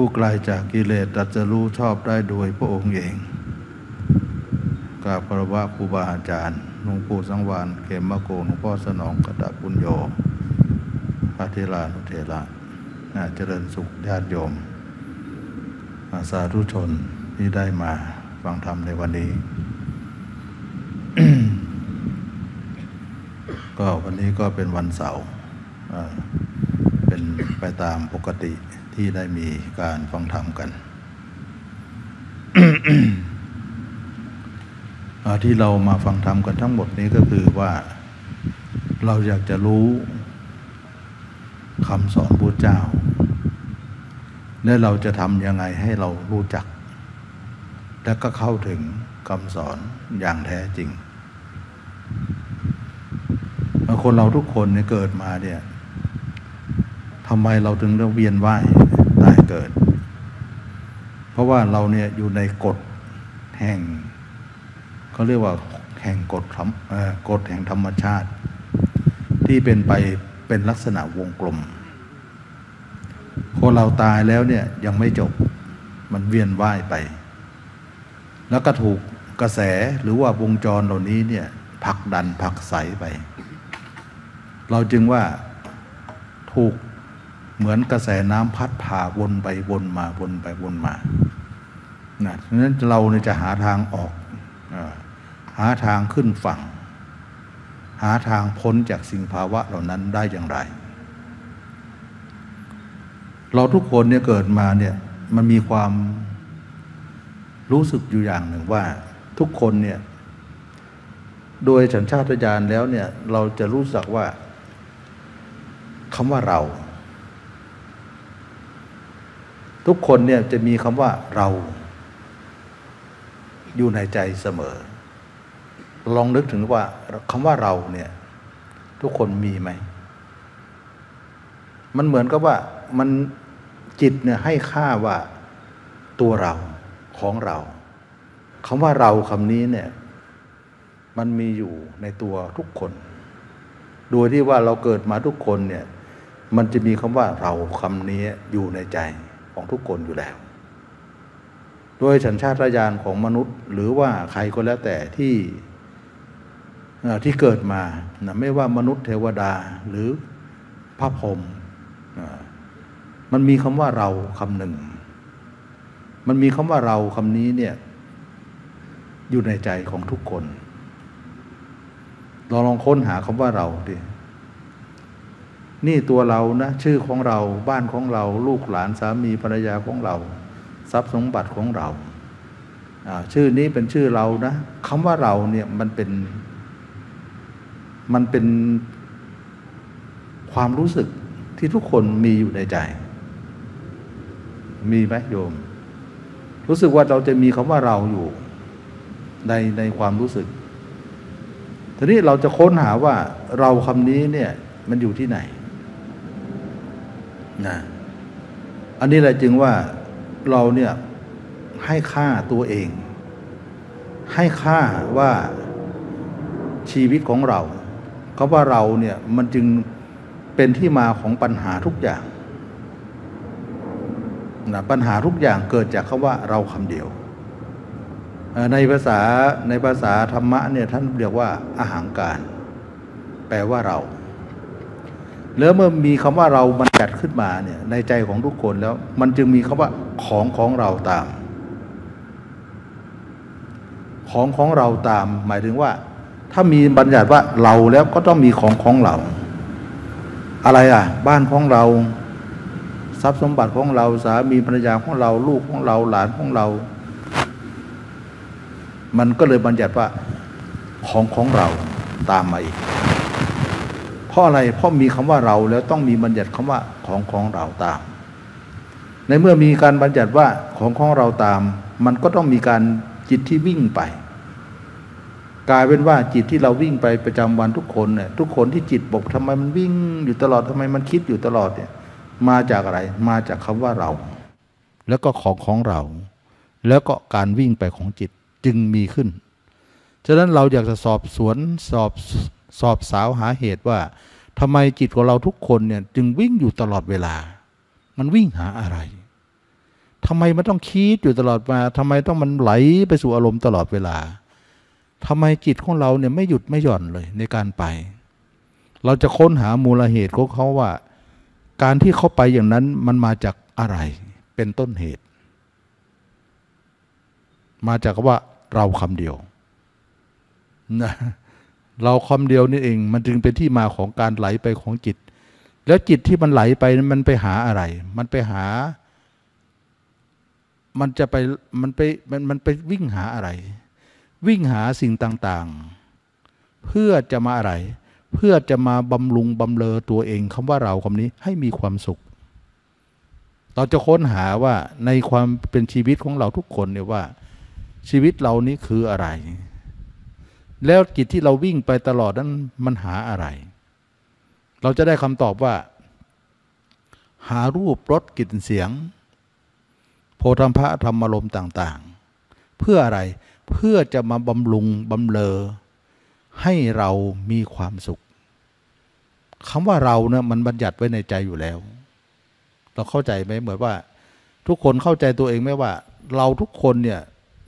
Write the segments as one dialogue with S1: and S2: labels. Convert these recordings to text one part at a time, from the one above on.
S1: ผู้ไกลาจากกิเลสตัดจะรู้ชอบได้โดยพระองค์เองกราบพระวะครูบาอาจารย์หลวงปู่สังวาน เขมมะโกหลวงพ่อสนองกระตะปุญโยพระเทลานุเทระเจริญสุขญาติโยม อาสาธุชนที่ได้มาฟังธรรมในวันนี้ ก็วันนี้ก็เป็นวันเสาร์เป็นไปตามปกติที่ได้มีการฟังธรรมกัน ที่เรามาฟังธรรมกันทั้งหมดนี้ก็คือว่าเราอยากจะรู้คำสอนพระเจ้า และเราจะทำยังไงให้เรารู้จัก และก็เข้าถึงคำสอนอย่างแท้จริง คนเราทุกคนเนี่ยเกิดมาเนี่ยทำไมเราถึงเร่องเวียนว่าย้เกิดเพราะว่าเราเนี่ยอยู่ในกฎแห่งเขาเรียกว่าแห่งกฎกฎแห่งธรรมชาติที่เป็นไปเป็นลักษณะวงกลมคนเราตายแล้วเนี่ยยังไม่จบมันเวียนว่ายไป แล้วก็ถูกกระแสหรือว่าวงจรเหล่านี้เนี่ยผลักดันผลักใสไป เราจึงว่าถูกเหมือนกระแสน้ำพัดผ่าวนไปวนมาวนไปวนมานะฉะนั้นเราเนี่ยจะหาทางออกอหาทางขึ้นฝั่ง หาทางพ้นจากสิ่งภาวะเหล่านั้นได้อย่างไร เราทุกคนเนี่ยเกิดมาเนี่ยมันมีความรู้สึกอยู่อย่างหนึ่งว่า ทุกคนเนี่ยโดยสัญชาตญาณแล้วเนี่ยเราจะรู้สึกว่าคำว่าเราทุกคนเนี่ยจะมีคำว่าเรา อยู่ในใจเสมอ ลองนึกถึงว่าคำว่าเราเนี่ยทุกคนมีไหมมันเหมือนกับว่ามันจิตเนี่ยให้ค่าว่าตัวเราของเราคำว่าเราคำนี้เนี่ยมันมีอยู่ในตัวทุกคน โดยที่ว่าเราเกิดมาทุกคนเนี่ยมันจะมีคำว่าเราคำนี้อยู่ในใจของทุกคนอยู่แล้ว โดยสัญชาตญาณของมนุษย์หรือว่าใครก็แล้วแต่ที่ที่เกิดมานะไม่ว่ามนุษย์เทวดาหรือพระพรหมมันมีคำว่าเราคำหนึ่ง มันมีคำว่าเราคำนี้เนี่ย อยู่ในใจของทุกคน เราลองค้นหาคำว่าเราดินี่ ตัวเรานะ ชื่อของเราบ้านของเรา ลูกหลานสามีภรรยาของเราทรัพย์สมบัติของเรา ชื่อนี้เป็นชื่อเรานะคำว่าเราเนี่ยมันเป็น มันเป็นความรู้สึกที่ทุกคนมีอยู่ในใจ มีไหมโยม รู้สึกว่าเราจะมีคำว่าเราอยู่ ในในความรู้สึกทีนี้เราจะค้นหาว่าเราคำนี้เนี่ยมันอยู่ที่ไหนนะอันนี้แหละจึงว่าเราเนี่ยให้ค่าตัวเอง ให้ค่าว่าชีวิตของเราเขาว่าเราเนี่ยมันจึงเป็นที่มาของปัญหาทุกอย่างนะปัญหาทุกอย่างเกิดจากคาว่าเราคำเดียวในภาษาในภาษาธรรมะเนี่ยท่านเรียกว่าอาหางการ แปลว่าเราแล้วเมื่อมีคำว่าเรามันจัดขึ้นมาเนี่ยในใจของทุกคนแล้ว มันจึงมีคำว่าของของเราตาม ของของเราตามหมายถึงว่า ถ้ามีบัญญัติว่าเราแล้วก็ต้องมีของของเรา อะไรอ่ะบ้านของเราทรัพย์สมบัติของเรา สามีภรรยาของเรา ลูกของเราหลานของเรา มันก็เลยบัญญัติว่าของของเราตามมาอีกราะอะไรเพราะมีคำว่าเราแล้วต้องมีบัญญัติคำว่าของของเราตาม ในเมื่อมีการบัญญัติว่าของของเราตาม มันก็ต้องมีการจิตที่วิ่งไป กลายเป็นว่าจิตที่เราวิ่งไปประจำวันทุกคนเนี่ยทุกคนที่จิตบอกทำไมมันวิ่งอยู่ตลอดทำไมมันคิดอยู่ตลอดเนี่ยมาจากอะไร มาจากคำว่าเรา แล้วก็ของของเรา แล้วก็การวิ่งไปของจิตจึงมีขึ้นฉะนั้นเราอยากจะสอบสวนสอบสอบสาวหาเหตุว่าทำไมจิตของเราทุกคนเนี่ย จึงวิ่งอยู่ตลอดเวลา มันวิ่งหาอะไร ทำไมมันต้องคิดอยู่ตลอดมา ทำไมต้องมันไหลไปสู่อารมณ์ตลอดเวลา ทำไมจิตของเราเนี่ย ไม่หยุดไม่หย่อนเลยในการไป เราจะค้นหามูลเหตุของเขาว่า การที่เขาไปอย่างนั้นมันมาจากอะไรเป็นต้นเหตุ มาจากว่าเราคำเดียว นะเราคอมเดียวนี่เองมันจึงเป็นที่มาของการไหลไปของจิต แล้วจิตที่มันไหลไปมันไปหาอะไร มันไปหามันจะไปมันไปมันมันไปวิ่งหาอะไร วิ่งหาสิ่งต่าง ๆ เพื่อจะมาอะไร เพื่อจะมาบำรุงบำเลอตัวเองคำว่าเราคำนี้ให้มีความสุขเราจะค้นหาว่าในความเป็นชีวิตของเราทุกคนเนี่ยว่า ชีวิตเรานี้คืออะไรแล้วกิจที่เราวิ่งไปตลอดนั้นมันหาอะไร เราจะได้คำตอบว่า หารูปรสกลิ่นเสียง โพธิพะธรรมลมต่าง ๆ เพื่ออะไรเพื่อจะมาบำรุงบำเลอให้เรามีความสุขคำว่าเราเนี่ยมันบัญญัติไว้ในใจอยู่แล้ว เราเข้าใจไหมเหมือน ว่า ทุกคนเข้าใจตัวเองไหมว่า เราทุกคนเนี่ย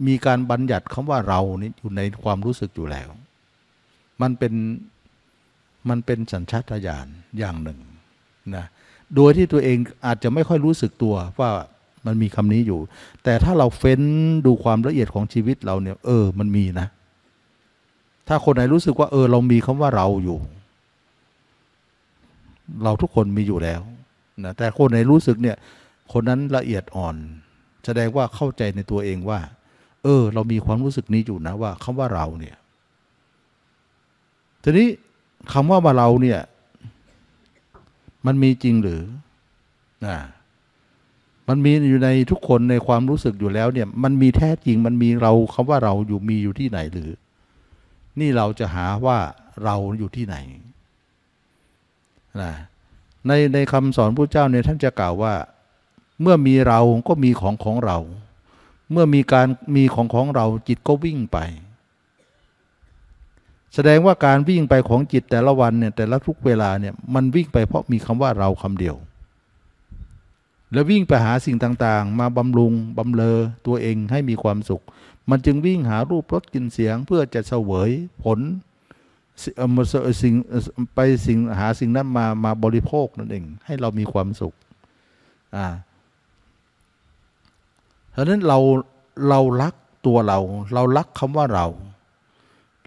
S1: มีการบัญญัติคำว่าเรานี่อยู่ในความรู้สึกอยู่แล้ว มันเป็น มันเป็นสัญชาตญาณอย่างหนึ่งนะ โดยที่ตัวเองอาจจะไม่ค่อยรู้สึกตัวว่ามันมีคำนี้อยู่ แต่ถ้าเราเฟ้นดูความละเอียดของชีวิตเราเนี่ย เออ มันมีนะ ถ้าคนไหนรู้สึกว่า เออ เรามีคำว่าเราอยู่ เราทุกคนมีอยู่แล้วนะแต่คนไหนรู้สึกเนี่ย คนนั้นละเอียดอ่อน แสดงว่าเข้าใจในตัวเองว่าเออเรามีความรู้สึกนี้อยู่นะว่า คำว่าเราเนี่ยทีนี้คำว่าว่าเราเนี่ยมันมีจริงหรือนะมันมีอยู่ในทุกคนในความรู้สึกอยู่แล้วเนี่ยมันมีแท้จริงมันมีเรา คำว่าเราอยู่มีอยู่ที่ไหนหรือ นี่เราจะหาว่าเราอยู่ที่ไหนนะในในคำสอนพระเจ้าเนี่ยท่านจะกล่าวว่า เมื่อมีเราก็มีของของเราเมื่อมีการมีของของเราจิตก็วิ่งไป แสดงว่าการวิ่งไปของจิตแต่ละวันเนี่ย แต่ละทุกเวลาเนี่ย มันวิ่งไปเพราะมีคำว่าเราคำเดียว แล้ววิ่งไปหาสิ่งต่างๆ มาบำรุงบำเลอตัวเองให้มีความสุข มันจึงวิ่งหารูปรสกลิ่นเสียง เพื่อจะเสวยผลสิ่งไปสิ่งหาสิ่งนั้นมามาบริโภคนั่นเองให้เรามีความสุขอ่าเพราะนั้นเราเรารักตัวเรา เรารักคำว่าเรา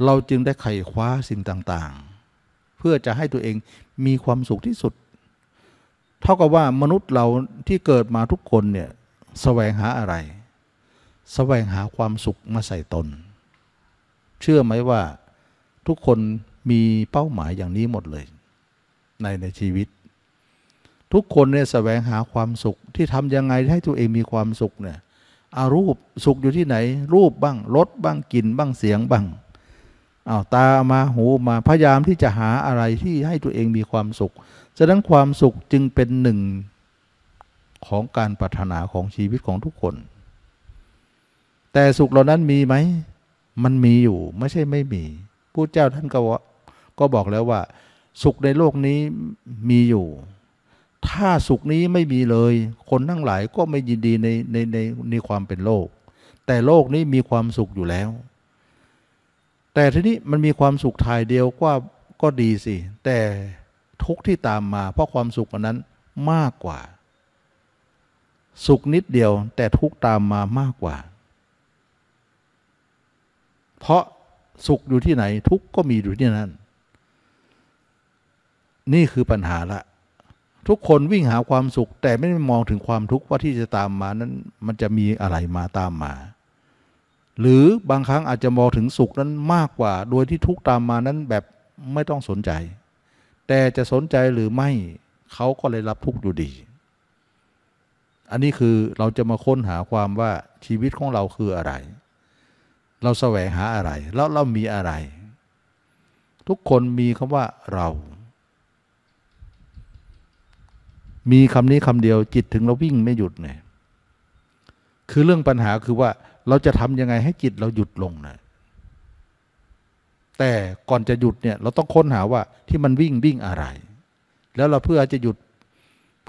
S1: เราจึงได้ไขคว้าสิ่งต่างๆ เพื่อจะให้ตัวเองมีความสุขที่สุด เท่ากับว่ามนุษย์เราที่เกิดมาทุกคนเนี่ยสแสวงหาอะไรสแสวงหาความสุขมาใส่ตน เชื่อไหมว่า ทุกคนมีเป้าหมายอย่างนี้หมดเลย ในในชีวิต ทุกคนเนี่ยแสวงหาความสุขที่ทำยังไงให้ตัวเองมีความสุขเนี่ยอารูปสุขอยู่ที่ไหน รูปบ้างรสบ้างกลิ่นบ้างเสียงบ้างอา้าวตามาหูมา พยายามที่จะหาอะไรที่ให้ตัวเองมีความสุขฉะนั้นความสุขจึงเป็นหนึ่งของการปรารถนาของชีวิตของทุกคน แต่สุขเหล่านั้นมีไหม มันมีอยู่ไม่ใช่ไม่มีผู้เจ้าท่านก็ก็บอกแล้วว่า สุขในโลกนี้มีอยู่ถ้าสุขนี้ไม่มีเลย คนทั้งหลายก็ไม่ยินดีในในในในความเป็นโลก แต่โลกนี้มีความสุขอยู่แล้ว แต่ทีนี้มันมีความสุขทายเดียวก็ก็ดีสิ แต่ทุกที่ตามมา เพราะความสุขอันนั้นมากกว่า สุขนิดเดียว แต่ทุกตามมามากกว่า เพราะสุขอยู่ที่ไหน ทุกก็มีอยู่ที่นั่นนี่คือปัญหาละทุกคนวิ่งหาความสุขแต่ไม่ได้มองถึงความทุกข์ว่าที่จะตามมานั้น มันจะมีอะไรมาตามมา หรือบางครั้งอาจจะมองถึงสุขนั้นมากกว่าโดยที่ทุกตามมานั้นแบบไม่ต้องสนใจ แต่จะสนใจหรือไม่เขาก็เลยรับทุกอยู่ดี อันนี้คือเราจะมาค้นหาความว่าชีวิตของเราคืออะไร เราแสวงหาอะไรแล้วเรามีอะไร ทุกคนมีคำว่าเรามีคำนี้คำเดียว จิตถึงเราวิ่งไม่หยุดเงยคือเรื่องปัญหาคือว่า เราจะทำยังไงให้จิตเราหยุดลงนะแต่ก่อนจะหยุดเนี่ยเราต้องค้นหาว่าที่มันวิ่งวิ่งอะไร แล้วเราเพื่อจะหยุด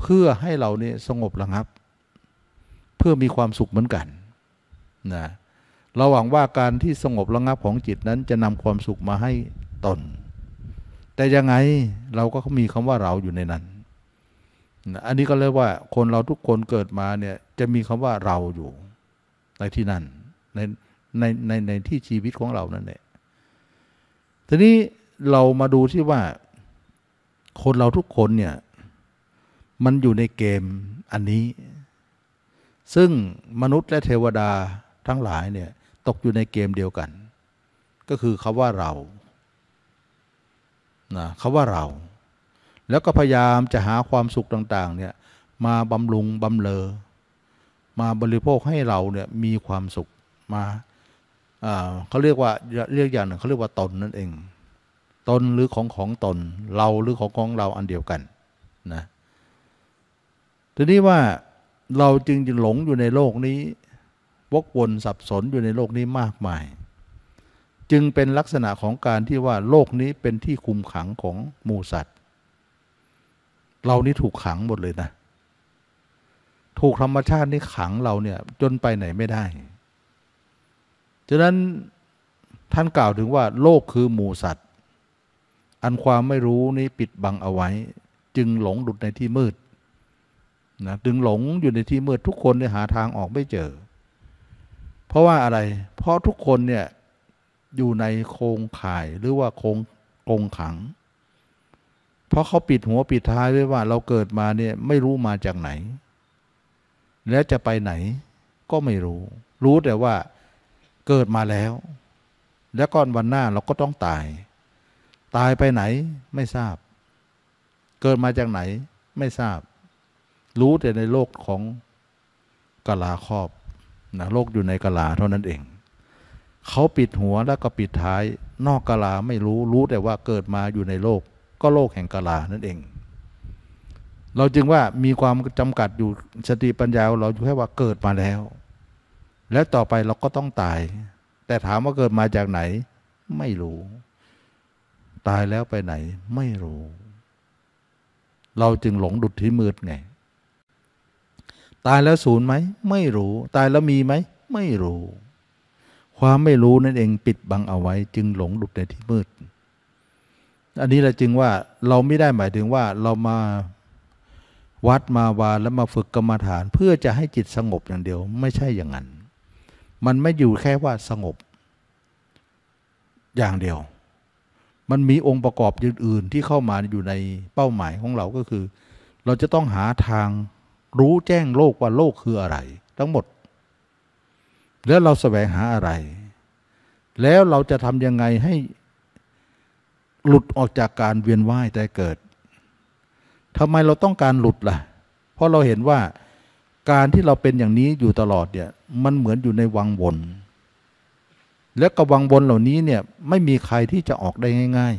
S1: เพื่อให้เราเนี่ยสงบระงับ เพื่อมีความสุขเหมือนกันนะเราหวังว่าการที่สงบระงับของจิตนั้นจะนำความสุขมาให้ตน แต่ยังไงเราก็มีคำว่าเราอยู่ในนั้นอันนี้ก็เรียกว่าคนเราทุกคนเกิดมาเนี่ย จะมีคำว่าเราอยู่ ในที่นั่นในในในในที่ชีวิตของเรานั่นแหละ ทีนี้เรามาดูที่ว่า คนเราทุกคนเนี่ย มันอยู่ในเกมอันนี้ ซึ่งมนุษย์และเทวดาทั้งหลายเนี่ย ตกอยู่ในเกมเดียวกัน ก็คือคาว่าเรานะคาว่าเราแล้วก็พยายามจะหาความสุขต่างๆเนี่ยมาบำรุง บำเลอมาบริโภคให้เราเนี่ยมีความสุขมา เขาเรียกว่าเรียกอย่างหนึ่งเขาเรียกว่าตนนั่นเอง ตนหรือของของตน เราหรือของ ของเราอันเดียวกันนะทีนี้ว่าเราจึงหลงอยู่ในโลกนี้วกวนสับสนอยู่ในโลกนี้มากมาย จึงเป็นลักษณะของการที่ว่าโลกนี้เป็นที่คุมขังของหมูสัตวเรานี่ถูกขังหมดเลยนะ ถูกธรรมชาตินี่ขังเราเนี่ยจนไปไหนไม่ได้ากนั้นท่านกล่าวถึงว่าโลกคือหมูสัตว์ อันความไม่รู้นี้ปิดบังเอาไว้ จึงหลงดุดในที่มืดนะจึงหลงอยู่ในที่มืดทุกคนเนี่ยหาทางออกไม่เจอ เพราะว่าอะไร เพราะทุกคนเนี่ยอยู่ในโครงข่ายหรือว่าโครงโครงขังเพราะเขาปิดหัวปิดท้ายไว้ว่าเราเกิดมาเนี่ยไม่รู้มาจากไหน และจะไปไหน ก็ไม่รู้ รู้แต่ว่าเกิดมาแล้ว และก่อนวันหน้าเราก็ต้องตาย ตายไปไหนไม่ทราบ เกิดมาจากไหนไม่ทราบ รู้แต่ในโลกของกลาครอบนะโลกอยู่ในกลาเท่านั้นเอง เขาปิดหัวแล้วก็ปิดท้าย นอกกลาไม่รู้ รู้แต่ว่าเกิดมาอยู่ในโลกก็โลกแห่งกาลานั่นเอง เราจึงว่ามีความจำกัดอยู่สติปัญญา เราอยู่แค่ว่าเกิดมาแล้ว และต่อไปเราก็ต้องตาย แต่ถามว่าเกิดมาจากไหนไม่รู้ ตายแล้วไปไหนไม่รู้ เราจึงหลงดุดที่มืดไง ตายแล้วศูนย์ไหม ไม่รู้ ตายแล้วมีไหม ไม่รู้ ความไม่รู้นั่นเอง ปิดบังเอาไว้ จึงหลงดุดในที่มืดอันนี้แหละจึงว่าเราไม่ได้หมายถึงว่าเรามาวัดมาวาแล้วมาฝึก กรรมฐาน เพื่อจะให้จิตสงบอย่างเดียว ไม่ใช่อย่างนั้น มันไม่อยู่แค่ว่าสงบ อย่างเดียว มันมีองค์ประกอบอื่น ๆที่เข้ามาอยู่ในเป้าหมายของเราก็คือ เราจะต้องหาทางรู้แจ้งโลกว่าโลกคืออะไร ทั้งหมด แล้วเราแสวงหาอะไร แล้วเราจะทำยังไงให้หลุดออกจากการเวียนว่ายแต่เกิด ทำไมเราต้องการหลุดละ่ะ เพราะเราเห็นว่าการที่เราเป็นอย่างนี้อยู่ตลอดเนี่ย มันเหมือนอยู่ในวังวน และกวังวนเหล่านี้เนี่ยไม่มีใครที่จะออกได้ง่าย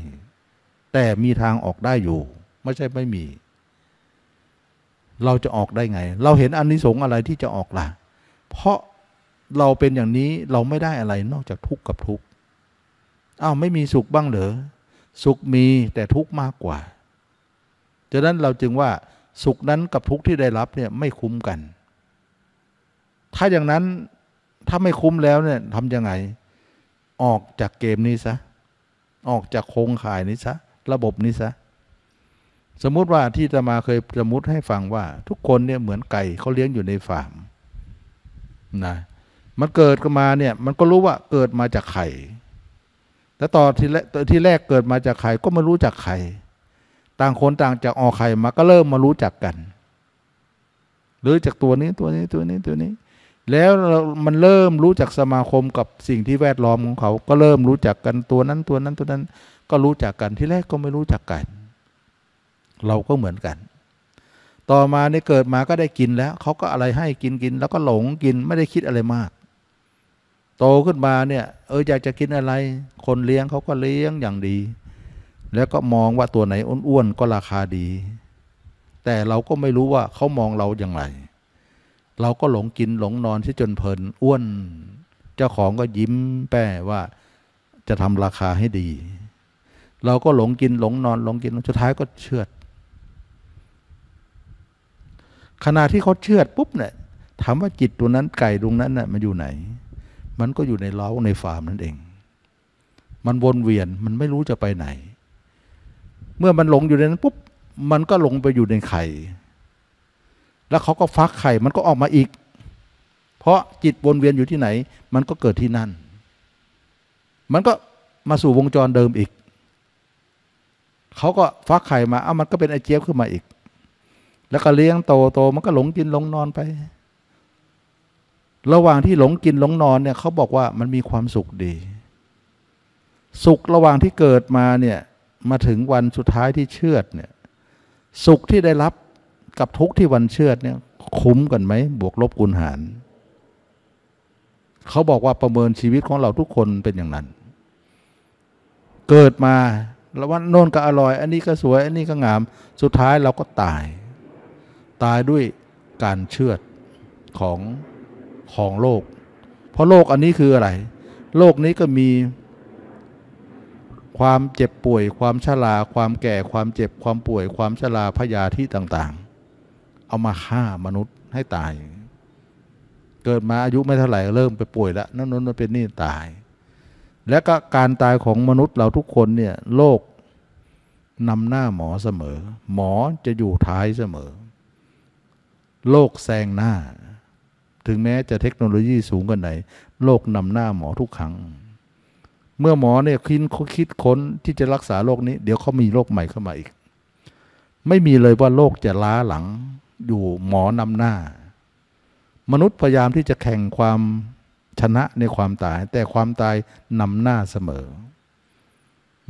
S1: ๆ แต่มีทางออกได้อยู่ ไม่ใช่ไม่มี เราจะออกได้ไง เราเห็นอนนิสงส์อะไรที่จะออกละ่ะ เพราะเราเป็นอย่างนี้เราไม่ได้อะไรนอกจากทุกข์กับทุกข์ อ้าวไม่มีสุขบ้างเหรอสุขมีแต่ทุกข์มากกว่าฉะนั้นเราจึงว่าสุขนั้นกับทุกข์ที่ได้รับเนี่ยไม่คุ้มกัน ถ้าอย่างนั้นถ้าไม่คุ้มแล้วเนี่ยทำยังไง ออกจากเกมนี้ซะ ออกจากโครงข่ายนี้ซะ ระบบนี้ซะ สมมุติว่าที่จะมาเคยสมมติให้ฟังว่า ทุกคนเนี่ย เหมือนไก่เขาเลี้ยงอยู่ในฟาร์มนะมันเกิดนมาเนี่ยมันก็รู้ว่าเกิดมาจากไข่แล้วตอนที่แรกที่แรกเกิดมาจากใครก็ไม่รู้จักใคร ต่างคนต่างจากออกใครมาก็เริ่มมารู้จักกันหรือจากตัวนี้ตัวนี้ตัวนี้ตัวนี้ แล้วมันเริ่มรู้จักสมาคมกับสิ่งที่แวดล้อมของเขาก็เริ่มรู้จักกันตัวนั้นตัวนั้นตัวนั้นก็รู้จักกันที่แรกก็ไม่รู้จักกัน เราก็เหมือนกัน ต่อมาในเกิดมาก็ได้กินแล้วเขาก็อะไรให้กินกินแล้วก็หลงกินไม่ได้คิดอะไรมากโตขึ้นมาเนี่ย เอออยากจะกินอะไร คนเลี้ยงเขาก็เลี้ยงอย่างดี แล้วก็มองว่าตัวไหนอ้วนๆก็ราคาดี แต่เราก็ไม่รู้ว่าเขามองเราอย่างไร เราก็หลงกินหลงนอนที่จนเพลินอ้วน เจ้าของก็ยิ้มแป้ว่าจะทำราคาให้ดี เราก็หลงกินหลงนอนหลงกินสุดท้ายก็เชือด ขณะที่เขาเชือดปุ๊บเนี่ยถามว่าจิตตัวนั้นไก่ตรงนั้นน่ะมันอยู่ไหนมันก็อยู่ในเล้าในฟาร์มนั่นเอง มันวนเวียน มันไม่รู้จะไปไหน เมื่อมันหลงอยู่ในนั้นปุ๊บ มันก็หลงไปอยู่ในไข่ แล้วเขาก็ฟักไข่ มันก็ออกมาอีก เพราะจิตวนเวียนอยู่ที่ไหน มันก็เกิดที่นั่น มันก็มาสู่วงจรเดิมอีก เขาก็ฟักไข่มาเอ้ามันก็เป็นไอเจี๊ยบขึ้นมาอีก แล้วก็เลี้ยงโตโต มันก็หลงกินหลงนอนไประหว่างที่หลงกินหลงนอนเนี่ยเขาบอกว่ามันมีความสุขดี สุขระหว่างที่เกิดมาเนี่ยมาถึงวันสุดท้ายที่เชื่อดเนี่ยสุขที่ได้รับกับทุกที่วันเชื่อดเนี่ยคุ้มกันไหมบวกลบคูณหาร เขาบอกว่าประเมินชีวิตของเราทุกคนเป็นอย่างนั้น เกิดมาแล้ววันโน่นก็อร่อยอันนี้ก็สวยอันนี้ก็งาม สุดท้ายเราก็ตาย ตายด้วยการเชื่อดของของโลก เพราะโลกอันนี้คืออะไร โลกนี้ก็มี ความเจ็บป่วยความชราความแก่ความเจ็บความป่วยความชราพยาธิต่าง ๆ เอามาฆ่า มนุษย์ให้ตาย เกิดมาอายุไม่เท่าไหร่เริ่มไปป่วยแล้ว นั่นนั่นเป็นนี่ตาย และก็การตายของมนุษย์เราทุกคนเนี่ย โลก นำหน้าหมอเสมอ หมอจะอยู่ท้ายเสมอ โลกแซงหน้าถึงแม้จะเทคโนโลยีสูงกันไหน โลกนำหน้าหมอทุกครั้ง เมื่อหมอเนี่ยคิดเขาคิดค้นที่จะรักษาโรคนี้ เดี๋ยวเขามีโรคใหม่เข้ามาอีก ไม่มีเลยว่าโลกจะล้าหลัง อยู่หมอนำหน้า มนุษย์พยายามที่จะแข่งความชนะในความตาย แต่ความตายนำหน้าเสมอ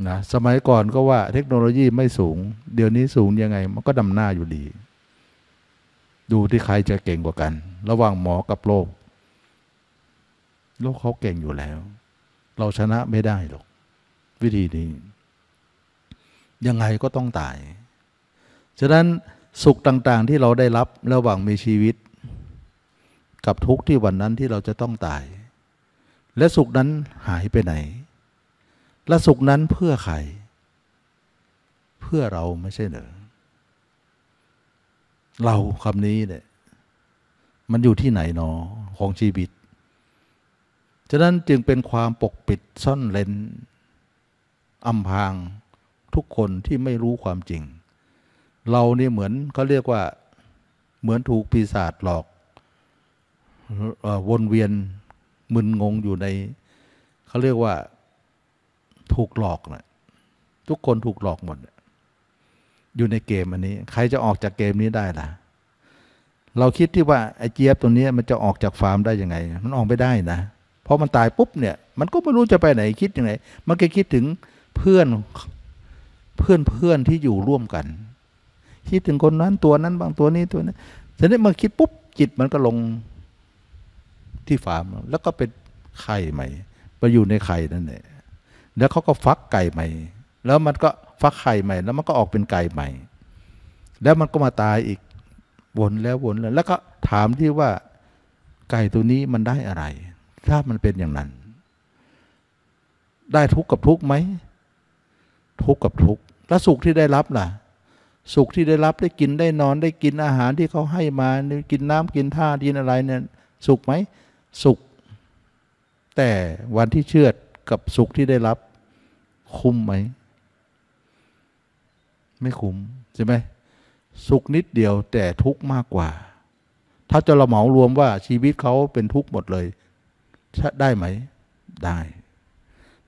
S1: นะสมัยก่อนก็ว่า เทคโนโลยีไม่สูงเดี๋ยวนี้สูงยังไง มันก็นำหน้าอยู่ดี ดูที่ใครจะเก่งกว่ากันระหว่างหมอกับโลก โลกเขาเก่งอยู่แล้ว เราชนะไม่ได้หรอก วิธีนี้ ยังไงก็ต้องตาย ฉะนั้นสุขต่างๆ ที่เราได้รับระหว่างมีชีวิต กับทุกข์ที่วันนั้นที่เราจะต้องตาย และสุขนั้นหายไปไหน และสุขนั้นเพื่อใคร เพื่อเราไม่ใช่เหรอเราคำนี้เนี่ยมันอยู่ที่ไหนหนอของชีวิต ฉะนั้นจึงเป็นความปกปิดซ่อนเลนอำพางทุกคนที่ไม่รู้ความจริง เราเนี่ยเหมือนเขาเรียกว่า เหมือนถูกปีศาจหลอกวนเวียน มึนงงอยู่ในเขาเรียกว่าถูกหลอกนะทุกคนถูกหลอกหมด อยู่ในเกมอันนี้ ใครจะออกจากเกมนี้ได้ล่ะเราคิดที่ว่าไอ้เจี๊ยบตัวนี้มันจะออกจากฟาร์มได้ยังไง มันออกไม่ได้นะเพราะมันตายปุ๊บเนี่ยมันก็ไม่รู้จะไปไหนคิดยังไงมันก็คิดถึงเพื่อนเพื่อนเพื่อนที่อยู่ร่วมกัน คิดถึงคนนั้นตัวนั้นบางตัวนี้ตัวนั้นทีนี้มอคิดปุ๊บจิตมันก็ลงที่ฟาร์ม แล้วก็เป็นไข่ใหม่ไปอยู่ในไข่นั่นแหละแล้วเขาก็ฟักไก่ใหม่ แล้วมันก็ฟักไข่ใหม่แล้วมันก็ออกเป็นไก่ใหม่ แล้วมันก็มาตายอีกวนแล้ววนแล้วแล้วก็ถามที่ว่าไก่ตัวนี้มันได้อะไร ถ้ามันเป็นอย่างนั้น ได้ทุกข์กับทุกข์ไหมทุกข์กับทุกข์แล้วสุขที่ได้รับล่ะ สุขที่ได้รับได้กินได้นอนได้กินอาหารที่เขาให้มากินน้ำกินท่ากินอะไรเนี่ยสุขไหมสุข แต่วันที่เชื่อดกับสุขที่ได้รับ คุ้มไหมไม่คุ้มใช่ไหมสุขนิดเดียวแต่ทุกข์มากกว่า ถ้าจะเราเหมารวมว่าชีวิตเขาเป็นทุกข์หมดเลยได้ไหม ได้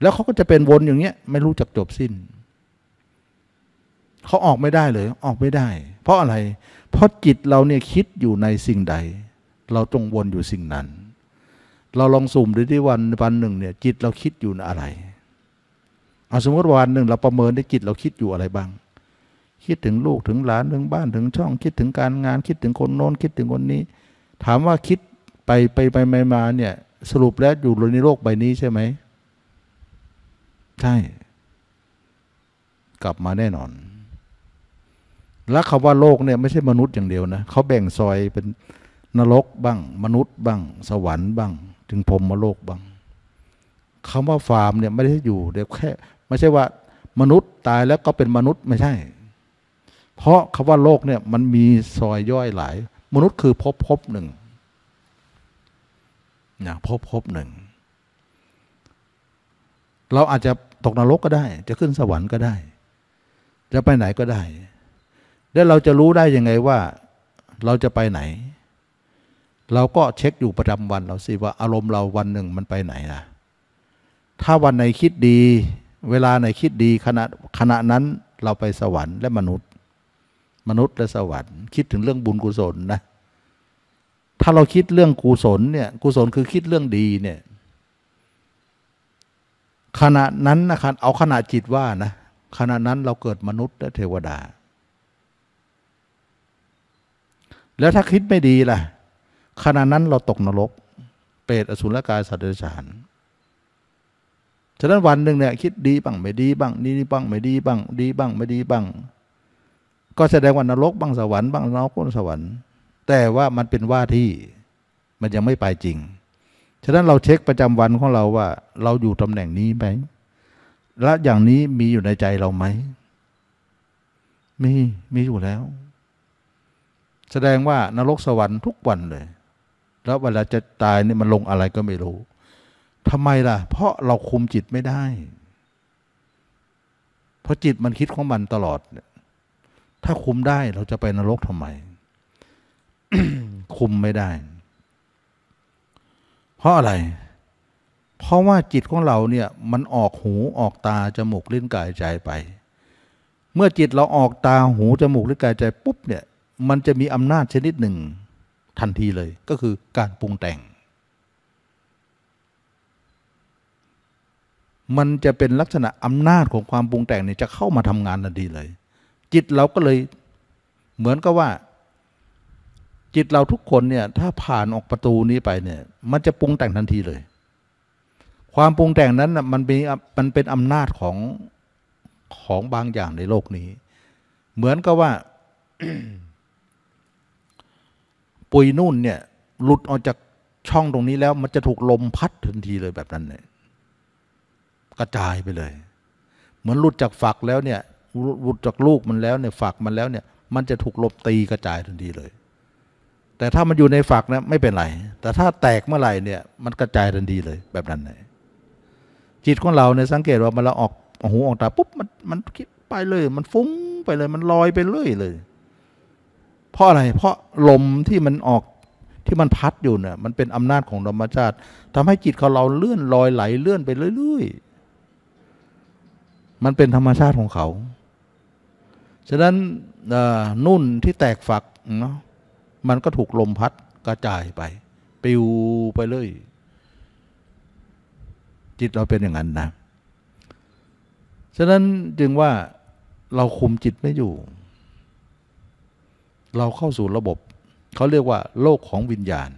S1: แล้วเขาก็จะเป็นวนอย่างเงี้ย ไม่รู้จักจบสิ้น เขาออกไม่ได้เลย ออกไม่ได้ เพราะอะไร เพราะจิตเราเนี่ยคิดอยู่ในสิ่งใด เราจงวนอยู่สิ่งนั้น เราลองสุ่มดูที่วันวันหนึ่ง เนี่ย จิตเราคิดอยู่อะไรเอาสมมติวันหนึ่งเราประเมินได้จิตเราคิดอยู่อะไรบ้างคิดถึงลูกถึงหลานถึงบ้านถึงช่อง คิดถึงการงาน คิดถึงคนโน้น คิดถึงคนนี้ ถามว่าคิดไปไปไปมาเนี่ยสรุปแล้วอยู่ในโลกใบนี้ใช่ไหมใช่ กลับมาแน่นอน และคำว่าโลกเนี่ยไม่ใช่มนุษย์อย่างเดียวนะเขาแบ่งซอยเป็นนรกบ้าง มนุษย์บ้าง สวรรค์บ้างถึงพรมมโลกบ้างคำว่าฟาร์มเนี่ยไม่ได้อยู่เดียวแค่ไม่ใช่ว่า มนุษย์ตายแล้วก็เป็นมนุษย์ไม่ใช่เพราะคาว่าโลกเนี่ยมันมีซอยย่อยหลาย มนุษย์คือพบพบหนึ่งนะพบพบหนึ่ง เราอาจจะตกนรกก็ได้ จะขึ้นสวรรค์ก็ได้ จะไปไหนก็ได้ แล้วเราจะรู้ได้ยังไงว่าเราจะไปไหน เราก็เช็คอยู่ประจำวันเราสิว่าอารมณ์เราวันหนึ่งมันไปไหนนะถ้าวันไหนคิดดีเวลาไหนคิดดีขณะขณะนั้นเราไปสวรรค์และมนุษย์มนุษย์และสวรรค์คิดถึงเรื่องบุญกุศลนะถ้าเราคิดเรื่องกุศลเนี่ยกุศลคือคิดเรื่องดีเนี่ย ขณะนั้นนะครับเอาขณะจิตว่า นะขณะนั้นเราเกิดมนุษย์และเทวดา แล้วถ้าคิดไม่ดีล่ะ ขณะนั้นเราตกนรก เปรตอสุรกายสัตว์เดรัจฉานฉะนั้นวันหนึ่งเนี่ยคิดดีบ้าง ไม่ดีบ้างนี่บ้างไม่ดีบ้างดีบ้างไม่ดีบ้างางก็แสดงว่านรกบ้างสวรรค์บ้างนรกบ้างสวรรค์ แต่ว่ามันเป็นว่าที่มันยังไม่ไปจริง ฉะนั้นเราเช็คประจำวันของเราว่า เราอยู่ตำแหน่งนี้ไหม และอย่างนี้มีอยู่ในใจเราไหมมีมีอยู่แล้ว แสดงว่านรกสวรรค์ทุกวันเลย แล้วเวลาจะตายนี่มันลงอะไรก็ไม่รู้ทำไมล่ะ เพราะเราคุมจิตไม่ได้ เพราะจิตมันคิดของมันตลอดเนี่ยถ้าคุมได้เราจะไปนรกทำไม คุมไม่ได้ เพราะอะไรเพราะว่าจิตของเราเนี่ย มันออกหูออกตา จมูกลิ้นกายใจไป เมื่อจิตเราออกตาหู จมูกลิ้นกายใจ ปุ๊บเนี่ย มันจะมีอำนาจชนิดหนึ่งทันทีเลยก็คือการปรุงแต่ง มันจะเป็นลักษณะอำนาจของความปรุงแต่งเนี่ยจะเข้ามาทำงานทันทีเลยจิตเราก็เลย เหมือนกับว่า จิตเราทุกคนเนี่ย ถ้าผ่านออกประตูนี้ไปเนี่ย มันจะปรุงแต่งทันทีเลย ความปรุงแต่งนั้นมันเป็นมันเป็นอำนาจของของบางอย่างในโลกนี้ เหมือนกับว่า ปุยนุ่นเนี่ย หลุดออกจากช่องตรงนี้แล้ว มันจะถูกลมพัดทันทีเลยแบบนั้นเลยกระจายไปเลย เหมือนหลุดจากฝักแล้วเนี่ยหลุดจากลูกมันแล้วเนี่ยฝักมันแล้วเนี่ย มันจะถูกลบตีกระจายทันทีเลย แต่ถ้ามันอยู่ในฝักนะไม่เป็นไร แต่ถ้าแตกเมื่อไหร่เนี่ย มันกระจายทันทีเลยแบบนั้นเลยจิตของเราเนี่ยสังเกตว่ามันเราออกหูออกตาปุ๊บมันมันคิดไปเลย มันฟุ้งไปเลย มันลอยไปเรื่อยเลย เพราะอะไรเพราะลมที่มันออกที่มันพัดอยู่เนี่ย มันเป็นอำนาจของธรรมชาติ ทำให้จิตของเราเลื่อนลอยไหล เลื่อนไปเรื่อย ๆ มันเป็นธรรมชาติของเขาฉะนั้นนุ่นที่แตกฝักเนาะมันก็ถูกลมพัดกระจายไป ปิวไปเลย จิตเราเป็นอย่างนั้นนะฉะนั้นจึงว่าเราคุมจิตไม่อยู่ เราเข้าสู่ระบบเขาเรียกว่า โลกของวิญญาณ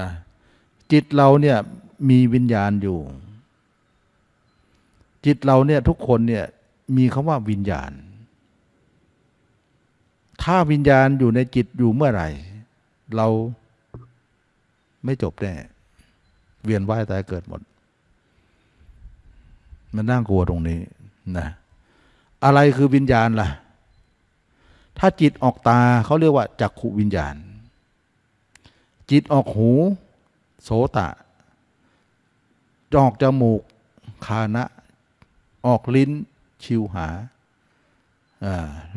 S1: นะจิตเราเนี่ยมีวิญญาณอยู่ จิตเราเนี่ยทุกคนเนี่ยมีคำว่าวิญญาณ ถ้าวิญญาณอยู่ในจิตอยู่เมื่อไหร่ เราไม่จบแน่ เวียนว่ายตายเกิดหมด มันน่ากลัวตรงนี้นะ อะไรคือวิญญาณล่ะ ถ้าจิตออกตาเขาเรียกว่า จักขุวิญญาณ จิตออกหู โสตะออกจมูกคานะ ออกลิ้นชิวหา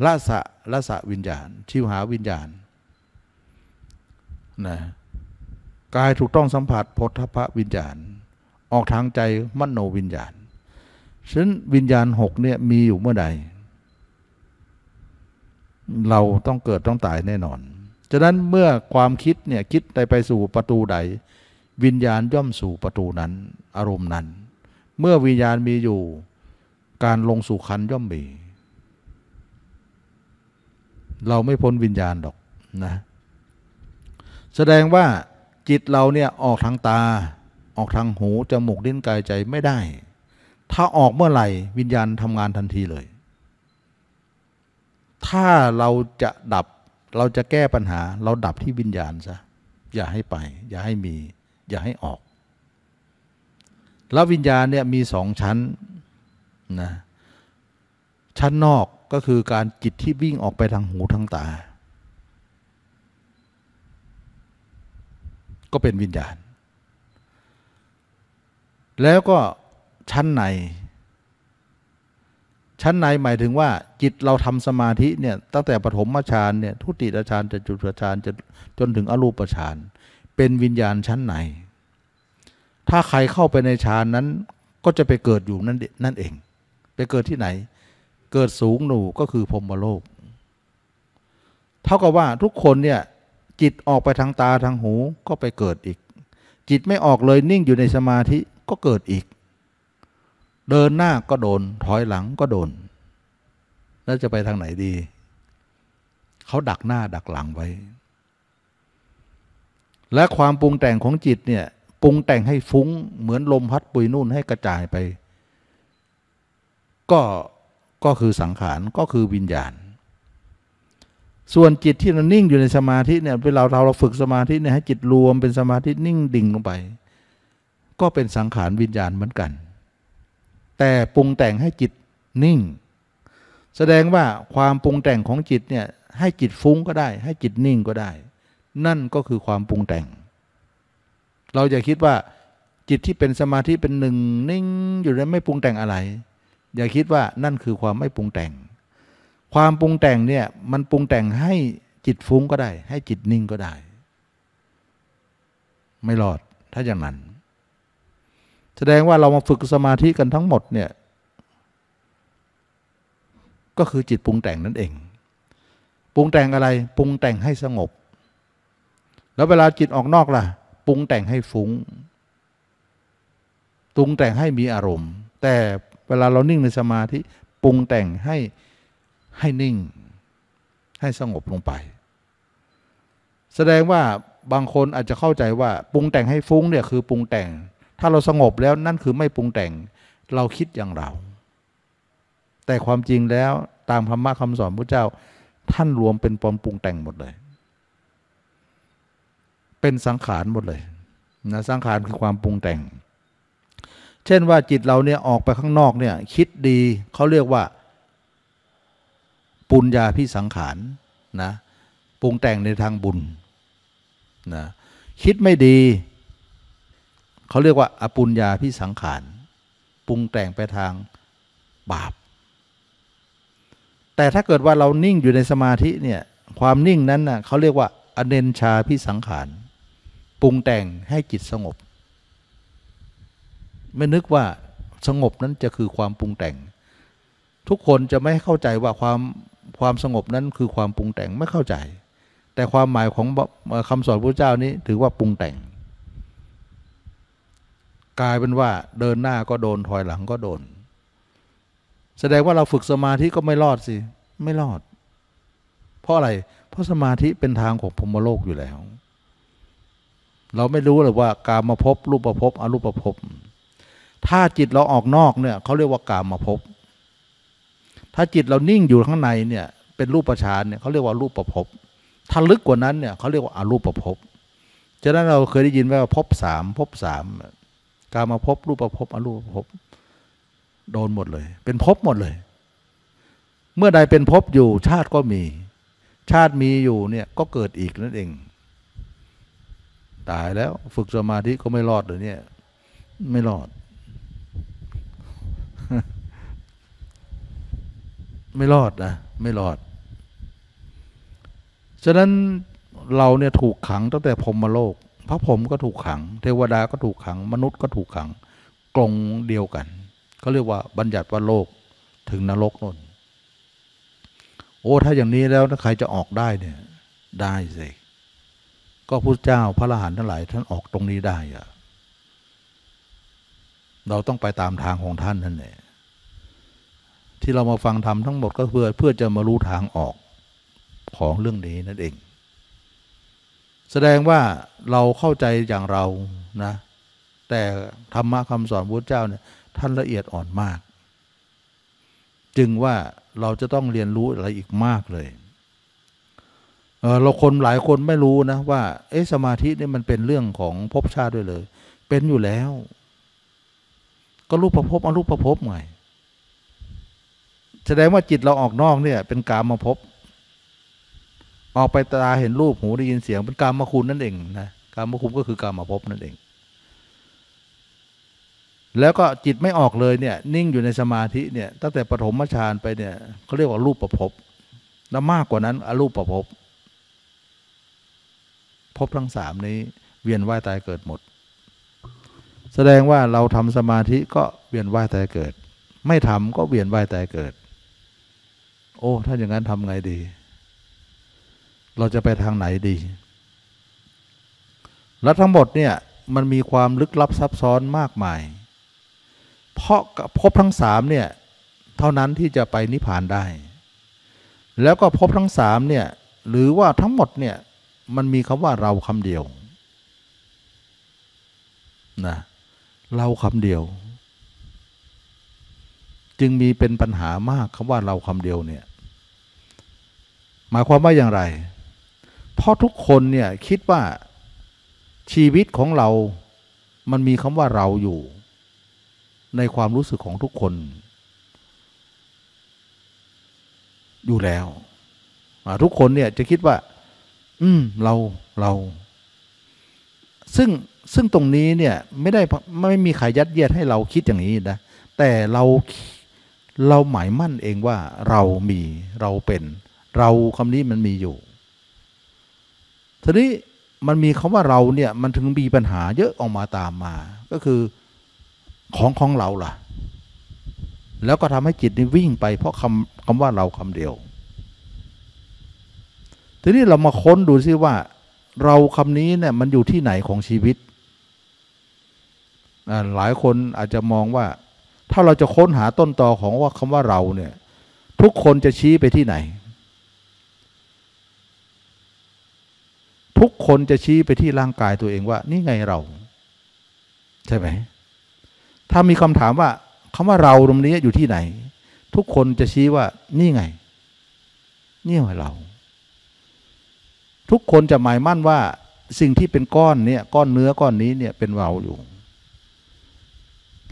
S1: ลาสะลาสะวิญญาณ ชิวหาวิญญาณนะกายถูกต้องสัมผัสพธพะวิญญาณ ออกทางใจมโนวิญญาณ ฉะนั้นวิญญาณหกเนี่ยมีอยู่เมื่อใด เราต้องเกิดต้องตายแน่นอน ฉะนั้นเมื่อความคิดเนี่ย คิดไปไปสู่ประตูใด วิญญาณย่อมสู่ประตูนั้นอารมณ์นั้น เมื่อวิญญาณมีอยู่การลงสู่ขันย่อมมี เราไม่พ้นวิญญาณหรอกนะ แสดงว่าจิตเราเนี่ยออกทางตาออกทางหูจมูกดิ้นกายใจไม่ได้ ถ้าออกเมื่อไหร่วิญญาณทำงานทันทีเลย ถ้าเราจะดับเราจะแก้ปัญหา เราดับที่วิญญาณซะอย่าให้ไป อย่าให้มีอย่าให้ออก แล้ววิญญาณเนี่ยมีสองชั้นนะชั้นนอกก็คือการจิตที่วิ่งออกไปทางหูทางตา ก็เป็นวิญญาณ แล้วก็ชั้นใน ชั้นในหมายถึงว่าจิตเราทำสมาธิเนี่ยตั้งแต่ปฐมฌานเนี่ยทุติยฌานจะจุตฌานจะจนถึงอรูปฌานเป็นวิญญาณชั้นใน ถ้าใครเข้าไปในฌานนั้นก็จะไปเกิดอยู่นั่นนั่นเองไปเกิดที่ไหน เกิดสูงหนูก็คือพรมโลก เท่ากับว่าทุกคนเนี่ย จิตออกไปทางตาทางหูก็ไปเกิดอีก จิตไม่ออกเลยนิ่งอยู่ในสมาธิก็เกิดอีก เดินหน้าก็โดน ถอยหลังก็โดน แล้วจะไปทางไหนดี เขาดักหน้าดักหลังไว้ และความปรุงแต่งของจิต เนี่ยปรุงแต่งให้ฟุ้งเหมือนลมพัดปุยนุ่นให้กระจายไปก็ก็คือสังขาร ก็คือวิญญาณ ส่วนจิตที่เรานิ่งอยู่ในสมาธิเนี่ยเวลาเราเราฝึกสมาธิเนี่ยให้จิตรวมเป็นสมาธินิ่งดิ่งลงไป ก็เป็นสังขารวิญญาณเหมือนกัน แต่ปรุงแต่งให้จิตนิ่ง แสดงว่าความปรุงแต่งของจิตเนี่ยให้จิตฟุ้งก็ได้ให้จิตนิ่งก็ได้ นั่นก็คือความปรุงแต่ง เราจะคิดว่า จิตที่เป็นสมาธิเป็นหนึ่งนิ่งอยู่แล้วไม่ปรุงแต่งอะไรอย่าคิดว่านั่นคือความไม่ปรุงแต่ง ความปรุงแต่งเนี่ยมันปรุงแต่งให้จิตฟุ้งก็ได้ ให้จิตนิ่งก็ได้ ไม่หลอดถ้าอย่างนั้น แสดงว่าเรามาฝึกสมาธิกันทั้งหมดเนี่ยก็คือจิตปรุงแต่งนั่นเอง ปรุงแต่งอะไรปรุงแต่งให้สงบ แล้วเวลาจิตออกนอกล่ะปรุงแต่งให้ฟุง้ง ปรุงแต่งให้มีอารมณ์ แต่เวลาเรานิ่งในสมาธิปรุงแต่งให้ให้นิ่ง ให้สงบลงไป แสดงว่าบางคนอาจจะเข้าใจว่าปรุงแต่งให้ฟุ้งเนี่ยคือปรุงแต่ง ถ้าเราสงบแล้วนั่นคือไม่ปรุงแต่งเราคิดอย่างเรา แต่ความจริงแล้วตามธรรมะคำสอนพระเจ้าท่านรวมเป็นปอมปรุงแต่งหมดเลย เป็นสังขารหมดเลยนะสังขารคือความปรุงแต่งเช่นว่าจิตเราเนี่ยออกไปข้างนอกเนี่ยคิดดีเขาเรียกว่า ปุญญาพิสังขารนะปรุงแต่งในทางบุญนะคิดไม่ดีเขาเรียกว่าอปุญญาพิสังขารปรุงแต่งไปทางบาป แต่ถ้าเกิดว่าเรานิ่งอยู่ในสมาธิเนี่ยความนิ่งนั้นนะ่ะเขาเรียกว่าอเนนชาพิสังขารปรุงแต่งให้จิตสงบไม่นึกว่าสงบนั้นจะคือความปรุงแต่ง ทุกคนจะไม่เข้าใจว่าความความสงบนั้นคือความปรุงแต่งไม่เข้าใจ แต่ความหมายของคำสอนพระเจ้านี้ถือว่าปรุงแต่ง กลายเป็นว่าเดินหน้าก็โดนถอยหลังก็โดน แสดงว่าเราฝึกสมาธิก็ไม่รอดสิ ไม่รอด เพราะอะไรเพราะสมาธิเป็นทางของพรมโลกอยู่แล้ว เราไม่รู้หรอว่าการมาพบรูปประพบอรูปประพบถ้าจิตเราออกนอกเนี่ยเขาเรียกว่ากามาพบ ถ้าจิตเรานิ่งอยู่ข้างในเนี่ย เป็นรูปประชานเนี่ยเขาเรียกว่า รูปประพบ ถ้าลึกกว่านั้นเนี่ยเขาเรียกว่าอารูปประพบฉะนั้นเราเคยได้ยินว่าพบสามพบสาม กามาพบรูปประพบอารูปประพบโดนหมดเลย เป็นพบหมดเลย เมื่อใดเป็นพบอยู่ชาติก็มี ชาติมีอยู่เนี่ยก็เกิดอีกนั่นเอง ตายแล้วฝึกสมาธิก็ไม่รอดเลยเนี่ย ไม่รอดไม่รอดนะ ไม่รอด ฉะนั้นเราเนี่ยถูกขัง ตั้งแต่พรมโลกพระพรมก็ถูกขัง เทวดาก็ถูกขัง มนุษย์ก็ถูกขังกลงเดียวกันเขาเรียกว่าบัญญัติว่าโลกถึงนรกนนโอ้ถ้าอย่างนี้แล้วถ้าใครจะออกได้เนี่ย ได้สิก็พระเจ้าพระอรหันต์ทั้งหลายท่านออกตรงนี้ได้อะเราต้องไปตามทางของท่านนั่นแหละที่เรามาฟังทำทั้งหมดก็เพื่อเพื่อจะมารู้ทางออกของเรื่องนี้นั่นเอง แสดงว่าเราเข้าใจอย่างเรานะ แต่ธรรมะคำสอนพระเจ้าเนี่ย ท่านละเอียดอ่อนมาก จึงว่าเราจะต้องเรียนรู้อะไรอีกมากเลยเเราคนหลายคนไม่รู้นะว่า เอสมาธินี่มันเป็นเรื่องของภพชาติด้วยเลยเป็นอยู่แล้ว ก็รูปประพบอรูปประพบไงแสดงว่าจิตเราออกนอกเนี่ยเป็นกามมาพบ ออกไป ตาเห็นรูปหูได้ยินเสียงเป็นกามมาคุณนั่นเองนะกามมาคุณก็คือกามมาพบนั่นเอง แล้วก็จิตไม่ออกเลยเนี่ยนิ่งอยู่ในสมาธิเนี่ย ตั้งแต่ปฐมฌานไปเนี่ยเขาเรียกว่ารูปประพบแล้วมากกว่านั้นอรูปประพบพบทั้งสามนี้ เวียนว่ายตายเกิดหมด แสดงว่าเราทำสมาธิก็เวียนว่ายตายเกิด ไม่ทำก็เวียนว่ายตายเกิดโอ้ถ้าอย่างนั้นทำไงดี เราจะไปทางไหนดีและทั้งหมดเนี่ยมันมีความลึกลับซับซ้อนมากมาย เพราะพบทั้งสามเนี่ยเท่านั้นที่จะไปนิพพานได้ แล้วก็พบทั้งสามเนี่ย หรือว่าทั้งหมดเนี่ยมันมีคำว่าเราคำเดียวนะเราคำเดียวจึงมีเป็นปัญหามากคำว่าเราคำเดียวเนี่ย หมายความว่าอย่างไร เพราะทุกคนเนี่ยคิดว่าชีวิตของเรา มันมีคำว่าเราอยู่ ในความรู้สึกของทุกคน อยู่แล้ว ทุกคนเนี่ยจะคิดว่า อืม เราเรา ซึ่งซึ่งตรงนี้เนี่ย ไม่ได้ไม่มีใครยัดเยียดให้เราคิดอย่างนี้นะ แต่เราเราหมายมั่นเองว่าเรามีเราเป็น เราคำนี้มันมีอยู่ ทีนี้มันมีคำว่าเราเนี่ยมันถึงมีปัญหาเยอะออกมาตามมา ก็คือของของเราล่ะ แล้วก็ทำให้จิตนี่วิ่งไป เพราะคำคำว่าเราคำเดียว ทีนี้เรามาค้นดูซิว่า เราคำนี้เนี่ยมันอยู่ที่ไหนของชีวิตหลายคนอาจจะมองว่าถ้าเราจะค้นหาต้นตอของว่าคำว่าเราเนี่ย ทุกคนจะชี้ไปที่ไหน ทุกคนจะชี้ไปที่ร่างกายตัวเองว่า นี่ไงเรา ใช่ไหม ถ้ามีคำถามว่าคำว่าเราตรงนี้อยู่ที่ไหน ทุกคนจะชี้ว่านี่ไง นี่ไงเรา ทุกคนจะหมายมั่นว่าสิ่งที่เป็นก้อนเนี่ยก้อนเนื้อก้อนนี้เนี่ยเป็นเราอยู่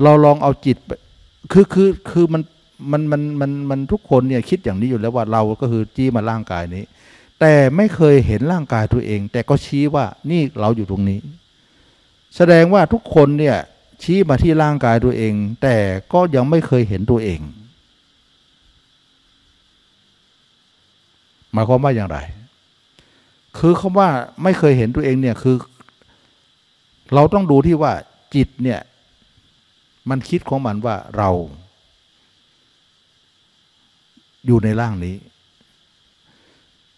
S1: เราลองเอาจิตคือ คือคือมันมันมันมันมันทุกคนเนี่ยคิดอย่างนี้อยู่แล้วว่าเราก็คือจี้มาร่างกายนี้ แต่ไม่เคยเห็นร่างกายตัวเอง แต่ก็ชี้ว่านี่เราอยู่ตรงนี้ แสดงว่าทุกคนเนี่ยชี้มาที่ร่างกายตัวเอง แต่ก็ยังไม่เคยเห็นตัวเองหมายความว่าอย่างไร คือคำว่าไม่เคยเห็นตัวเองเนี่ยคือ เราต้องดูที่ว่าจิตเนี่ยมันคิดของมันว่าเรา อยู่ในร่างนี้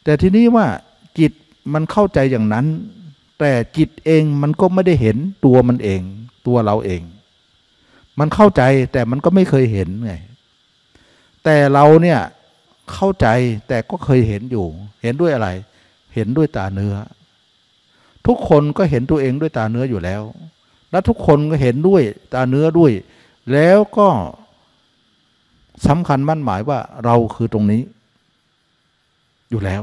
S1: แต่ทีนี้ว่าจิตมันเข้าใจอย่างนั้น แต่จิตเองมันก็ไม่ได้เห็นตัวมันเอง ตัวเราเอง มันเข้าใจแต่มันก็ไม่เคยเห็นไง แต่เราเนี่ยเข้าใจแต่ก็เคยเห็นอยู่ เห็นด้วยอะไร เห็นด้วยตาเนื้อ ทุกคนก็เห็นตัวเองด้วยตาเนื้ออยู่แล้วและทุกคนก็เห็นด้วยตาเนื้อด้วย แล้วก็สำคัญมั่นหมายว่าเราคือตรงนี้ อยู่แล้ว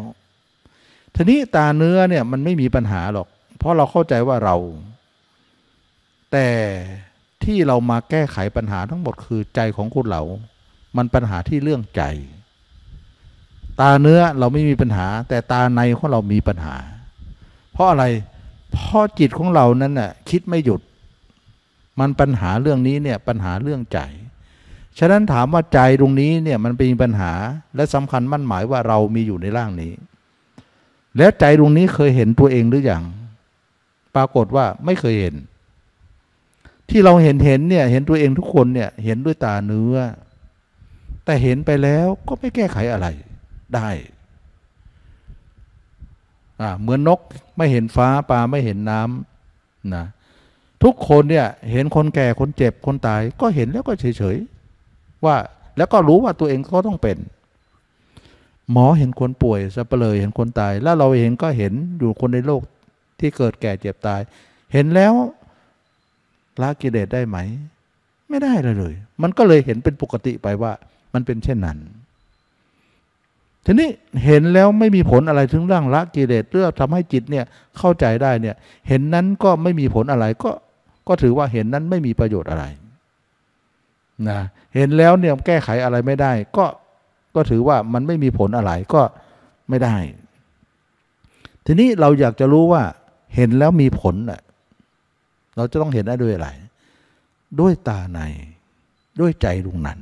S1: ทีนี้ตาเนื้อเนี่ย มันไม่มีปัญหาหรอก เพราะเราเข้าใจว่าเรา แต่ที่เรามาแก้ไขปัญหาทั้งหมดคือใจของคุณเหลามันปัญหาที่เรื่องใจ ตาเนื้อเราไม่มีปัญหา แต่ตาในของเรามีปัญหา เพราะอะไร เพราะจิตของเรานั้นน่ะคิดไม่หยุดมันปัญหาเรื่องนี้เนี่ยปัญหาเรื่องใจ ฉะนั้นถามว่าใจตรงนี้เนี่ยมันเป็นปัญหาและสำคัญมั่นหมายว่าเรามีอยู่ใน ร่างนี้ แล้วใจตรงนี้เคยเห็นตัวเองหรืออยังปรากฏว่าไม่เคยเห็น ที่เราเห็นเห็นเนี่ยเห็นตัวเองทุกคนเนี่ยเห็นด้วยตาเนื้อ แต่เห็นไปแล้วก็ไม่แก้ไขอะไรได้เหมือนนกไม่เห็นฟ้า ปลาไม่เห็นน้ำนะทุกคนเนี่ย เห็นคนแก่คนเจ็บ คนตาย ก็เห็นแล้วก็เฉยๆว่าแล้วก็รู้ว่าตัวเองก็ต้องเป็น หมอเห็นคนป่วยสเปเลยเห็นคนตายแล้วเราเองก็เห็นอยู่คนในโลกที่เกิดแก่เจ็บตาย เห็นแล้วละกิเลสได้ไหม ไม่ได้เลยเลย มันก็เลยเห็นเป็นปกติไปว่ามันเป็นเช่นนั้น ทีนี้เห็นแล้วไม่มีผลอะไรถึงเรื่องละกิเลสเรื่องทำให้จิตเนี่ยเข้าใจได้เนี่ย เห็นนั้นก็ไม่มีผลอะไรก็ก็ถือว่าเห็นนั้นไม่มีประโยชน์อะไรนะ เห็นแล้วเนี่ยแก้ไขอะไรไม่ได้ก็ก็ถือว่ามันไม่มีผลอะไรก็ไม่ได้ ทีนี้เราอยากจะรู้ว่าเห็นแล้วมีผลน่เราจะต้องเห็นได้ด้วยอะไร ด้วยตาในด้วยใจดวงนั้น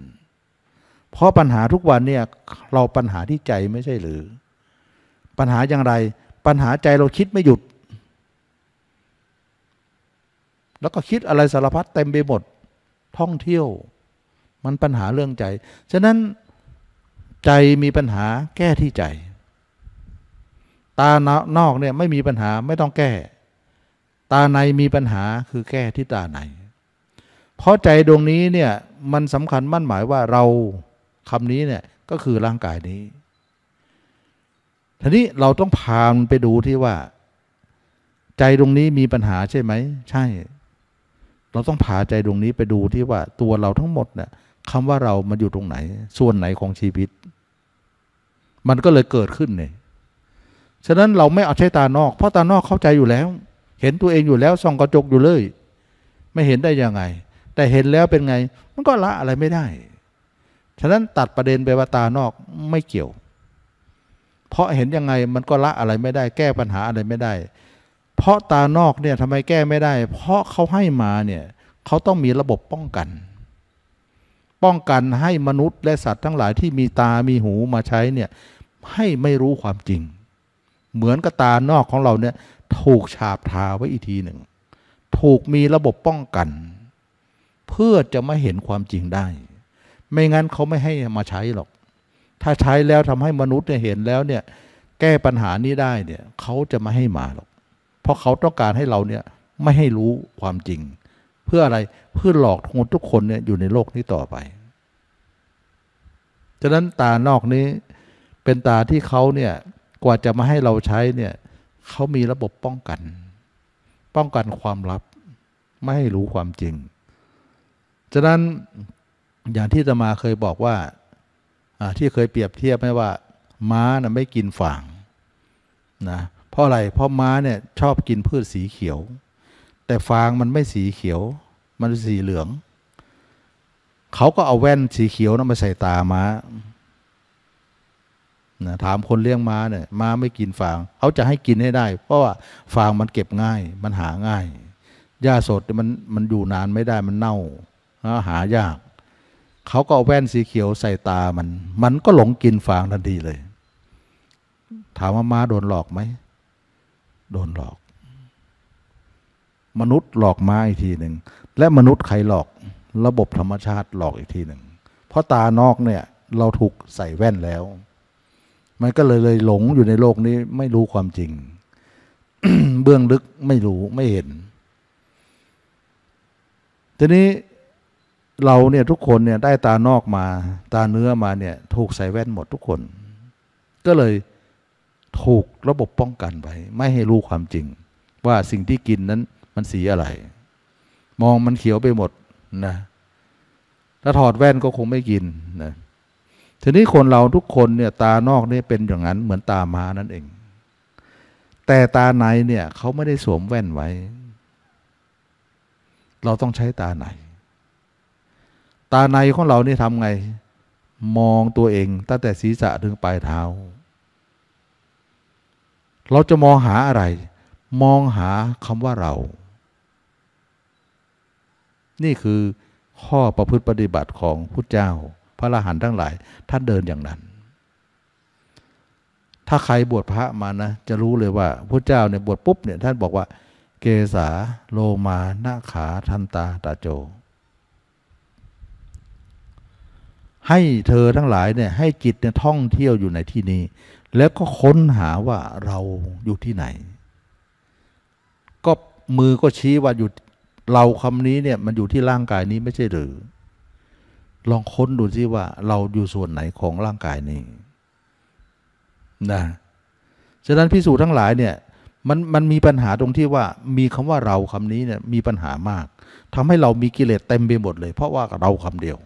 S1: เพราะปัญหาทุกวันเนี่ย เราปัญหาที่ใจไม่ใช่หรือ ปัญหาอย่างไรปัญหาใจเราคิดไม่หยุดแล้วก็คิดอะไรสารพัดเต็มไปหมด ท่องเที่ยว มันปัญหาเรื่องใจ ฉะนั้นใจมีปัญหาแก้ที่ใจ ตานอกเนี่ยไม่มีปัญหาไม่ต้องแก้ ตาในมีปัญหาคือแก้ที่ตาใน เพราะใจดวงนี้เนี่ยมันสำคัญมั่นหมายว่าเราคำนี้เนี่ย ก็คือร่างกายนี้ทีนี้เราต้องพามันไปดูที่ว่า ใจตรงนี้มีปัญหาใช่ไหมใช่เราต้องผ่าใจดวงนี้ไปดูที่ว่าตัวเราทั้งหมดเนี่ยคำว่าเรามันอยู่ตรงไหน ส่วนไหนของชีวิต มันก็เลยเกิดขึ้นเนี่ยฉะนั้นเราไม่เอาใช้ตานอก เพราะตานอกเข้าใจอยู่แล้ว เห็นตัวเองอยู่แล้วส่องกระจกอยู่เลย ไม่เห็นได้ยังไง แต่เห็นแล้วเป็นไง มันก็ละอะไรไม่ได้ ฉะนั้นตัดประเด็นไปว่าตานอกไม่เกี่ยว เพราะเห็นยังไงมันก็ละอะไรไม่ได้แก้ปัญหาอะไรไม่ได้เพราะตานอกเนี่ยทำไมแก้ไม่ได้ เพราะเขาให้มาเนี่ยเขาต้องมีระบบป้องกัน ป้องกันให้มนุษย์และสัตว์ทั้งหลาย ที่มีตา มีหูมาใช้เนี่ยให้ไม่รู้ความจริง เหมือนกับตานอกของเราเนี่ยถูกฉาบทาไว้อีกทีหนึ่ง ถูกมีระบบป้องกัน เพื่อจะไม่เห็นความจริงได้ ไม่งั้นเขาไม่ให้มาใช้หรอก ถ้าใช้แล้วทำให้มนุษย์เนี่ยเห็นแล้วเนี่ยแก้ปัญหานี้ได้เนี่ยเขาจะไม่ให้มาหรอกเพราะเขาต้องการให้เราเนี่ยไม่ให้รู้ความจริง เพื่ออะไรเพื่อหลอกทุกคนเนี่ย อยู่ในโลกนี้ต่อไป ฉะนั้นตานอกนี้เป็นตาที่เขาเนี่ยกว่าจะมาให้เราใช้เนี่ย เขามีระบบป้องกัน ป้องกันความลับ ไม่ให้รู้ความจริงฉะนั้นอย่างที่ตมาเคยบอกว่า ที่เคยเปรียบเทียบไม่ว่า ม้านะไม่กินฝางนะเพราะอะไร เพราะม้าเนี่ยชอบกินพืชสีเขียว แต่ฟางมันไม่สีเขียว มันสีเหลือง เขาก็เอาแว่นสีเขียวนั้นมาใส่ตาม้า ถามคนเลี้ยงม้าเนี่ย ม้าไม่กินฟาง เขาจะให้กินให้ได้ เพราะว่าฟางมันเก็บง่าย มันหาง่าย หญ้าสดมันมันอยู่นานไม่ได้ มันเน่า หายาก เขาก็เอาแว่นสีเขียวใส่ตามัน มันก็หลงกินฟางทันทีเลย ถามว่าม้าโดนหลอกไหมโดนหลอกมนุษย์หลอกมาอีกทีหนึ่งและมนุษย์ใครหลอกระบบธรรมชาติหลอกอีกทีหนึ่งเพราะตานอกเนี่ยเราถูกใส่แว่นแล้วมันก็เลยเลยหลงอยู่ในโลกนี้ไม่รู้ความจริง เบื้องลึกไม่รู้ไม่เห็นทีนี้เราเนี่ยทุกคนเนี่ยได้ตานอกมาตาเนื้อมาเนี่ยถูกใส่แว่นหมดทุกคน ก็เลยถูกระบบป้องกันไว้ ไม่ให้รู้ความจริง ว่าสิ่งที่กินนั้นมันสีอะไร มองมันเขียวไปหมดนะถ้าถอดแว่นก็คงไม่กินนะทีนี้คนเราทุกคนเนี่ยตานอกนี่เป็นอย่างนั้นเหมือนตามานั่นเอง แต่ตาในเนี่ยเขาไม่ได้สวมแว่นไว้ เราต้องใช้ตาในตาในของเรานี่ทำไง มองตัวเอง ตั้งแต่ศีรษะถึงปลายเท้าเราจะมองหาอะไร มองหาคำว่าเรา นี่คือข้อประพฤติปฏิบัติของพุทธเจ้า พระอรหันต์ทั้งหลาย ท่านเดินอย่างนั้น ถ้าใครบวชพระมานะ จะรู้เลยว่าพทธเจ้าเนี่ยบวชปุ๊บเนี่ยท่านบอกว่า เกษาโลมานาขาทันตาตาโจ ให้เธอทั้งหลายเนี่ยให้จิตเนี่ยท่องเที่ยวอยู่ในที่นี้แล้วก็ค้นหาว่าเราอยู่ที่ไหนก็มือก็ชี้ว่าอยู่เราคำนี้เนี่ยมันอยู่ที่ร่างกายนี้ไม่ใช่หรือ ลองค้นดูสิว่าเราอยู่ส่วนไหนของร่างกายนี้นะฉะนั้นพิสูจน์ทั้งหลายเนี่ยมันมันมีปัญหาตรงที่ว่า มีคำว่าเราคำนี้เนี่ยมีปัญหามาก ทำให้เรามีกิเลสเต็มไปหมดเลย เพราะว่าเราคำเดียว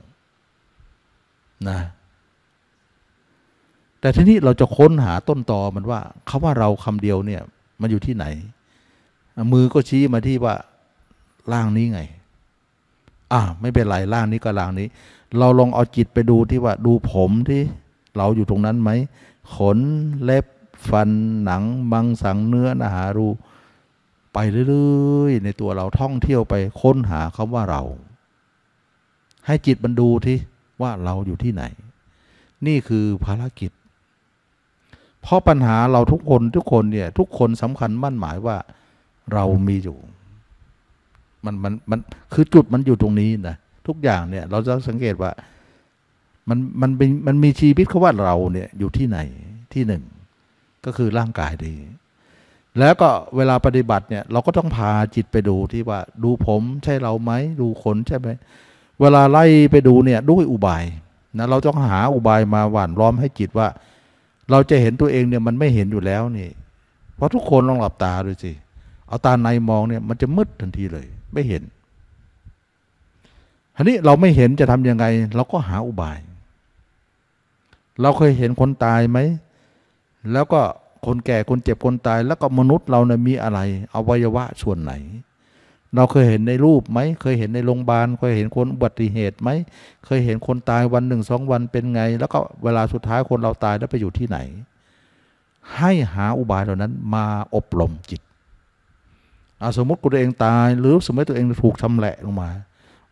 S1: นะแต่ทีนี้เราจะค้นหาต้นตอ มันว่า คำว่าเราคำเดียวเนี่ย มันอยู่ที่ไหน มือก็ชี้มาที่ว่า ล่างนี้ไง อ่าไม่เป็นไรล่างนี้ก็ล่างนี้ เราลองเอาจิตไปดูที่ว่าดูผมที่เราอยู่ตรงนั้นไหม ขน เล็บฟัน หนังบัง สังเนื้อนาหารูไปเรื่อย ๆ ในตัวเราท่องเที่ยวไปค้นหาคำว่าเรา ให้จิตมันดูที่ว่าเราอยู่ที่ไหน นี่คือภารกิจเพราะปัญหาเราทุกคนทุกคนเนี่ย ทุกคนสำคัญมั่นหมายว่า เรามีอยู่ มัน มันมันคือจุดมันอยู่ตรงนี้นะทุกอย่างเนี่ยเราจะสังเกตว่า มันมันเป็นมันมีชีวิตเขาว่าเราเนี่ยอยู่ที่ไหนที่หนึ่งก็คือร่างกายดี แล้วก็เวลาปฏิบัติเนี่ย เราก็ต้องพาจิตไปดูที่ว่า ดูผมใช่เราไหมดูขนใช่ไหม เวลาไล่ไปดูเนี่ยด้วยอุบายนะเราต้องหาอุบายมาหว่านล้อมให้จิตว่าเราจะเห็นตัวเองเนี่ย มันไม่เห็นอยู่แล้วนี่ เพราะทุกคนลองหลับตา ดูสิ เอาตาในมองเนี่ยมันจะมืดทันทีเลย ไม่เห็น ทีนี้เราไม่เห็นจะทำยังไงเราก็หาอุบาย เราเคยเห็นคนตายไหม แล้วก็คนแก่คนเจ็บคนตาย แล้วก็มนุษย์เราเนี่ยมีอะไรอวัยวะส่วนไหนเราเคยเห็นในรูปไหมเคยเห็นในโรงพยาบาลเคยเห็นคนอุบัติเหตุไหม เคยเห็นคนตายวันหนึ่งสองวันเป็นไง แล้วก็เวลาสุดท้ายคนเราตายแล้วไปอยู่ที่ไหน ให้หาอุบายเหล่านั้นมาอบรมจิตอสมมติตัวเองตายหรือสมมติตัวเองถูกชำแหละลงมา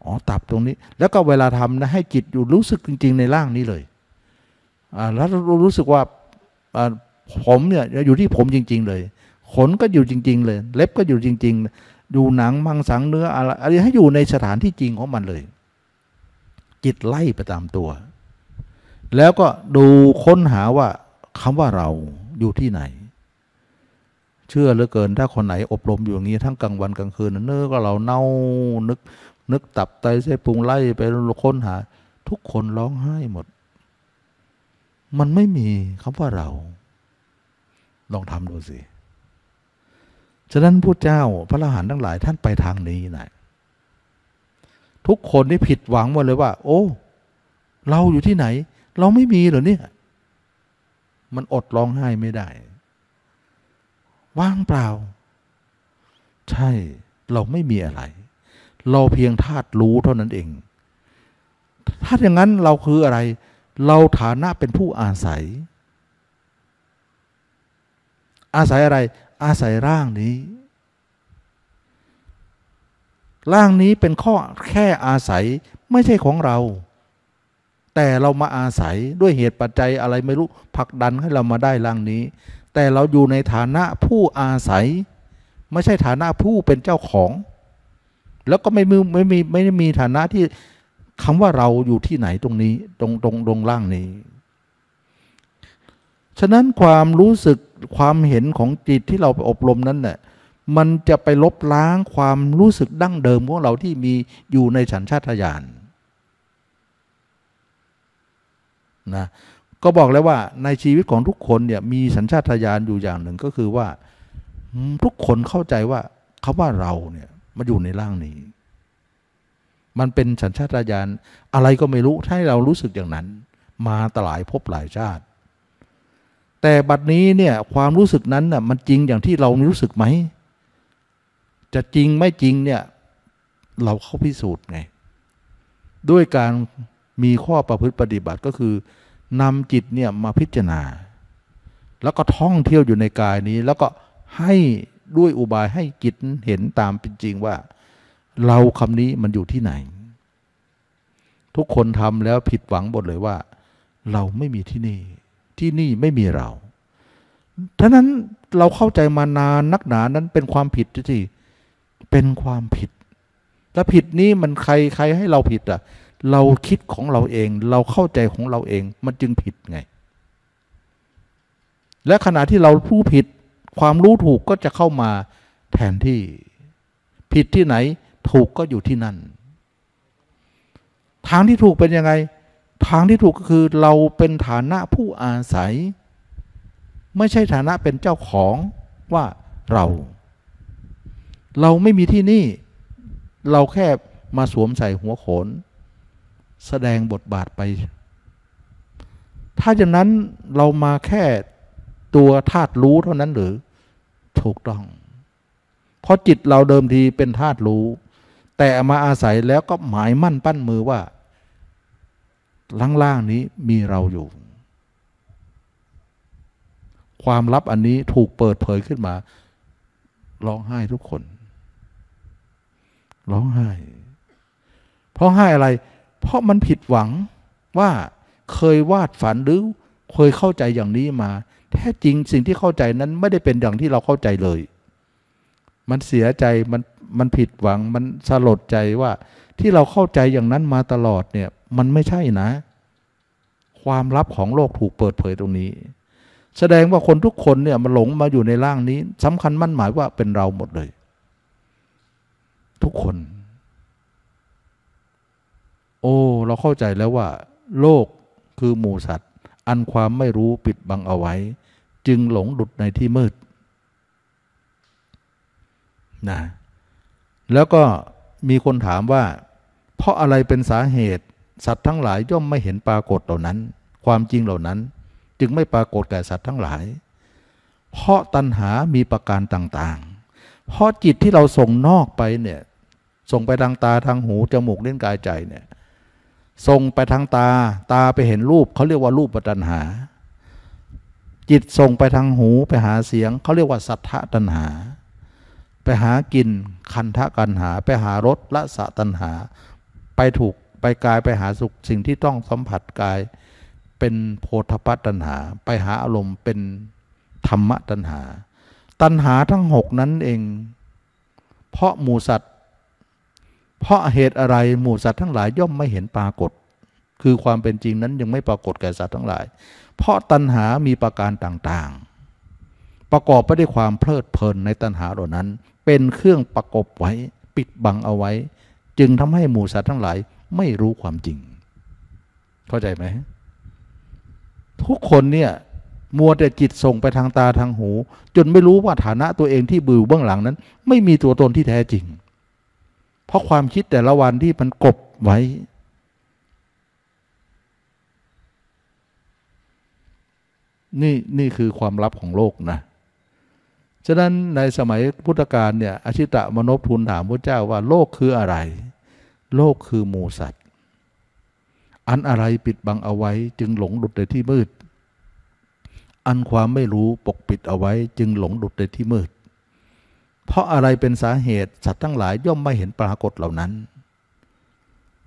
S1: อ๋อตับตรงนี้ แล้วก็เวลาทำนะให้จิตอยู่รู้สึกจริง ๆ ในร่างนี้เลยอ่าแล้วรู้สึกว่าผมเนี่ยอยู่ที่ผมจริง ๆ เลย ขนก็อยู่จริง ๆ เลย เล็บก็อยู่จริง ๆดูหนังมังสังเนื้ออะไรอะไรให้อยู่ในสถานที่จริงของมันเลย จิตไล่ไปตามตัว แล้วก็ดูค้นหาว่าคำว่าเราอยู่ที่ไหน เชื่อเหลือเกินถ้าคนไหนอบรมอยู่อย่างนี้ ทั้งกลางวันกลางคืนเนื้อก็เราเน่านึกนึกตับไตเส้ปพุงไล่ไปค้นหา ทุกคนร้องไห้หมด มันไม่มีคำว่าเรา ลองทำดูสิฉะนั้นพู้เจ้าพระอรหันต์ทั้งหลายท่านไปทางนี้นะทุกคนที่ผิดหวังหมดเลยว่า โอ้เราอยู่ที่ไหน เราไม่มีเหรอเนี่ย มันอดร้องไห้ไม่ได้ ว่างเปล่า ใช่เราไม่มีอะไร เราเพียงธาตุรู้เท่านั้นเอง ถ้าอย่างนั้นเราคืออะไร เราฐานะเป็นผู้อาศัย อาศัยอะไรอาศัยร่างนี้ ร่างนี้เป็นข้อแค่อาศัยไม่ใช่ของเรา แต่เรามาอาศัยด้วยเหตุปัจจัยอะไรไม่รู้ผลักดันให้เรามาได้ร่างนี้ แต่เราอยู่ในฐานะผู้อาศัย ไม่ใช่ฐานะผู้เป็นเจ้าของ แล้วก็ไม่มีไม่มีไม่ได้มีฐานะที่คำว่าเราอยู่ที่ไหนตรงนี้ตรงตรงตรงร่างนี้ ฉะนั้นความรู้สึกความเห็นของจิตที่เราไปอบรมนั้นน่ะมันจะไปลบล้างความรู้สึกดั้งเดิมของเราที่มีอยู่ในสันชาตยานนะก็บอกแล้วว่าในชีวิตของทุกคนเนี่ยมีสัญชาตยานอยู่อย่างหนึ่งก็คือว่าทุกคนเข้าใจว่าคาว่าเราเนี่ยมาอยู่ในร่างนี้ มันเป็นสัญชาตญาณอะไรก็ไม่รู้ให้เรารู้สึกอย่างนั้น มาตลายพบหลายชาติแต่บัดนี้เนี่ยความรู้สึกนั้นน่ะมันจริงอย่างที่เรารู้สึกไหมจะจริงไม่จริงเนี่ยเราเข้าพิสูจน์ไง ด้วยการมีข้อประพฤติปฏิบัติก็คือนำจิตเนี่ยมาพิจารณา แล้วก็ท่องเที่ยวอยู่ในกายนี้ แล้วก็ให้ด้วยอุบายให้จิตเห็นตามเป็นจริงว่า เราคำนี้มันอยู่ที่ไหน ทุกคนทำแล้วผิดหวังหมดเลยว่า เราไม่มีที่นี่ที่นี่ไม่มีเราท่านั้นเราเข้าใจมานานนักหนานั้นเป็นความผิดที่เป็นความผิด และผิดนี้มันใครใครให้เราผิดอ่ะ เราคิดของเราเอง เราเข้าใจของเราเองมันจึงผิดไง และขณะที่เราผู้ผิด ความรู้ถูกก็จะเข้ามาแทนที่ผิดที่ไหนถูกก็อยู่ที่นั่น ทางที่ถูกเป็นยังไงทางที่ถูกก็คือเราเป็นฐานะผู้อาศัยไม่ใช่ฐานะเป็นเจ้าของว่าเรา เราไม่มีที่นี่ เราแค่มาสวมใส่หัวโขน แสดงบทบาทไป ถ้าอย่างนั้นเรามาแค่ตัวธาตุรู้เท่านั้นหรือ ถูกต้อง เพราะจิตเราเดิมทีเป็นธาตุรู้ แต่มาอาศัยแล้วก็หมายมั่นปั้นมือว่าล่างๆนี้มีเราอยู่ ความลับอันนี้ถูกเปิดเผยขึ้นมาร้องไห้ทุกคนร้องไห้ เพราะไห้อะไร เพราะมันผิดหวังว่าเคยวาดฝันหรือเคยเข้าใจอย่างนี้มาแท้จริงสิ่งที่เข้าใจนั้นไม่ได้เป็นอย่างที่เราเข้าใจเลย มันเสียใจมันมันผิดหวังมันสลดใจว่าที่เราเข้าใจอย่างนั้นมาตลอดเนี่ยมันไม่ใช่นะ ความลับของโลกถูกเปิดเผยตรงนี้ แสดงว่าคนทุกคนเนี่ยมันหลงมาอยู่ในร่างนี้ สำคัญมั่นหมายว่าเป็นเราหมดเลย ทุกคน โอ้ เราเข้าใจแล้วว่า โลกคือหมูสัตว์ อันความไม่รู้ปิดบังเอาไว้ จึงหลงดุดในที่มืด นะ แล้วก็มีคนถามว่า เพราะอะไรเป็นสาเหตุสัตว์ทั้งหลายย่อมไม่เห็นปรากฏเหล่านั้น ความจริงเหล่านั้น จึงไม่ปรากฏแก่สัตว์ทั้งหลาย เพราะตัณหา มีประการต่างๆ เพราะจิตที่เราส่งนอกไปเนี่ยส่งไปทางตาทางหูจมูกเล่นกายใจเนี่ยส่งไปทางตาตาไปเห็นรูปเขาเรียกว่ารูปปัญหา จิตส่งไปทางหูไปหาเสียงเขาเรียกว่าสัทธะตัณหา ไปหากินคันทะกันหาไปหารสละสะตัณหาไปถูกไปกายไปหาสุขสิ่งที่ต้องสัมผัสกายเป็นโพธพัตัญหา ไปหาอารมณ์เป็นธรรมะตัญหา ตัญหาทั้งหกนั้นเอง เพราะหมูสัตว์เพราะเหตุอะไรหมูสัตว์ทั้งหลาย ย่อมไม่เห็นปรากฏคือความเป็นจริงนั้นยังไม่ปรากฏแก่สัตว์ทั้งหลาย เพราะตัญหา มีประการต่างๆ ประกอบไปด้วยความเพลิดเพลินในตัญหาเหล่านั้น เป็นเครื่องประกบไว้ปิดบังเอาไว้ จึงทำให้หมูสัตว์ทั้งหลายไม่รู้ความจริง เข้าใจไหม ทุกคนเนี่ยมัวแต่จิตส่งไปทางตาทางหู จนไม่รู้ว่าฐานะตัวเองที่บือเบื้องหลังนั้น ไม่มีตัวตนที่แท้จริง เพราะความคิดแต่ละวันที่มันกบไว้ นี่นี่คือความลับของโลกนะ ฉะนั้นในสมัยพุทธกาลเนี่ยอชิตะมนพทูลถามพระเจ้าว่าโลกคืออะไรโลกคือหมูสัตว์ อันอะไรปิดบังเอาไว้ จึงหลงหลุดในที่มืด อันความไม่รู้ปกปิดเอาไว้ จึงหลงหลุดในที่มืด เพราะอะไรเป็นสาเหตุสัตว์ทั้งหลายย่อมไม่เห็นปรากฏเหล่านั้น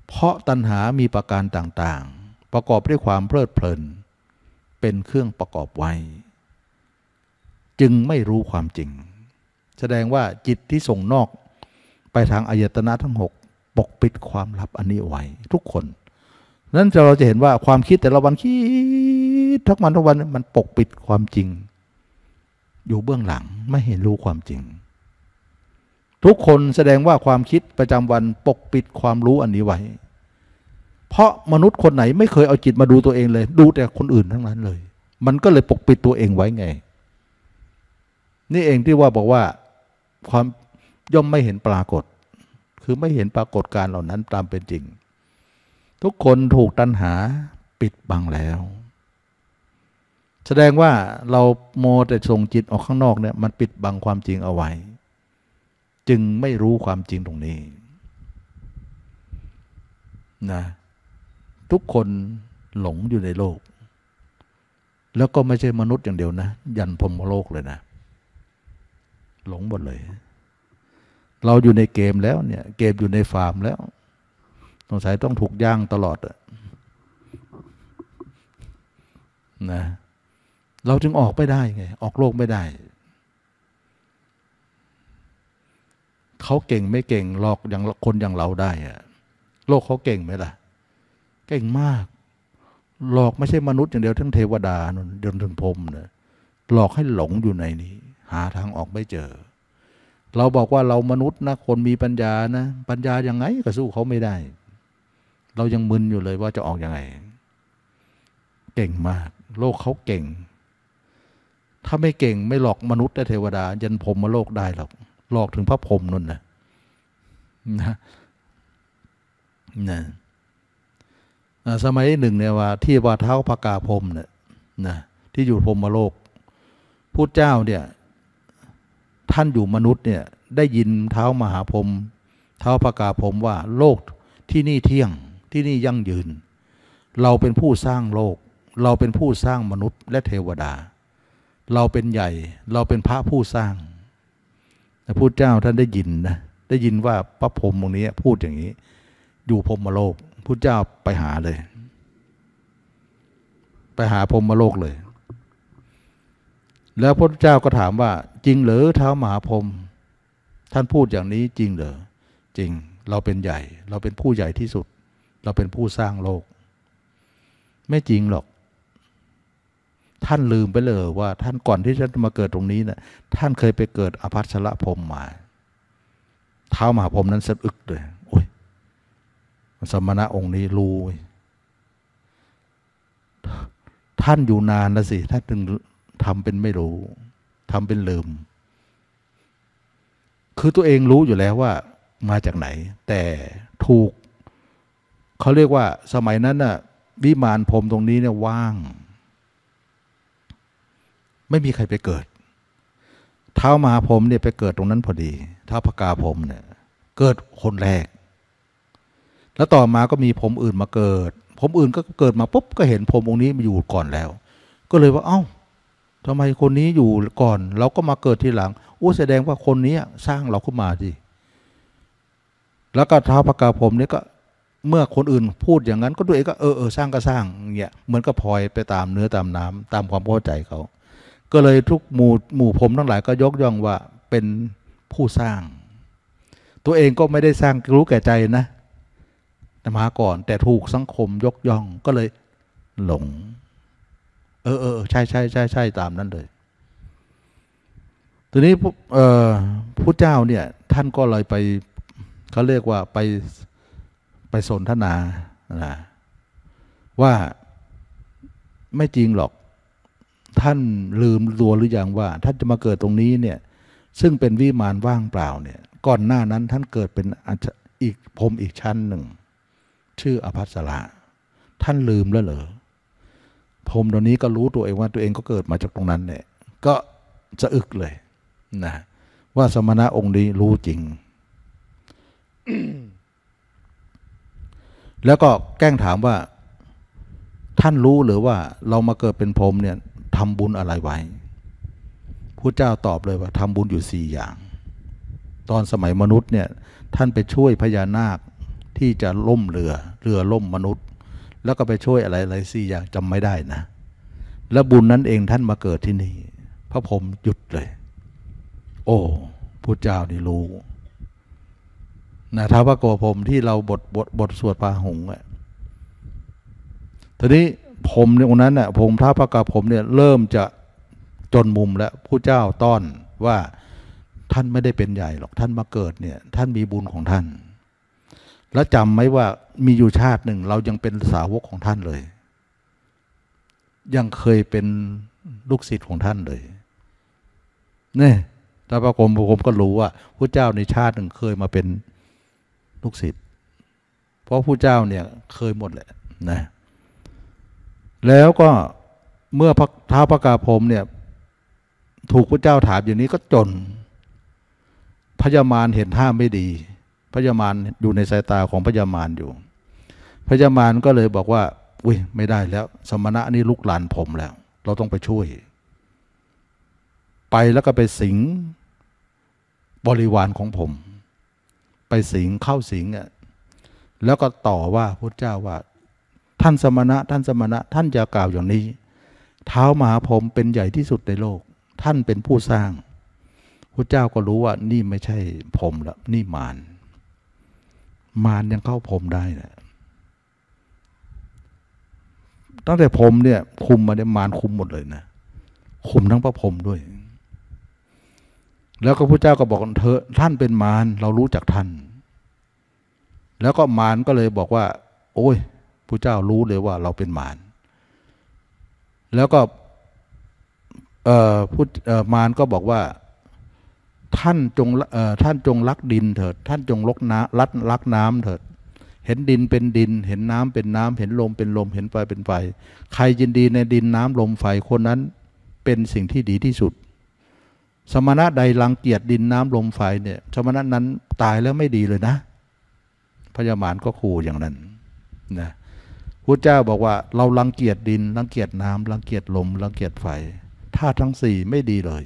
S1: เพราะตัณหา มีประการต่าง ๆ ประกอบด้วยความเพลิดเพลิน เป็นเครื่องประกอบไว้ จึงไม่รู้ความจริง แสดงว่าจิตที่ส่งนอกไปทางอายตนะทั้งหกปกปิดความลับอันนี้ไว้ ทุกคน นั้นเราจะเห็นว่าความคิดแต่ละวันคิดทุกวันทุกวัน มันปกปิดความจริง อยู่เบื้องหลังไม่เห็นรู้ความจริง ทุกคนแสดงว่าความคิดประจำวันปกปิดความรู้อันนี้ไว้ เพราะมนุษย์คนไหนไม่เคยเอาจิตมาดูตัวเองเลย ดูแต่คนอื่นทั้งนั้นเลย มันก็เลยปกปิดตัวเองไว้ไง นี่เองที่ว่าบอกว่าความย่อมไม่เห็นปรากฏคือไม่เห็นปรากฏการเหล่านั้นตามเป็นจริง ทุกคนถูกตัณหาปิดบังแล้ว แสดงว่าเราโมแต่ส่งจิตออกข้างนอกเนี่ยมันปิดบังความจริงเอาไว้ จึงไม่รู้ความจริงตรงนี้นะทุกคนหลงอยู่ในโลก แล้วก็ไม่ใช่มนุษย์อย่างเดียวนะ ยันพรมโลกเลยนะ หลงหมดเลยเราอยู่ในเกมแล้วเนี่ย เกมอยู่ใน ฟาร์มแล้ว สงสัย ต้องถูกย่างตลอดอนะเราจึงออกไม่ได้ไง ออกโลกไม่ได้ เขาเก่งไม่เก่งหลอกอย่างคนอย่างเราได้อะโลกเขาเก่งไหมล่ะเก่งมาก หลอกไม่ใช่มนุษย์อย่างเดียวทั้งเทวดาจนถึงพรมเนี่ยหลอกให้หลงอยู่ในนี้ หาทางออกไม่เจอเราบอกว่าเรามนุษย์นะคนมีปัญญานะ ปัญญายังไงก็สู้เขาไม่ได้ เรายังมึนอยู่เลยว่าจะออกอยังไง เก่งมาก โลกเขาเก่ง ถ้าไม่เก่ง ไม่หลอกมนุษย์และเทวดายันรมมาโลกได้หรอกหลอกถึงพระพรหมนั่นนะนะนะสมัยหนึ่งเนี่ยว่า ที่ว่าเท้าพากาพรมเนี่ยนะที่อยู่พรมโลกพุทธเจ้าเนี่ยท่านอยู่มนุษย์เนี่ยได้ยินเท้ามหาพรมเท้าพระกาพรมว่า โลกที่นี่เที่ยงที่นี่ยั่งยืน เราเป็นผู้สร้างโลก เราเป็นผู้สร้างมนุษย์และเทวดา เราเป็นใหญ่เราเป็นพระผู้สร้างพระพุทธเจ้าท่านได้ยินนะ ได้ยินว่าพระพรหมตรงนี้พูดอย่างนี้ อยู่พรหมโลกพุทธเจ้าไปหาเลย ไปหาพรหมโลกเลย แล้วพระพุทธเจ้าก็ถามว่าจริงหรือเท้ามหาพรมท่านพูดอย่างนี้จริงเหรอ จริงเราเป็นใหญ่ เราเป็นผู้ใหญ่ที่สุด เราเป็นผู้สร้างโลก ไม่จริงหรอก ท่านลืมไปเลยว่า ท่านก่อนที่ท่านมาเกิดตรงนี้นะท่านเคยไปเกิดอภัสรพรมมาเท้ามหาพรมนั้นสะอึกเลยโอ้ยสมณะองค์นี้รู้ ท่านอยู่นานนะสิท่านถึงทำเป็นไม่รู้ทำเป็นลืม คือตัวเองรู้อยู่แล้วว่า มาจากไหน แต่ถูก เขาเรียกว่า สมัยนั้นน่ะวิมานพรมตรงนี้เนี่ยว่าง ไม่มีใครไปเกิด เท้ามาพรมเนี่ยไปเกิดตรงนั้นพอดีเท้าพกาพรมเนี่ย เกิดคนแรก แล้วต่อมาก็มีพรมอื่นมาเกิดพรมอื่นก็เกิดมาปุ๊บก็เห็นพรมองค์นี้มาอยู่ก่อนแล้ว ก็เลยว่าเอา้าทำไมคนนี้อยู่ก่อนเราก็มาเกิดทีหลังอู้แสดงว่าคนนี้สร้างเราขึ้นมาดิแล้วก็เท้าพระกาผมนี่ก็เมื่อคนอื่นพูดอย่างนั้นก็ด้วยก็ เออเออสร้างก็สร้างเงี้ยเหมือนก็พลอยไปตามเนื้อตามน้ำ ตามความพอใจเขา ก็เลยทุกหมู่หมู่ผมทั้งหลายก็ยกย่องว่าเป็นผู้สร้าง ตัวเองก็ไม่ได้สร้างรู้แก่ใจนะแต่มาก่อน แต่ถูกสังคมยกย่องก็เลยหลงออเออใช่ใช่ใช่ใช่ตามนั้นเลย ทีนี้ผู้เจ้าเนี่ยท่านก็เลยไปเขาเรียกว่าไปไปสนทนานะว่าไม่จริงหรอกท่านลืมตัวหรืออยังว่า ท่านจะมาเกิดตรงนี้เนี่ยซึ่งเป็นวิมานว่างเปล่าเนี่ยก่อนหน้านั้นท่านเกิดเป็นอีกพรมอีกชั้นหนึ่ง ชื่ออภัสราท่านลืมแล้วเหรอผมตอนนี้ก็รู้ตัวเองว่าตัวเองก็เกิดมาจากตรงนั้นเนี่ย ก็จะอึกเลยนะว่าสมณะองค์นี้รู้จริง แล้วก็แกล้งถามว่า ท่านรู้หรือว่าเรามาเกิดเป็นพรมเนี่ยทำบุญอะไรไว้พระเจ้าตอบเลยว่าทำบุญอยู่สี่อย่าง ตอนสมัยมนุษย์เนี่ย ท่านไปช่วยพญานาคที่จะล่มเรือเรือล่มมนุษย์แล้วก็ไปช่วยอะไรอะไรสี่อย่างจำไม่ได้นะ แล้วบุญนั้นเองท่านมาเกิดที่นี่ พระพรหมหยุดเลย โอ้พุทธเจ้านี่รู้นะท้าวพระโกพรมที่เราบทบทบทสวดพาหงอะทีนี้ผมในองนั้นน่ะผมท้าวพระกาผมเนี่ย เริ่มจะจนมุมแล้วผู้เจ้าต้อนว่าท่านไม่ได้เป็นใหญ่หรอกท่านมาเกิดเนี่ย ท่านมีบุญของท่าน แล้วจำไหมว่ามีอยู่ชาติหนึ่งเรายังเป็นสาวกของท่านเลย ยังเคยเป็นลูกศิษย์ของท่านเลยเนี่ย้าพระกรมพระกรมก็รู้ว่าพระเจ้าในชาติหนึ่งเคยมาเป็นลูกศิษย์เพราะพระเจ้าเนี่ยเคยหมดแหละนะแล้วก็เมื่อท้าพระกาพรมเนี่ย ถูกพระเจ้าถามอย่างนี้ก็จนพญามารเห็นท่าไม่ดีพญามารอยู่ในสายตาของพญามารอยู่พระยามารก็เลยบอกว่าอุ้ย ไม่ได้แล้ว สมณะนี่ลุกหลานผมแล้ว เราต้องไปช่วย ไปแล้วก็ไปสิง บริวารของผม ไปสิงเข้าสิงอ่ะ แล้วก็ต่อว่าพระเจ้าว่า ท่านสมณะ ท่านสมณะ ท่านจะกล่าวอย่างนี้ เท้ามหาพรมเป็นใหญ่ที่สุดในโลก ท่านเป็นผู้สร้างพระเจ้าก็รู้ว่า นี่ไม่ใช่ผมละนี่มาร มารยังเข้าผมได้นะตั้งแต่รมเนี่ยคุมมาได้มารคุมหมดเลยนะ คุมทั้งพระพรมด้วย แล้วก็พระเจ้าก็บอกเธอท่านเป็นมารเรารู้จักท่าน แล้วก็มารก็เลยบอกว่า โอ้ยพระเจ้ารู้เลยว่าเราเป็นมารแล้วก็เออ่พุทธมารก็บอกว่าท่านจงท่านจงรักดินเถิดท่านจงลักน้ำรักน้ำเถิดเห็นดินเป็นดิน เห็นน้ำเป็นน้ำ เห็นลมเป็นลม เห็นไฟเป็นไฟ ใครยินดีในดินน้ำลมไฟ คนนั้นเป็นสิ่งที่ดีที่สุด สมณะใดรังเกียจดินน้ำลมไฟเนี่ย สมณะนั้นตายแล้วไม่ดีเลยนะพญามารก็ขู่อย่างนั้น นะพุทธเจ้าบอกว่า เรารังเกียจดินรังเกียจน้ำรังเกียจลมรังเกียจไฟธาตุทั้งสี่ไม่ดีเลย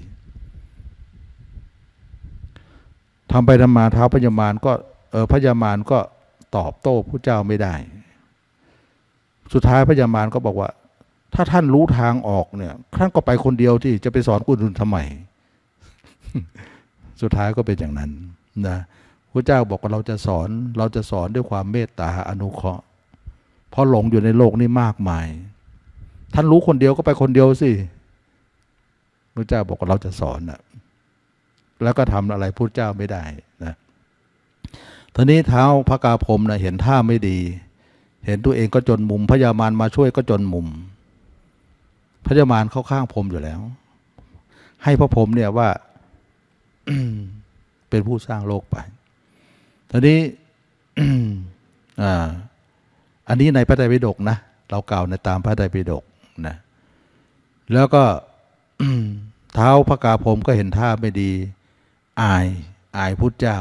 S1: ทำไปทำมาเท้าพญามารก็เออพญามารก็ตอบโต้พระเจ้าไม่ได้ สุดท้ายพระยามารก็บอกว่า ถ้าท่านรู้ทางออกเนี่ยท่านก็ไปคนเดียวที่จะไปสอนกุณุนทำไม สุดท้ายก็เป็นอย่างนั้นนะ พระเจ้าบอกว่าเราจะสอนเราจะสอนด้วยความเมตตาอนุเคราะห์ เพราะหลงอยู่ในโลกนี้มากมาย ท่านรู้คนเดียวก็ไปคนเดียวสิ พระเจ้าบอกว่าเราจะสอนนะแล้วก็ทำอะไรพระเจ้าไม่ได้นะตอนนี้เท้าพระกาพรมนะเห็นท่าไม่ดี เห็นตัวเองก็จนมุมพญามารมาช่วยก็จนมุมพญามารเข้าข้างพรมอยู่แล้ว ให้พระพรมเนี่ยว่า เป็นผู้สร้างโลกไป ตอนนี้อันนี้ในพระไตรปิฎกนะเรากล่าวในตามพระไตรปิฎกนะ แล้วก็ เท้าพระกาพรมก็เห็นท่าไม่ดี อาย อายพุทธเจ้า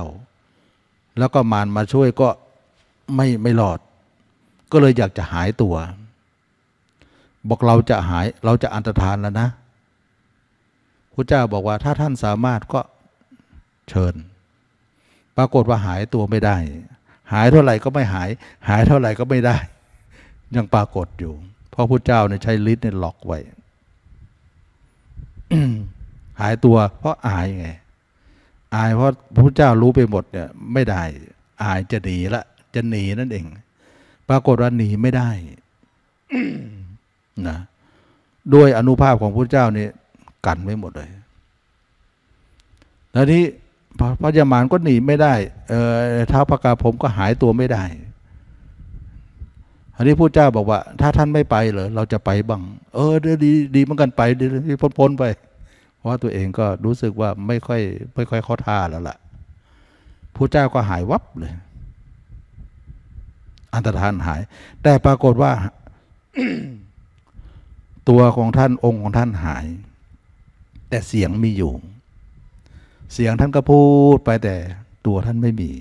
S1: แล้วก็มารมาช่วยก็ไม่ไม่หลอด ก็เลยอยากจะหายตัว บอกเราจะหายเราจะอันตรธานแล้วนะพระเจ้าบอกว่าถ้าท่านสามารถก็เชิญ ปรากฏว่าหายตัวไม่ได้ หายเท่าไหร่ก็ไม่หาย หายเท่าไหร่ก็ไม่ได้ ยังปรากฏอยู่ เพราะพระเจ้าในใช้ฤทธิ์เนี่ยหลอกไว้หายตัวเพราะอายไงอายเพราะพระพุทธเจ้ารู้ไปหมดเนี่ย ไม่ได้ อายจะหนีละ จะหนีนั่นเอง ปรากฏว่าหนีไม่ได้นะด้วยอนุภาพของพระเจ้านี่กันไว้หมดเลยแล้วที่พระยามานก็หนีไม่ได้ เออท้าพระกาผมก็หายตัวไม่ได้อันนี้พระเจ้าบอกว่า ถ้าท่านไม่ไปเหรอเราจะไปบ้างเออ ดีดีเหมือนกันไปดีพ้นไปเพราะตัวเองก็รู้สึกว่าไม่ค่อยไม่ค่อยเข้าท่าแล้ว ล่ะผู้เจ้าก็หายวับเลย อันตรธานหาย แต่ปรากฏว่า ตัวของท่านองค์ของท่านหาย แต่เสียงมีอยู่ เสียงท่านก็พูดไปแต่ ตัวท่านไม่มี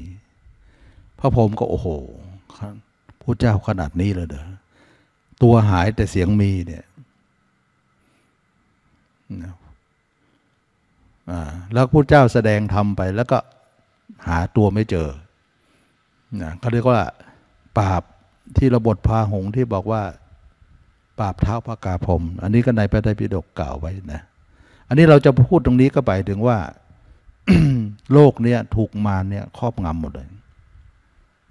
S1: พระพรหมก็โอ้โหพู้เจ้าขนาดนี้เลยเด้อตัวหายแต่เสียงมีเนี่ยแล้วพระเจ้าแสดงทำไปแล้วก็หาตัวไม่เจอนะเขาเรียกว่าปราบที่ระบทพาหงที่บอกว่า ปราบเท้าพระกาพรมอันนี้ก็ในพระไตรปิฎกกล่าวไว้นะ อันนี้เราจะพูดตรงนี้ก็ไปถึงว่า โลกเนี้ยถูกมารเนี่ยครอบงำหมดเลย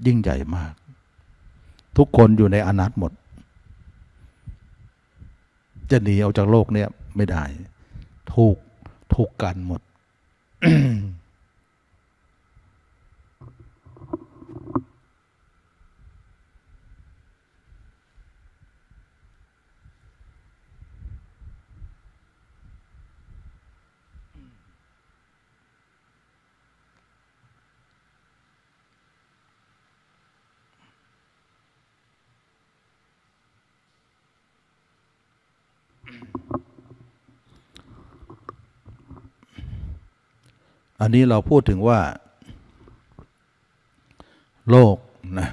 S1: ยิ่งใหญ่มาก ทุกคนอยู่ในอนัตหมด จะหนีออกจากโลกเนี้ยไม่ได้ถูกทุกกันหมดอันนี้เราพูดถึงว่า โลกนะ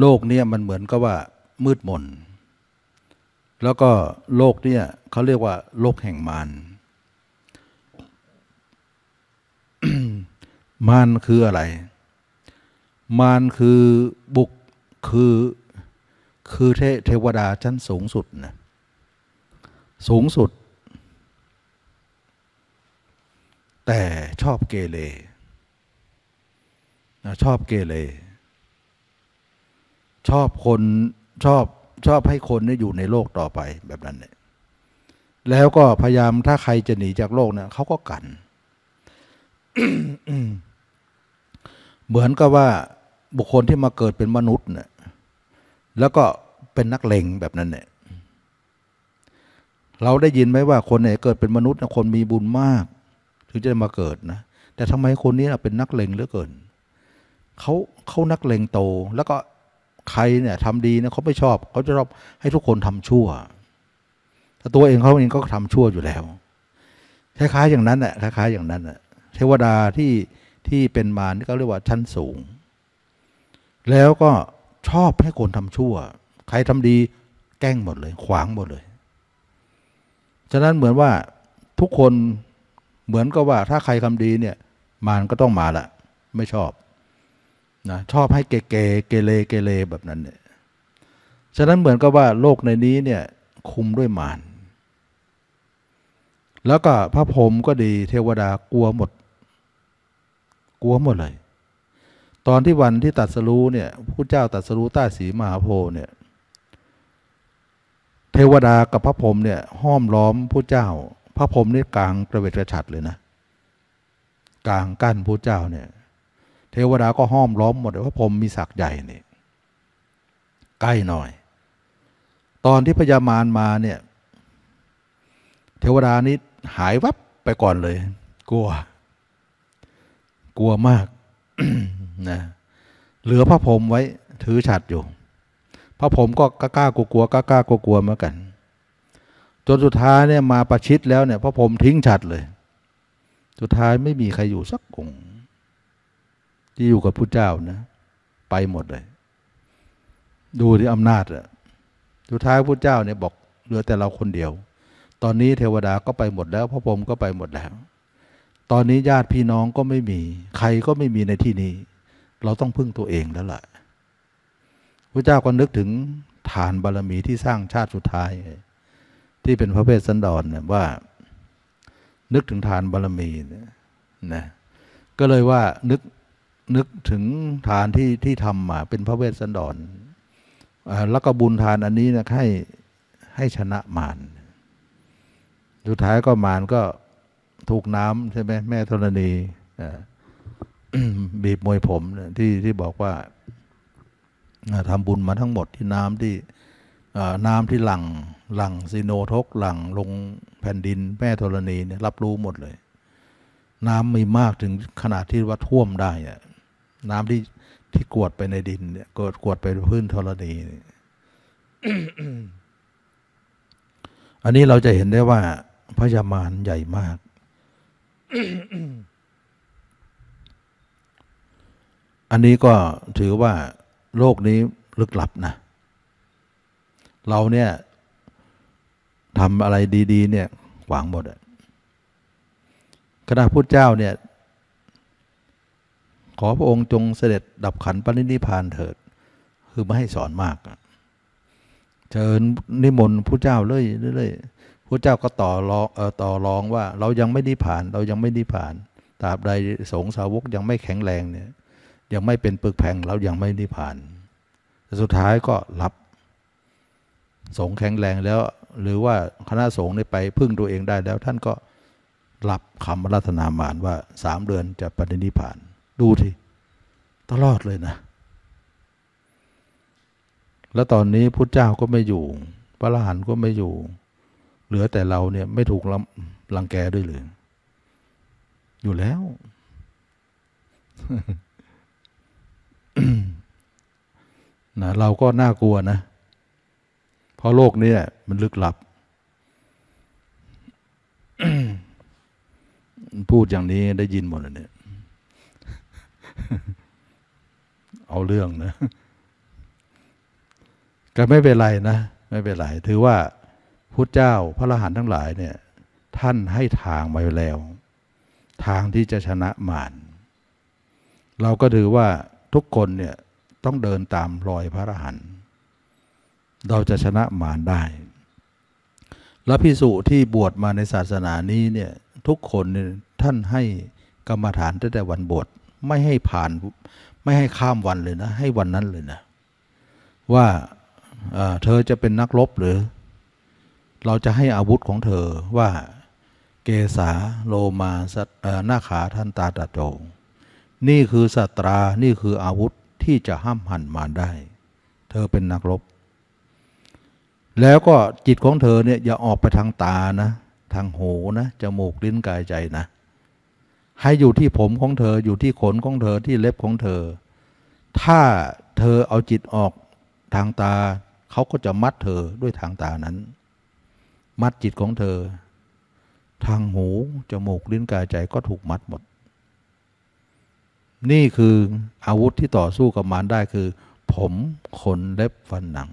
S1: โลกเนี่ยมันเหมือนกับว่า มืดมนแล้วก็โลกเนี่ยเขาเรียกว่า โลกแห่งมารมารคืออะไร มารคือบุก คือ คือเทเทวดาชั้นสูงสุดนะสูงสุดแต่ชอบเกเรชอบเกเรชอบคน ชอบ ชอบให้คนนี่อยู่ในโลกต่อไปแบบนั้นเนี่ย แล้วก็พยายามถ้าใครจะหนีจากโลกเนี่ยเขาก็กันเหมือนกับว่า บุคคลที่มาเกิดเป็นมนุษย์เนี่ย แล้วก็เป็นนักเลงแบบนั้นเนี่ย เราได้ยินไหมว่าคนไหนเกิดเป็นมนุษย์คนมีบุญมากคือจะมาเกิดนะ แต่ทำไมคนนี้เป็นนักเลงเหลือเกิน เขาเขานักเลงโตแล้วก็ใครเนี่ยทำดีนะเขาไม่ชอบเขาจะชอบให้ทุกคนทำชั่ว แต่ตัวเองเขาเองก็ทำชั่วอยู่แล้ว คล้ายๆอย่างนั้นแหละคล้ายๆอย่างนั้นแหละเทวดาที่ที่เป็นมารนี่ก็เรียกว่าชั้นสูง แล้วก็ชอบให้คนทำชั่ว ใครทำดีแกล้งหมดเลย ขวางหมดเลย ฉะนั้นเหมือนว่าทุกคนเหมือนกับว่าถ้าใครทำดีเนี่ย มารก็ต้องมาละไม่ชอบนะชอบให้เกเกเกเเกเลแบบนั้นเนี่ยฉะนั้นเหมือนกับว่า โลกในนี้เนี่ย คุมด้วยมารแล้วก็พระพรหมก็ดี เทวดากลัวหมด กลัวหมดเลย ตอนที่วันที่ตัดสรู้เนี่ยผู้เจ้าตัดสรู้ใต้สีมหาโพเนี่ย เทวดากับพระพรหมเนี่ย ห้อมล้อมผู้เจ้าพระพรหมนี่กลางกระเวทกระฉัดเลยนะกลางกั้นพระเจ้าเนี่ย เทวดาก็ห้อมล้อมหมดเลยพระพรหมมีศักย์ใหญ่นี่ใกล้หน่อย ตอนที่พญามารมาเนี่ย เทวดานี่หายวับไปก่อนเลย กลัว กลัวมากนะเหลือพระพรหมไว้ถือฉัดอยู่ พระพรหมก็กล้ากลัวกลัวกล้ากลัวกลัวเหมือนกันจนสุดท้ายเนี่ยมาประชิดแล้วเนี่ยพระพรหมทิ้งฉัดเลย สุดท้ายไม่มีใครอยู่สักองค์ที่อยู่กับพระเจ้านะ ไปหมดเลย ดูที่อำนาจอะสุดท้ายพระเจ้าเนี่ยบอกเหลือแต่เราคนเดียว ตอนนี้เทวดาก็ไปหมดแล้วพระพรหมก็ไปหมดแล้วตอนนี้ญาติพี่น้องก็ไม่มี ใครก็ไม่มีในที่นี้ เราต้องพึ่งตัวเองแล้วล่ะพระเจ้าก็นึกถึงฐานบารรมีที่สร้างชาติสุดท้ายที่เป็นพระเวสสันดรเนี่ยว่า นึกถึงทานบารรมีนะก็เลยว่านึกนึกถึงทานที่ที่ทำมาเป็นพระเวสสันดรแล้วก็บุญทานอันนี้นะให้ให้ชนะมารสุดท้ายก็มารก็ถูกน้ำใช่ไหมแม่ธรณีบีบมวยผมที่ที่บอกว่าทำบุญมาทั้งหมดที่น้ำที่น้ำที่หลังหลังซีโนทกหลังลงแผ่นดิน แม่ธรณีเนี่ยรับรู้หมดเลย น้ำมีมากถึงขนาดที่ว่าท่วมได้น้ำที่ที่กวดไปในดินเนี่ยกวดกวดไปพื้นธรณี อันนี้เราจะเห็นได้ว่า พยามานใหญ่มาก อันนี้ก็ถือว่า โลกนี้ลึกลับนะเราเนี่ยทำอะไรดีๆ เนี่ยหวางหมดอะคณะพุทธเจ้าเนี่ย ขอพระองค์จงเสด็จ ดับขันปณิธิพานเถิด คือไม่ให้สอนมาก เชิญนิมนต์พระเจ้าเลื่อยๆพระเจ้าก็ต่อรองต่อรองว่า เรายังไม่นิพาน เรายังไม่นิพานตราบใดสงสาวกยังไม่แข็งแรงเนี่ย ยังไม่เป็นปึกแผง เรายังไม่นิพานสุดท้ายก็รับสงแข็งแรงแล้ว หรือว่าคณะสงฆ์ไปพึ่งตัวเองได้แล้ว ท่านก็รับคำรัตนามานว่า สามเดือนจะปฏินิพาน ดูทีตลอดเลยนะ แล้วตอนนี้พุทธเจ้าก็ไม่อยู่ พระอรหันต์ก็ไม่อยู่ เหลือแต่เราเนี่ย ไม่ถูกลังแกด้วยหรือ อยู่แล้วนะเราก็น่ากลัวนะราะโลกนี้มันลึกลับ พูดอย่างนี้ได้ยินหมดเลยเนี่ย เอาเรื่องนะก็ไม่เป็นไรนะ ไม่เป็นไร ถือว่า พุทธเจ้าพระอรหันต์ทั้งหลาย เนี่ย ท่านให้ทางมาแล้ว ทางที่จะชนะมาร เราก็ถือว่าทุกคนเนี่ยต้องเดินตามรอยพระอรหันต์เราจะชนะมารได้ และพิสุที่บวชมาในศาสนานี้เนี่ยทุกคนท่านให้กรรมฐานตั้งแต่วันบวชไม่ให้ผ่านไม่ให้ข้ามวันเลยนะให้วันนั้นเลยนะว่าเธอจะเป็นนักรบ หรือ เราจะให้อาวุธของเธอว่าเกษาโลมาสหน้าขาท่านตาตาโจงนี่คือสัตรานี่คืออาวุธที่จะห้ามหันมาได้ เธอเป็นนักรบแล้วก็จิตของเธอเนี่ยอย่าออกไปทางตานะ ทางหูนะจมูกลิ้นกายใจนะ ให้อยู่ที่ผมของเธอ อยู่ที่ขนของเธอที่เล็บของเธอ ถ้าเธอเอาจิตออกทางตาเขาก็จะมัดเธอด้วยทางตานั้น มัดจิตของเธอ ทางหู จมูกลิ้นกายใจก็ถูกมัดหมด นี่คืออาวุธที่ต่อสู้กับมารได้คือ ผมขนเล็บฟันหนัง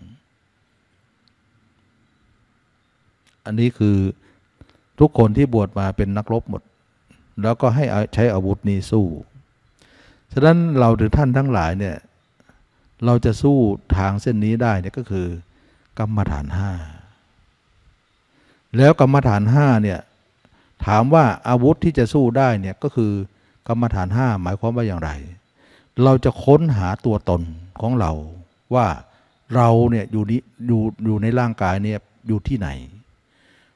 S1: อันนี้คือทุกคนที่บวชมาเป็นนักรบหมด แล้วก็ให้ใช้อาวุธนี้สู้ ฉะนั้นเราหรือท่านทั้งหลายเนี่ย เราจะสู้ทางเส้นนี้ได้เนี่ยก็คือกรรมฐานห้า แล้วกรรมฐานห้าเนี่ยถามว่าอาวุธที่จะสู้ได้เนี่ยก็คือกรรมฐานห้า หมายความว่าอย่างไร เราจะค้นหาตัวตนของเราว่าเราเนี่ยอยู่นี้อยู่อยู่ในร่างกายเนี่ยอยู่ที่ไหน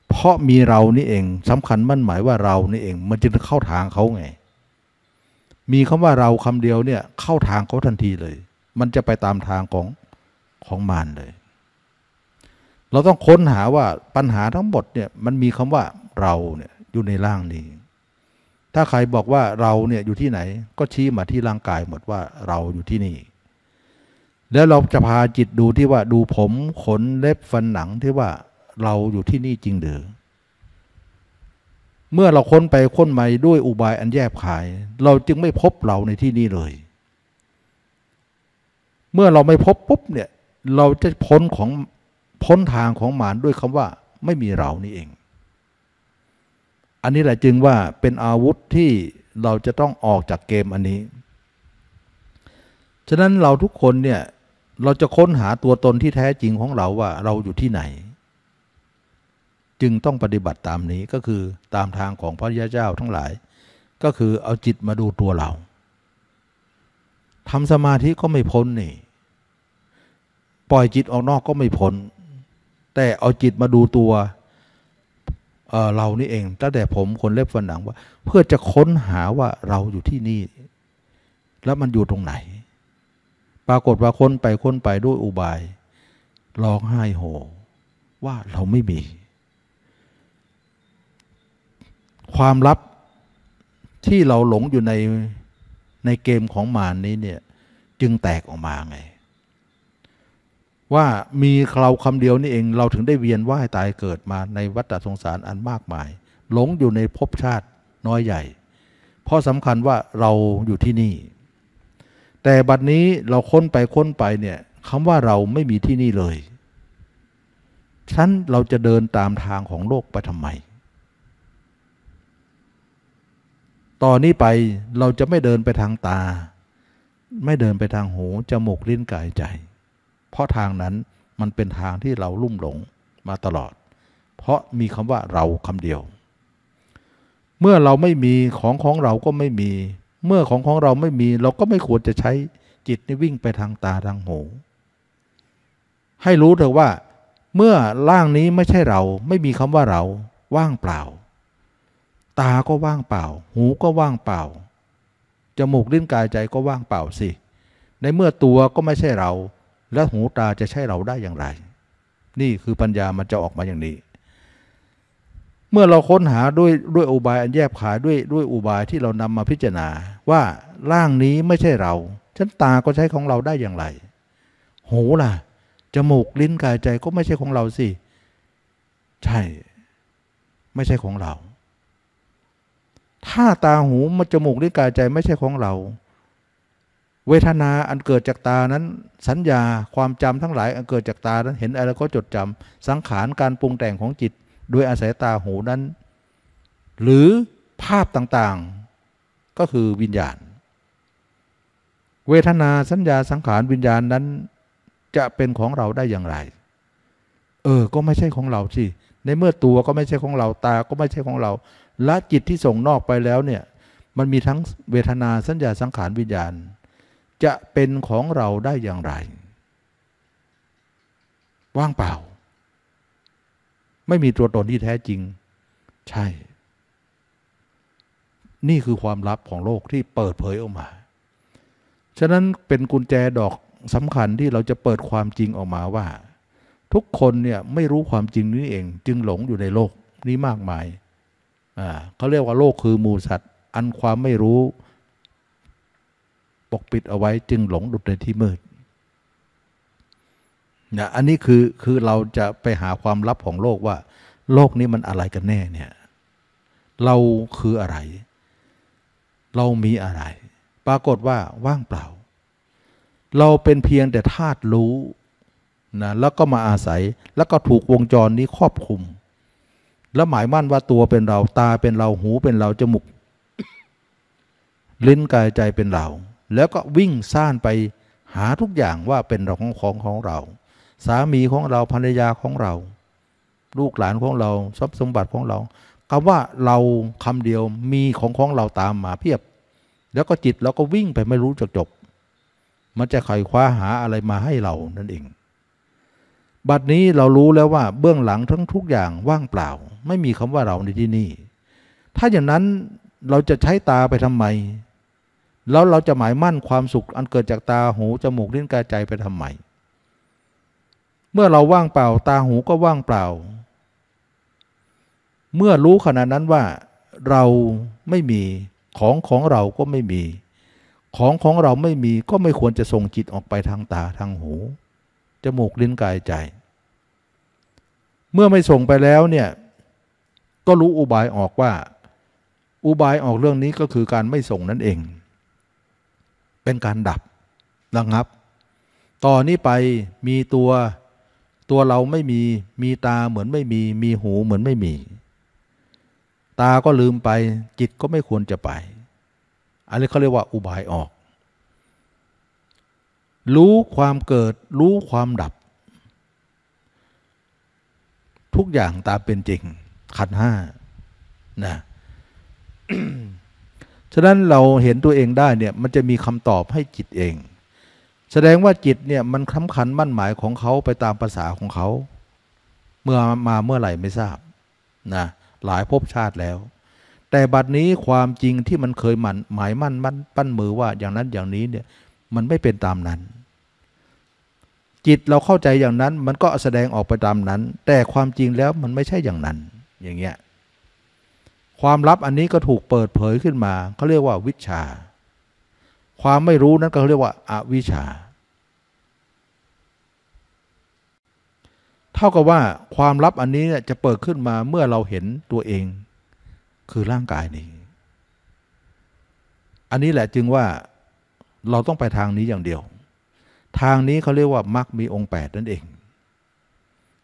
S1: เพราะมีเรานี่เองสำคัญมั่นหมายว่าเรานี่เอง มันจึงเข้าทางเขาไง มีคำว่าเราคำเดียวเนี่ย เข้าทางเขาทันทีเลย มันจะไปตามทางของของมารเลย เราต้องค้นหาว่าปัญหาทั้งหมดเนี่ยมันมีคำว่าเราเนี่ยอยู่ในร่างนี้ ถ้าใครบอกว่าเราเนี่ยอยู่ที่ไหนก็ชี้มาที่ร่างกายหมดว่าเราอยู่ที่นี่ แล้วเราจะพาจิตดูที่ว่าดูผม ขนเล็บฟันหนังที่ว่าเราอยู่ที่นี่จริงหรือ เมื่อเราค้นไปค้นมาด้วยอุบายอันแยบขาย เราจึงไม่พบเราในที่นี่เลย เมื่อเราไม่พบปุ๊บเนี่ย เราจะพ้นของพ้นทางของหมานด้วยคำว่า ไม่มีเรานี่เอง อันนี้แหละจึงว่าเป็นอาวุธที่เราจะต้องออกจากเกมอันนี้ ฉะนั้นเราทุกคนเนี่ย เราจะค้นหาตัวตนที่แท้จริงของเราว่าเราอยู่ที่ไหนจึงต้องปฏิบัติตามนี้ก็คือตามทางของพระยาเจ้าทั้งหลาย ก็คือเอาจิตมาดูตัวเราทำสมาธิก็ไม่พ้นนี่ ปล่อยจิตออกนอกก็ไม่พ้น แต่เอาจิตมาดูตัวเเรานี่เองตั้งแต่ผมคนเล็บฝันหนังว่า เพื่อจะค้นหาว่าเราอยู่ที่นี่ แล้วมันอยู่ตรงไหน ปรากฏว่าค้นไปค้นไปด้วยอุบายร้องไห้โหว่าเราไม่มีความลับที่เราหลงอยู่ในในเกมของมารนี้เนี่ยจึงแตกออกมาไง ว่ามีเราคำเดียวนี่เอง เราถึงได้เวียนว่ายตายเกิดมาในวัฏสงสารอันมากมาย หลงอยู่ในภพชาติน้อยใหญ่ เพราะสำคัญว่าเราอยู่ที่นี่ แต่บัดนี้เราค้นไปค้นไปเนี่ยคำว่าเราไม่มีที่นี่เลยฉันเราจะเดินตามทางของโลกไปทำไมต่อนนี้ไปเราจะไม่เดินไปทางตา ไม่เดินไปทางหูจมูกลิ้นกายใจ เพราะทางนั้นมันเป็นทางที่เราลุ่มหลงมาตลอด เพราะมีคำว่าเราคำเดียว เมื่อเราไม่มีของของเราก็ไม่มี เมื่อของของเราไม่มีเราก็ไม่ควรจะใช้จิตนี่วิ่งไปทางตาทางหู ให้รู้เถอะว่า เมื่อร่างนี้ไม่ใช่เราไม่มีคำว่าเราว่างเปล่าตา ก็ว่างเปล่า หูก็ว่างเปล่า จมูก ลิ้น กาย ใจ ก็ว่างเปล่าสิ ในเมื่อตัวก็ไม่ใช่เรา แล้วหูตาจะใช่เราได้อย่างไร นี่คือปัญญามันจะออกมาอย่างนี้ เมื่อเราค้นหาด้วยด้วยอุบายอันแยบขาย ด้วยด้วยอุบายที่เรานำมาพิจารณาว่าร่างนี้ไม่ใช่เรา ฉันตาก็ใช้ของเราได้อย่างไร หู ล่ะ จมูก ลิ้น กาย ใจ ก็ไม่ใช่ของเราสิ ใช่ ไม่ใช่ของเราถ้าตาหูมาจมูกลิ้นกายใจไม่ใช่ของเรา เวทนาอันเกิดจากตานั้น สัญญาความจำทั้งหลาย อันเกิดจากตานั้น เห็นอะไรก็จดจำ สังขารการปรุงแต่งของจิต โดยอาศัยตาหูนั้น หรือภาพต่าง ๆก็คือวิญญาณ เวทนาสัญญาสังขารวิญญาณนั้นจะเป็นของเราได้อย่างไร เออ ก็ไม่ใช่ของเราสิในเมื่อตัวก็ไม่ใช่ของเรา ตา ก็ไม่ใช่ของเราละจิตที่ส่งนอกไปแล้วเนี่ย มันมีทั้งเวทนาสัญญาสังขารวิญญาณจะเป็นของเราได้อย่างไร ว่างเปล่า ไม่มีตัวตนที่แท้จริง ใช่ นี่คือความลับของโลกที่เปิดเผยออกมา ฉะนั้นเป็นกุญแจดอกสำคัญที่เราจะเปิดความจริงออกมาว่า ทุกคนเนี่ย ไม่รู้ความจริงนี้เอง จึงหลงอยู่ในโลกนี้มากมายเขาเรียกว่า โลกคือมูสัตว์ อันความไม่รู้ ปกปิดเอาไว้จึงหลงดุจในที่มืดนะอันนี้คือคือเราจะไปหาความลับของโลกว่า โลกนี้มันอะไรกันแน่ เนี่ย เราคืออะไร เรามีอะไร ปรากฏว่าว่างเปล่า เราเป็นเพียงแต่ธาตุรู้นะแล้วก็มาอาศัย แล้วก็ถูกวงจรนี้ครอบคลุมแล้วหมายมั่นว่าตัวเป็นเราตาเป็นเราหูเป็นเราจมูกลิ้นกายใจเป็นเรา แล้วก็วิ่งซ่านไปหาทุกอย่างว่าเป็นเราของ ของของเรา สามีของเราภรรยาของเรา ลูกหลานของเราทรัพย์สมบัติของเราคำว่าเราคำเดียวมีของของเราตามมาเพียบ แล้วก็จิตเราก็วิ่งไปไม่รู้จบจบมันจะไขว่คว้าหาอะไรมาให้เรานั่นเองบัดนี้เรารู้แล้วว่าเบื้องหลังทั้งทุกอย่างว่างเปล่า ไม่มีคำว่าเราในที่นี่ถ้าอย่างนั้นเราจะใช้ตาไปทำไมแล้วเราจะหมายมั่นความสุขอันเกิดจากตาหูจมูกลิ้นกายใจไปทำไม เมื่อเราว่างเปล่าตาหูก็ว่างเปล่า เมื่อรู้ขณะนั้นว่า เราไม่มีของของเราก็ไม่มี ของของเราไม่มีก็ไม่ควรจะส่งจิตออกไปทางตาทางหู จมูกลิ้นกายใจเมื่อไม่ส่งไปแล้วเนี่ย ก็รู้อุบายออกว่า อุบายออกเรื่องนี้ก็คือการไม่ส่งนั่นเอง เป็นการดับนะครับต่อนนี้ไปมีตัวตัวเราไม่มีมีตาเหมือนไม่มีมีหูเหมือนไม่มี ตาก็ลืมไปจิตก็ไม่ควรจะไป อันนี้เขาเรียกว่าอุบายออก รู้ความเกิดรู้ความดับทุกอย่างตาม เป็นจริง ขันห้านะ ฉะนั้นเราเห็นตัวเองได้เนี่ยมันจะมีคำตอบให้จิตเอง แสดงว่าจิตเนี่ยมันคำคันมั่นหมายของเขาไปตามภาษาของเขา เมื่อมาเมื่อไหร่ไม่ทราบ นะ หลายภพชาติแล้ว แต่บัดนี้ความจริงที่มันเคยหมันหมายมั่นมั่นปั้นมือว่าอย่างนั้นอย่างนี้เนี่ยมันไม่เป็นตามนั้นจิตเราเข้าใจอย่างนั้นมันก็แสดงออกไปตามนั้น แต่ความจริงแล้วมันไม่ใช่อย่างนั้นอย่างเงี้ยความลับอันนี้ก็ถูกเปิดเผยขึ้นมาเขาเรียกว่าวิชา ความไม่รู้นั้นก็เรียกว่าอาวิชา เท่ากับว่าความลับอันนี้จะเปิดขึ้นมาเมื่อเราเห็นตัวเอง คือร่างกายนี้ อันนี้แหละจึงว่าเราต้องไปทางนี้อย่างเดียวทางนี้เขาเรียกว่ามรรคมีองค์แปดนั่นเอง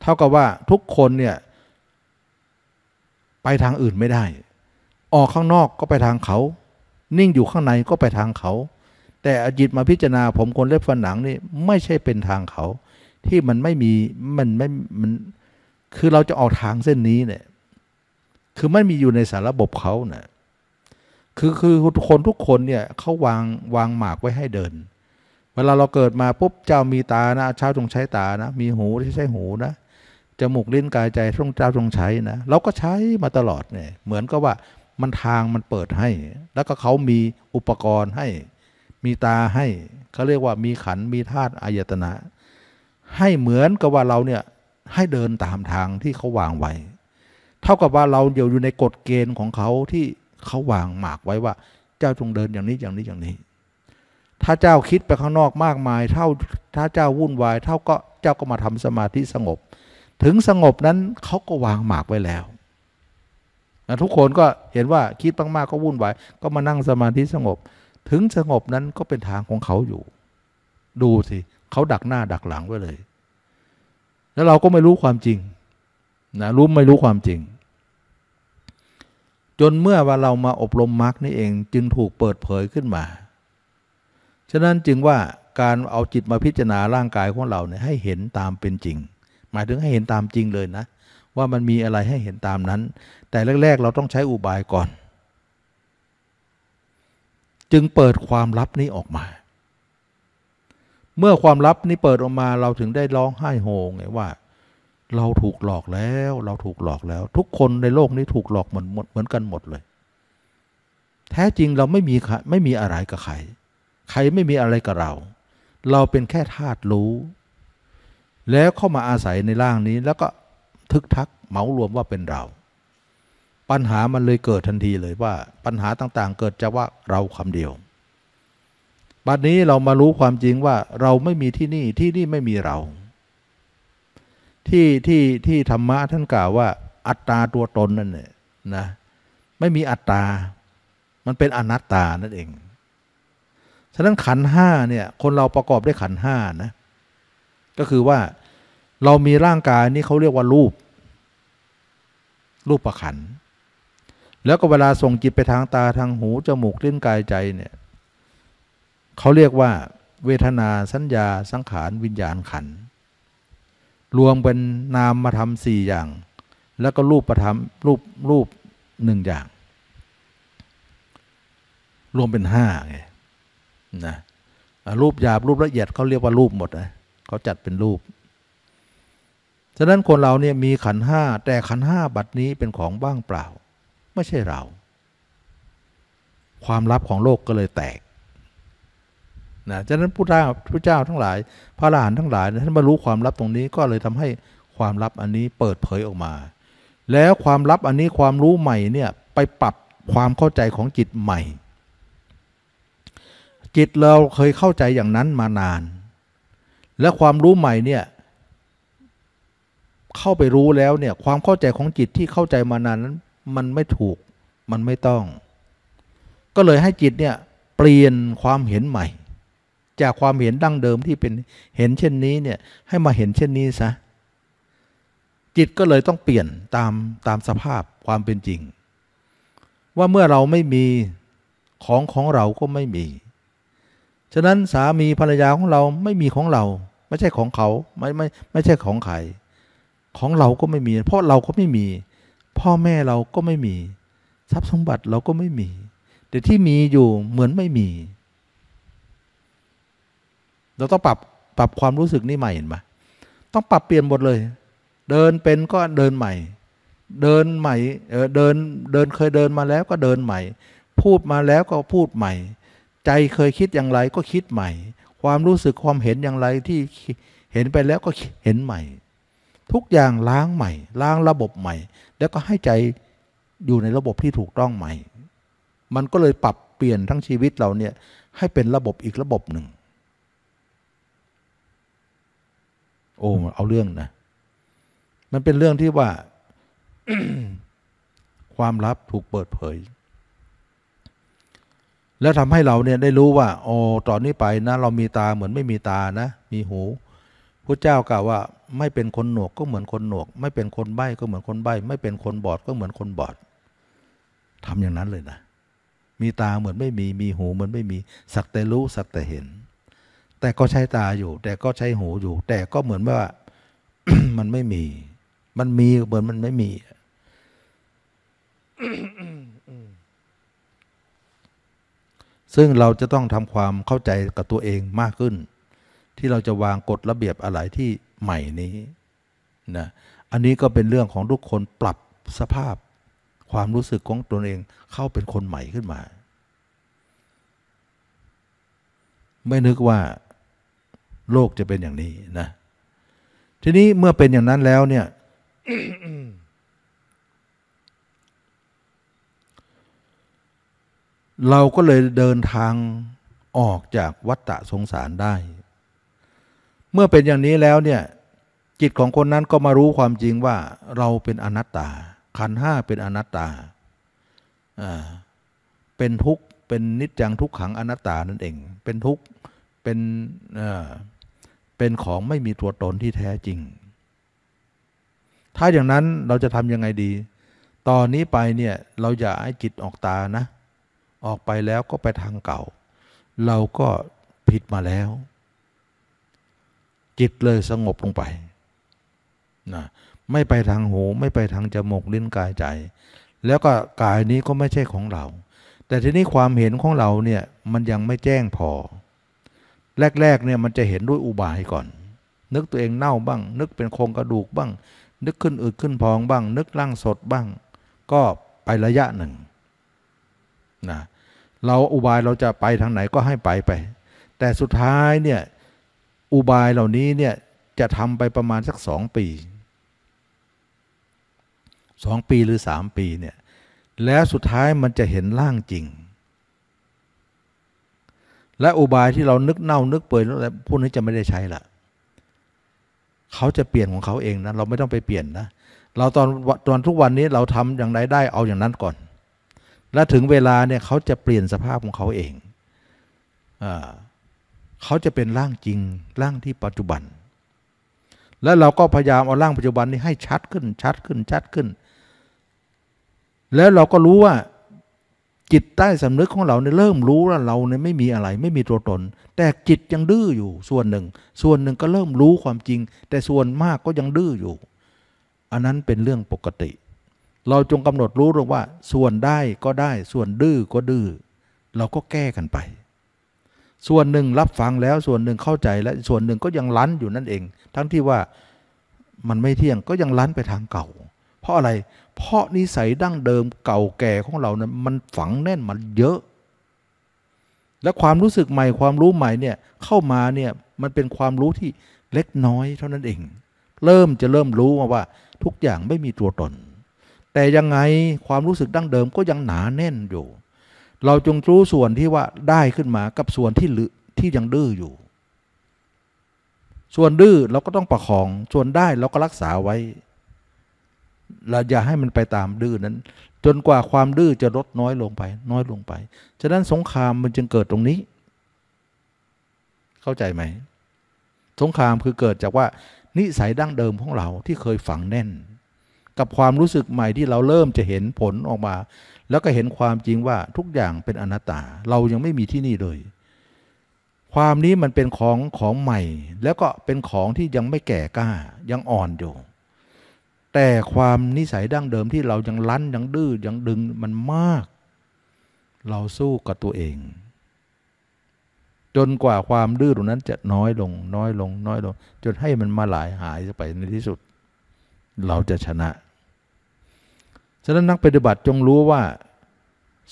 S1: เท่ากับว่าทุกคนเนี่ยไปทางอื่นไม่ได้ ออกข้างนอกก็ไปทางเขา นิ่งอยู่ข้างในก็ไปทางเขา แต่อจิตมาพิจารณาผมคนเล็บฝันหนังนี่ไม่ใช่เป็นทางเขาที่มันไม่มีมันไม่มันคือเราจะออกทางเส้นนี้เนี่ยคือไม่มีอยู่ในสารระบบเขาเนะ่ยคือคือคนทุกคนเนี่ยเขาวางวางหมากไว้ให้เดินเวลาเราเกิดมาปุ๊บเจ้ามีตานะเช้าจงใช้ตานะ มีหูที่ใช้หูนะจมูกลิ้นกายใจท่งเจ้าจงใช้นะเราก็ใช้มาตลอดเนี่ย เหมือนกับว่ามันทางมันเปิดให้ แล้วก็เขามีอุปกรณ์ให้ มีตาให้เขาเรียกว่ามีขันมีธาตุอายตนะให้เหมือนกับว่าเราเนี่ยให้เดินตามทางที่เขาวางไว้ เท่ากับว่าเราเดี๋ยวอยู่ในกฎเกณฑ์ของเขาที่เขาวางหมากไว้ว่า เจ้าจงเดินอย่างนี้อย่างนี้อย่างนี้ถ้าเจ้าคิดไป ข้าง นอกมากมาย เท่าถ้าเจ้าวุ่นวาย เท่าก็เจ้าก็มาทำสมาธิสงบ ถึงสงบนั้นเขาก็วางหมากไว้แล้ว ทุกคนก็เห็นว่าคิดมากๆก็วุ่นวายก็มานั่งสมาธิสงบ ถึงสงบนั้นก็เป็นทางของเขาอยู่ ดู สิเขาดักหน้าดักหลังไว้เลย แล้วเราก็ไม่รู้ความจริงนะรู้ไม่รู้ความจริง จนเมื่อว่าเรามาอบรมมร์คนี่เอง จึงถูกเปิดเผยขึ้นมาฉะนั้นจึงว่าการเอาจิตมาพิจารณาร่างกายของเราเนี่ยให้เห็นตามเป็นจริง หมายถึงให้เห็นตามจริงเลยนะ ว่ามันมีอะไรให้เห็นตามนั้น แต่แรก ๆ เราต้องใช้อุบายก่อน จึงเปิดความลับนี้ออกมา เมื่อความลับนี้เปิดออกมาเราถึงได้ร้องไห้โฮงไงว่า เราถูกหลอกแล้วเราถูกหลอกแล้ว ทุกคนในโลกนี้ถูกหลอกเหมือนเหมือนกันหมดเลย แท้จริงเราไม่มีไม่มีอะไรกับใครใครไม่มีอะไรกับเรา เราเป็นแค่ธาตุรู้ แล้วเข้ามาอาศัยในร่างนี้ แล้วก็ทึกทักเหมารวมว่าเป็นเรา ปัญหามันเลยเกิดทันทีเลยว่า ปัญหาต่าง ๆ เกิดจากว่าเราคำเดียว บัดนี้เรามารู้ความจริงว่าเราไม่มีที่นี่ที่นี่ไม่มีเรา ที่ที่ที่ธรรมะท่านกล่าวว่า อัตตาตัวตนนั่นเนี่ยนะไม่มีอัตตา มันเป็นอนัตตานั่นเองฉะนั้นขันห้าเนี่ยคนเราประกอบด้วยขันห้านะก็คือว่าเรามีร่างกาย นี่เขาเรียกว่ารูป รูปประขัน แล้วก็เวลา ส่งจิตไปทางตาทางหูจมูกลิ้นกายใจเนี่ยเขาเรียกว่า เวทนาสัญญาสังขารวิญญาณขัน รวม เป็นนามมาทำสี่อย่าง แล้วก็รูปประทำรูปรูปหนึ่งอย่าง รวมเป็นห้าไงนะรูปหยาบรูปละเอียดเขาเรียกว่ารูปหมดนะเขาจัดเป็นรูป ฉะนั้นคนเราเนี่ยมีขันห้าแต่ขันห้าบัดนี้เป็นของบ้างเปล่า ไม่ใช่เรา ความลับของโลกก็เลยแตกนะฉะนั้นพระเจ้าเจ้าทั้งหลาย พระอรหันต์ทั้งหลายท่านมารู้ความลับตรงนี้ก็เลยทำให้ความลับอันนี้เปิดเผยออกมา แล้วความลับอันนี้ความรู้ใหม่เนี่ยไปปรับความเข้าใจของจิตใหม่จิตเราเคยเข้าใจอย่างนั้นมานาน และความรู้ใหม่เนี่ย เข้าไปรู้แล้วเนี่ยความเข้าใจของจิตที่เข้าใจมานานนั้น มันไม่ถูกมันไม่ต้อง ก็เลยให้จิตเนี่ยเปลี่ยนความเห็นใหม่ จากความเห็นดั้งเดิมที่เป็น เห็นเช่นนี้เนี่ย ให้มาเห็นเช่นนี้ซะ จิตก็เลยต้องเปลี่ยน ตามตามสภาพความเป็นจริง ว่าเมื่อเราไม่มีของของเราก็ไม่มีฉะนั้นสามีภรรยาของเราไม่มีของเรา ไม่ใช่ของเขาไม่ไม่ไม่ใช่ของใครของเราก็ไม่มี เพราะเราก็ไม่มี พ่อแม่เราก็ไม่มี ทรัพย์สมบัติเราก็ไม่มี แต่ที่มีอยู่เหมือนไม่มี เราต้องปรับปรับความรู้สึกนี่ใหม่เห็นไหมต้องปรับเปลี่ยนหมดเลย เดินเป็นก็เดินใหม่ เดินใหม่เออเดินเดินเคยเดินมาแล้วก็เดินใหม่ พูดมาแล้วก็พูดใหม่ใจเคยคิดอย่างไรก็คิดใหม่ ความรู้สึกความเห็นอย่างไรที่เห็นไปแล้วก็เห็นใหม่ ทุกอย่างล้างใหม่ ล้างระบบใหม่ แล้วก็ให้ใจอยู่ในระบบที่ถูกต้องใหม่ มันก็เลยปรับเปลี่ยนทั้งชีวิตเราเนี่ยให้เป็นระบบอีกระบบหนึ่ง โอ้เอาเรื่องนะมันเป็นเรื่องที่ว่า ความลับถูกเปิดเผยแล้วทำให้เราเนี่ยได้รู้ว่าโอ้ตอนนี้ไปนะเรามีตาเหมือนไม่มีตานะมีหูพระเจ้ากล่าวว่าไม่เป็นคนหนวกก็เหมือนคนหนวก ไม่เป็นคนใบ้ก็เหมือนคนใบ้ไม่เป็นคนบอดก็เหมือนคนบอด ทำอย่างนั้นเลยนะ มีตาเหมือนไม่มี มีหูเหมือนไม่มี สักแต่รู้สักแต่เห็น แต่ก็ใช้ตาอยู่ แต่ก็ใช้หูอยู่ แต่ก็เหมือนว่ามันไม่มี มันมีเหมือนมันไม่มีซึ่งเราจะต้องทำความเข้าใจกับตัวเองมากขึ้น ที่เราจะวางกฎระเบียบอะไรที่ใหม่นี้นะ อันนี้ก็เป็นเรื่องของทุกคนปรับสภาพ ความรู้สึกของตนเองเข้าเป็นคนใหม่ขึ้นมา ไม่นึกว่า โลกจะเป็นอย่างนี้นะทีนี้เมื่อเป็นอย่างนั้นแล้ว เนี่ยเราก็เลยเดินทางออกจากวัฏฏะสงสารได้ เมื่อเป็นอย่างนี้แล้วเนี่ยจิตของคนนั้นก็มารู้ความจริงว่าเราเป็นอนัตตาขันห้าเป็นอนัตตาเป็นทุกข์เป็นนิจจังทุกขังอนัตตานั่นเอง เป็นทุกข์เป็นเป็นของไม่มีตัวตนที่แท้จริง ถ้าอย่างนั้นเราจะทำยังไงดี ตอนนี้ไปเนี่ย เราอย่าให้จิตออกตานะออกไปแล้วก็ไปทางเก่า เราก็ผิดมาแล้ว จิตเลยสงบลงไปนะไม่ไปทางหู ไม่ไปทางจมูกลิ้นกายใจ แล้วก็กายนี้ก็ไม่ใช่ของเรา แต่ทีนี้ความเห็นของเราเนี่ย มันยังไม่แจ้งพอ แรกๆเนี่ยมันจะเห็นด้วยอุบายก่อน นึกตัวเองเน่าบ้าง นึกเป็นโครงกระดูกบ้าง นึกขึ้นอืดขึ้นพองบ้าง นึกร่างสดบ้าง ก็ไประยะหนึ่งนะเราอุบายเราจะไปทางไหนก็ให้ไปไป แต่สุดท้ายเนี่ยอุบายเหล่านี้เนี่ยจะทำไปประมาณสักสองปีสองปีหรือสามปีเนี่ยแล้วสุดท้ายมันจะเห็นร่างจริง และอุบายที่เรานึกเน่านึกเปื่อยแล้วพวกนี้จะไม่ได้ใช้ละเขาจะเปลี่ยนของเขาเองนะเราไม่ต้องไปเปลี่ยนนะเราตอนตอนทุกวันนี้เราทำอย่างไรได้เอาอย่างนั้นก่อนและถึงเวลา เนี่ย เขาจะเปลี่ยนสภาพของเขาเองอเขาจะเป็นร่างจริงร่างที่ปัจจุบัน แล้ว เราก็พยายาม เอาร่างปัจจุบันนี้ให้ชัดขึ้นชัดขึ้นชัดขึ้น แล้วเราก็รู้ว่าจิตใต้ สำนึกของเราเนี่ยเริ่มรู้ว่าเราเนี่ยไม่มีอะไรไม่มีตัวตน แต่จิตยังดื้ออยู่ส่วนหนึ่ง ส่วนหนึ่งก็เริ่มรู้ความจริง แต่ส่วนมากก็ยังดื้ออยู่อันนั้นเป็นเรื่องปกติเราจงกำหนดรู้ลงว่า ส่วนได้ก็ได้ ส่วนดื้อก็ดื้อเราก็แก้กันไป ส่วนหนึ่งรับฟังแล้วส่วนหนึ่งเข้าใจและส่วนหนึ่งก็ยังลั้นอยู่นั่นเอง ทั้งที่ว่ามันไม่เที่ยงก็ยังลั้นไปทางเก่า เพราะอะไร เพราะนิสัยดั้งเดิมเก่าแก่ของเรานะั้นมันฝังแน่นมันเยอะ และความรู้สึกใหม่ความรู้ใหม่เนี่ยเข้ามาเนี่ยมันเป็นความรู้ที่เล็กน้อยเท่านั้นเอง เริ่มจะเริ่มรู้มาว่า ทุกอย่างไม่มีตัวตนแต่ยังไงความรู้สึกดั้งเดิมก็ยังหนาแน่นอยู่ เราจงรู้ส่วนที่ว่าได้ขึ้นมากับส่วนที่ลืที่ยังดื้ออยู่ ส่วนดื้อเราก็ต้องประคอง ส่วนได้เราก็รักษาไว้ เราอย่าให้มันไปตามดื้อนั้น จนกว่าความดื้อจะลดน้อยลงไป น้อยลงไป ฉะนั้นสงครามมันจึงเกิดตรงนี้ เข้าใจไหม สงครามคือเกิดจากว่า นิสัยดั้งเดิมของเราที่เคยฝังแน่นกับความรู้สึกใหม่ที่เราเริ่มจะเห็นผลออกมา แล้วก็เห็นความจริงว่า ทุกอย่างเป็นอนัตตา เรายังไม่มีที่นี่เลย ความนี้มันเป็นของของใหม่ แล้วก็เป็นของที่ยังไม่แก่กล้า ยังอ่อนอยู่ แต่ความนิสัยดั้งเดิมที่เรายังลั้นยังดื้อยังดึงมันมาก เราสู้กับตัวเอง จนกว่าความดื้อตรงนั้นจะน้อยลง น้อยลงน้อยลง จนให้มันมาหลายหายไปในที่สุด เราจะชนะฉะนั้นนักปฏิบัติจงรู้ว่า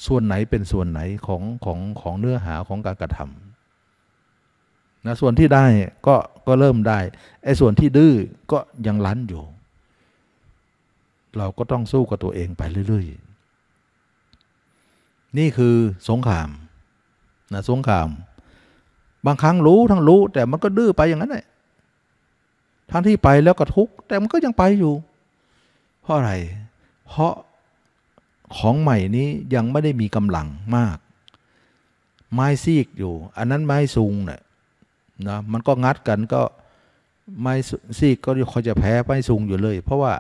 S1: ส่วนไหนเป็นส่วนไหนของของของเนื้อหาของการกระทำนะส่วนที่ได้ก็ก็เริ่มได้ไอ้ส่วนที่ดื้อก็ยังลั้นอยู่ เราก็ต้องสู้กับตัวเองไปเรื่อยๆนี่คือสงครามนะสงคราม บางครั้งรู้ทั้งรู้แต่มันก็ดื้อไปอย่างนั้นแหละทั้งที่ไปแล้วก็ทุกข์แต่มันก็ยังไปอยู่ เพราะอะไรเพราะของใหม่นี้ยังไม่ได้มีกำลังมาก ไม้ซีกอยู่ อันนั้นไม้สูงเนี่ยนะ มันก็งัดกันก็ไม้ซีกก็คอยจะแพ้ไม้สูงอยู่เลย เพราะว่า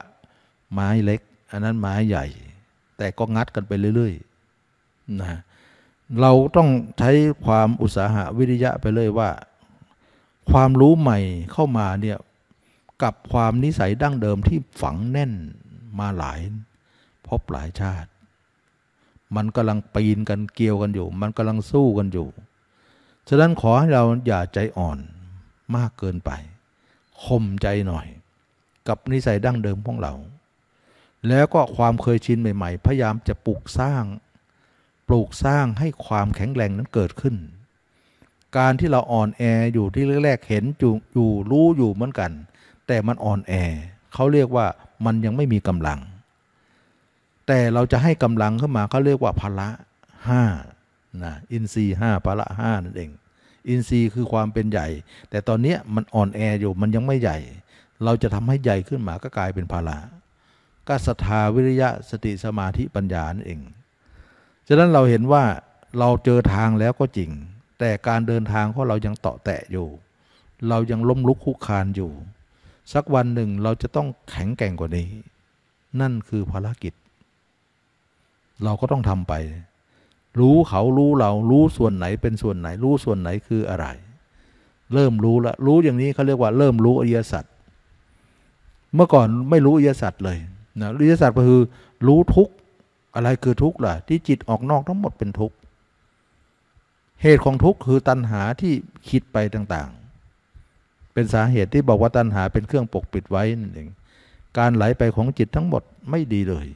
S1: ไม้เล็กอันนั้นไม้ใหญ่ แต่ก็งัดกันไปเรื่อยๆนะ เราต้องใช้ความอุตสาหะวิริยะไปเลยว่า ความรู้ใหม่เข้ามาเนี่ยกับความนิสัยดั้งเดิมที่ฝังแน่นมาหลายภพหลายชาติ มันกำลังปีนกันเกี่ยวกันอยู่มันกำลังสู้กันอยู่ฉะนั้นขอให้เราอย่าใจอ่อนมากเกินไปข่มใจหน่อย กับนิสัยดั้งเดิมของเรา แล้วก็ความเคยชินใหม่ๆพยายามจะปลูกสร้าง ปลูกสร้างให้ความแข็งแรงนั้นเกิดขึ้น การที่เราอ่อนแออยู่ที่แรกๆเห็นอยู่อยู่รู้อยู่เหมือนกัน แต่มันอ่อนแอเขาเรียกว่ามันยังไม่มีกำลังแต่เราจะให้กำลังเข้ามาเขาเรียกว่าพละห้านะอินทรีย์ห้าพละห้านั่นเอง อินทรีย์คือความเป็นใหญ่ แต่ตอนนี้มันอ่อนแออยู่มันยังไม่ใหญ่ เราจะทำให้ใหญ่ขึ้นมาก็กลายเป็นพละก็ศรัทธาวิริยะสติสมาธิปัญญานั่นเอง ฉะนั้นเราเห็นว่าเราเจอทางแล้วก็จริง แต่การเดินทางของเรายังเตาะแตะอยู่ เรายังล้มลุกคุกคานอยู่สักวันหนึ่งเราจะต้องแข็งแกร่งกว่านี้ นั่นคือภารกิจเราก็ต้องทำไป รู้เขารู้เรารู้ส่วนไหนเป็นส่วนไหน รู้ส่วนไหนคืออะไร เริ่มรู้ละรู้อย่างนี้เขาเรียกว่าเริ่มรู้อริยสัจเมื่อก่อนไม่รู้อริยสัจเลยนะอริยสัจก็คือรู้ทุกอะไรคือทุกล่ะ ที่จิตออกนอกทั้งหมดเป็นทุกเหตุของทุกคือตัณหาที่คิดไปต่างๆ เป็นสาเหตุที่บอกว่าตัณหาเป็นเครื่องปกปิดไว้นั่นเองการไหลไปของจิตทั้งหมดไม่ดีเลย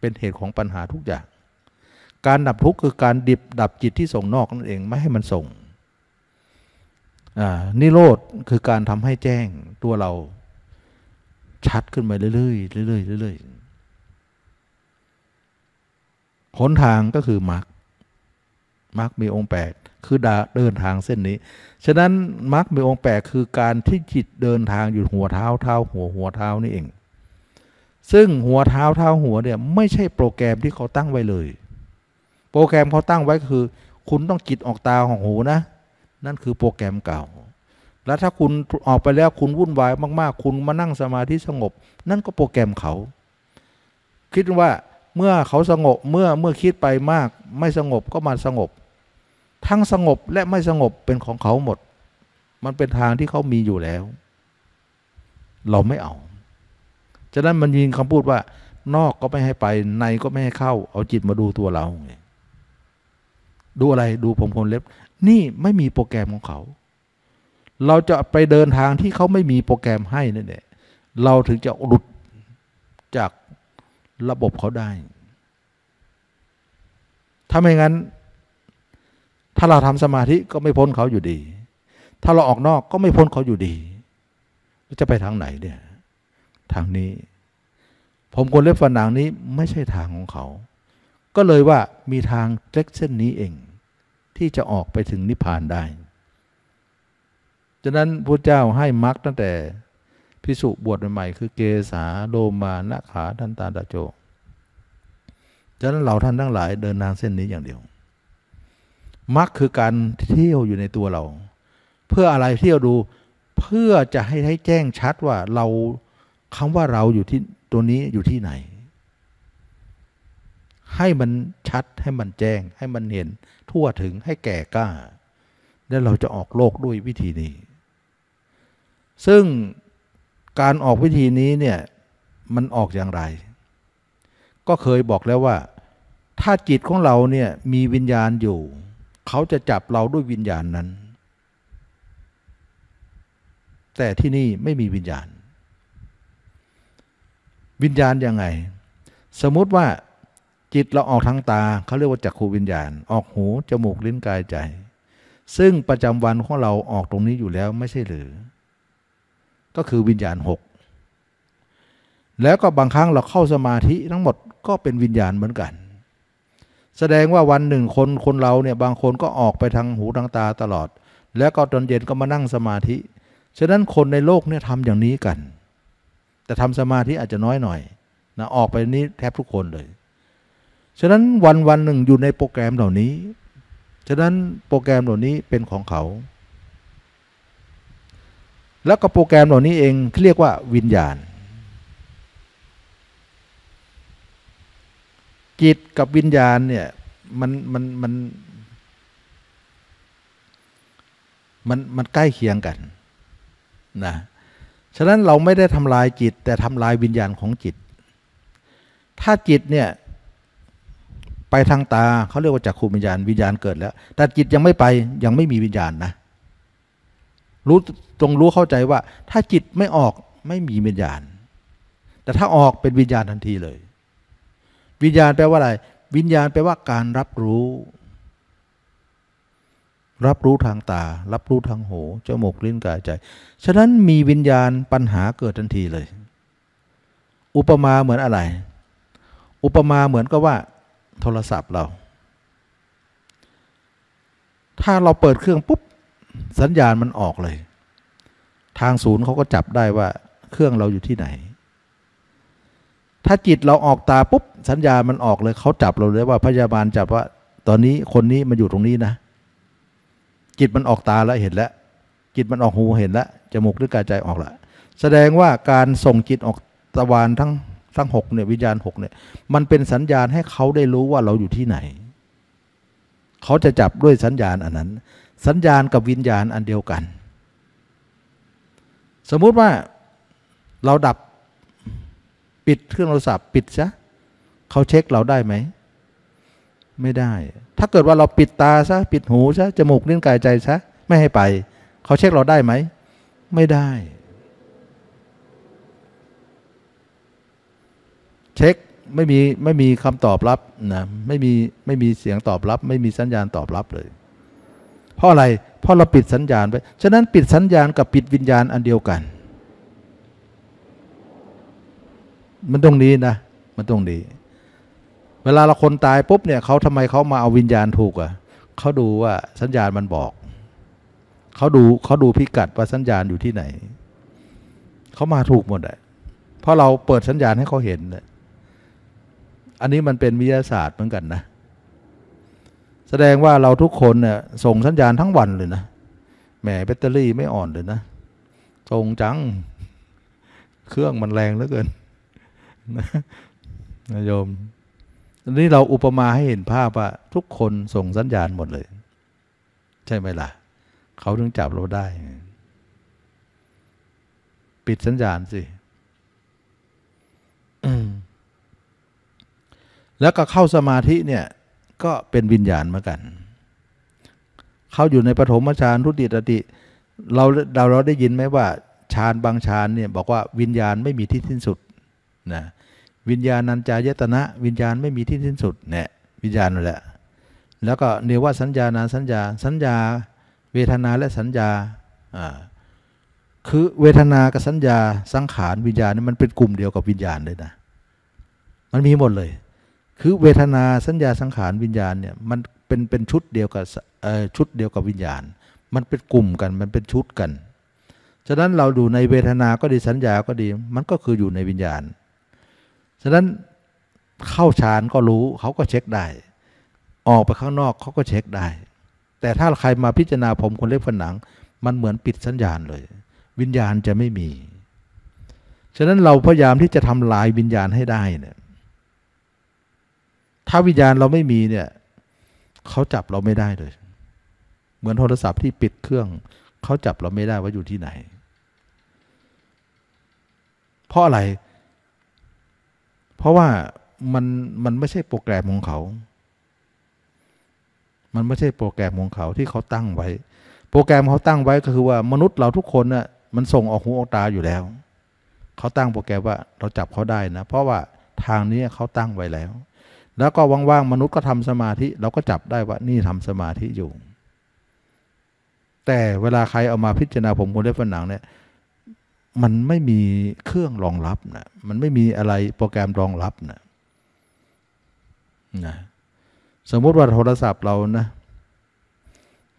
S1: เป็นเหตุของปัญหาทุกอย่าง การดับทุกข์คือการดิบดับจิตที่ส่งนอกนั่นเองไม่ให้มันส่งนิโรธ คือการทำให้แจ้งตัวเราชัดขึ้นไปเรื่อยๆ เรื่อยๆ เรื่อย ๆ หน ทางก็คือ มรรคมรรคมีองค์แปดคือเดินทางเส้นนี้ ฉะนั้น มรรคมีองค์แปดคือการที่จิตเดินทางอยู่หัวเท้าเท้าหัวหัวเท้า นี่เองซึ่งหัวเท้าเท้าหัวเนี่ย ไม่ใช่โปรแกรมที่เขาตั้งไว้เลย โปรแกรมเขาตั้งไว้คือคุณต้องจิตออกตาของหูนะ นั่นคือโปรแกรมเก่า แล้วถ้าคุณออกไปแล้วคุณวุ่นวายมาก ๆ คุณมานั่งสมาธิสงบ นั่นก็โปรแกรมเขา คิดว่าเมื่อเขาสงบเมื่อเมื่อคิดไปมาก ไม่สงบก็มาสงบ ทั้งสงบและไม่สงบเป็นของเขาหมด มันเป็นทางที่เขามีอยู่แล้ว เราไม่เอาฉะนั้นมันยิงคำพูดว่า นอกก็ไม่ให้ไปในก็ไม่ให้เข้า เอาจิตมาดูตัวเราดูอะไรดูผมคนเล็บ นี่ไม่มีโปรแกรมของเขา เราจะไปเดินทางที่เขาไม่มีโปรแกรมให้นั่นแหละเราถึงจะหลุด จากระบบเขาได้ ถ้าไม่งั้น ถ้าเราทำสมาธิก็ไม่พ้นเขาอยู่ดี ถ้าเราออกนอกก็ไม่พ้นเขาอยู่ดีจะไปทางไหนเนี่ยทางนี้ ผมคนเล็บฝันหนังนี้ ไม่ใช่ทางของเขา ก็เลยว่ามีทางเล็กเส้นนี้เอง ที่จะออกไปถึงนิพพานได้ ฉะนั้นพระเจ้าให้มรรคตั้งแต่พิสุบวชใหม่คือเกษาโลมานาขาทันตาดาโจ ฉะนั้นเราท่านทั้งหลายเดินทางเส้นนี้อย่างเดียว มรรคคือการเที่ยวอยู่ในตัวเรา เพื่ออะไรเที่ยวดูเพื่อจะให้ให้แจ้งชัดว่าเราคำว่าเราอยู่ที่ตัวนี้อยู่ที่ไหน ให้มันชัดให้มันแจ้งให้มันเห็นทั่วถึงให้แก่กล้าแล้วเราจะออกโลกด้วยวิธีนี้ ซึ่งการออกวิธีนี้เนี่ยมันออกอย่างไร ก็เคยบอกแล้วว่า ถ้าจิตของเราเนี่ยมีวิญญาณอยู่เขาจะจับเราด้วยวิญญาณนั้น แต่ที่นี่ไม่มีวิญญาณวิญญาณยังไง สมมุติว่าจิตเราออกทางตาเขาเรียกว่าจักขูวิญญาณ ออกหูจมูกลิ้นกายใจ ซึ่งประจำวันของเราออกตรงนี้อยู่แล้วไม่ใช่หรือก็คือวิญญาณหกแล้วก็บางครั้งเราเข้าสมาธิทั้งหมดก็เป็นวิญญาณเหมือนกัน แสดงว่าวันหนึ่งคนคนเราเนี่ยบางคนก็ออกไปทางหูทางตาตลอด แล้วก็ตอนเย็นก็มานั่งสมาธิฉะนั้นคนในโลกเนี่ยทำอย่างนี้กันแต่ทำสมาธิอาจจะน้อยหน่อยนะออกไปนี้แทบทุกคนเลย ฉะนั้นวันวันหนึ่งอยู่ในโปรแกรมเหล่านี้ฉะนั้นโปรแกรมเหล่านี้เป็นของเขา แล้วก็โปรแกรมเหล่านี้เองเรียกว่าวิญญาณจิตกับวิญญาณเนี่ยมันมันมันมันมันใกล้เคียงกัน นะฉะนั้นเราไม่ได้ทำลายจิตแต่ทำลายวิญญาณของจิต ถ้าจิตเนี่ย ไปทางตาเขาเรียกว่าจักขูวิญญาณวิญญาณเกิดแล้ว แต่จิตยังไม่ไปยังไม่มีวิญญาณนะรู้ตรงรู้เข้าใจว่า ถ้าจิตไม่ออกไม่มีวิญญาณ แต่ถ้าออกเป็นวิญญาณทันทีเลย วิญญาณแปลว่าอะไร วิญญาณแปลว่าการรับรู้รับรู้ทางตา รับรู้ทางหูจมูกลิ้นกายใจ ฉะนั้นมีวิญญาณปัญหาเกิดทันทีเลย อุปมาเหมือนอะไร อุปมาเหมือนก็ว่า โทรศัพท์เรา ถ้าเราเปิดเครื่องปุ๊บสัญญาณมันออกเลย ทางศูนย์เขาก็จับได้ว่า เครื่องเราอยู่ที่ไหน ถ้าจิตเราออกตาปุ๊บ สัญญาณมันออกเลย เขาจับเราเลยว่าพยาบาลจับว่าตอนนี้คนนี้มาอยู่ตรงนี้นะจิตมันออกตาแล้วเห็นแล้วจิตมันออกหูเห็นแล้วจมูกหรือกายใจออกละแสดงว่าการส่งจิตออกตะวันทั้งทั้งหกเนี่ยวิญญาณหกเนี่ย มันเป็นสัญญาณให้เขาได้รู้ว่าเราอยู่ที่ไหนเขาจะจับด้วยสัญญาณอันนั้น สัญญาณกับวิญญาณอันเดียวกัน สมมุติว่าเราดับปิดเครื่องโทรศัพท์ ปิดซะเขาเช็คเราได้ไหมไม่ได้ถ้าเกิดว่าเราปิดตาซะปิดหูซะจมูกลิ้นกายใจซะไม่ให้ไป เขาเช็คเราได้ไหมไม่ได้ เช็คไม่มีไม่มีคำตอบรับนะไม่มีไม่มีเสียงตอบรับ ไม่มีสัญญาณตอบรับเลยเพราะอะไรเพราะเราปิดสัญญาณไปฉะนั้นปิดสัญญาณกับปิดวิญญาณ อันเดียวกัน มันตรงนี้นะมันตรงนี้เวลาเราคนตายปุ๊บเนี่ยเขาทำไมเขามาเอาวิญญาณถูกอะ่ะเขาดูว่าสัญญาณมันบอก เขาดูเขาดูพิกัดว่าสัญญาณอยู่ที่ไหน เขามาถูกหมดเลยเพราะเราเปิดสัญญาณให้เขาเห็นเลยอันนี้มันเป็นวิทยาศาสตร์เหมือนกันนะ แสดงว่าเราทุกคนเนี่ยส่งสัญญาณทั้งวันเลยนะ แหมแบตเตอรี่ไม่อ่อนเลยนะส่งจัง เครื่องมันแรงเหลือเกินนะโยมอันนี้เราอุปมาให้เห็นภาพว่าทุกคนส่งสัญญาณหมดเลย ใช่ไหมล่ะ เขาถึงจับเราได้ ปิดสัญญาณสิ แล้วก็เข้าสมาธิเนี่ย ก็เป็นวิญญาณเหมือนกัน เข้าอยู่ในปฐมฌานทุติยติเราเราเราได้ยินไหมว่าฌานบางฌานเนี่ยบอกว่าวิญญาณไม่มีที่สิ้นสุดนะวิญญาณัญจายตนะวิญญาณไม่มีที่สิ้นสุดเนี่ยวิญญาณนั่นแหละแล้วก็เนวสัญญานาสัญญาสัญญา เวทนาและสัญญาาคือเวทนากับสัญญา สังขารวิญญาณนี่มันเป็นกลุ่มเดียวกับวิญญาณเลยนะ มันมีหมดเลย คือเวทนาสัญญาสังขารวิญญาณเนี่ยมันเป็นเป็นชุดเดียวกับชุดเดียวกับวิญญาณ มันเป็นกลุ่มกันมันเป็นชุดกัน ฉะนั้นเราดูในเวทนาก็ดีสัญญาก็ดี มันก็คืออยู่ในวิญญาณฉะนั้นเข้าฌานก็รู้เขาก็เช็คได้ ออกไปข้างนอกเขาก็เช็คได้ แต่ถ้าใครมาพิจารณาผมคนเล็บผนัง มันเหมือนปิดสัญญาณเลย วิญญาณจะไม่มีฉะนั้นเราพยายามที่จะทำลายวิญญาณให้ได้เนี่ย ถ้าวิญญาณเราไม่มีเนี่ยเขาจับเราไม่ได้เลย เหมือนโทรศัพท์ที่ปิดเครื่องเขาจับเราไม่ได้ว่าอยู่ที่ไหนเพราะอะไรเพราะว่ามันมันไม่ใช่โปรแกรมของเขา มันไม่ใช่โปรแกรมของเขาที่เขาตั้งไว้ โปรแกรมเขาตั้งไว้ก็คือว่ามนุษย์เราทุกคนน่ะ มันส่งออกหูออกตาอยู่แล้ว เขาตั้งโปรแกรมว่าเราจับเขาได้นะ เพราะว่าทางนี้เขาตั้งไว้แล้ว แล้วก็ว่างๆ มนุษย์ก็ทำสมาธิ เราก็จับได้ว่านี่ทำสมาธิอยู่ แต่เวลาใครเอามาพิจารณาผมคนเล็บฝันหนังเนี่ยมันไม่มีเครื่องรองรับนะ มันไม่มีอะไรโปรแกรมรองรับนะนะสมมติว่าโทรศัพท์เรานะ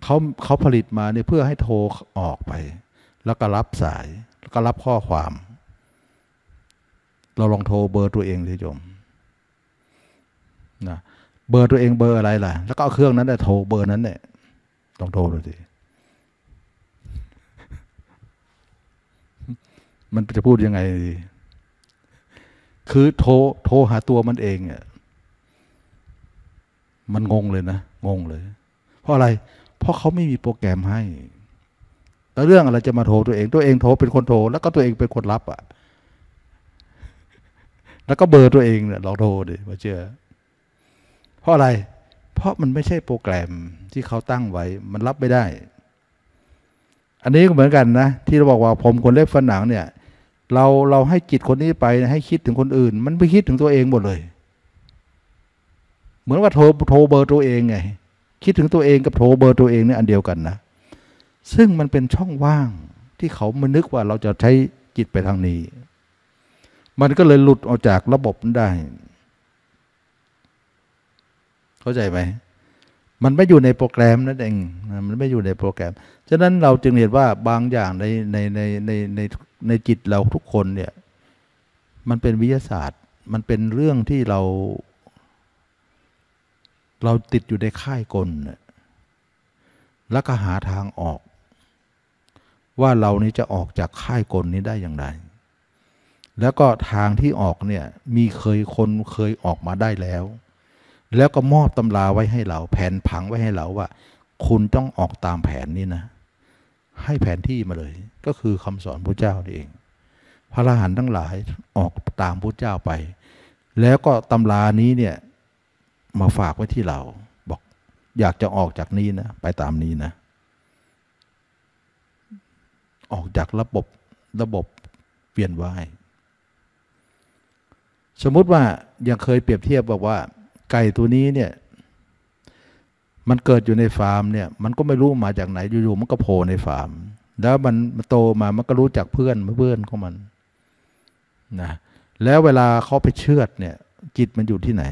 S1: เขาเขาผลิตมาเนี่ยเพื่อให้โทรออกไป แล้วก็รับสายแล้วก็รับข้อความ เราลองโทรเบอร์ตัวเองสิจมนะเบอร์ตัวเองเบอร์อะไรล่ะ แล้วก็เอาเครื่องนั้นแหละโทรเบอร์นั้นเนี่ยลองโทรดูสิมันจะพูดยังไง คือโทรโทรหาตัวมันเองี่ยมันงงเลยนะ งงเลย เพราะอะไร เพราะเขาไม่มีโปรแกรมให้แล้วเรื่องอะไรจะมาโทรตัวเอง ตัวเองโทรเป็นคนโทร แล้วก็ตัวเองเป็นคนรับอ่ะ แล้วก็เบอร์ตัวเองเนี่ยลองโทรดิ มาเจอเพราะอะไร เพราะมันไม่ใช่โปรแกรมที่เขาตั้งไว้ มันรับไม่ได้ อันนี้ก็เหมือนกันนะ ที่เราบอกว่าผมคนเล็บฝันหนังเนี่ยเราเราให้จิตคนนี้ ไปให้คิดถึงคนอื่น มันไปคิดถึงตัวเองหมดเลย เหมือนว่าโทรโทรเบอร์ตัวเองไง คิดถึงตัวเองกับโทรเบอร์ตัวเองเนี่ยอันเดียวกันนะ ซึ่งมันเป็นช่องว่างที่เขามานึกว่าเราจะใช้จิตไปทางนี้ มันก็เลยหลุดออกจากระบบได้ เข้าใจไหมมันไม่อยู่ในโปรแกรมนั่นเองมันไม่อยู่ในโปรแกรม ฉะนั้นเราจึงเห็นว่าบางอย่างในในในในในในจิตเราทุกคนเนี่ย มันเป็นวิทยาศาสตร์ มันเป็นเรื่องที่เรา เราติดอยู่ในค่ายกลนแล้วก็หาทางออก ว่าเรานี้จะออกจากค่ายกลนี้ได้อย่างไร แล้วก็ทางที่ออกเนี่ย มีเคยคนเคยออกมาได้แล้ว แล้วก็มอบตำราไว้ให้เรา แผนผังไว้ให้เราว่า คุณต้องออกตามแผนนี้นะให้แผนที่มาเลยก็คือคำสอนพระเจ้านี่เอง พระอรหันต์ทั้งหลายออกตามพระเจ้าไป แล้วก็ตำรานี้เนี่ยมาฝากไว้ที่เรา บอกอยากจะออกจากนี้นะไปตามนี้นะ ออกจากระบบระบบเปลี่ยนว่ายสมมุติว่ายังเคยเปรียบเทียบบอกว่า ไก่ตัวนี้เนี่ยมันเกิดอยู่ในฟาร์มเนี่ย มันก็ไม่รู้มาจากไหนอยู่ๆมันก็โผล่ในฟาร์ม แล้วมันโตมามันก็รู้จักเพื่อนเพื่อนของมันนะแล้วเวลาเขาไปเชือดเนี่ยจิตมันอยู่ที่ไหน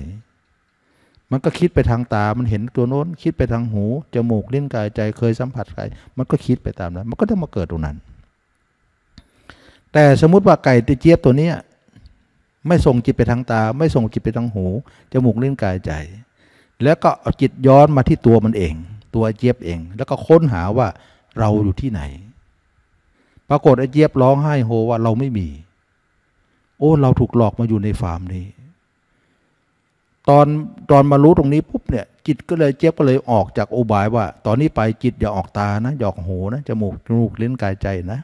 S1: มันก็คิดไปทางตา มันเห็นตัวโน้น คิดไปทางหู จมูก ลิ้นกายใจ เคยสัมผัสใคร มันก็คิดไปตามนั้น มันก็ต้องมาเกิดตรงนั้น แต่สมมติว่าไก่ตีเจี๊ยบตัวเนี้ยไม่ส่งจิตไปทางตา ไม่ส่งจิตไปทางหูจมูกลิ้นกายใจแล้วก็เอาจิตย้อนมาที่ตัวมันเอง ตัวเจี๊ยบเอง แล้วก็ค้นหาว่าเราอยู่ที่ไหน ปรากฏไอ้เจี๊ยบร้องไห้โฮว่าเราไม่มี โอ้เราถูก หลอกมาอยู่ในฟาร์มนี้ ตอน ตอน มารู้ตรงนี้ ปุ๊บเนี่ย จิตก็เลยเจี๊ยบก็เลยออกจากโอบายว่า ตอนนี้ไปจิตอย่าออกตานะอย่าออกหูนะจมูกจมูกเล่นกายใจนะ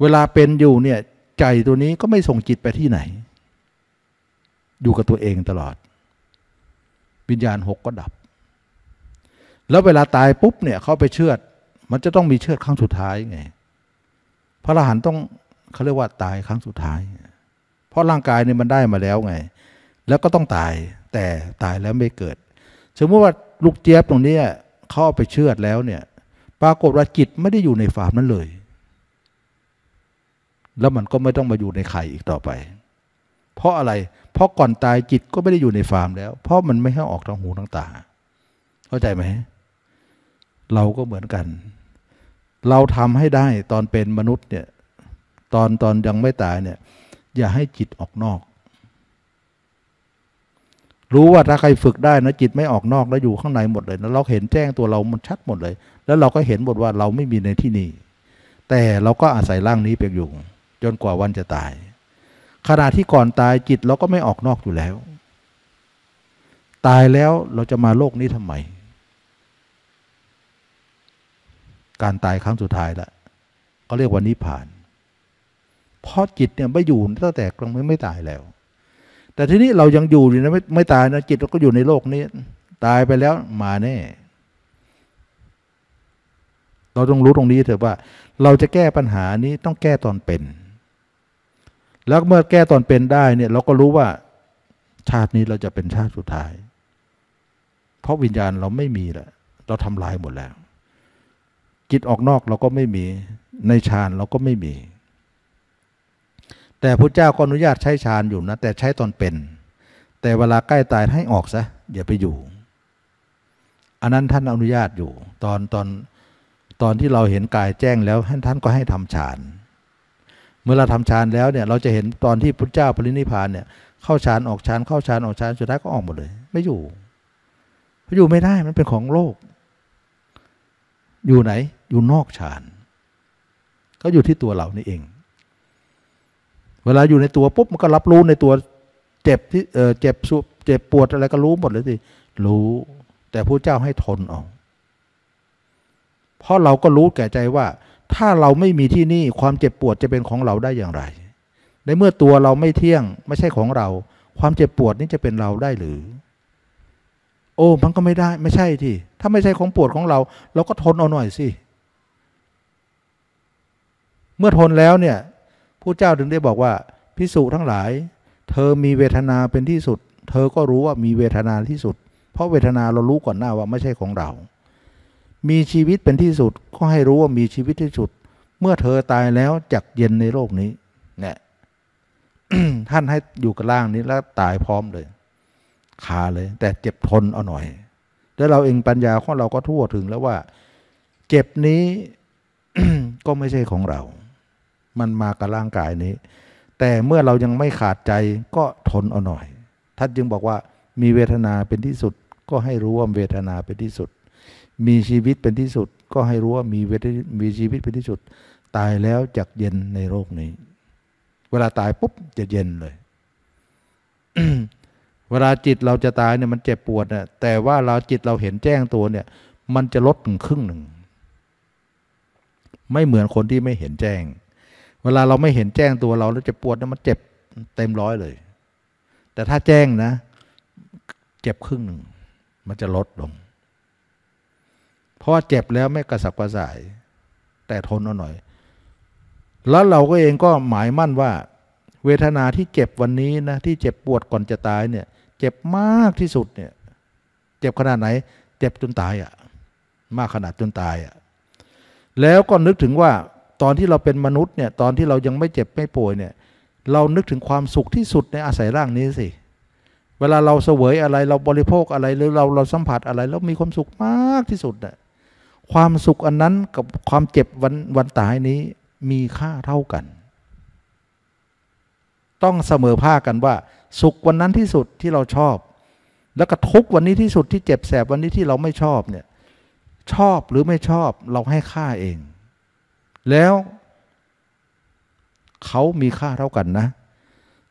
S1: เวลาเป็นอยู่เนี่ยใจตัวนี้ก็ไม่ส่งจิตไปที่ไหนอยู่กับตัวเองตลอด วิญญาณหกก็ดับ แล้วเวลาตายปุ๊บเนี่ยเขาไปเชือดมันจะต้องมีเชือดครั้งสุดท้ายไง พระอรหันต์ต้องเขาเรียกว่าตายครั้งสุดท้าย เพราะร่างกายเนี่ยมันได้มาแล้วไง แล้วก็ต้องตายแต่ตายแล้วไม่เกิด สมมติว่าลูกเจี๊ยบตรงนี้เขาเอาไปเชือดแล้วเนี่ย ปรากฏว่าจิตไม่ได้อยู่ในฟาร์มนั้นเลย แล้วมันก็ไม่ต้องมาอยู่ในไข่อีกต่อไปเพราะอะไร เพราะก่อนตายจิตก็ไม่ได้อยู่ในฟาร์มแล้วเพราะมันไม่ให้ออกทางหูทางตาเข้าใจไหม เราก็เหมือนกัน เราทำให้ได้ตอนเป็นมนุษย์เนี่ย ตอนตอนยังไม่ตายเนี่ย อย่าให้จิตออกนอก รู้ว่าถ้าใครฝึกได้นะ จิตไม่ออกนอกแล้วอยู่ข้างในหมดเลย แล้ว เราเห็นแจ้งตัวเรามันชัดหมดเลย แล้วเราก็เห็นหมดว่าเราไม่มีในที่นี้แต่เราก็อาศัยร่างนี้เป็นอยู่ จนกว่าวันจะตายขณะที่ก่อนตายจิตเราก็ไม่ออกนอกอยู่แล้ว ตายแล้วเราจะมาโลกนี้ทำไม การตายครั้งสุดท้ายละก็เรียกว่านิพพานเพราะจิตเนี่ยไม่อยู่ตั้งแต่กลางไม่ไม่ตายแล้ว แต่ทีนี้เรายังอยู่อยู่นะไม่ไม่ตายนะ จิตเราก็อยู่ในโลกนี้ ตายไปแล้วมาแน่ เราต้องรู้ตรงนี้เถอะว่าเราจะแก้ปัญหานี้ต้องแก้ตอนเป็นแล้วเมื่อแก้ตอนเป็นได้เนี่ยเราก็รู้ว่า ชาตินี้เราจะเป็นชาติสุดท้าย เพราะวิญญาณเราไม่มีแล้วเราทำลายหมดแล้ว จิตออกนอกเราก็ไม่มีในฌานเราก็ไม่มี แต่พระเจ้าก็อนุญาตใช้ฌานอยู่นะ แต่ใช้ตอนเป็น แต่เวลาใกล้ตายให้ออกซะอย่าไปอยู่ อันนั้นท่านอนุญาตอยู่ ตอนตอนตอนที่เราเห็นกายแจ้งแล้วท่านก็ให้ทำฌานเมื่อเราทำฌานแล้วเนี่ย เราจะเห็นตอนที่พุทธเจ้าปรินิพานเนี่ย เข้าฌานออกฌาน เข้าฌานออกฌาน สุดท้ายก็ออกหมดเลย ไม่อยู่อยู่ไม่ได้มันเป็นของโลก อยู่ไหน อยู่นอกฌานก็อยู่ที่ตัวเรานี่เอง เวลาอยู่ในตัวปุ๊บมันก็รับรู้ในตัวเจ็บที่เออเจ็บสุเจ็บปวดอะไรก็รู้หมดเลยสิรู้ แต่พระเจ้าให้ทนออกเพราะเราก็รู้แก่ใจว่าถ้าเราไม่มีที่นี่ความเจ็บปวดจะเป็นของเราได้อย่างไร ในเมื่อตัวเราไม่เที่ยง ไม่ใช่ของเรา ความเจ็บปวดนี้จะเป็นเราได้หรือ โอ้มันก็ไม่ได้ ไม่ใช่ที่ถ้าไม่ใช่ของปวดของเรา เราก็ทนเอาหน่อยสิเมื่อทนแล้วเนี่ยผู้เจ้าถึงได้บอกว่าพิสุทั้งหลาย เธอมีเวทนาเป็นที่สุด เธอก็รู้ว่ามีเวทนาที่สุด เพราะเวทนาเรารู้ก่อนหน้าว่าไม่ใช่ของเรามีชีวิตเป็นที่สุดก็ให้รู้ว่ามีชีวิตที่สุด เมื่อเธอตายแล้วจักเย็นในโลกนี้เนี่ยท่านให้อยู่กับร่างนี้แล้วตายพร้อมเลยขาเลยแต่เจ็บทนเอาหน่อยแล้วเราเองปัญญาของเราก็ทั่วถึงแล้วว่าเจ็บนี้ก็ไม่ใช่ของเรา มันมากับร่างกายนี้ แต่เมื่อเรายังไม่ขาดใจก็ทนเอาหน่อยท่านจึงบอกว่า มีเวทนาเป็นที่สุด ก็ให้รู้ว่าเวทนาเป็นที่สุดมีชีวิตเป็นที่สุดก็ให้รู้ว่ามีมีชีวิตเป็นที่สุด ตายแล้วจักเย็นในโลกนี้ เวลาตายปุ๊บจะเย็นเลย เวลาจิตเราจะตายเนี่ยมันเจ็บปวดนะแต่ว่าเราจิตเราเห็นแจ้งตัวเนี่ย มันจะลดถึงครึ่งหนึ่ง ไม่เหมือนคนที่ไม่เห็นแจ้ง เวลาเราไม่เห็นแจ้งตัวเรา แล้วจะปวดนะมันเจ็บเต็มร้อยเลย แต่ถ้าแจ้งนะ เจ็บครึ่งหนึ่งมันจะลดลงเพราะเจ็บแล้วไม่กระสับกระส่ายแต่ทนเอาหน่อย แล้วเราก็เองก็หมายมั่นว่า เวทนาที่เจ็บวันนี้นะที่เจ็บปวดก่อนจะตายเนี่ย เจ็บมากที่สุดเนี่ย เจ็บขนาดไหน เจ็บจนตายอะ่ะมากขนาดจนตายอะ่ะแล้วก็นึกถึงว่าตอนที่เราเป็นมนุษย์เนี่ย ตอนที่เรายังไม่เจ็บไม่ป่วยเนี่ย เรานึกถึงความสุขที่สุดในอาศัยร่างนี้สิ เวลาเราเสวยอะไรเราบริโภคอะไรหรือเราเราสัมผัสอะไร แล้วมีความสุขมากที่สุดเนี่ยความสุขอันนั้นกับความเจ็บวันวันตายนี้มีค่าเท่ากัน ต้องเสมอภาคกันว่า สุขวันนั้นที่สุดที่เราชอบ แล้วก็ทุกวันนี้ที่สุดที่เจ็บแสบวันนี้ที่เราไม่ชอบเนี่ย ชอบหรือไม่ชอบเราให้ค่าเอง แล้วเขามีค่าเท่ากันนะ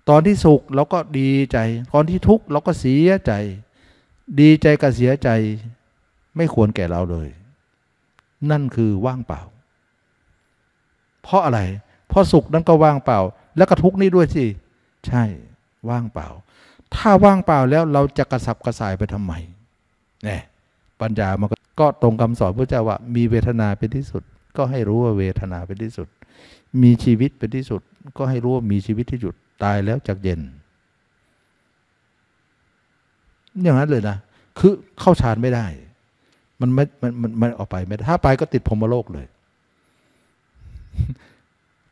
S1: ตอนที่สุขเราก็ดีใจตอนที่ทุกข์เราก็เสียใจ ดีใจกับเสียใจ ไม่ควรแก่เราเลยนั่นคือว่างเปล่า เพราะอะไร เพราะสุขนั้นก็ ว่างเปล่า แล้วก็ทุกนี้ด้วยสิ ใช่ ว่างเปล่า ถ้าว่างเปล่าแล้วเราจะกระสับกระส่ายไปทำไมเนี่ยปัญญามันก็ตรงคำสอนพระเจ้าว่า มีเวทนาเป็นที่สุด ก็ให้รู้ว่าเวทนาเป็นที่สุด มีชีวิตเป็นที่สุด ก็ให้รู้ว่ามีชีวิตที่ยุดตายแล้วจากเย็น อย่างนั้นเลยนะ คือเข้าฌานไม่ได้มันไม่มัน มัน มันออกไปไม่ถ้าไปก็ติดพรมโลกเลย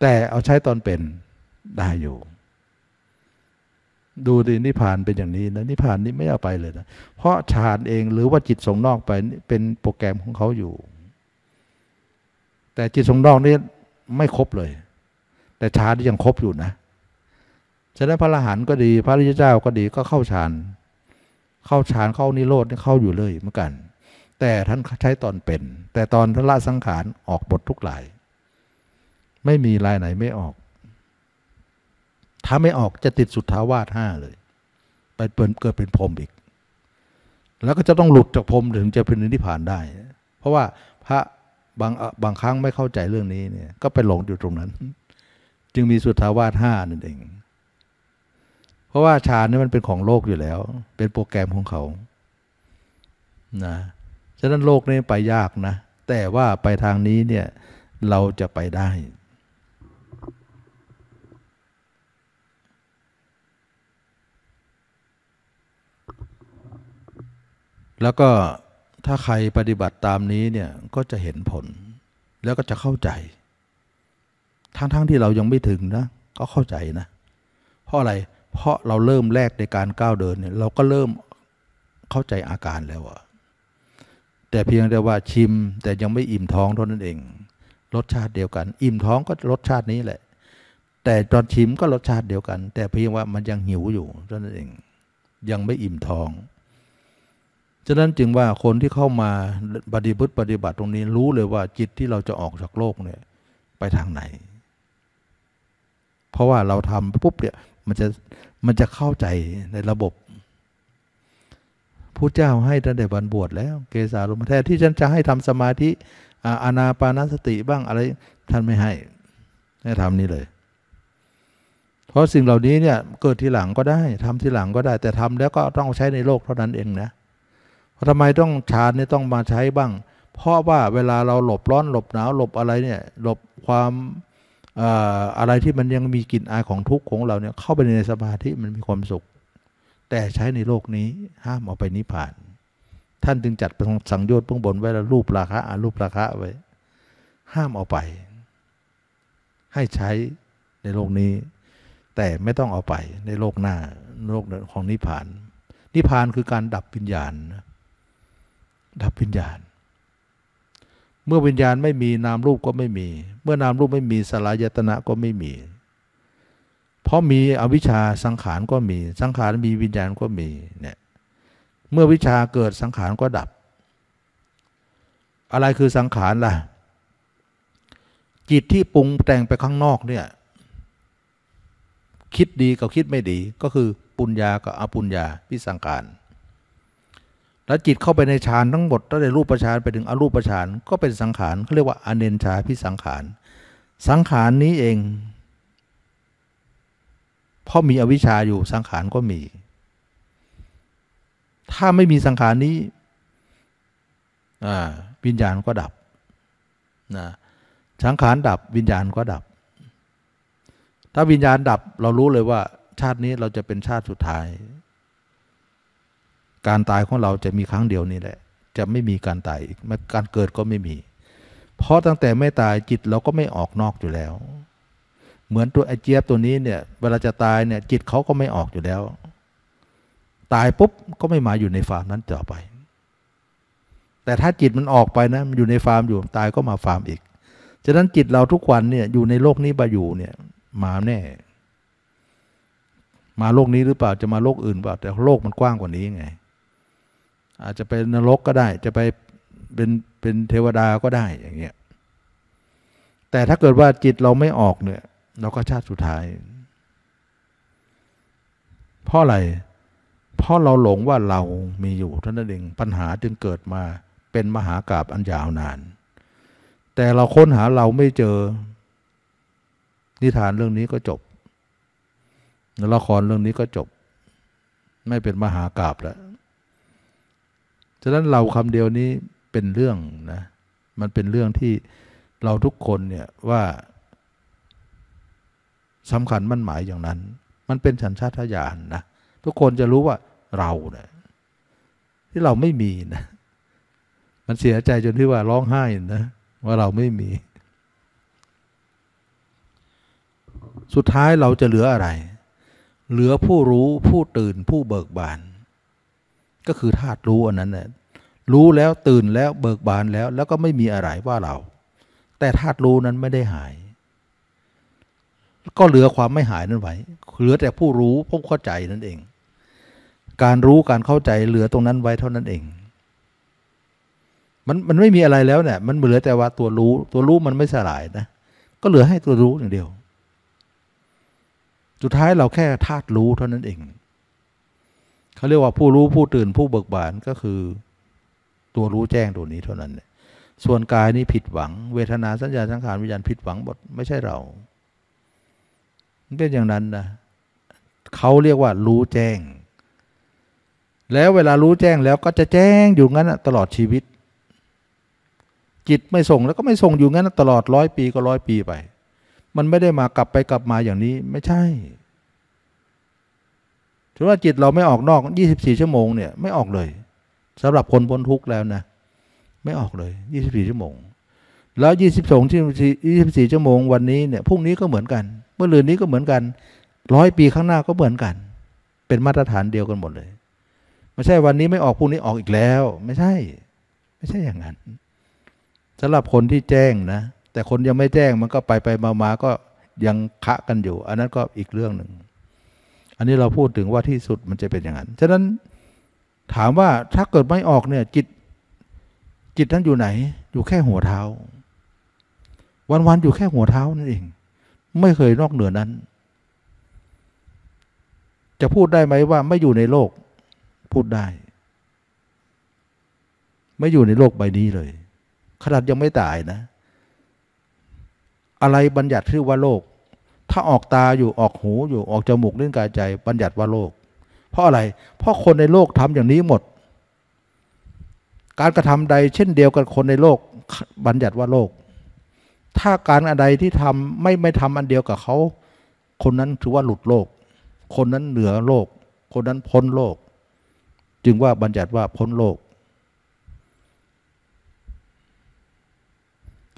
S1: แต่เอาใช้ตอนเป็น ได้อยู่ ดูดินิพานเป็นอย่างนี้นะนิพานนี้ไม่เอาไปเลยนะเพราะฌานเองหรือว่าจิตส่งนอกไปเป็นโปรแกรมของเขาอยู่ แต่จิตส่งนอกนี่ไม่ครบเลย แต่ฌานที่ยังครบอยู่นะฉะนั้นพระอรหันต์ก็ดี พระริยเจ้าก็ดีก็เข้าฌานเข้าฌานเข้านิโรธเข้าอยู่เลยเหมือนกันแต่ท่านใช้ตอนเป็นแต่ตอนทละสังขารออกบททุกหลาย ไม่มีลายไหนไม่ออก ถ้าไม่ออกจะติดสุทธาวาสห้าเลย ไปเปิดเกิดเป็นพรมอีก แล้วก็จะ ต้องหลุด จากพรมถึงจะเป็นนิพพานได้ เพราะว่าพระบางบางครั้งไม่เข้าใจเรื่องนี้เนี่ยก็ไปหลงอยู่ตรงนั้น จึงมีสุทธาวาสห้านั่นเอง เพราะว่าฌานนี่มันเป็นของโลกอยู่แล้ว เป็นโปรแกรมของเขา นะฉะนั้นโลกนี้ไปยากนะ แต่ว่าไปทางนี้เนี่ย เราจะไปได้ แล้วก็ถ้าใครปฏิบัติตามนี้เนี่ยก็จะเห็นผล แล้วก็จะเข้าใจ ทั้งๆทที่เรายังไม่ถึงนะ ก็เข้าใจนะ เพราะอะไร เพราะเราเริ่มแรกในการก้าวเดินเนี่ยเราก็เริ่มเข้าใจอาการแล้วอะแต่เพียงแต่ว่าชิมแต่ยังไม่อิ่มท้องเท่านั้นเอง รสชาติเดียวกันอิ่มท้องก็รสชาตินี้แหละ แต่ตอนชิมก็รสชาติเดียวกัน แต่เพียงว่ามันยังหิวอยู่เท่านั้นเอง ยังไม่อิ่มท้อง ฉะนั้นจึงว่าคนที่เข้ามาปฏิบัติปฏิบัติตรงนี้รู้เลยว่าจิตที่เราจะออกจากโลกเนี่ย ไปทางไหน เพราะว่าเราทำปุ๊บเนี่ยมันจะมันจะเข้าใจในระบบพุทธเจ้าให้ตั้งแต่วันบวชแล้วเกสาลมแท้ที่ฉันจะให้ทำสมาธิอานาปานสติบ้างอะไร ท่านไม่ให้ให้ทำนี้เลย เพราะสิ่งเหล่านี้เนี่ยเกิดทีหลังก็ได้ทำทีหลังก็ได้ แต่ทำแล้วก็ต้องใช้ในโลกเท่านั้นเองนะทำไมต้องฌานเนี่ยต้องมาใช้บ้าง เพราะว่าเวลาเราหลบร้อนหลบหนาว หลบอะไรเนี่ยหลบความอะไรที่มันยังมีกลิ่นอายของทุกข์ของเราเนี่ยเข้าไปในสมาธิมันมีความสุขแต่ใช้ในโลกนี้ห้ามเอาไปนิพพาน ท่านจึงจัดสังโยชน์เบื้องบนไว้แล้วรูปราคะอารูปราคะไว้ ห้ามเอาไป ให้ใช้ในโลกนี้ แต่ไม่ต้องเอาไปในโลกหน้าโลกของนิพพาน นิพพานคือการดับวิญญาณ ดับวิญญาณ เมื่อวิญญาณไม่มีนามรูปก็ไม่มี เมื่อนามรูปไม่มีสลายตนะก็ไม่มีเพราะมีอวิชชาสังขารก็มีสังขารมีวิญญาณก็มีเนี่ยเมื่อวิชาเกิดสังขารก็ดับ อะไรคือสังขารล่ะ จิตที่ปรุงแต่งไปข้างนอกเนี่ยคิดดีกับคิดไม่ดี ก็คือปุญญากับอปุญญาพิสังขาร แล้วจิตเข้าไปในฌานทั้งหมดตั้งแต่รูปฌานไปถึงอรูปฌานก็เป็นสังขารเขาเรียกว่าอเนนชาพิสังขาร สังขารนี้เองเพราะมีอวิชชาอยู่สังขารก็มี ถ้าไม่มีสังขารนี้วิญญาณก็ดับนะสังขารดับวิญญาณก็ดับ ถ้าวิญญาณดับเรารู้เลยว่า ชาตินี้เราจะเป็นชาติสุดท้าย การตายของเราจะมีครั้งเดียวนี้แหละ จะไม่มีการตายการเกิดก็ไม่มี เพราะตั้งแต่ไม่ตายจิตเราก็ไม่ออกนอกอยู่แล้วเหมือนตัวไอเจี๊ยบตัวนี้เนี่ย เวลาจะตายเนี่ยจิตเขาก็ไม่ออกอยู่แล้ว ตาย ปุ๊บก็ไม่มาอยู่ในฟาร์มนั้นต่อไป แต่ถ้าจิตมันออกไปนะมันอยู่ในฟาร์มอยู่ตายก็มาฟาร์มอีก ฉะนั้นจิตเราทุกวันเนี่ยอยู่ในโลกนี้ไปอยู่เนี่ย มาแน่มาโลกนี้หรือเปล่าจะมาโลกอื่นเปล่าแต่โลกมันกว้างกว่านี้ไง อาจจะเป็นนรกก็ได้ จะไปเป็นเป็นเทวดาก็ได้อย่างเงี้ย แต่ถ้าเกิดว่าจิตเราไม่ออกเนี่ยแล้วก็ชาติสุดท้าย เพราะอะไร เพราะเราหลงว่าเรามีอยู่ท่านนั่นเองปัญหาจึงเกิดมาเป็นมหากราบอันยาวนาน แต่เราค้นหาเราไม่เจอ นิทานเรื่องนี้ก็จบละครเรื่องนี้ก็จบ ไม่เป็นมหากราบแล้วฉะนั้นเราคำเดียวนี้เป็นเรื่องนะ มันเป็นเรื่องที่เราทุกคนเนี่ยว่าสำคัญมันหมายอย่างนั้น มันเป็นสัญชาตญาณนนะ ทุกคนจะรู้ว่าเราเนะี่ยที่เราไม่มีนะ มันเสียใจจนที่ว่าร้องไห้นะ ว่าเราไม่มี สุดท้ายเราจะเหลืออะไร เหลือผู้รู้ผู้ตื่น ผู้เบิกบาน ก็คือธาตุรู้อันนั้นนะรู้แล้วตื่นแล้วเบิกบานแล้ว แล้วก็ไม่มีอะไรว่าเรา แต่ธาตุรู้นั้นไม่ได้หายก็เหลือความไม่หายนั้นไว้ เหลือแต่ผู้รู้ผู้เข้าใจนั่นเอง การรู้การเข้าใจ เหลือตรงนั้นไว้เท่านั้นเอง มันมันไม่มีอะไรแล้วเนี่ย มันเหลือแต่ว่าตัวรู้ ตัวรู้มันไม่สลายนะ ก็เหลือให้ตัวรู้อย่างเดียว สุดท้ายเราแค่ธาตุรู้เท่านั้นเอง เขาเรียกว่าผู้รู้ผู้ตื่นผู้เบิกบานก็คือ ตัวรู้แจ้งตัวนี้เท่านั้นส่วนกายนี้ผิดหวัง เวทนาสัญญาสังขารวิญญาณผิดหวังหมดไม่ใช่เรามันเป็นอย่างนั้นนะ เขาเรียกว่ารู้แจ้ง แล้วเวลารู้แจ้งแล้วก็จะแจ้งอยู่งั้นตลอดชีวิต จิตไม่ส่งแล้วก็ไม่ส่งอยู่งั้นตลอดร้อยปีก็ร้อยปีไป มันไม่ได้มากลับไปกลับมาอย่างนี้ไม่ใช่ถือว่าจิตเราไม่ออกนอก 24 ชั่วโมงเนี่ย ไม่ออกเลยสำหรับคนพ้นทุกข์แล้วนะ
S2: ไม่ออกเลย 24ชั่วโมง
S1: แล้ว22 24ชั่วโมงวันนี้เนี่ยพรุ่งนี้ก็เหมือนกันเมื่อลืนนี้ก็เหมือนกัน ร้อยปีข้างหน้าก็เหมือนกัน เป็นมาตรฐานเดียวกันหมดเลย ไม่ใช่วันนี้ไม่ออกพรุ่งนี้ออกอีกแล้ว ไม่ใช่ ไม่ใช่อย่างนั้นสำหรับคนที่แจ้งนะ แต่คนยังไม่แจ้งมันก็ไปไปมามาก็ยังคะกันอยู่ อันนั้นก็อีกเรื่องหนึ่ง อันนี้เราพูดถึงว่าที่สุดมันจะเป็นอย่างนั้น ฉะนั้นถามว่าถ้าเกิดไม่ออกเนี่ย จิตจิตนั้นอยู่ไหน อยู่แค่หัวเท้า วันๆอยู่แค่หัวเท้านั่นเองไม่เคยนอกเหนือนั้น จะพูดได้ไหมว่าไม่อยู่ในโลกพูดได้ ไม่อยู่ในโลกใบนี้เลยขนาดยังไม่ตายนะ อะไรบัญญัติชื่อว่าโลก ถ้าออกตาอยู่ออกหูอยู่ออกจมูกเล่นกายใจ บัญญัติว่าโลก เพราะอะไรเพราะคนในโลกทำอย่างนี้หมด การกระทำใดเช่นเดียวกับคนในโลก บัญญัติว่าโลกถ้าการอะไรที่ทำไม่ไม่ทำอันเดียวกับเขาคนนั้นถือว่าหลุดโลก คนนั้นเหนือโลก คนนั้นพ้นโลก จึงว่าบัญญัติว่าพ้นโลก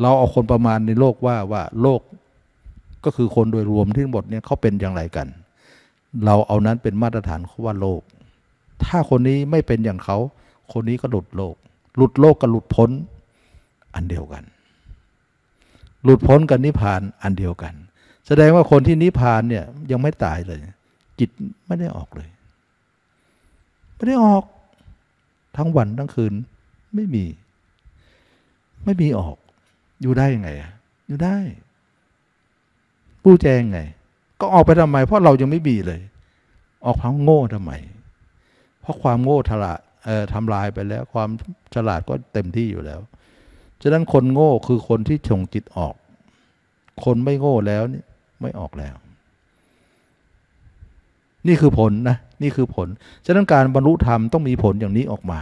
S1: เราเอาคนประมาณในโลกว่าว่าโลกก็คือคนโดยรวมที่หมดเนี่ยเขาเป็นอย่างไรกัน เราเอานั้นเป็นมาตรฐานว่าโลก ถ้าคนนี้ไม่เป็นอย่างเขา คนนี้ก็หลุดโลก หลุดโลกกับหลุดพ้นอันเดียวกันหลุดพ้นกับนิพพานอันเดียวกัน แสดงว่าคนที่นิพพานเนี่ยยังไม่ตายเลย จิตไม่ได้ออกเลย ไม่ได้ออกทั้งวันทั้งคืนไม่มี ไม่มีออก อยู่ได้ยังไงอยู่ได้ ผู้แจงไง ก็ออกไปทำไมเพราะเรายังไม่มีเลย ออกเพราะโง่ทำไมเพราะความโง่ทลาดทำลายไปแล้ว ความฉลาดก็เต็มที่อยู่แล้วฉะนั้นคนโง่คือคนที่ชงจิตออก คนไม่โง่แล้วนี่ไม่ออกแล้ว นี่คือผลนะนี่คือผล ฉะนั้นการบรรลุธรรมต้องมีผลอย่างนี้ออกมา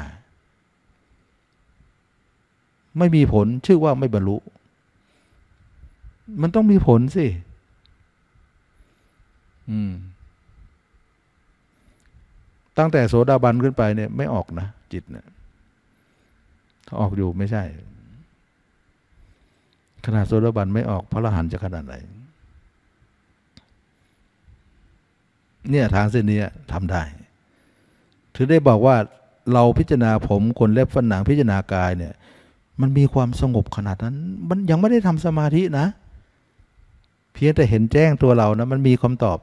S1: ไม่มีผลชื่อว่าไม่บรรลุ มันต้องมีผลสิ อืม ตั้งแต่โสดาบันขึ้นไปเนี่ย ไม่ออกนะจิตเนี่ยออกอยู่ไม่ใช่ขนาดโซดาบันไม่ออกพระรหันต์จะขนาดไหนเนี่ยทางเส้นนี้ทำได้ถือได้บอกว่าเราพิจารณาผมคนเล็บฝันหนังพิจารณากายเนี่ย มันมีความสงบขนาดนั้นมันยังไม่ได้ทำสมาธินะ เพียงแต่เห็นแจ้งตัวเรานะมันมีคำตอบ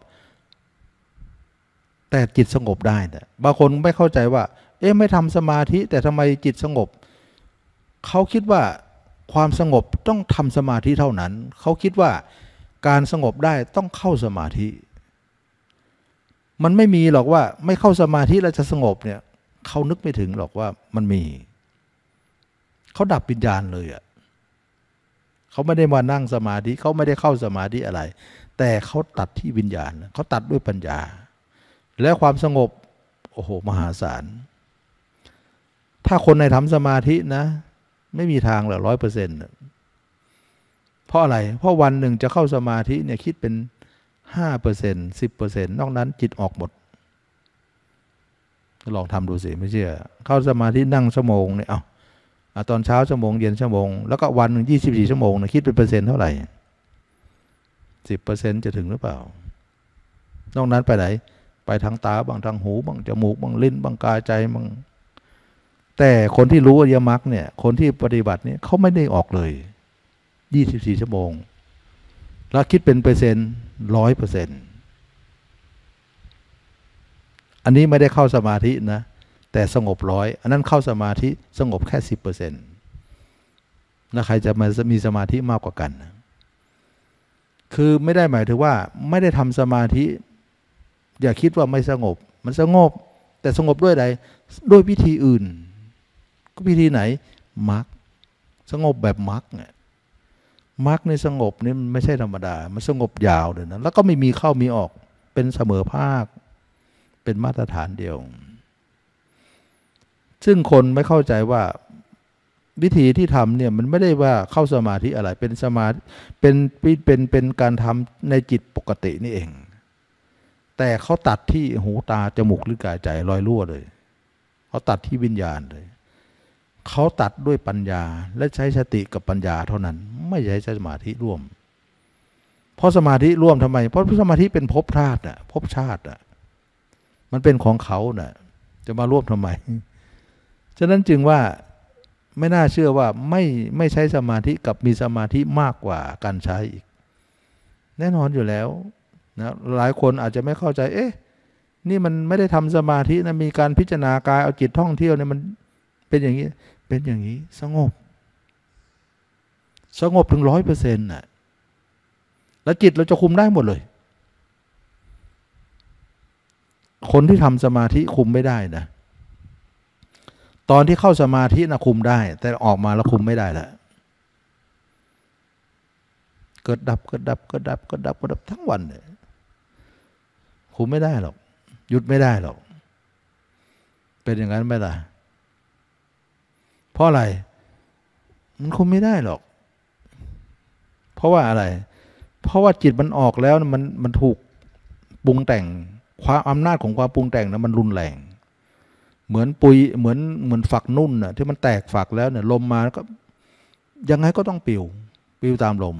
S1: แต่จิตสงบได้นะบางคนไม่เข้าใจว่า เอ๊ะไม่ทำสมาธิ แต่ทำไมจิตสงบ เขาคิดว่าความสงบต้องทำสมาธิเท่านั้น เขาคิดว่าการสงบได้ต้องเข้าสมาธิ มันไม่มีหรอกว่าไม่เข้าสมาธิแล้วจะสงบเนี่ย เขานึกไม่ถึงหรอกว่ามันมี เขาดับปิญญาณเลยอะ่ะเขาไม่ได้มานั่งสมาธิเขาไม่ได้เข้าสมาธิอะไร แต่เขาตัดที่วิญญาณ เขาตัดด้วยปัญญา และความสงบโอ้โหมหาศาลถ้าคนในทำสมาธินะไม่มีทางหรอกร้อยเปอร์เซ็นต์เพราะอะไรเพราะวันหนึ่งจะเข้าสมาธิเนี่ยคิดเป็นห้าเปอร์เซ็นต์สิบเปอร์เซ็นต์นอกนั้นจิตออกหมด ลองทำดูสิ ไม่เชื่อ เข้าสมาธินั่งชั่วโมงเนี่ยเอา้าตอนเช้าชั่วโมงเย็นชั่วโมง แล้วก็วันหนึ่งยี่สิบสี่ชั่วโมงเนี่ยคิดเป็นเปอร์เซ็นต์เท่าไหร่สิบเปอร์เซ็นต์จะถึงหรือเปล่า นอกนั้นไปไหน ไปทางตาบางทางหูบางจมูกบางลิ้นบางกายใจบางแต่คนที่รู้อริยมรรคเนี่ย คนที่ปฏิบัติเนี่ยเขาไม่ได้ออกเลย 24ชั่วโมง แล้วคิดเป็นเปอร์เซ็นต์ร้อยเปอร์เซ็นต์อันนี้ไม่ได้เข้าสมาธินะ แต่สงบร้อย อันนั้นเข้าสมาธิสงบแค่สิบเปอร์เซ็นต์แล้วใครจะมามีสมาธิมากกว่ากัน คือไม่ได้หมายถึงว่าไม่ได้ทำสมาธิ อย่าคิดว่าไม่สงบ มันสงบแต่สงบด้วยใดด้วยวิธีอื่นก็พิธีไหน มักสงบแบบมักเนี่ยมักในสงบนี่มันไม่ใช่ธรรมดามันสงบยาวเลยนะแล้วก็ไม่มีเข้ามีออกเป็นเสมอภาค เป็นมาตรฐานเดียว ซึ่งคนไม่เข้าใจว่าวิธีที่ทำเนี่ยมันไม่ได้ว่าเข้าสมาธิอะไรเป็นสมาธเป็นเป็นเป็นการทำในจิตปกตินี่เอง แต่เขาตัดที่หูตา จมูกหรือกายใจลอยรั่วเลยเขาตัดที่วิญญาณเลยเขาตัดด้วยปัญญาและใช้สติกับปัญญาเท่านั้น ไม่ใช้สมาธิร่วม เพราะสมาธิร่วมทำไม เพราะสมาธิเป็นภพธาตุอะภพชาติอะมันเป็นของเขาเน่ะจะมาร่วมทำไม ฉะนั้นจึงว่าไม่น่าเชื่อว่าไม่ไม่ใช้สมาธิกับมีสมาธิมากกว่าการใช้อีก แน่นอนอยู่แล้วนะหลายคนอาจจะไม่เข้าใจ เอ๊ะ นี่มันไม่ได้ทำสมาธินะมีการพิจารณากายเอาจิตท่องเที่ยวเนี่ยมันเป็นอย่างนี้เป็นอย่างนี้ สงบ สงบถึงร้อยเปอร์เซ็นต์น่ะแล้วจิตเราจะคุมได้หมดเลย คนที่ทำสมาธิคุมไม่ได้นะ ตอนที่เข้าสมาธินะคุมได้แต่ออกมาแล้วคุมไม่ได้ละเกิดดับเกิดดับเกิดดับเกิดดับเกิดดับทั้งวันเลยคุมไม่ได้หรอกหยุดไม่ได้หรอกเป็นอย่างนั้นไหมล่ะเพราะอะไร มันคุมไม่ได้หรอก เพราะว่าอะไร เพราะว่าจิตมันออกแล้วมัน มันถูกปรุงแต่ง ความอำนาจของความปรุงแต่งนะมันรุนแรง เหมือนปุยเหมือนเหมือนฝักนุ่นน่ะที่มันแตกฝักแล้วเนี่ย ลมมาก็ ยังไงก็ต้องปิวปิวตามลม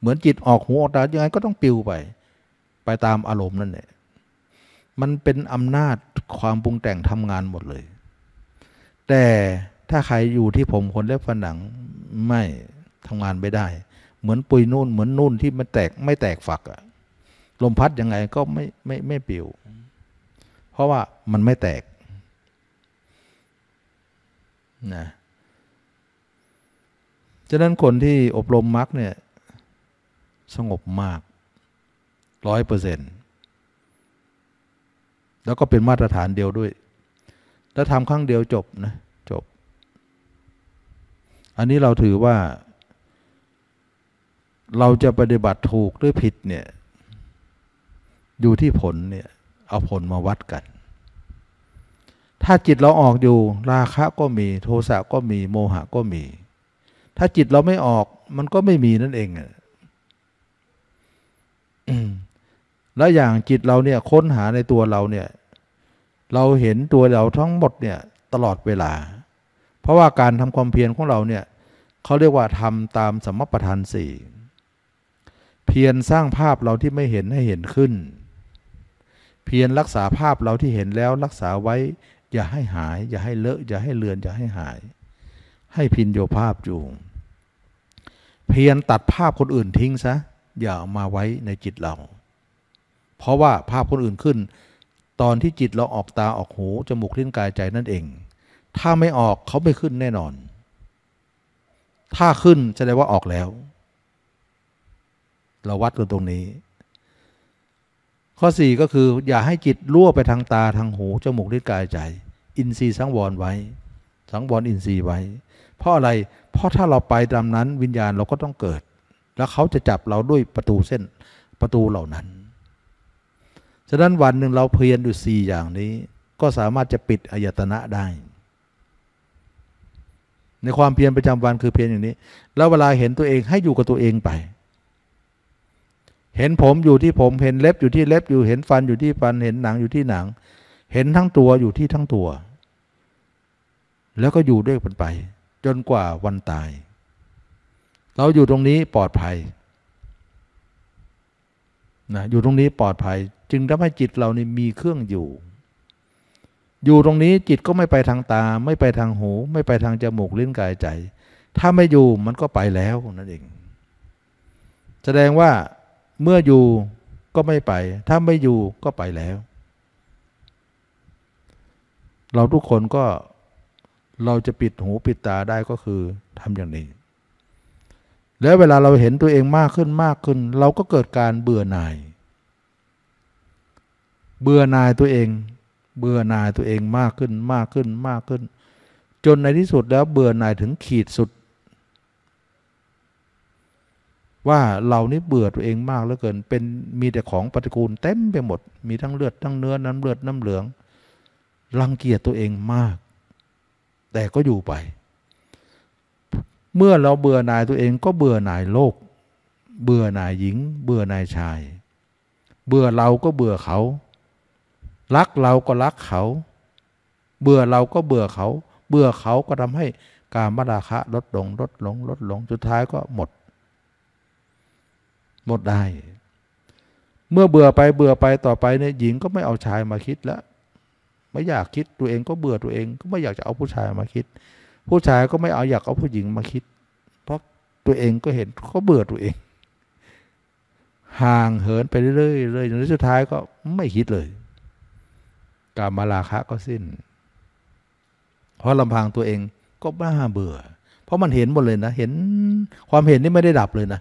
S1: เหมือนจิตออกหูออกตายังไงก็ต้องปิวไป ไปตามอารมณ์นั่นแหละมันเป็นอำนาจความปรุงแต่งทำงานหมดเลย แต่ถ้าใครอยู่ที่ผมขนเล็บฝันหนังไม่ทำงานไม่ได้ เหมือนปุยนุ่นเหมือนนุ่นที่มันแตกไม่แตกฝักอะลมพัดยังไงก็ไม่ไม่ไม่ปิว เพราะว่ามันไม่แตกนะฉะนั้นคนที่อบรมมรคเนี่ย สงบมากร้อยเปอร์เซ็นต์แล้วก็เป็นมาตรฐานเดียวด้วย แล้วทำครั้งเดียวจบนะอันนี้เราถือว่า เราจะปฏิบัติถูกหรือผิดเนี่ย อยู่ที่ผลเนี่ย เอาผลมาวัดกัน ถ้าจิตเราออกอยู่ ราคะก็มีโทสะก็มีโมหะก็มี ถ้าจิตเราไม่ออกมันก็ไม่มีนั่นเองอะแล้วอย่างจิตเราเนี่ยค้นหาในตัวเราเนี่ย เราเห็นตัวเราทั้งหมดเนี่ยตลอดเวลาเพราะว่าการทำความเพียรของเราเนี่ยเขาเรียกว่าทำตามสมปริทานสี่เพียรสร้างภาพเราที่ไม่เห็นให้เห็นขึ้น เพียรรักษาภาพเราที่เห็นแล้วรักษาไว้อย่าให้หาย อย่าให้เลอะอย่าให้เลือน อย่าให้หาย ให้พินโยภาพอยู่เพียรตัดภาพคนอื่นทิ้งซะอย่าามาไว้ในจิตเรา เพราะว่าภาพคนอื่นขึ้น ตอนที่จิตเราออกตาออกหูจมูกลิ้นกายใจนั่นเองถ้าไม่ออกเขาไม่ขึ้นแน่นอน ถ้าขึ้นจะได้ว่าออกแล้ว เราวัดกันตรงนี้ ข้อสี่ก็คืออย่าให้จิตล่วไปทางตาทางหูจมูกลิ้นกายใจ อินทรีย์สังวรไว้ สังวรอินทรีย์ไว้ เพราะอะไร เพราะถ้าเราไปตามนั้นวิญญาณเราก็ต้องเกิด แล้วเขาจะจับเราด้วยประตูเส้นประตูเหล่านั้น ฉะนั้นวันหนึ่งเราเพียรอยู่สี่อย่างนี้ ก็สามารถจะปิดอายตนะได้ในความเพียรประจำวันคือเพียรอย่างนี้ แล้วเวลาเห็นตัวเองให้อยู่กับตัวเองไป เห็นผมอยู่ที่ผมเห็นเล็บอยู่ที่เล็บอยู่เห็นฟันอยู่ที่ฟัน เห็นหนังอยู่ที่หนัง เห็นทั้งตัวอยู่ที่ทั้งตัว แล้วก็อยู่ด้วยกันไป จนกว่าวันตาย เราอยู่ตรงนี้ปลอดภัยนะอยู่ตรงนี้ปลอดภัยจึงทำให้จิตเรานี่มีเครื่องอยู่อยู่ตรงนี้จิตก็ไม่ไปทางตา ไม่ไปทางหู ไม่ไปทางจมูกลิ้นกายใจ ถ้าไม่อยู่มันก็ไปแล้วนั่นเอง แสดงว่าเมื่ออยู่ก็ไม่ไป ถ้าไม่อยู่ก็ไปแล้ว เราทุกคนก็เราจะปิดหูปิดตาได้ก็คือทำอย่างนี้ แล้วเวลาเราเห็นตัวเองมากขึ้นมากขึ้น เราก็เกิดการเบื่อหน่าย เบื่อหน่ายตัวเองเบื่อหน่ายตัวเองมากขึ้นมากขึ้นมากขึ้น จนในที่สุดแล้วเบื่อหน่ายถึงขีดสุด ว่าเรานี่เบื่อตัวเองมากเหลือเกิน เป็นมีแต่ของปฏิกูลเต็มไปหมด มีทั้งเลือดทั้งเนื้อน้ำเลือดน้ำเหลืองรังเกียจตัวเองมาก แต่ก็อยู่ไป เมื่อเราเบื่อหน่ายตัวเองก็เบื่อหน่ายโลก เบื่อหน่ายหญิง เบื่อหน่ายชาย เบื่อเราก็เบื่อเขารักเราก็รักเขา เบื่อเราก็เบื่อเขา เบื่อเขาก็ทำให้การมราคะลดลง ลดลง ลดลงสุดท้ายก็หมด หมดได้ เมื่อเบื่อไป เบื่อไปต่อไปเนี่ย หญิงก็ไม่เอาชายมาคิดแล้ว ไม่อยากคิดตัวเอง ก็เบื่อตัวเอง ก็ไม่อยากจะเอาผู้ชายมาคิด ผู้ชายก็ไม่เอาอยากเอาผู้หญิงมาคิด เพราะตัวเองก็เห็นเขาเบื่อตัวเอง ห่างเหินไปเรื่อยๆใจนสุดท้ายก็ไม่คิดเลยกามาราคะก็สิ้น เพราะลำพังตัวเองก็บ้าเบื่อ เพราะมันเห็นหมดเลยนะ เห็นความเห็นนี่ไม่ได้ดับเลยนะ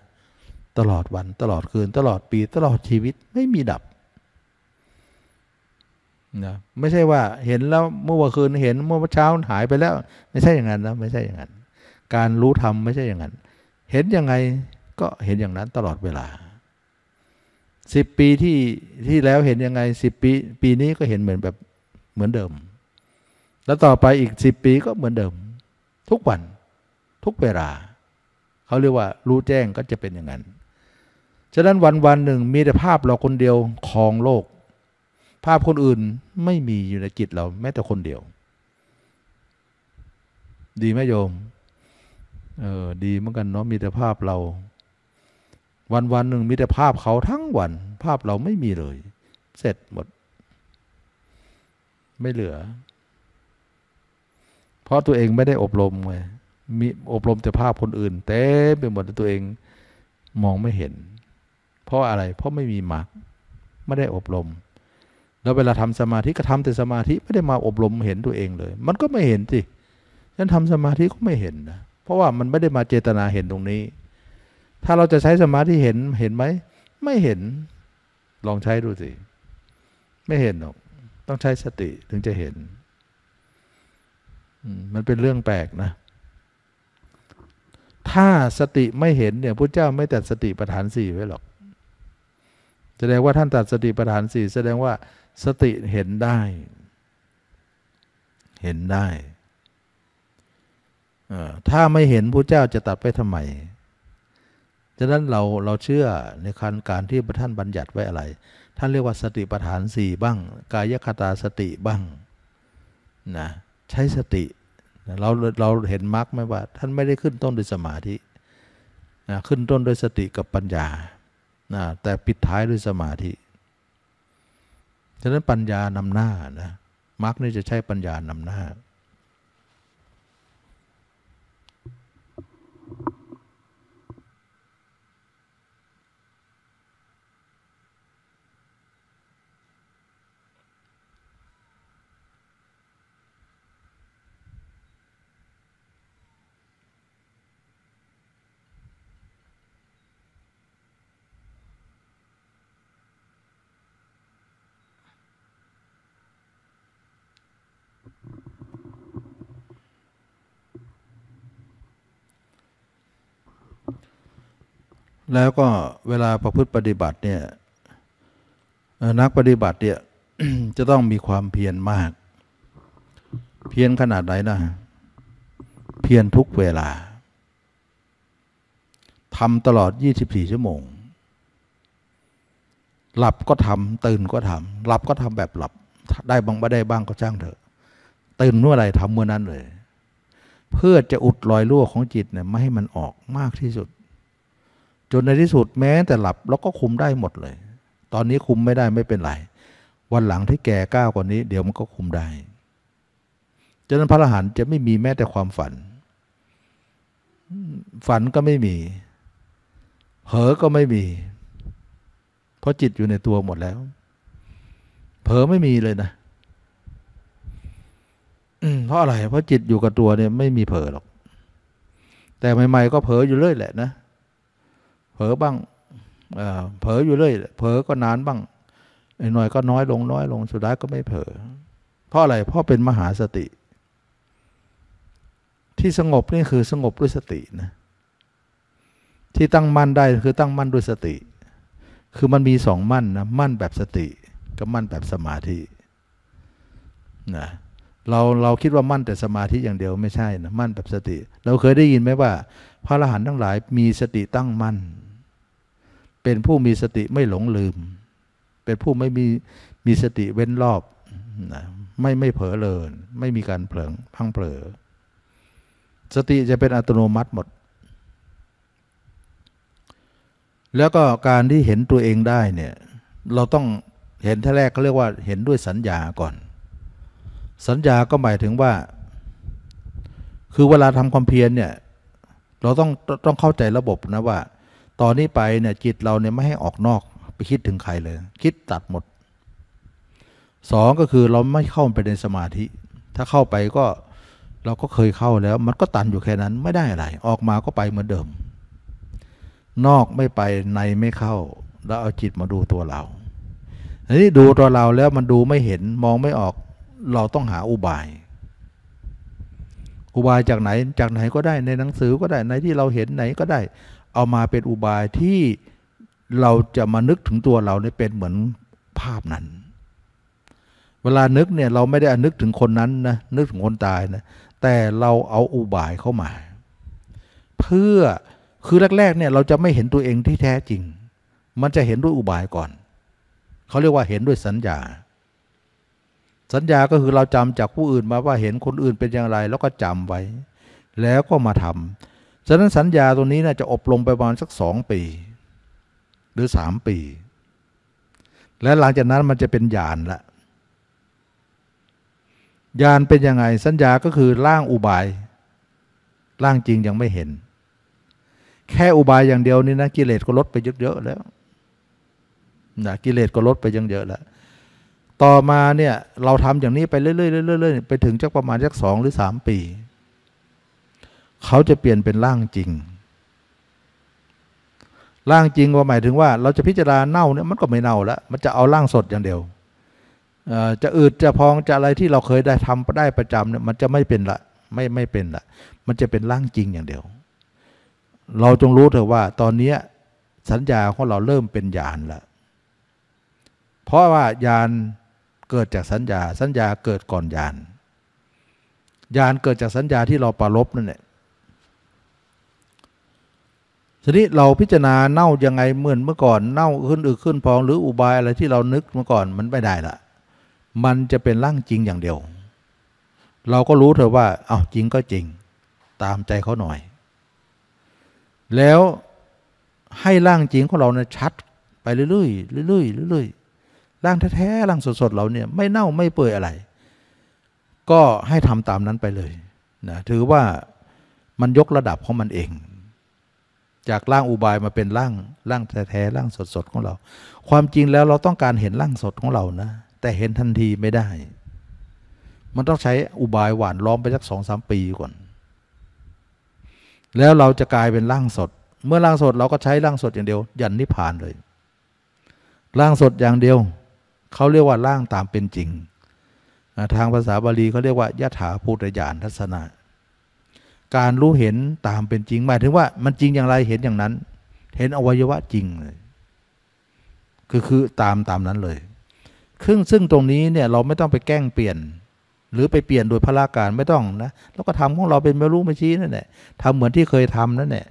S1: ตลอดวันตลอดคืน ตลอดปี ตลอดชีวิตไม่มีดับนะ ไม่ใช่ว่าเห็นแล้วเมื่อวานคืนเห็นเมื่อเช้าหายไปแล้ว ไม่ใช่อย่างนั้นนะ ไม่ใช่อย่างนั้น การรู้ธรรมไม่ใช่อย่างนั้น เห็นยังไงก็เห็นอย่างนั้นตลอดเวลาสิบปีที่ที่แล้วเห็นยังไงสิบปีปีนี้ก็เห็นเหมือนแบบเหมือนเดิมแล้วต่อไปอีกสิบปีก็เหมือนเดิม ทุกวันทุกเวลาเขาเรียกว่ารู้แจ้งก็จะเป็นอย่างนั้นฉะนั้นวันวันหนึ่งมีแต่ภาพเราคนเดียวครองโลกภาพคนอื่นไม่มีอยู่ในจิตเราแม้แต่คนเดียว ดีไหมโยมเออดีเหมือนกันเนาะมีแต่ภาพเราวันวันหนึ่งมีแต่ภาพเขาทั้งวัน ภาพเราไม่มีเลย เสร็จหมด ไม่เหลือ เพราะตัวเองไม่ได้อบรมไงมีอบรมแต่ภาพคนอื่นเต็มไปหมดแตัวเองมองไม่เห็น เพราะอะไร เพราะไม่มีมรรคไม่ได้อบรม แล้วเวลาทำสมาธิก็ทำแต่สมาธิไม่ได้มาอบรมเห็นตัวเองเลย มันก็ไม่เห็นสิฉันทำสมาธิก็ไม่เห็นนะเพราะว่ามันไม่ได้มาเจตนาเห็นตรงนี้ถ้าเราจะใช้สมาธิเห็นเห็นไหม ไม่เห็น ลองใช้ดูสิ ไม่เห็นหรอก ต้องใช้สติถึงจะเห็น มันเป็นเรื่องแปลกนะ ถ้าสติไม่เห็นเนี่ยพระเจ้าไม่ตัดสติปัฏฐานสี่ไว้หรอกแสดงว่าท่านตัดสติปัฏฐานสี่แสดงว่าสติเห็นได้ เห็นได้ถ้าไม่เห็นพระเจ้าจะตัดไปทำไมฉะนั้นเราเราเชื่อในคันการที่พระท่านบัญญัติไว้อะไร ท่านเรียกว่าสติปัฏฐานสี่บ้างกายคตาสติบ้างนะใช้สติเราเราเห็นมรรคไหมว่า ท่านไม่ได้ขึ้นต้นด้วยสมาธินะขึ้นต้นด้วยสติกับปัญญานะแต่ปิดท้ายด้วยสมาธิฉะนั้นปัญญานำหน้านะมรรคนี่จะใช้ปัญญานำหน้าแล้วก็เวลาประพฤติปฏิบัติเนี่ยนักปฏิบัติเนี่ยจะต้องมีความเพียรมาก เพียรขนาดไหนนะ เพียรทุกเวลาทำตลอด 24 ชั่วโมง หลับก็ทำตื่นก็ทำหลับก็ทำแบบหลับ ได้บ้างไม่ได้บ้างก็จ้างเถอะ ตื่นเมื่อไรทำเมื่อนั้นเลย เพื่อจะอุดรอยรั่วของจิตเนี่ย ไม่ให้มันออกมากที่สุดจนในที่สุดแม้แต่หลับเราก็คุม ได้หมดเลย ตอนนี้คุมไม่ได้ไม่เป็นไร วันหลังที่แก่ก้าวกว่านี้เดี๋ยว มันก็คุมได้ฉะนั้นพระอรหันต์จะไม่มีแม้ แต่ความฝัน ฝันก็ไม่มี เผลอก็ไม่มี เพราะจิตอยู่ในตัวหมดแล้ว เผลอไม่มีเลยนะเพราะอะไร เพราะจิตอยู่กับตัวเนี่ย ไม่มีเผลอหรอก แต่ใหม่ๆก็เผลออยู่เรื่อยแหละนะเผลอบ้าง เผลออยู่เรื่อยเผลอก็นานบ้างหน่อยก็น้อยลง น้อยลง สุดท้ายก็ไม่เผลอ เพราะอะไร เพราะเป็นมหาสติ ที่สงบนี่คือสงบด้วยสตินะ ที่ตั้งมั่นได้คือตั้งมั่นด้วยสติ คือมันมีสองมั่นนะ มั่นแบบสติกับมั่นแบบสมาธิ นะ เราเราคิดว่ามั่นแต่สมาธิอย่างเดียวไม่ใช่นะ มั่นแบบสติ เราเคยได้ยินไหมว่า พระอรหันต์ทั้งหลายมีสติตั้งมั่นเป็นผู้มีสติไม่หลงลืม เป็นผู้ไม่มีมีสติเว้นรอบนะไม่ไม่เผลอเลินไม่มีการเผลอพังเผลอสติจะเป็นอัตโนมัติหมด แล้วก็การที่เห็นตัวเองได้เนี่ย เราต้องเห็นท่าแรกเขาเรียกว่าเห็นด้วยสัญญาก่อน สัญญาก็หมายถึงว่า คือเวลาทำความเพียรเนี่ยเราต้องต้องเข้าใจระบบนะว่าตอนนี้ไปเนี่ยจิตเราเนี่ยไม่ให้ออกนอกไปคิดถึงใครเลย คิดตัดหมดสองก็คือเราไม่เข้าไปในสมาธิ ถ้าเข้าไปก็เราก็เคยเข้าแล้ว มันก็ตันอยู่แค่นั้นไม่ได้อะไร ออกมาก็ไปเหมือนเดิม นอกไม่ไปในไม่เข้าแล้วเอาจิตมาดูตัวเราอันนี้ดูตัวเราแล้วมันดูไม่เห็นมองไม่ออกเราต้องหาอุบาย อุบายจากไหนจากไหนก็ได้ในหนังสือก็ได้ในที่เราเห็นไหนก็ได้เอามาเป็นอุบายที่เราจะมานึกถึงตัวเราเนี่ยเป็นเหมือนภาพนั้น เวลานึกเนี่ยเราไม่ได้อนึกถึงคนนั้นนะนึกถึงคนตายนะแต่เราเอาอุบายเข้ามาเพื่อคือแรกๆ เนี่ยเราจะไม่เห็นตัวเองที่แท้จริง มันจะเห็นด้วยอุบายก่อนเขาเรียกว่าเห็นด้วยสัญญา สัญญาก็คือเราจำจากผู้อื่นมาว่าเห็นคนอื่นเป็นอย่างไรแล้วก็จำไว้แล้วก็มาทำฉะนั้นสัญญาตัวนี้น่าจะอบรมไปประมาณสักสอง ปี หรือสาม ปี และหลังจากนั้นมันจะเป็นญาณละ ญาณเป็นยังไง สัญญาก็คือร่างอุบายร่างจริงยังไม่เห็น แค่อุบายอย่างเดียวนี่นะกิเลสก็ลดไป เยอะๆแล้วนะกิเลสก็ลดไปยังเยอะแล้ว ต่อมาเนี่ยเราทำอย่างนี้ไปเรื่อยๆเรื่อยๆไปถึงจักประมาณจักสองหรือสามปีเขาจะเปลี่ยนเป็นร่างจริง ร่างจริงก็หมายถึงว่า เราจะพิจารณาเน่าเนี่ยมันก็ไม่เน่าแล้ว มันจะเอาร่างสดอย่างเดียว จะอืดจะพองจะอะไรที่เราเคยได้ทำได้ประจำเนี่ยมันจะไม่เป็นละ ไม่ไม่เป็นละ มันจะเป็นร่างจริงอย่างเดียว เราจงรู้เถอะว่าตอนนี้สัญญาของเราเริ่มเป็นญาณละเพราะว่าญาณเกิดจากสัญญา สัญญาเกิดก่อนญาณ ญาณเกิดจากสัญญาที่เราปรลบนั่นแหละทีนี้เราพิจารณาเน่ายังไงเหมือนเมื่อก่อนเน่าขึ้นอึขึ้นพองหรืออุบายอะไรที่เรานึกเมื่อก่อนมันไม่ได้ละ มันจะเป็นร่างจริงอย่างเดียว เราก็รู้เถอะว่า เอาจริงก็จริง ตามใจเขาหน่อย แล้วให้ร่างจริงของเราเนี่ยชัด ไปเรื่อยๆเรื่อยๆเรื่อยๆร่างแท้ๆร่างสดๆเราเนี่ยไม่เน่าไม่เปื่อยอะไร ก็ให้ทำตามนั้นไปเลยนะถือว่ามันยกระดับของมันเองจากร่างอุบายมาเป็นร่างร่างแท้ๆร่างสดๆของเรา ความจริงแล้วเราต้องการเห็นร่างสดของเรานะแต่เห็นทันทีไม่ได้ มันต้องใช้อุบายหวานล้อมไปสักสองสามปีก่อน แล้วเราจะกลายเป็นร่างสด เมื่อร่างสดเราก็ใช้ร่างสดอย่างเดียวยันนิพพานเลยร่างสดอย่างเดียว เขาเรียกว่าร่างตามเป็นจริง ทางภาษาบาลีเขาเรียกว่ายะถาภูตยานทัศนาการรู้เห็นตามเป็นจริงหมายถึงว่ามันจริงอย่างไรเห็นอย่างนั้น เห็นอวัยวะจริงเลยคือคือตามตามนั้นเลยครึ่งซึ่งตรงนี้เนี่ยเราไม่ต้องไปแกล้งเปลี่ยน หรือไปเปลี่ยนโดยพละการไม่ต้องนะแล้วก็ทำของเราเป็นไม่รู้ไม่ชี้นั่นแหละทำเหมือนที่เคยทำนั่นแหละ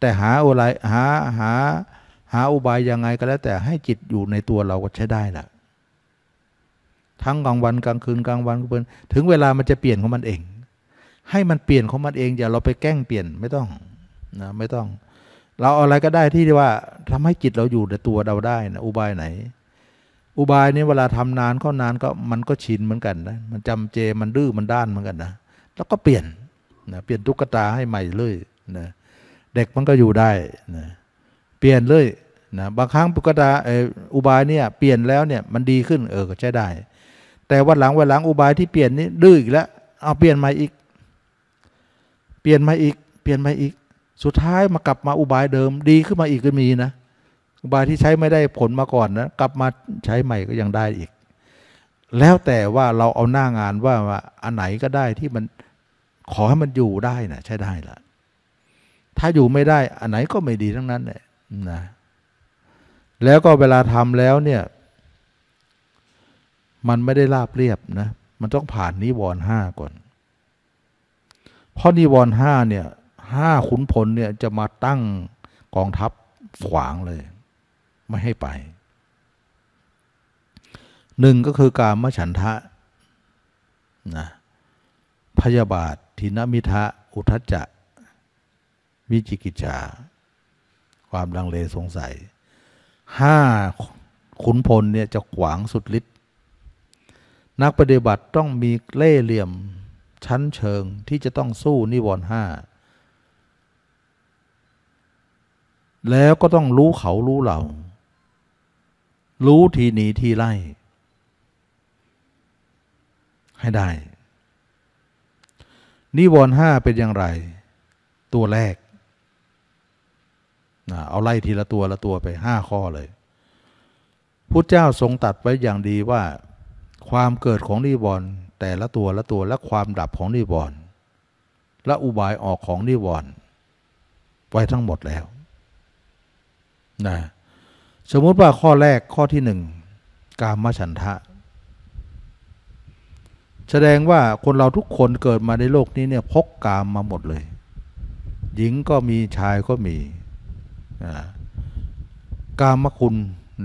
S1: แต่หาอะไรหาหาหาอุบายยังไงก็แล้ว แต่ให้จิตอยู่ในตัวเราก็ใช้ได้ละทั้งกลางวันกลางคืนกลางวันกลางคืนถึงเวลามันจะเปลี่ยนของมันเองให้มันเปลี่ยนของมันเองอย่าเราไปแกล้งเปลี่ยนไม่ต้องนะไม่ต้อง เราเอาอะไรก็ได้ที่ว่าทำให้จิตเราอยู่ในตัวเราได้นะอุบายไหน อุบายนี้เวลาทำนานเ้านานก็มันก็ชินเหมือนกันนะมันจำเจมันดื้อมันด้านเหมือนกันนะแล้วก็เปลี่ยนนะเปลี่ยนตุ๊กตาให้ใหม่เลยนะเด็กมันก็อยู่ได้นะเปลี่ยนเลยนะบางครั้งตุ๊กตาเอออุบายเนี่ยเปลี่ยนแล้วเนี่ยมันดีขึ้น เออก็ใช้ได้ แต่ว่าหลังวหลังอุบายที่เปลี่ยนนี้ดื้ออีกแล้วเอาเปลี่ยนใหม่อีกปลี่ยนมาอีก เปลี่ยนมาอีก สุดท้ายมากลับมาอุบายเดิมดีขึ้นมาอีกก็มีนะ อุบายที่ใช้ไม่ได้ผลมาก่อนนะกลับมาใช้ใหม่ก็ยังได้อีก แล้วแต่ว่าเราเอาหน้างานว่าอันไหนก็ได้ที่มันขอให้มันอยู่ได้นะใช่ได้ละถ้าอยู่ไม่ได้อันไหนก็ไม่ดีทั้งนั้นนีลยนะแล้วก็เวลาทำแล้วเนี่ย มันไม่ได้ราบเรียบนะ มันต้องผ่านนิวรณ์ห้าก่อนพราะนิวรณ์ห้าเนี่ยห้าขุนพลเนี่ย จะมาตั้งกองทัพ ขวางเลย ไม่ให้ไป หนึ่งก็คือการมฉันทะนะพยาบาททินมิทะ อุทจจะ วิจิกิจชาความลังเล สงสัยห้าขุนพลเนี่ย จะขวางสุดฤทธิ์นักปฏิบัติต้องมีเล่เหลี่ยมชั้นเชิงที่จะต้องสู้ นิวรณ์ห้า แล้วก็ต้องรู้เขารู้เรารู้ทีหนีทีไล่ ให้ได้ นิวรณ์ห้าเป็นอย่างไร ตัวแรก เอาไล่ทีละตัวละตัวไปห้าข้อเลยพุทธเจ้าทรงตัดไว้อย่างดีว่า ความเกิดของนิวรณ์แต่ละตัวละตัว และความดับของนิวรณ์และอุบายออกของนิวรณ์ไว้ทั้งหมดแล้วนะสมมติว่าข้อแรกข้อที่หนึ่งกามฉันทะ แสดงว่าคนเราทุกคนเกิดมาในโลกนี้เนี่ยพกกามมาหมดเลย หญิงก็มีชายก็มี กามคุณ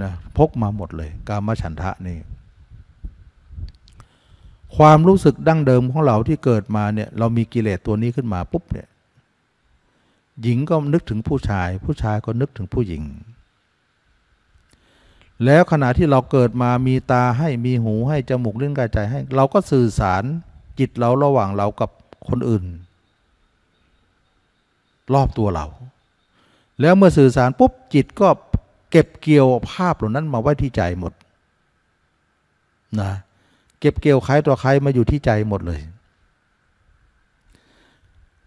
S1: นะพกมาหมดเลย กามฉันทะนี่ความรู้สึกดั้งเดิมของเราที่เกิดมาเนี่ย เรามีกิเลสตัวนี้ขึ้นมาปุ๊บ เนี่ยหญิงก็นึกถึงผู้ชาย ผู้ชายก็นึกถึงผู้หญิง แล้วขณะที่เราเกิดมามีตาให้มีหูให้ จมูกเล่อนกายใจให้ เราก็สื่อสารจิตเราระหว่างเรากับคนอื่น รอบตัวเรา แล้วเมื่อสื่อสารปุ๊บจิตก็เก็บเกี่ยวภาพเหล่านั้นมาไว้ที่ใจหมดนะเเก็บเกี่ยวใครต่อใครมาอยู่ที่ใจหมดเลย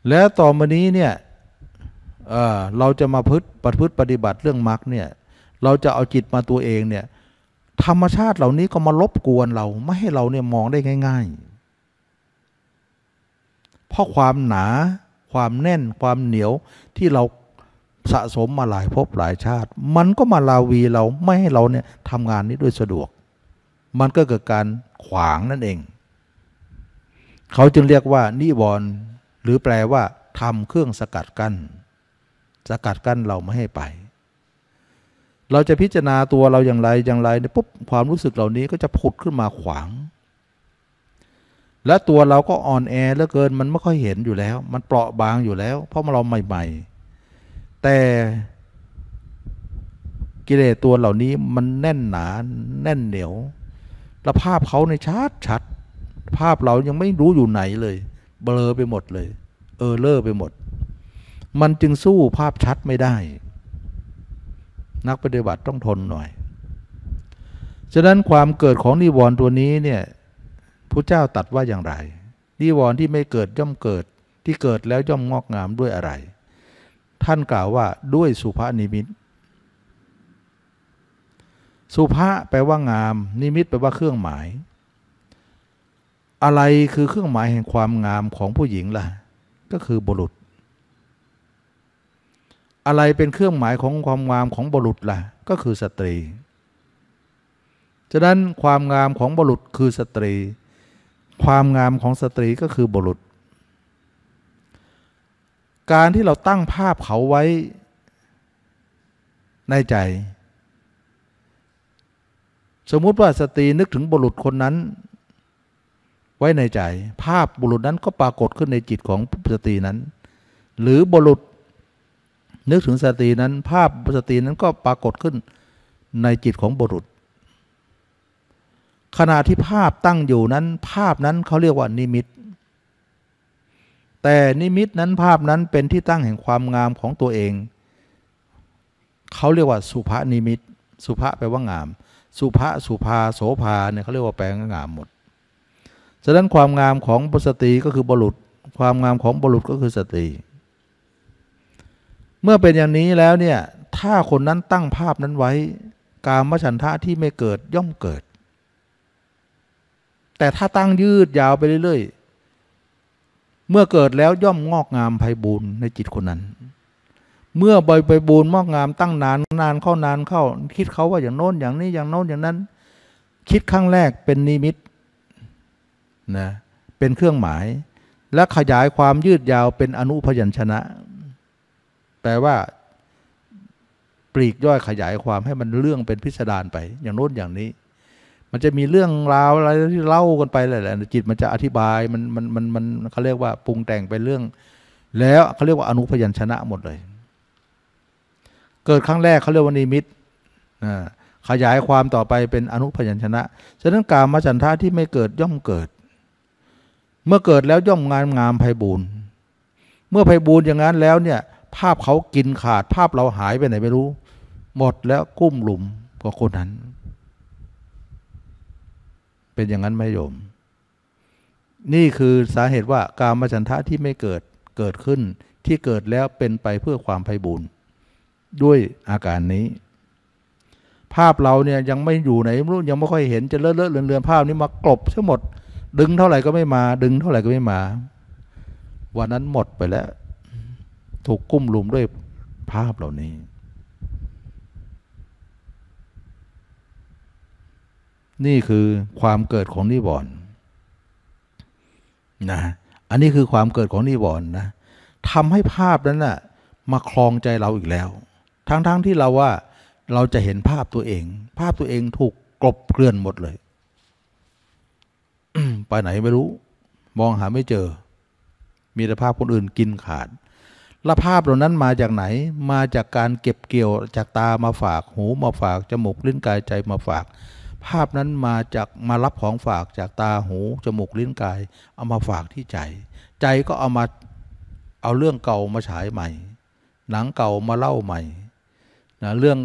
S1: แล้วต่อมานี้เนี่ยเเราจะมาพึ่ปฏิฤติปฏิบัติเรื่องมรรคเนี่ยเราจะเอาจิตมาตัวเองเนี่ยธรรมชาติเหล่านี้ก็มารบกวนเราไม่ให้เราเนี่ยมองได้ง่ายๆเพราะความหนาความแน่นความเหนียวที่เราสะสมมาหลายภพหลายชาติ มันก็มาลาวีเราไม่ให้เราเนี่ยทำงานนี้ด้วยสะดวกมันก็เกิดการขวางนั่นเอง เขาจึงเรียกว่านิวรณ์หรือแปลว่าทำเครื่องสกัดกัน้น สกัดกั้นเราไม่ให้ไป เราจะพิจารณาตัวเราอย่างไรอย่างไรปุ๊บความรู้สึกเหล่านี้ก็จะผุดขึ้นมาขวาง และตัวเราก็อ่อนแอเหลือเกิน มันไม่ค่อยเห็นอยู่แล้ว มันเปราะบางอยู่แล้ว เพราะเราใหม่ ๆ แต่กิเลสตัวเหล่านี้มันแน่นหนาแน่นเหนียวแล้วภาพเขาในชัดชัด ภาพเรายังไม่รู้อยู่ไหนเลย เบลอไปหมดเลย เออเลอไปหมด มันจึงสู้ภาพชัดไม่ได้ นักปฏิบัติต้องทนหน่อย ฉะนั้น ความเกิดของนิวรณ์ตัวนี้เนี่ยพระเจ้าตัดว่าอย่างไรนิวรณ์ที่ไม่เกิด ย่อมเกิดที่เกิดแล้ว ย่อมงอกงามด้วยอะไร ท่านกล่าวว่าด้วย สุภานิมิตสุภาแปลว่างาม นิมิตแปลว่าเครื่องหมาย อะไรคือเครื่องหมายแห่งความงามของผู้หญิงล่ะก็คือบุรุษ อะไรเป็นเครื่องหมายของความงามของบุรุษล่ะก็คือสตรีฉะนั้นความงามของบุรุษคือสตรี ความงามของสตรีก็คือบุรุษ การที่เราตั้งภาพเขาไว้ ในใจสมมุติว่าสตรีนึกถึงบุรุษคนนั้น ไว้ในใจ ภาพบุรุษนั้นก็ปรากฏขึ้นในจิตของสตรีนั้น หรือบุรุษนึกถึงสตรีนั้น ภาพสตรีนั้นก็ปรากฏขึ้นในจิตของบุรุษ ขณะที่ภาพตั้งอยู่นั้น ภาพนั้นเขาเรียกว่านิมิต แต่นิมิตนั้นภาพนั้นเป็นที่ตั้งแห่งความงามของตัวเอง เขาเรียกว่าสุภานิมิต สุภาแปลว่างามสุภาสุภาโสภาเนี่ยเขาเรียกว่าแปลงงามหมด ฉะนั้นความงามของปสตีก็คือบุรุษความงามของบุรุษก็คือสตรีเมื่อเป็นอย่างนี้แล้วเนี่ย ถ้าคนนั้นตั้งภาพนั้นไว้ การมฉันทะที่ไม่เกิดย่อมเกิด แต่ถ้าตั้งยืดยาวไปเรื่อยๆ เมื่อเกิดแล้วย่อมงอกงามไพบูรณ์ในจิตคนนั้นเมื่อใบใบบูนมอกงามตั้งนานนานเข้านานเข้า คิดเขาว่าอย่างโน้นอย่างนี้อย่างโน้นอย่างนั้น คิดครั้งแรกเป็นนิมิตนะเป็นเครื่องหมาย และขยายความยืดยาวเป็นอนุพยัญชนะแปลว่าปลีกย่อยขยายความให้มันเรื่องเป็นพิสดารไป อย่างโน้นอย่างนี้ มันจะมีเรื่องราวอะไรที่เล่ากันไปหลายๆจิตมันจะอธิบายมันมันมันมันเขาเรียกว่า ปรุงแต่งไปเรื่อง แล้วเขาเรียกว่าอนุพยัญชนะหมดเลยเกิดครั้งแรกเขาเรียกว่านิมิตขยายความต่อไปเป็นอนุพยัญชนะ ฉะนั้นกามาฉันทะที่ไม่เกิดย่อมเกิด เมื่อเกิดแล้วย่อมงานงามไพบูรณ์เมื่อไพบูรณ์อย่างนั้นแล้วเนี่ย ภาพเขากินขาดภาพเราหายไปไหนไม่รู้ หมดแล้วกุ้มหลุมกับคนนั้น เป็นอย่างนั้นไหมโยม นี่คือสาเหตุว่าการมาฉันทะที่ไม่เกิดเกิดขึ้นที่เกิดแล้วเป็นไปเพื่อความไพบูรณ์ด้วยอาการนี้ ภาพเราเนี่ยยังไม่อยู่ไหนรู้ยังไม่ค่อยเห็นจะเลอะเลอะเลือนเลือนภาพนี้มากลบทั้งหมด ดึงเท่าไหร่ก็ไม่มา ดึงเท่าไหร่ก็ไม่มา วันนั้นหมดไปแล้ว ถูกกุ้มลุมด้วยภาพเหล่านี้ นี่คือความเกิดของนิวรณ์นะ อันนี้คือความเกิดของนิวรณ์นะทำให้ภาพนั้นนะ่ะ มาคลองใจเราอีกแล้วทั้งๆทที่เราว่าเราจะเห็นภาพตัวเอง ภาพตัวเองถูกกลบเกลื่อนหมดเลยไปไหนไม่รู้ มองหาไม่เจอ มีแต่ภาพคนอื่นกินขาดละภาพเหล่านั้นมาจากไหน มาจากการเก็บเกี่ยวจากตามาฝากหูมาฝาก จมูกลิ้นกายใจมาฝาก ภาพนั้นมาจากมารับของฝากจากตาหู จมูกลิ้นกาย เอามาฝากที่ใจ ใจก็เอามาเอาเรื่องเก่ามาฉายใหม่ หนังเก่ามาเล่าใหม่นะเรื่อง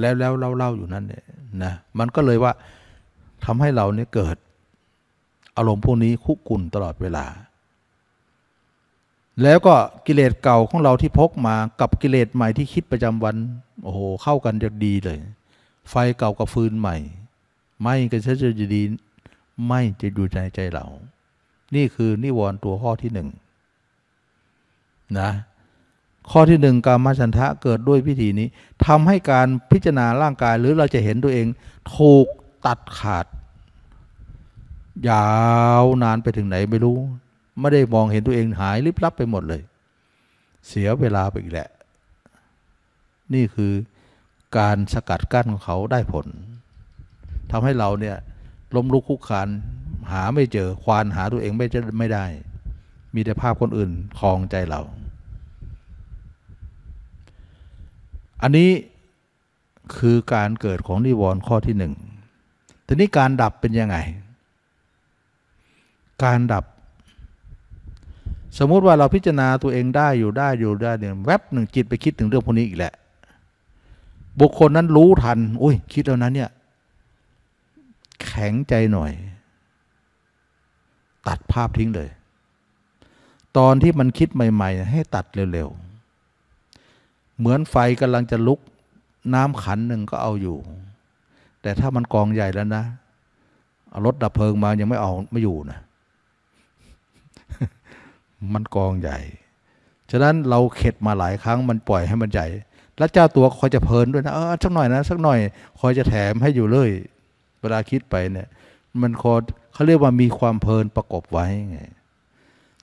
S1: แล้วแล้วเล่าเล่าอยู่นั้นเนี่ยนะ มันก็เลยว่า ทำให้เราเนี่ยเกิด อารมณ์พวกนี้คุกคุนตลอดเวลา แล้วก็กิเลสเก่าของเราที่พกมากับกิเลสใหม่ที่คิดประจำวัน โอ้โห เข้ากันจะดีเลย ไฟเก่ากับฟืนใหม่ ไม่กันจะจะดี ไม่จะอยู่ในใจเรา นี่คือ นิวรณ์ตัวข้อที่หนึ่งนะข้อที่หนึ่งการมาชันทะเกิดด้วยพิธีนี้ ทำให้การพิจารณาร่างกายหรือเราจะเห็นตัวเอง ถูกตัดขาด ยาวนานไปถึงไหนไม่รู้ ไม่ได้มองเห็นตัวเองหายลิบลับไปหมดเลย เสียเวลาไปอีกแหละ นี่คือการสกัดกั้นของเขาได้ผล ทำให้เราเนี่ยล้มลุกคุกคานหาไม่เจอควานหาตัวเองไม่ไม่ได้ มีแต่ภาพคนอื่นคลองใจเราอันนี้คือการเกิดของนิวรณ์ข้อที่หนึ่งทีนี้การดับเป็นยังไง การดับ สมมุติว่าเราพิจารณาตัวเองได้อยู่ได้อยู่ได้เนี่ยแวบหนึ่งจิตไปคิดถึงเรื่องพวกนี้อีกแหละ บุคคลนั้นรู้ทัน อุ้ย คิดแล้วนั้นเนี่ย แข็งใจหน่อย ตัดภาพทิ้งเลย ตอนที่มันคิดใหม่ ๆ ให้ตัดเร็ว ๆเหมือนไฟกำลังจะลุก น้ำขันหนึ่งก็เอาอยู่ แต่ถ้ามันกองใหญ่แล้วนะรถดับเพลิงมายังไม่เอาไม่อยู่นะ มันกองใหญ่ ฉะนั้นเราเข็ดมาหลายครั้ง มันปล่อยให้มันใหญ่ แล้วเจ้าตัวคอยจะเพลินด้วยนะเออสักหน่อยนะสักหน่อยคอยจะแถมให้อยู่เลย เวลาคิดไปเนี่ย มันคอเขาเรียกว่ามีความเพลินประกบไว้ไง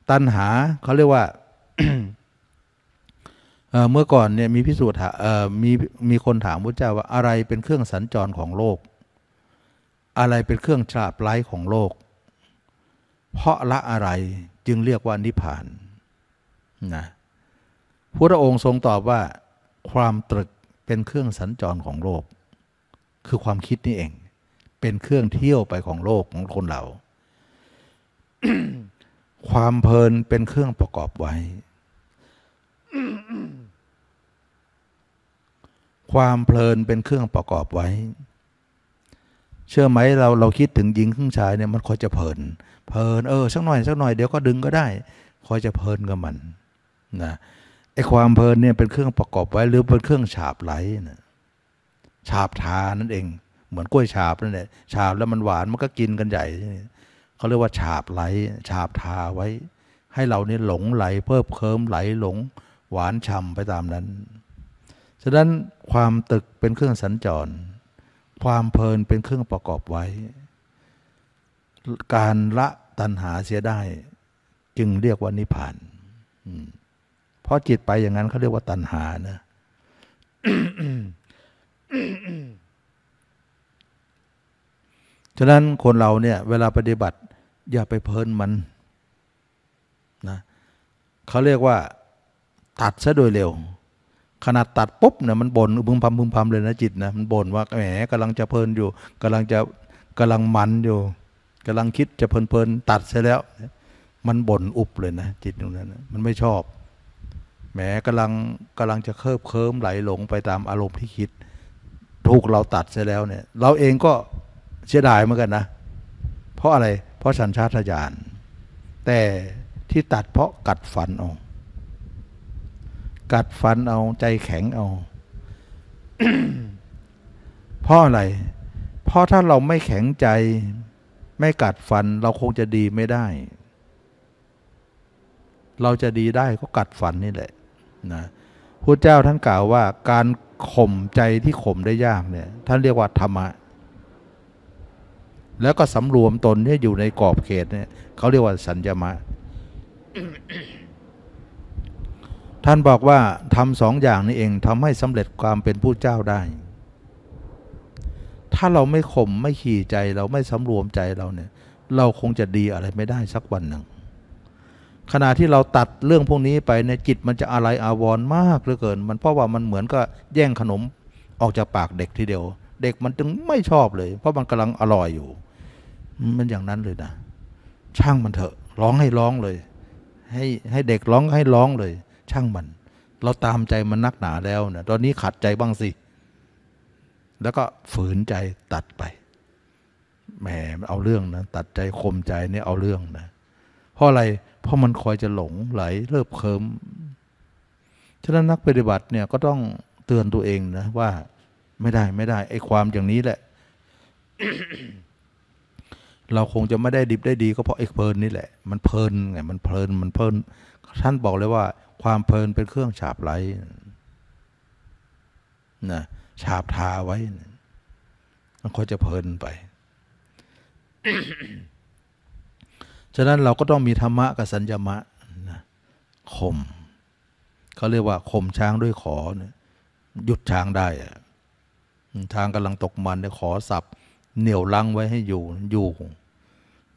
S1: ตัณหาเขาเรียกว่าเมื่อก่อนเนี่ยมีพิสูจน์มีมีคนถามพระเจ้าว่าอะไรเป็นเครื่องสัญจรของโลก อะไรเป็นเครื่องฉาบไร้ของโลก เพราะละอะไรจึงเรียกว่านิพพานนะ พระองค์ทรงตอบว่า ความตรึกเป็นเครื่องสัญจรของโลก คือความคิดนี่เอง เป็นเครื่องเที่ยวไปของโลกของคนเรา ความเพลินเป็นเครื่องประกอบไว้ความเพลินเป็นเครื่องประกอบไว้ เชื่อไหมเราเราคิดถึงหญิงขึ้งชายเนี่ยมัน คอยจะเพลิน เพลินเออสักหน่อยสักหน่อยเดี๋ยวก็ดึงก็ได้ คอยจะเพลินกับมันนะไอ้ความเพลินเนี่ยเป็นเครื่องประกอบไว้ หรือเป็นเครื่องฉาบไหลนะฉาบทานั่นเอง เหมือนกล้วยฉาบนั่นแหละฉาบแล้วมันหวานมันก็กินกันใหญ่เขาเรียกว่าฉาบไหลฉาบทาไว้ ให้เราเนี่ยหลงไหล เพิ่มเคิมไหลหลง หวานฉ่ำไปตามนั้นฉะนั้นความตึกเป็นเครื่องสัญจร ความเพลินเป็นเครื่องประกอบไว้ การละตัณหาเสียได้ จึงเรียกว่านิพพาน เพราะจิตไปอย่างนั้นเขาเรียกว่าตัณหานะฉะนั้นคนเราเนี่ย เวลาปฏิบัติ อย่าไปเพลินมันนะเขาเรียกว่าตัดซะโดยเร็วขนาดตัดปุ๊บเนี่ยมันบน่นพึมพำพึมพำเลยนะจิตนะมันบ่นว่าแหมกำลังจะเพลินอยู่ กำลังจะกำลังมันอยู่ กำลังคิดจะเพลินเพลินตัดเสร็จแล้วมันบ่นอุบเลยนะจิตตรงนั้นมันไม่ชอบ แหมกำลังกำลังจะเคลิบเคลิ้มไหลหลงไปตามอารมณ์ที่คิด ถูกเราตัดเสร็จแล้วเนี่ย เราเองก็เสียดายเหมือนกันนะ เพราะอะไร เพราะสัญชาตญาณแต่ที่ตัดเพราะกัดฝันออกกัดฟันเอาใจแข็งเอาเพราะอะไรเพราะถ้าเราไม่แข็งใจ ไม่กัดฟัน เราคงจะดีไม่ได้ เราจะดีได้ก็กัดฟันนี่แหละ นะพระเจ้าท่านกล่าวว่า การข่มใจที่ข่มได้ยากเนี่ยท่านเรียกว่าธรรมะ แล้วก็สำรวมตนที่อยู่ในกรอบเขตเนี่ยเขาเรียกว่า สัญญมะท่านบอกว่าทำสองอย่างนี้เองทำให้สำเร็จความเป็นผู้เจ้าได้ ถ้าเราไม่ข่มไม่ขี่ใจเราไม่สำรวมใจเราเนี่ย เราคงจะดีอะไรไม่ได้สักวันหนึ่ง ขณะที่เราตัดเรื่องพวกนี้ไปเนี่ยจิตมันจะอะไรอาวรมากเหลือเกิน มันเพราะว่ามันเหมือนก็แย่งขนม ออกจากปากเด็กทีเดียว เด็กมันจึงไม่ชอบเลย เพราะมันกำลังอร่อยอยู่ มันอย่างนั้นเลยนะ ช่างมันเถอะร้องให้ร้องเลย ให้ให้เด็กร้องให้ร้องเลยช่างมัน เราตามใจมันนักหนาแล้วนะตอนนี้ขัดใจบ้างสิแล้วก็ฝืนใจตัดไปแหมเอาเรื่องนะตัดใจคมใจเนี่ย เอาเรื่องนะเพราะอะไรเพราะมันคอยจะหลงไหลเลิบเคิมฉะนั้นนักปฏิบัติเนี่ยก็ต้องเตือนตัวเองนะว่าไม่ได้ไม่ได้ ไอ้ความอย่างนี้แหละ เราคงจะไม่ได้ดิบได้ดีก็เพราะไอ้เพลินนี่แหละมันเพลินไงมันเพลินมันเพลินท่านบอกเลยว่า ความเพลินเป็นเครื่องฉาบไร้นะฉาบทาไว้มันก็จะเพลินไป ฉะนั้นเราก็ต้องมีธรรมะกับสัญญมะนะข่มเขาเรียกว่าข่มช้างด้วยขอนยหยุดช้างได้ช้างกำลังตกมันเนี่ยขอสับเหนี่ยวลังไว้ให้อยู่อยู่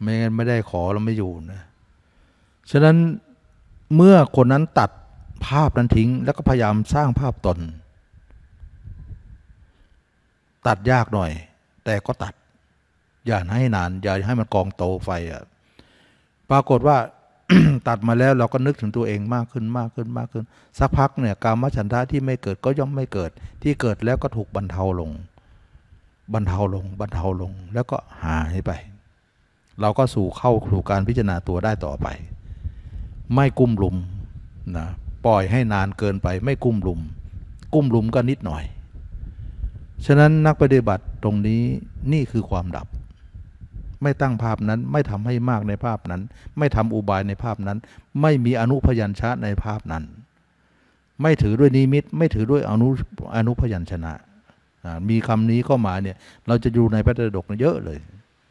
S1: ไม่งั้นไม่ได้ขอ เราไม่อยู่นะฉะนั้นเมื่อคนนั้นตัดภาพนั้นทิ้ง แล้วก็พยายามสร้างภาพตน ตัดยากหน่อย แต่ก็ตัด อย่าให้นานอย่าให้มันกองโตไฟอะปรากฏว่าตัดมาแล้วเราก็นึกถึงตัวเองมากขึ้นมากขึ้นมากขึ้น สักพักเนี่ยการมฉันทะที่ไม่เกิดก็ย่อมไม่เกิด ที่เกิดแล้วก็ถูกบรรเทาลง บรรเทาลง บรรเทาลงแล้วก็หายไป เราก็สู่เข้าสู่การพิจารณาตัวได้ต่อไปไม่กุ้มลุมนะปล่อยให้นานเกินไปไม่กุ้มลุม กุ้มลุมก็นิดหน่อย ฉะนั้นนักปฏิบัติตรงนี้นี่คือความดับ ไม่ตั้งภาพนั้นไม่ทำให้มากในภาพนั้น ไม่ทำอุบายในภาพนั้น ไม่มีอนุพยัญชนะในภาพนั้น ไม่ถือด้วยนิมิตไม่ถือด้วยอนุอนุพยัญชนะ มีคำนี้เข้ามาเนี่ยเราจะอยู่ในพระตรดกเยอะเลย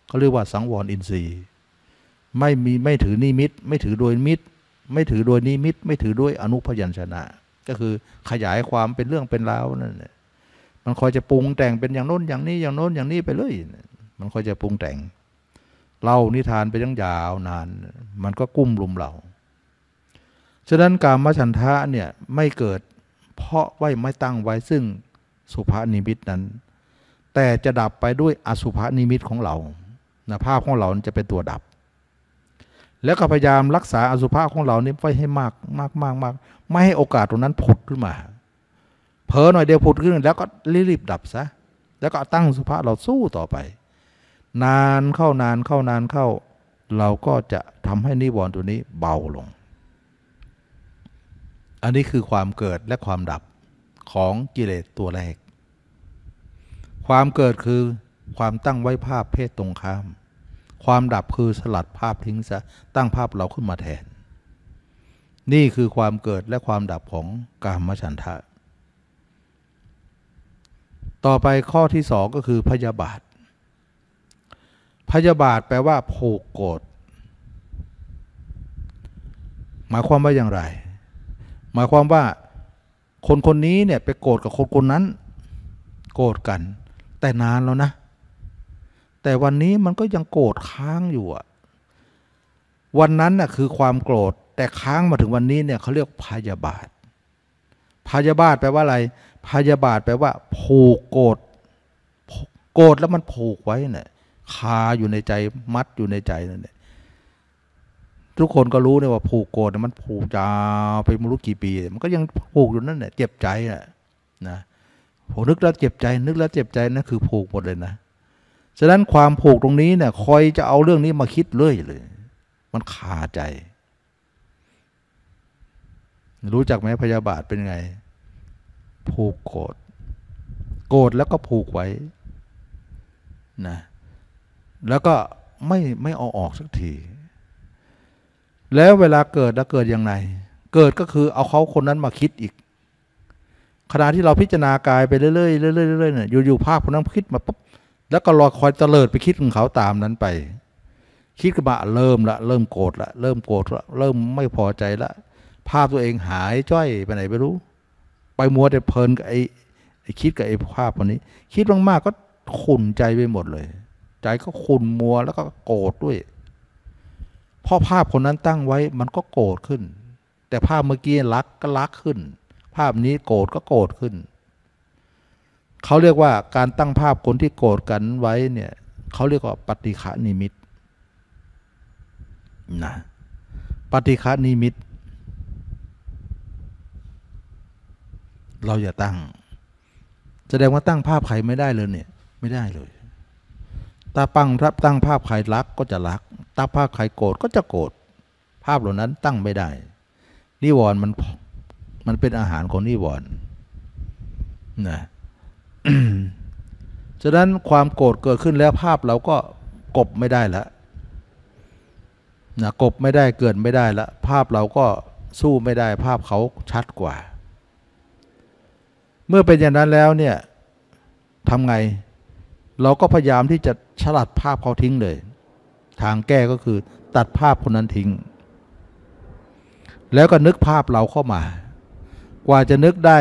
S1: เขาเรียกว่าสังวรอินทรีย์ ไม่มีไม่ถือนิมิตไม่ถือโดยมิตรไม่ถือโดยนิมิต ไม่ถือด้วยอนุพยัญชนะ ก็คือขยายความเป็นเรื่องเป็นราวนั่นแหละมันคอยจะปรุงแต่งเป็นอย่างโน้นอย่างนี้อย่างโน้นอย่างนี้ไปเลยมันคอยจะปรุงแต่งเล่านิทานไปตั้งยาวนาน มันก็กุ้มลุมเราฉะนั้นการมาฉันทะเนี่ยไม่เกิดเพราะว้ไม่ตั้งไว้ซึ่งสุภานิมิตนั้น แต่จะดับไปด้วยอสุภานิมิตของเรานะภาพของเราจะเป็นตัวดับแล้วก็พยายามรักษาอสุภะของเราเนี่ยไว้ให้มากมากมากมากไม่ให้โอกาสตรงนั้นผุดขึ้นมาเผลอหน่อยเดียวผุดขึ้น แล้วก็รีบดับซะแล้วก็ตั้งสุภาพเราสู้ต่อไป นานเข้านานเข้านานเข้า เราก็จะทำให้นิวรณ์ตัวนี้เบาลง อันนี้คือความเกิดและความดับของกิเลสตัวแรก ความเกิดคือความตั้งไว้ภาพเพศตรงข้ามความดับคือสลัดภาพทิ้งซะตั้งภาพเราขึ้นมาแทน นี่คือความเกิดและความดับของกามฉันทะ ต่อไปข้อที่สองก็คือพยาบาท พยาบาทแปลว่าโผโกรธหมายความว่าอย่างไร หมายความว่า คนคนนี้เนี่ยไปโกรธกับคนคนนั้น โกรธกัน แต่นานแล้วนะแต่วันนี้มันก็ยังโกรธค้างอยู่อะ วันนั้นน่ะคือความโกรธแต่ค้างมาถึงวันนี้เนี่ยเขาเรียกพยาบาทพยาบาทแปลว่าอะไร พยาบาทแปลว่า ผูกโกรธ โกรธแล้วมันผูกไว้เนี่ย คาอยู่ในใจมัดอยู่ในใจนั่นแหละ ทุกคนก็รู้เนี่ยว่าผูกโกรธมันผูกจาวไปไม่รู้กี่ปี มันก็ยังผูกอยู่นั่นแหละ เจ็บใจนะนะผมนึกแล้วเจ็บใจนึกแล้วเจ็บใจนั่นคือ ผูกหมดเลยนะฉะนั้นความผูกตรงนี้เนี่ยคอยจะเอาเรื่องนี้มาคิดเรื่อยเลย มันคาใจ รู้จักไหมพยาบาทเป็นไง ผูกโกรธโกรธแล้วก็ผูกไว้นะแล้วก็ไม่ไม่เอาออกสักที แล้วเวลาเกิดแล้วเกิดยังไง เกิดก็คือเอาเขาคนนั้นมาคิดอีก ขณะที่เราพิจารณากายไปเรื่อยๆเรื่อยๆเนี่ยอยู่ๆภาพคนนั้นคิดมาปุ๊บแล้วก็รอคอยเตลิดไปคิดของเขาตามนั้นไป คิดกระบะเริ่มละ เริ่มโกรธละ เริ่มโกรธละเริ่มไม่พอใจละ ภาพตัวเองหายจ้อยไปไหนไม่รู้ ไปมัวแต่เพลินกับไอ้คิดกับไอ้ภาพคนนี้ คิดมากๆก็ขุ่นใจไปหมดเลย ใจก็ขุ่นมัวแล้วก็โกรธด้วยพอภาพคนนั้นตั้งไว้ มันก็โกรธขึ้น แต่ภาพเมื่อกี้รักก็รักขึ้น ภาพนี้โกรธก็โกรธขึ้นเขาเรียกว่าการตั้งภาพคนที่โกรธกันไว้เนี่ย เขาเรียกว่า ปฏิฆานิมิตนะปฏิฆานิมิตเราอย่าตั้งแสดงว่าตั้งภาพใครไม่ได้เลยเนี่ย ไม่ได้เลย ตาปังรับตั้งภาพใครรักก็จะรักตาภาพใครโกรธก็จะโกรธภาพเหล่านั้น ตั้งไม่ได้ นิวรณ์มันมันเป็นอาหารของนิวรณ์นะฉะนั้นความโกรธเกิดขึ้นแล้วภาพเราก็กบไม่ได้ละนะกบไม่ได้เกินไม่ได้ละภาพเราก็สู้ไม่ได้ภาพเขาชัดกว่า เมื่อเป็นอย่างนั้นแล้วเนี่ยทำไง เราก็พยายามที่จะฉลัดภาพเขาทิ้งเลย ทางแก้ก็คือตัดภาพคนนั้นทิ้ง แล้วก็นึกภาพเราเข้ามากว่าจะนึกได้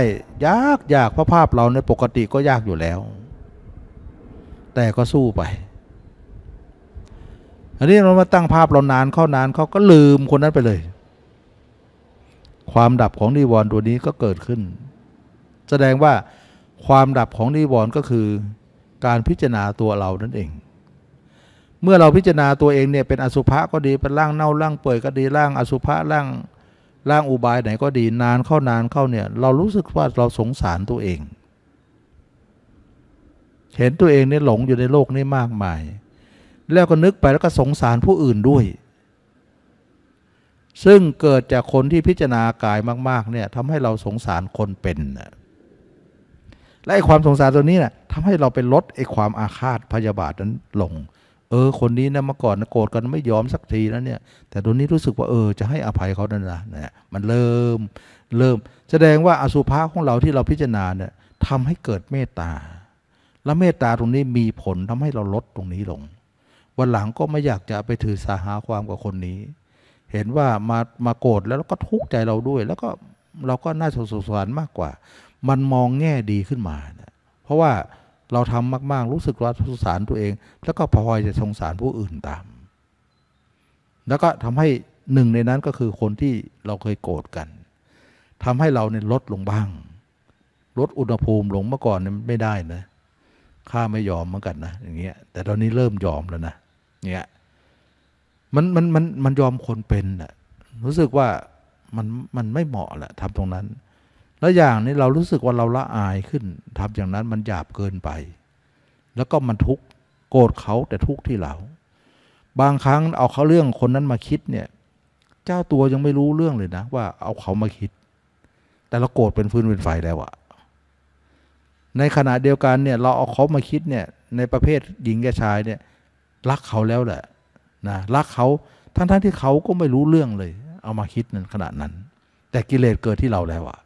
S1: ยากยากเพราะภาพเราในปกติก็ยากอยู่แล้ว แต่ก็สู้ไปอันนี้เรามาตั้งภาพเรานานเข้านานเขาก็ลืมคนนั้นไปเลย ความดับของนิวรณ์ตัวนี้ก็เกิดขึ้น แสดงว่าความดับของนิวรณ์ก็คือการพิจารณาตัวเรานั่นเอง เมื่อเราพิจารณาตัวเองเนี่ยเป็นอสุภะก็ดี เป็นร่างเน่าร่างเปื่อยก็ดีร่างอสุภะร่างร่างอุบายไหนก็ดีนานเข้านานเข้าเนี่ยเรารู้สึกว่าเราสงสารตัวเอง เห็นตัวเองเนี่ยหลงอยู่ในโลกนี้มากมายแล้วก็นึกไปแล้วก็สงสารผู้อื่นด้วย ซึ่งเกิดจากคนที่พิจารณากายมากๆเนี่ยทำให้เราสงสารคนเป็น และไอ้ความสงสารตัวนี้นะ่ะทำให้เราไปลดไอ้ความอาฆาตพยาบาทนั้นลงเออคนนี้นะมาก่อนนะโกรธกันไม่ยอมสักทีแล้วเนี่ย แต่ตอนนี้รู้สึกว่าเออจะให้อภัยเขาแั้นนะเนี่ยมันเริ่ม เริ่มแสดงว่าอสุภะของเราที่เราพิจารณาเนี่ยทำให้เกิดเมตตาและเมตตาตรงนี้มีผลทำให้เราลดตรงนี้ลง วันหลังก็ไม่อยากจะไปถือสาหาความกับคนนี้ เห็นว่ามามาโกรธแล้วก็ทุกข์ใจเราด้วย แล้วก็เราก็น่าสงสารมากกว่า มันมองแง่ดีขึ้นมานะเพราะว่าเราทำมาก ๆ รู้สึกว่าสงสารตัวเอง แล้วก็พลอยจะสงสารผู้อื่นตาม แล้วก็ทำให้หนึ่งในนั้นก็คือคนที่เราเคยโกรธกัน ทำให้เราเนี่ยลดลงบ้าง ลดอุณหภูมิลงเมื่อก่อนเนี่ยไม่ได้นะข้าไม่ยอมเหมือนกันนะ อย่างเงี้ย แต่ตอนนี้เริ่มยอมแล้วนะเนี่ยมันมันมันมันยอมคนเป็นอะรู้สึกว่ามันมันไม่เหมาะแหละทำตรงนั้นแล้วอย่างนี้เรารู้สึกว่าเราละอายขึ้น ทำอย่างนั้นมันหยาบเกินไป แล้วก็มันทุกโกรธเขาแต่ทุกที่เรา บางครั้งเอาเขาเรื่องคนนั้นมาคิดเนี่ย เจ้าตัวยังไม่รู้เรื่องเลยนะ ว่าเอาเขามาคิด แต่เราโกรธเป็นฟืนเป็นไฟแล้วอะในขณะเดียวกันเนี่ย เราเอาเขามาคิดเนี่ย ในประเภทหญิงแกชายเนี่ย รักเขาแล้วแหละนะรักเขาทั้งๆทที่เขาก็ไม่รู้เรื่องเลย เอามาคิดในขณะนั้น แต่กิเลสเกิดที่เราแล้วอะ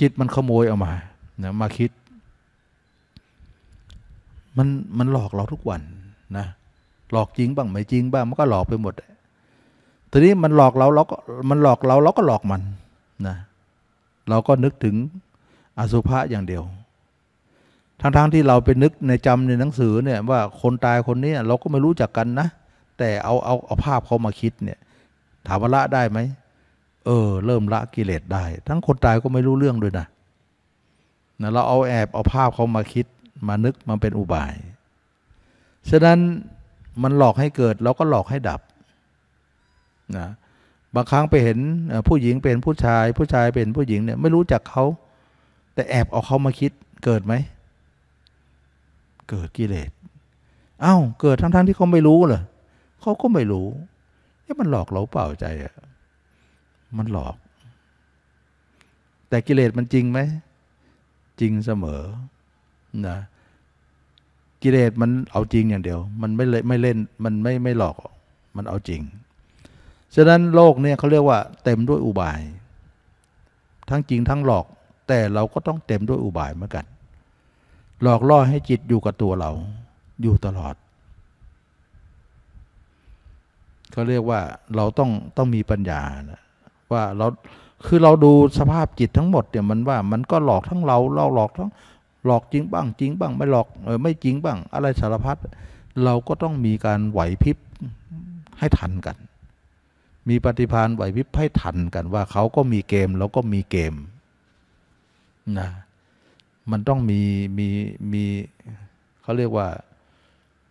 S1: จิตมันขโมยเอามานะมาคิดมันมันหลอกเราทุกวันนะหลอกจริงบ้างไม่จริงบ้างมันก็หลอกไปหมด ทีนี้มันหลอกเราเราก็มันหลอกเราเราก็หลอกมันนะเราก็นึกถึงอสุภะอย่างเดียว ทั้งๆทที่เราไปนึกในจำในหนังสือเนี่ยว่าคนตายคนนี้เราก็ไม่รู้จักกัน นะ แต่เอา เอาเอาภาพเขามาคิดเนี่ย ถามว่าละได้ไหมเออเริ่มละกิเลสได้ ทั้งคนตายก็ไม่รู้เรื่องด้วยนะนะเราเอาแอบ เอาภาพเขามาคิด มานึกมันเป็นอุบายฉะนั้นมันหลอกให้เกิดเราก็หลอกให้ดับนะบางครั้งไปเห็นผู้หญิงเป็นผู้ชาย ผู้ชายเป็นผู้หญิงเนี่ยไม่รู้จักเขา แต่แอบเอาเขามาคิดเกิดไหมเกิดกิเลสอา้าวเกิดทั้งๆทที่เขาไม่รู้เหรอเขาก็ไม่รู้นี่มันหลอกเราเปล่าใจอะมันหลอก แต่กิเลสมันจริงไหม จริงเสมอ นะ กิเลสมันเอาจริงอย่างเดียว มันไม่เลยไม่เล่น มันไม่ไม่หลอก มันเอาจริง ฉะนั้นโลกเนี่ยเขาเรียกว่า เต็มด้วยอุบาย ทั้งจริงทั้งหลอก แต่เราก็ต้องเต็มด้วยอุบายเหมือนกัน หลอกล่อให้จิตอยู่กับตัวเรา อยู่ตลอด เขาเรียกว่าเราต้องต้องมีปัญญานะว่าเราคือเราดูสภาพจิตทั้งหมดเนี่ยมันว่ามันก็หลอกทั้งเรา เราหลอกทั้งหลอกจริงบ้าง จริงบ้าง ไม่หลอกเออไม่จริงบ้าง อะไรสารพัดเราก็ต้องมีการไหวพริบให้ทันกัน มีปฏิพานไหวพริบให้ทันกันว่า เขาก็มีเกมเราก็มีเกมนะมันต้องมีมีมีเขาเรียกว่า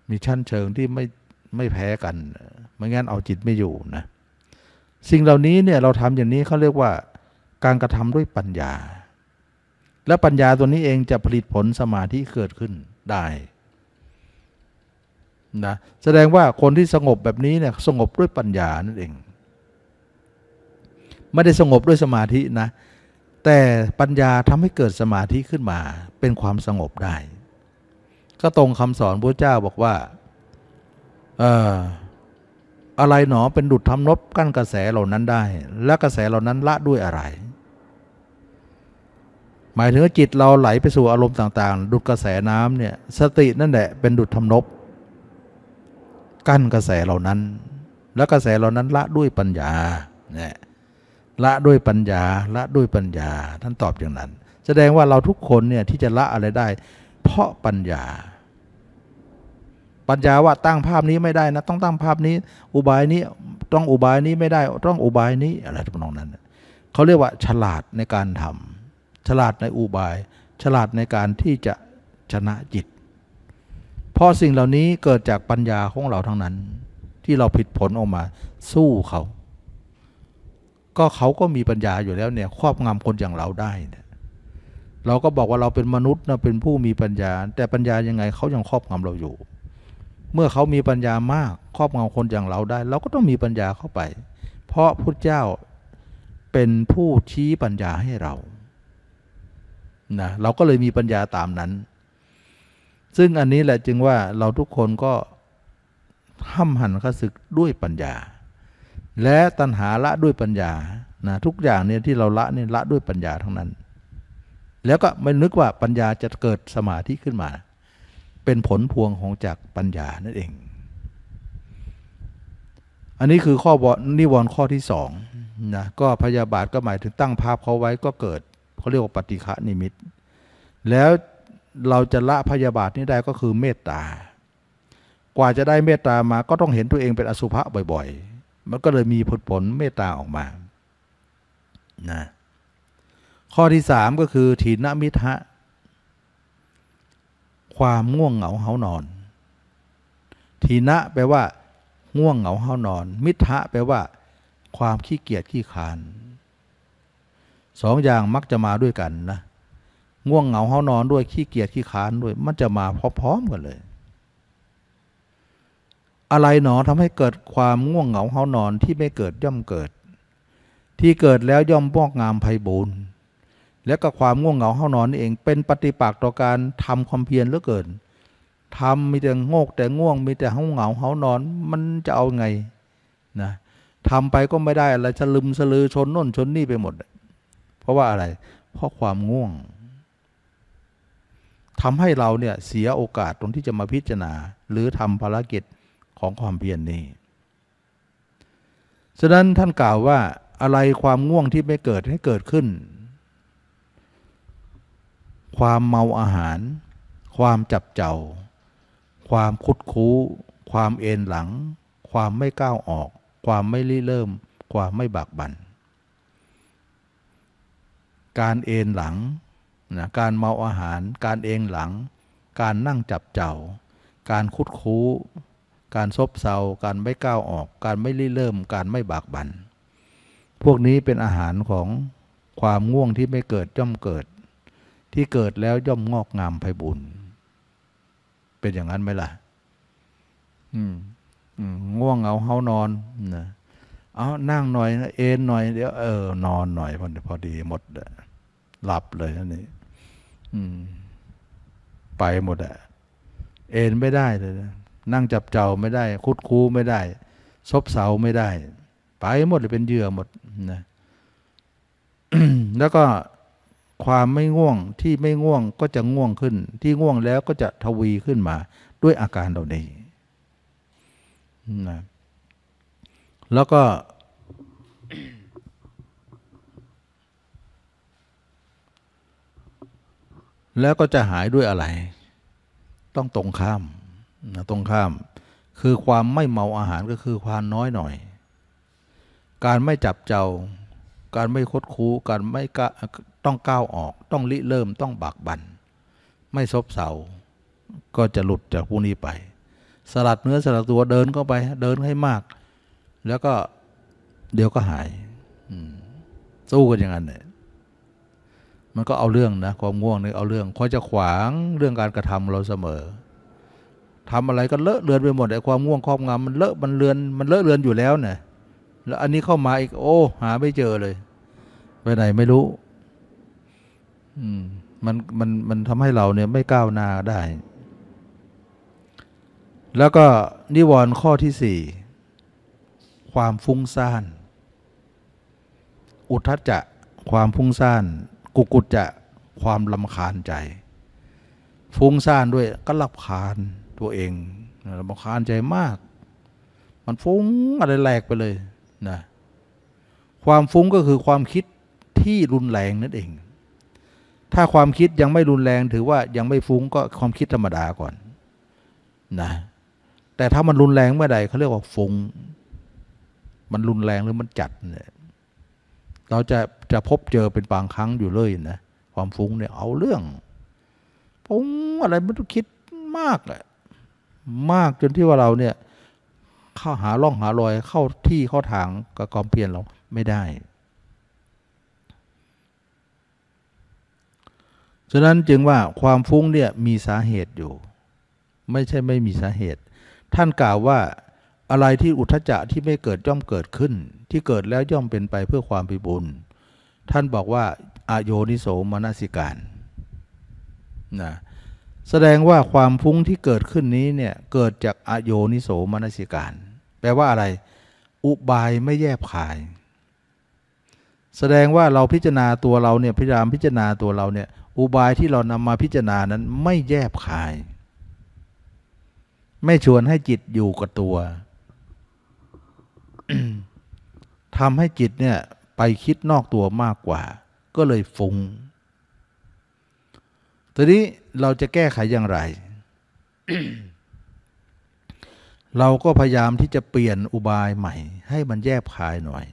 S1: มีชั้นเชิงที่ไม่ไม่แพ้กัน ไม่งั้นเอาจิตไม่อยู่นะสิ่งเหล่านี้เนี่ยเราทำอย่างนี้เขาเรียกว่าการกระทำด้วยปัญญา และปัญญาตัวนี้เองจะผลิตผลสมาธิเกิดขึ้นได้นะแสดงว่าคนที่สงบแบบนี้เนี่ยสงบด้วยปัญญานั่นเอง ไม่ได้สงบด้วยสมาธินะ แต่ปัญญาทำให้เกิดสมาธิขึ้นมา เป็นความสงบได้ ก็ตรงคำสอนพระเจ้าบอกว่าเอออะไรหนอเป็นดุจทำนบ กั้นกระแสเหล่านั้นได้ และกระแสเหล่านั้นละด้วยอะไร หมายถึงจิตเราไหลไปสู่อารมณ์ต่างๆ ดุจกระแสน้ำเนี่ยสตินั่นแหละเป็นดุจทำนบ กั้นกระแสเหล่านั้น และกระแสเหล่านั้นละด้วยปัญญาเนี่ยละด้วยปัญญาละด้วยปัญญาท่านตอบอย่างนั้น แสดงว่าเราทุกคนเนี่ยที่จะละอะไรได้ เพราะปัญญาปัญญาว่าตั้งภาพนี้ไม่ได้นะ ต้องตั้งภาพนี้ อุบายนี้ต้องอุบายนี้ไม่ได้ ต้องอุบายนี้อะไรทำนองนั้นเขาเรียกว่าฉลาดในการทำฉลาดในอุบาย ฉลาดในการที่จะชนะจิตเพราะสิ่งเหล่านี้เกิดจากปัญญาของเราทั้งนั้น ที่เราผิดผลออกมา สู้เขาก็เขาก็มีปัญญาอยู่แล้วเนี่ย ครอบงำคนอย่างเราได้เราก็บอกว่าเราเป็นมนุษย์นะเป็นผู้มีปัญญา แต่ปัญญายังไงเขายังครอบงำเราอยู่เมื่อเขามีปัญญามากครอบงำคนอย่างเราได้ เราก็ต้องมีปัญญาเข้าไป เพราะพุทธเจ้าเป็นผู้ชี้ปัญญาให้เรานะเราก็เลยมีปัญญาตามนั้น ซึ่งอันนี้แหละจึงว่าเราทุกคนก็ห้ำหันข้าศึกด้วยปัญญา และตัณหาละด้วยปัญญานะทุกอย่างเนี่ยที่เราละเนี่ยละด้วยปัญญาทั้งนั้น แล้วก็ไม่นึกว่าปัญญาจะเกิดสมาธิขึ้นมาเป็นผลพวงของจากปัญญา นั่นเอง อันนี้คือข้อนิวรณ์ข้อที่สองนะก็พยาบาท ก็หมายถึงตั้งภาพเขาไว้ก็เกิดเขาเรียกว่าปฏิฆะนิมิต แล้วเราจะ ละ พยาบาท นี้ ได้ ก็คือเมตตา กว่าจะได้เมตตามาก็ต้องเห็นตัวเองเป็นอสุภะบ่อยๆ มัน ก็เลยมีผลผลเมตตาออกมานะข้อที่สามก็คือถีนมิทะความง่วงเหงาเหานอนทีนะแปลว่าง่วงเหงาเหานอน มิทะแปลว่าความขี้เกียจขี้คานสองอย่างมักจะมาด้วยกันนะ ง่วงเหงาเหานอนด้วยขี้เกียจขี้คานด้วย มันจะมาพร้อมๆกันเลย อะไรหนอทำให้เกิดความง่วงเหงาเหานอนที่ไม่เกิดย่อมเกิด ที่เกิดแล้วย่อมบอกงามไพบูรณ์และก็ความง่วงเหงาเฮานอนนี่เองเป็นปฏิปักษ์ต่อการทำความเพียรเหลือเกินทำมีแต่โงกแต่ง่วงมีแต่้องเหงาเฮานอนมันจะเอาไงนะทำไปก็ไม่ได้อะไรจะลืมสลือชนน่นชนนี่ไปหมด เพราะว่าอะไรเพราะความง่วงทำให้เราเนี่ยเสียโอกาสตรงที่จะมาพิจารณา หรือทำภารกิจของความเพียรนนี้ฉะนั้นท่านกล่าวว่าอะไรความง่วงที่ไม่เกิดให้เกิดขึ้นความเมาอาหาร ความจับเจ้า ความคุดคู้ ความเอ็นหลัง ความไม่ก้าวออก ความไม่ริเริ่ม ความไม่บากบัน่นการเอนหลัง นะ การเมาอาหาร การเอนหลัง การนั่งจับเจ้า การคุดคู้ การซบเซา การไม่ก้าวออก การไม่ริเริ่ม การไม่บากบัน่นพวกนี้เป็นอาหารของความง่วงที่ไม่เกิดย่อมเกิดที่เกิดแล้วย่อมงอกงามไพบุญเป็นอย่างนั้นไหมล่ะอืมง่วงเหงาเฮานอนนะเอานั่งหน่อยนะเอนหน่อยเดี๋ยวเออนอนหน่อย พอดีพอดีหมดหลับเลยนี่ไปหมดอะเอนไม่ได้ เลยนะนั่งจับเจ้าไม่ได้ คุดคูไม่ได้ซบเสาไม่ได้ ไปหมดเลยเป็นเหยื่อ หมดนะแล้วก็ความไม่ง่วงที่ไม่ง่วงก็จะง่วงขึ้น ที่ง่วงแล้วก็จะทวีขึ้นมาด้วยอาการเหล่านี้นะแล้วก็ แล้วก็จะหายด้วยอะไร ต้องตรงข้ามนะตรงข้าม คือความไม่เมาอาหารก็คือความน้อยหน่อย การไม่จับเจ้าการไม่คดคู้การไม่กะต้องก้าวออกต้องริเริ่ม ต้องบากบันไม่ซบเซาก็จะหลุดจากผู้นี้ไป สลัดเนื้อสลัดตัวเดินก็ไป เดินให้มาก แล้วก็ เดี๋ยวก็หายสู้กันอย่างนั้นเนี่ยมันก็เอาเรื่องนะ ความง่วงนี่เอาเรื่องคอยจะขวางเรื่องการกระทำเราเสมอ ทำอะไรก็เลอะเลือนไปหมดไอ้ความง่วงครอบงำมันเลอะ มันเลือน มันเลอะเลือนอยู่แล้วเนี่ย แล้วอันนี้เข้ามาอีก โอ้ หาไม่เจอเลย ไปไหนไม่รู้มันมันมันทำให้เราเนี่ยไม่ก้าวหน้าได้ แล้วก็นิวรณ์ข้อที่สี่ความฟุ้งซ่าน อุทธัจจะความฟุ้งซ่าน กุกุจจะความลำคาญใจ ฟุ้งซ่านด้วยก็ลับคาน ตัวเองลำคาญใจมาก มันฟุ้งอะไรแหลกไปเลยนะ ความฟุ้งก็คือความคิดที่รุนแรงนั่นเองถ้าความคิดยังไม่รุนแรงถือว่ายังไม่ฟุ้งก็ความคิดธรรมดาก่อนนะ แต่ถ้ามันรุนแรงเมื่อใดเขาเรียกว่าฟุ้ง มันรุนแรงหรือมันจัดเนี่ย เราจะจะพบเจอเป็นบางครั้งอยู่เลยนะ ความฟุ้งเนี่ยเอาเรื่องฟุ้งอะไรไม่ต้องคิดมากอะมากจนที่ว่าเราเนี่ย เข้าหาล่องหารอยเข้าที่ เข้าทางกับความเพียรเราไม่ได้ฉะนั้นจึงว่าความฟุ้งเนี่ยมีสาเหตุอยู่ ไม่ใช่ไม่มีสาเหตุ ท่านกล่าวว่าอะไรที่อุทจจะที่ไม่เกิดย่อมเกิดขึ้น ที่เกิดแล้วย่อมเป็นไปเพื่อความพิบณ์ท่านบอกว่า อโยนิโสมนสิการนะแสดงว่าความฟุ้งที่เกิดขึ้นนี้เนี่ยเกิดจากอโยนิโสมนสิการ แปลว่าอะไรอุบายไม่แยบขาย แสดงว่าเราพิจารณาตัวเราเนี่ยพยายามพิจารณาตัวเราเนี่ยอุบายที่เรานำมาพิจารณานั้นไม่แยบคาย ไม่ชวนให้จิตอยู่กับตัวทำให้จิตเนี่ย ไปคิดนอกตัวมากกว่า ก็เลยฟุง้งทีนี้เราจะแก้ไขอย่างไร เราก็พยายามที่จะเปลี่ยนอุบายใหม่ ให้มันแยบคายหน่อย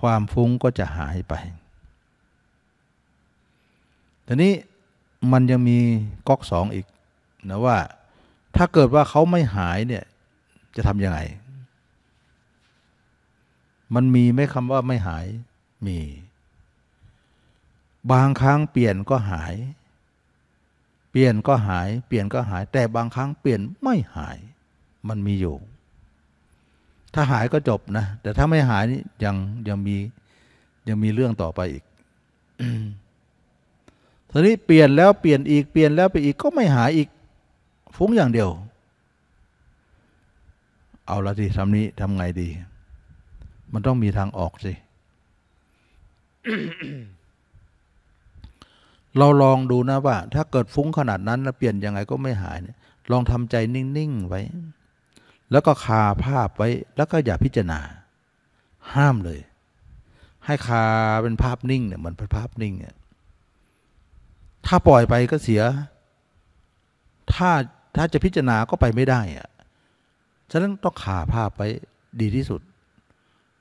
S1: ความฟุ้งก็จะหายไปทีนี้มันยังมีก๊อกสองอีกนะว่า ถ้าเกิดว่าเขาไม่หายเนี่ย จะทำยังไง มันมีไหมคำว่าไม่หายมี บางครั้งเปลี่ยนก็หาย เปลี่ยนก็หายเปลี่ยนก็หาย แต่บางครั้งเปลี่ยนไม่หาย มันมีอยู่ ถ้าหายก็จบนะ แต่ถ้าไม่หายนี่ยังยังมี ยังมีเรื่องต่อไปอีกตอนนี้เปลี่ยนแล้วเปลี่ยนอีกเปลี่ยนแล้วไปอีกก็ไม่หายอีก ฟุ้งอย่างเดียว เอาละทีทำนี้ทำไงดี มันต้องมีทางออกสิ เราลองดูนะว่าถ้าเกิดฟุ้งขนาดนั้นแล้วเปลี่ยนยังไงก็ไม่หายเนี่ย ลองทำใจนิ่งๆไว้ แล้วก็คาภาพไว้ แล้วก็อย่าพิจารณา ห้ามเลย ให้คาเป็นภาพนิ่ง เนี่ยเหมือนเป็นภาพนิ่งเนี่ยถ้าปล่อยไปก็เสีย ถ้าถ้าจะพิจารณาก็ไปไม่ได้อะ ฉะนั้นต้องขาภาพไปดีที่สุด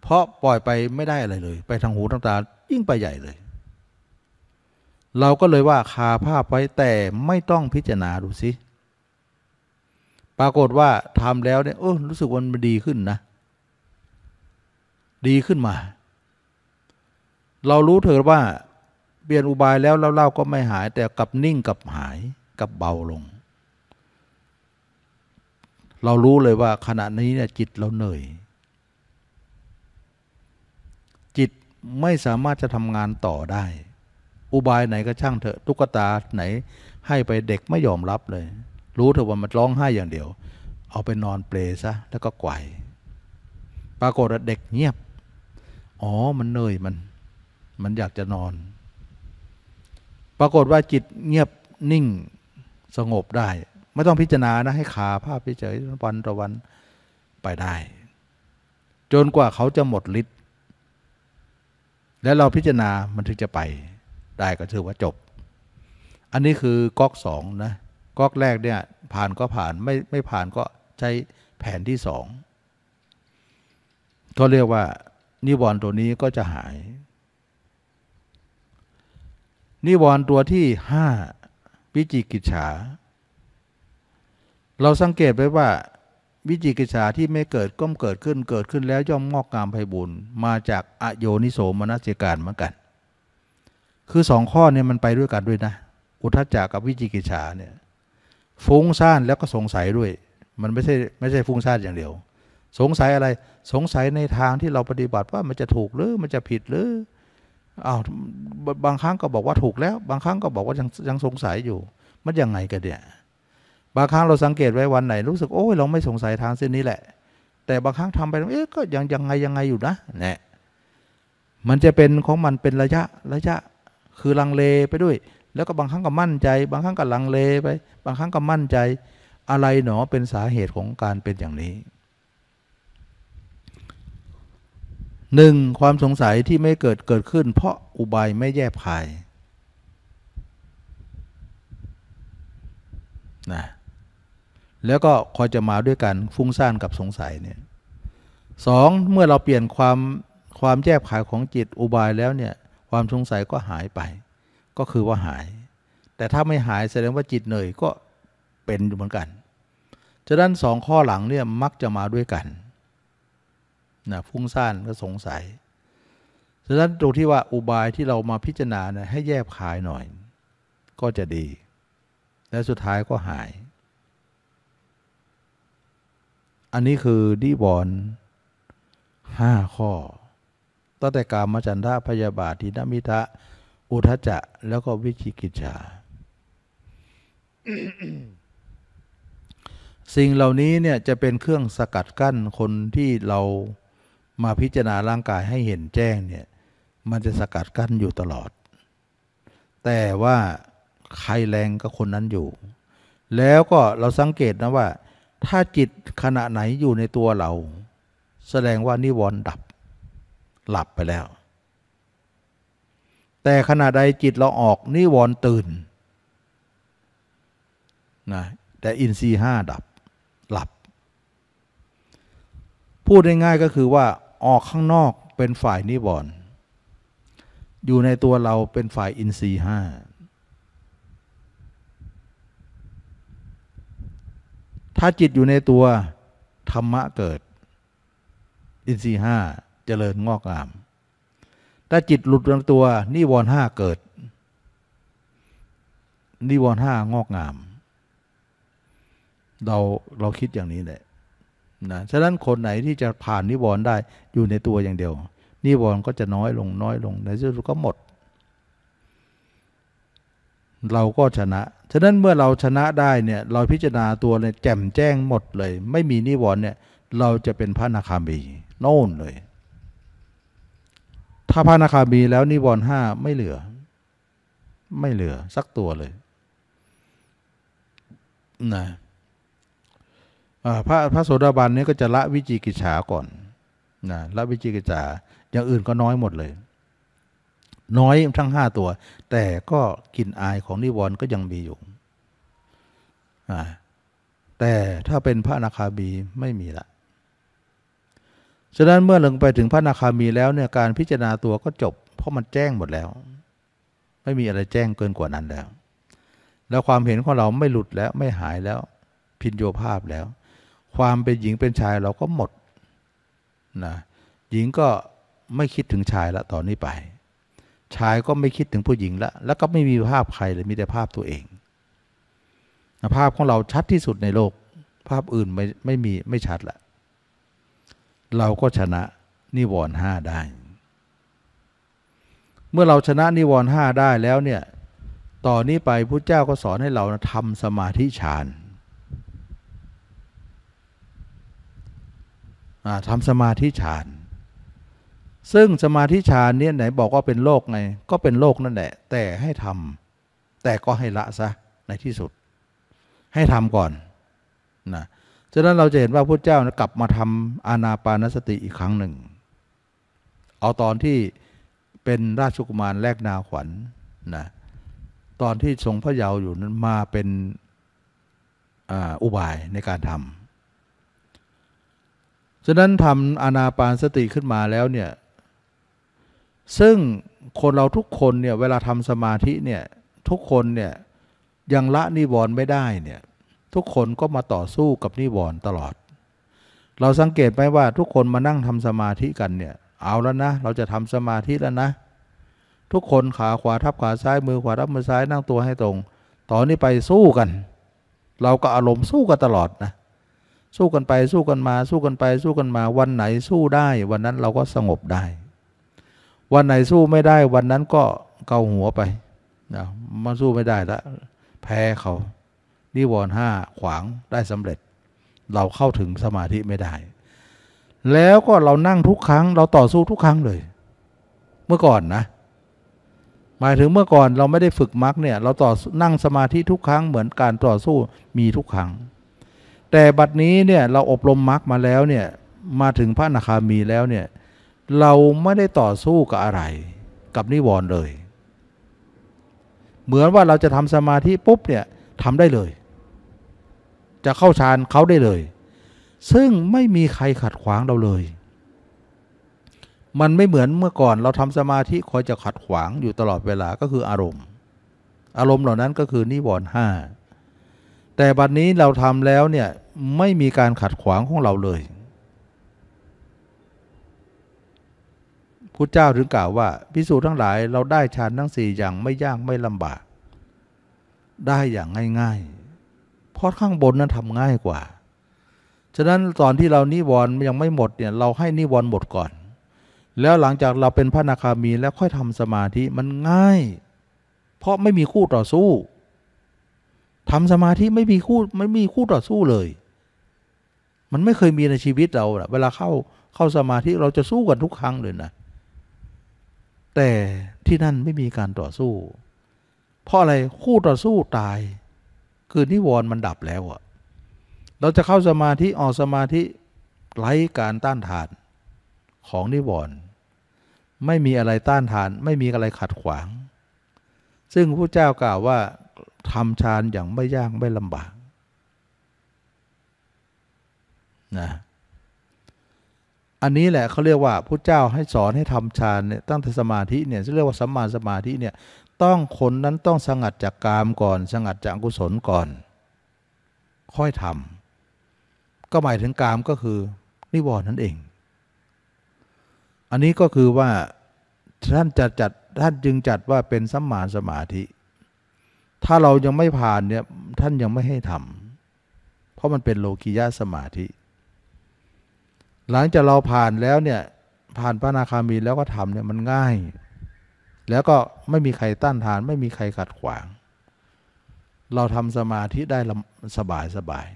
S1: เพราะปล่อยไปไม่ได้อะไรเลย ไปทางหูทางตายิ่งไปใหญ่เลย เราก็เลยว่าคาภาพไว้แต่ไม่ต้องพิจารณาดูสิ ปรากฏว่าทำแล้วเนี่ยเออรู้สึกวันมันดีขึ้นนะ ดีขึ้นมา เรารู้เถอะว่าเปลี่ยนอุบายแล้วเล่าๆก็ไม่หายแต่กับนิ่งกับหายกับเบาลง เรารู้เลยว่าขณะนี้เนี่ยจิตเราเหนื่อย จิตไม่สามารถจะทำงานต่อได้ อุบายไหนก็ช่างเถอะตุ๊กตาไหนให้ไปเด็กไม่ยอมรับเลย รู้เถอะว่ามันร้องไห้อย่างเดียว เอาไป นอนเปลซะแล้วก็ไกวปรากฏว่าเด็กเงียบ อ๋อมันเหนื่อยมัน มันอยากจะนอนปรากฏว่าจิตเงียบนิ่ง สงบได้ ไม่ต้องพิจารณานะให้ขาภาพเฉยๆวันต่อวันไปได้จนกว่าเขาจะหมดฤทธิ์และเราพิจารณามันถึงจะไปได้ก็ถือว่าจบ อันนี้คือก๊อกสองนะก๊อกแรกเนี่ย ผ่านก็ผ่านไม่ไม่ผ่านก็ใช้แผนที่สองเขาเรียกว่า นิวรณ์ตัวนี้ก็จะหายนิวรณ์ตัวที่ห้าวิจิกิจฉาเราสังเกตไว้ว่าวิจิกิจฉาที่ไม่เกิดก็มเกิดขึ้นเกิดขึ้นแล้วย่อมงอกงามไพบุญมาจาก อโยนิโสมนัสการเหมือนกัน คือสองข้อเนี่ยมันไปด้วยกันด้วยนะ อุทจจากับวิจิกิจฉาเนี่ยฟุ้งซ่านแล้วก็สงสัยด้วยมันไม่ใช่ไม่ใช่ฟุ้งซ่านอย่างเดียว สงสัยอะไรสงสัยในทางที่เราปฏิบัติว่ามันจะถูกหรือมันจะผิดหรืออา้าวบางครั้งก็บอกว่าถูกแล้ว บางครั้งก็บอกว่ายังยังสงสัยอยู่ มันยังไงกันเนี่ยบางครั้งเราสังเกตไว้วันไหนรู้สึกโอ้ยเราไม่สงสัยทางเส้นนี้แหละ แต่บางครั้งทำไปเอ๊ะก็ยังยังไงยังไงอยู่นะเนี่ยมันจะเป็นของมันเป็นระยะระยะคือลังเลไปด้วย แล้วก็บางครั้งก็มั่นใจ บางครั้งก็ลังเลไป บางครั้งก็มั่นใจอะไรหนอเป็นสาเหตุของการเป็นอย่างนี้หนึ่งความสงสัยที่ไม่เกิดเกิดขึ้น เพราะอุบายไม่แยบคายนะ แล้วก็คอยจะมาด้วยกันฟุ้งซ่านกับสงสัยเนี่ยสองเมื่อเราเปลี่ยนความความแยบขายของจิตอุบายแล้วเนี่ยความสงสัยก็หายไป ก็คือว่าหาย แต่ถ้าไม่หายแสดงว่าจิตเหนื่อยก็เป็นอยู่เหมือนกันจะด้านสองข้อหลังเนี่ยมักจะมาด้วยกันนะฟุ้งซ่านก็สงสัย ฉะนั้นตรงที่ว่าอุบายที่เรามาพิจารณานะให้แยบขายหน่อย ก็จะดี และสุดท้ายก็หาย อันนี้คือดีบอนห้าข้อตั้งแต่การมจันทะพยาบาททินมิทะอุทจะแล้วก็วิชิกิจชา สิ่งเหล่านี้เนี่ยจะเป็นเครื่องสกัดกั้นคนที่เรามาพิจารณาร่างกายให้เห็นแจ้งเนี่ย มันจะสกัดกั้นอยู่ตลอด แต่ว่าใครแรงก็คนนั้นอยู่ แล้วก็เราสังเกตนะว่า ถ้าจิตขณะไหนอยู่ในตัวเรา แสดงว่านิวรณ์ดับ หลับไปแล้ว แต่ขณะใดจิตเราออก นิวรณ์ตื่นนะแต่อินทรีห้าดับหลับ พูดง่ายๆก็คือว่าออกข้างนอกเป็นฝ่ายนิวรณ์อยู่ในตัวเราเป็นฝ่ายอินทรีห้า ถ้าจิตอยู่ในตัวธรรมะเกิด อินทรีห้าเจริญงอก งาม ถ้าจิตหลุดจากตัวนิวรณ์ห้าเกิด นิวรณ์ห้างอกงาม เราเราคิดอย่างนี้แหละนะฉะนั้นคนไหนที่จะผ่านนิวรณ์ได้อยู่ในตัวอย่างเดียวนิวรณ์ก็จะน้อยลงน้อย ลงในที่สุดก็หมด เราก็ชนะฉะนั้นเมื่อเราชนะได้เนี่ย เราพิจารณาตัวเนี่ยแจ่มแจ้งหมดเลย ไม่มีนิวรณ์เนี่ย เราจะเป็นพระนาคามีโน่นเลย ถ้าพระนาคามีแล้วนิวรณ์ห้าไม่เหลือ ไม่เหลือสักตัวเลยนะพระพระโสดาบันนี้ก็จะละวิจิกิจฉาก่อนนะละวิจิกิจฉาอย่างอื่นก็น้อยหมดเลย น้อยทั้งห้าตัว แต่ก็กลิ่นอายของนิวรณ์ก็ยังมีอยู่ แต่ถ้าเป็นพระนาคามี ไม่มีละ ฉะนั้นเมื่อลงไปถึงพระนาคามีแล้วเนี่ย การพิจารณาตัวก็จบ เพราะมันแจ้งหมดแล้ว ไม่มีอะไรแจ้งเกินกว่านั้นแล้ว แล้วความเห็นของเราไม่หลุดแล้ว ไม่หายแล้วพินโยภาพแล้วความเป็นหญิงเป็นชายเราก็หมดนะหญิงก็ไม่คิดถึงชายละต่อนนี้ไป ชายก็ไม่คิดถึงผู้หญิงละ แล้วก็ไม่มีภาพใครเลยมีแต่ภาพตัวเองภาพของเราชัดที่สุดในโลก ภาพอื่นไม่ไม่มีไม่ชัดละเราก็ชนะนิวรณ์ห้าได้ เมื่อเราชนะนิวรณ์ห้าได้แล้วเนี่ยต่อนนี้ไปพระเจ้าก็สอนให้เราทำสมาธิฌานเทำสมาธิฌาน ซึ่งสมาธิฌานเนี่ยไหนบอกว่าเป็นโลกไง ก็เป็นโลกนั่นแหละ แต่ให้ทำ แต่ก็ให้ละซะ ในที่สุด ให้ทำก่อน นะ ฉะนั้นเราจะเห็นว่าพระเจ้ากลับมาทำอานาปานสติอีกครั้งหนึ่ง เอาตอนที่เป็นราชกุมารแรกนาขวัญนนะ ตอนที่ทรงพระเยาว์อยู่นั้นมาเป็นออุบายในการทำฉะนั้นทำอนาปานสติขึ้นมาแล้วเนี่ย ซึ่งคนเราทุกคนเนี่ยเวลาทำสมาธิเนี่ยทุกคนเนี่ยยังละนิวรณ์ไม่ได้เนี่ย ทุกคนก็มาต่อสู้กับนิวรณ์ตลอด เราสังเกตไหมว่า ทุกคนมานั่งทำสมาธิกันเนี่ย เอาแล้วนะเราจะทำสมาธิแล้วนะ ทุกคนขาขวาทับขาซ้ายมือขวาทับมือซ้ายนั่งตัวให้ตรงต่อนนี้ไปสู้กัน เราก็อารมณ์สู้กันตลอดนะเสู้กันไปสู้กันมา สู้กันไป สู้กันมา วันไหนสู้ได้ วันนั้นเราก็สงบได้ วันไหนสู้ไม่ได้ วันนั้นก็เกาหัวไปนะมาสู้ไม่ได้ละแพ้เขานิวรณ์ห้าขวางได้สำเร็จ เราเข้าถึงสมาธิไม่ได้ แล้วก็เรานั่งทุกครั้ง เราต่อสู้ทุกครั้งเลย เมื่อก่อนนะหมายถึงเมื่อก่อนเราไม่ได้ฝึกมรรคเนี่ย เราต่อนั่งสมาธิทุกครั้งเหมือนการต่อสู้มีทุกครั้งแต่บัดนี้เนี่ยเราอบรมมรรคมาแล้วเนี่ย มาถึงพระนาคามีแล้วเนี่ย เราไม่ได้ต่อสู้กับอะไร กับนิวรณ์เลย เหมือนว่าเราจะทำสมาธิปุ๊บเนี่ยทำได้เลย จะเข้าฌาน เขาได้เลย ซึ่งไม่มีใครขัดขวางเราเลย มันไม่เหมือนเมื่อก่อน เราทำสมาธิคอยจะขัดขวาง อยู่ตลอดเวลาก็คืออารมณ์ อารมณ์เหล่านั้นก็คือนิวรณ์ห้าแต่บัดนนี้เราทำแล้วเนี่ยไม่มีการขัดขวางของเราเลยพุทธเจ้าถึงกล่าวว่าพิสูจน์ทั้งหลายเราได้ฌานทั้งสี่อย่างไม่ยากไม่ลำบาก ได้อย่างง่าย ๆ เพราะข้างบนนั้นทำง่ายกว่า ฉะนั้นตอนที่เรานิวรณ์ยังไม่หมดเนี่ย เราให้นิวรณ์หมดก่อน แล้วหลังจากเราเป็นพระนาคามีแล้วค่อยทำสมาธิมันง่าย เพราะไม่มีคู่ต่อสู้ทำสมาธิไม่มีคู่ไม่มีคู่ต่อสู้เลยมันไม่เคยมีในชีวิตเราเวลาเข้าเข้าสมาธิ เราจะสู้กันทุกครั้งเลยนะ แต่ที่นั่นไม่มีการต่อสู้ เพราะอะไรคู่ต่อสู้ตาย คือนิวรณ์มันดับแล้วอะเราจะเข้าสมาธิออกสมาธิไร้การต้านทานของนิวรณ์ไม่มีอะไรต้านทาน ไม่มีอะไรขัดขวาง ซึ่งพระเจ้ากล่าวว่าทำฌานอย่างไม่ยากไม่ลำบากนะอันนี้แหละเขาเรียกว่าพระเจ้าให้สอนให้ทำฌานเนี่ยตั้งแต่สมาธิเนี่ยที่เรียกว่าสัมมาสมาธิเนี่ยต้องคนนั้นต้องสงัดจากกามก่อนสงัดจากกุศลก่อน ค่อยทำก็หมายถึงกามก็คือนิวรณ์นั่นเอง อันนี้ก็คือว่าท่านจะจัดท่านจึงจัดว่าเป็นสัมมาสมาธิ ถ้าเรายังไม่ผ่านเนี่ยท่านยังไม่ให้ทำเพราะมันเป็นโลกิยะสมาธิหลังจากเราผ่านแล้วเนี่ยผ่านพระนาคามีแล้วก็ทำเนี่ยมันง่าย แล้วก็ไม่มีใครต้านทาน ไม่มีใครขัดขวาง เราทำสมาธิได้สบายสบาย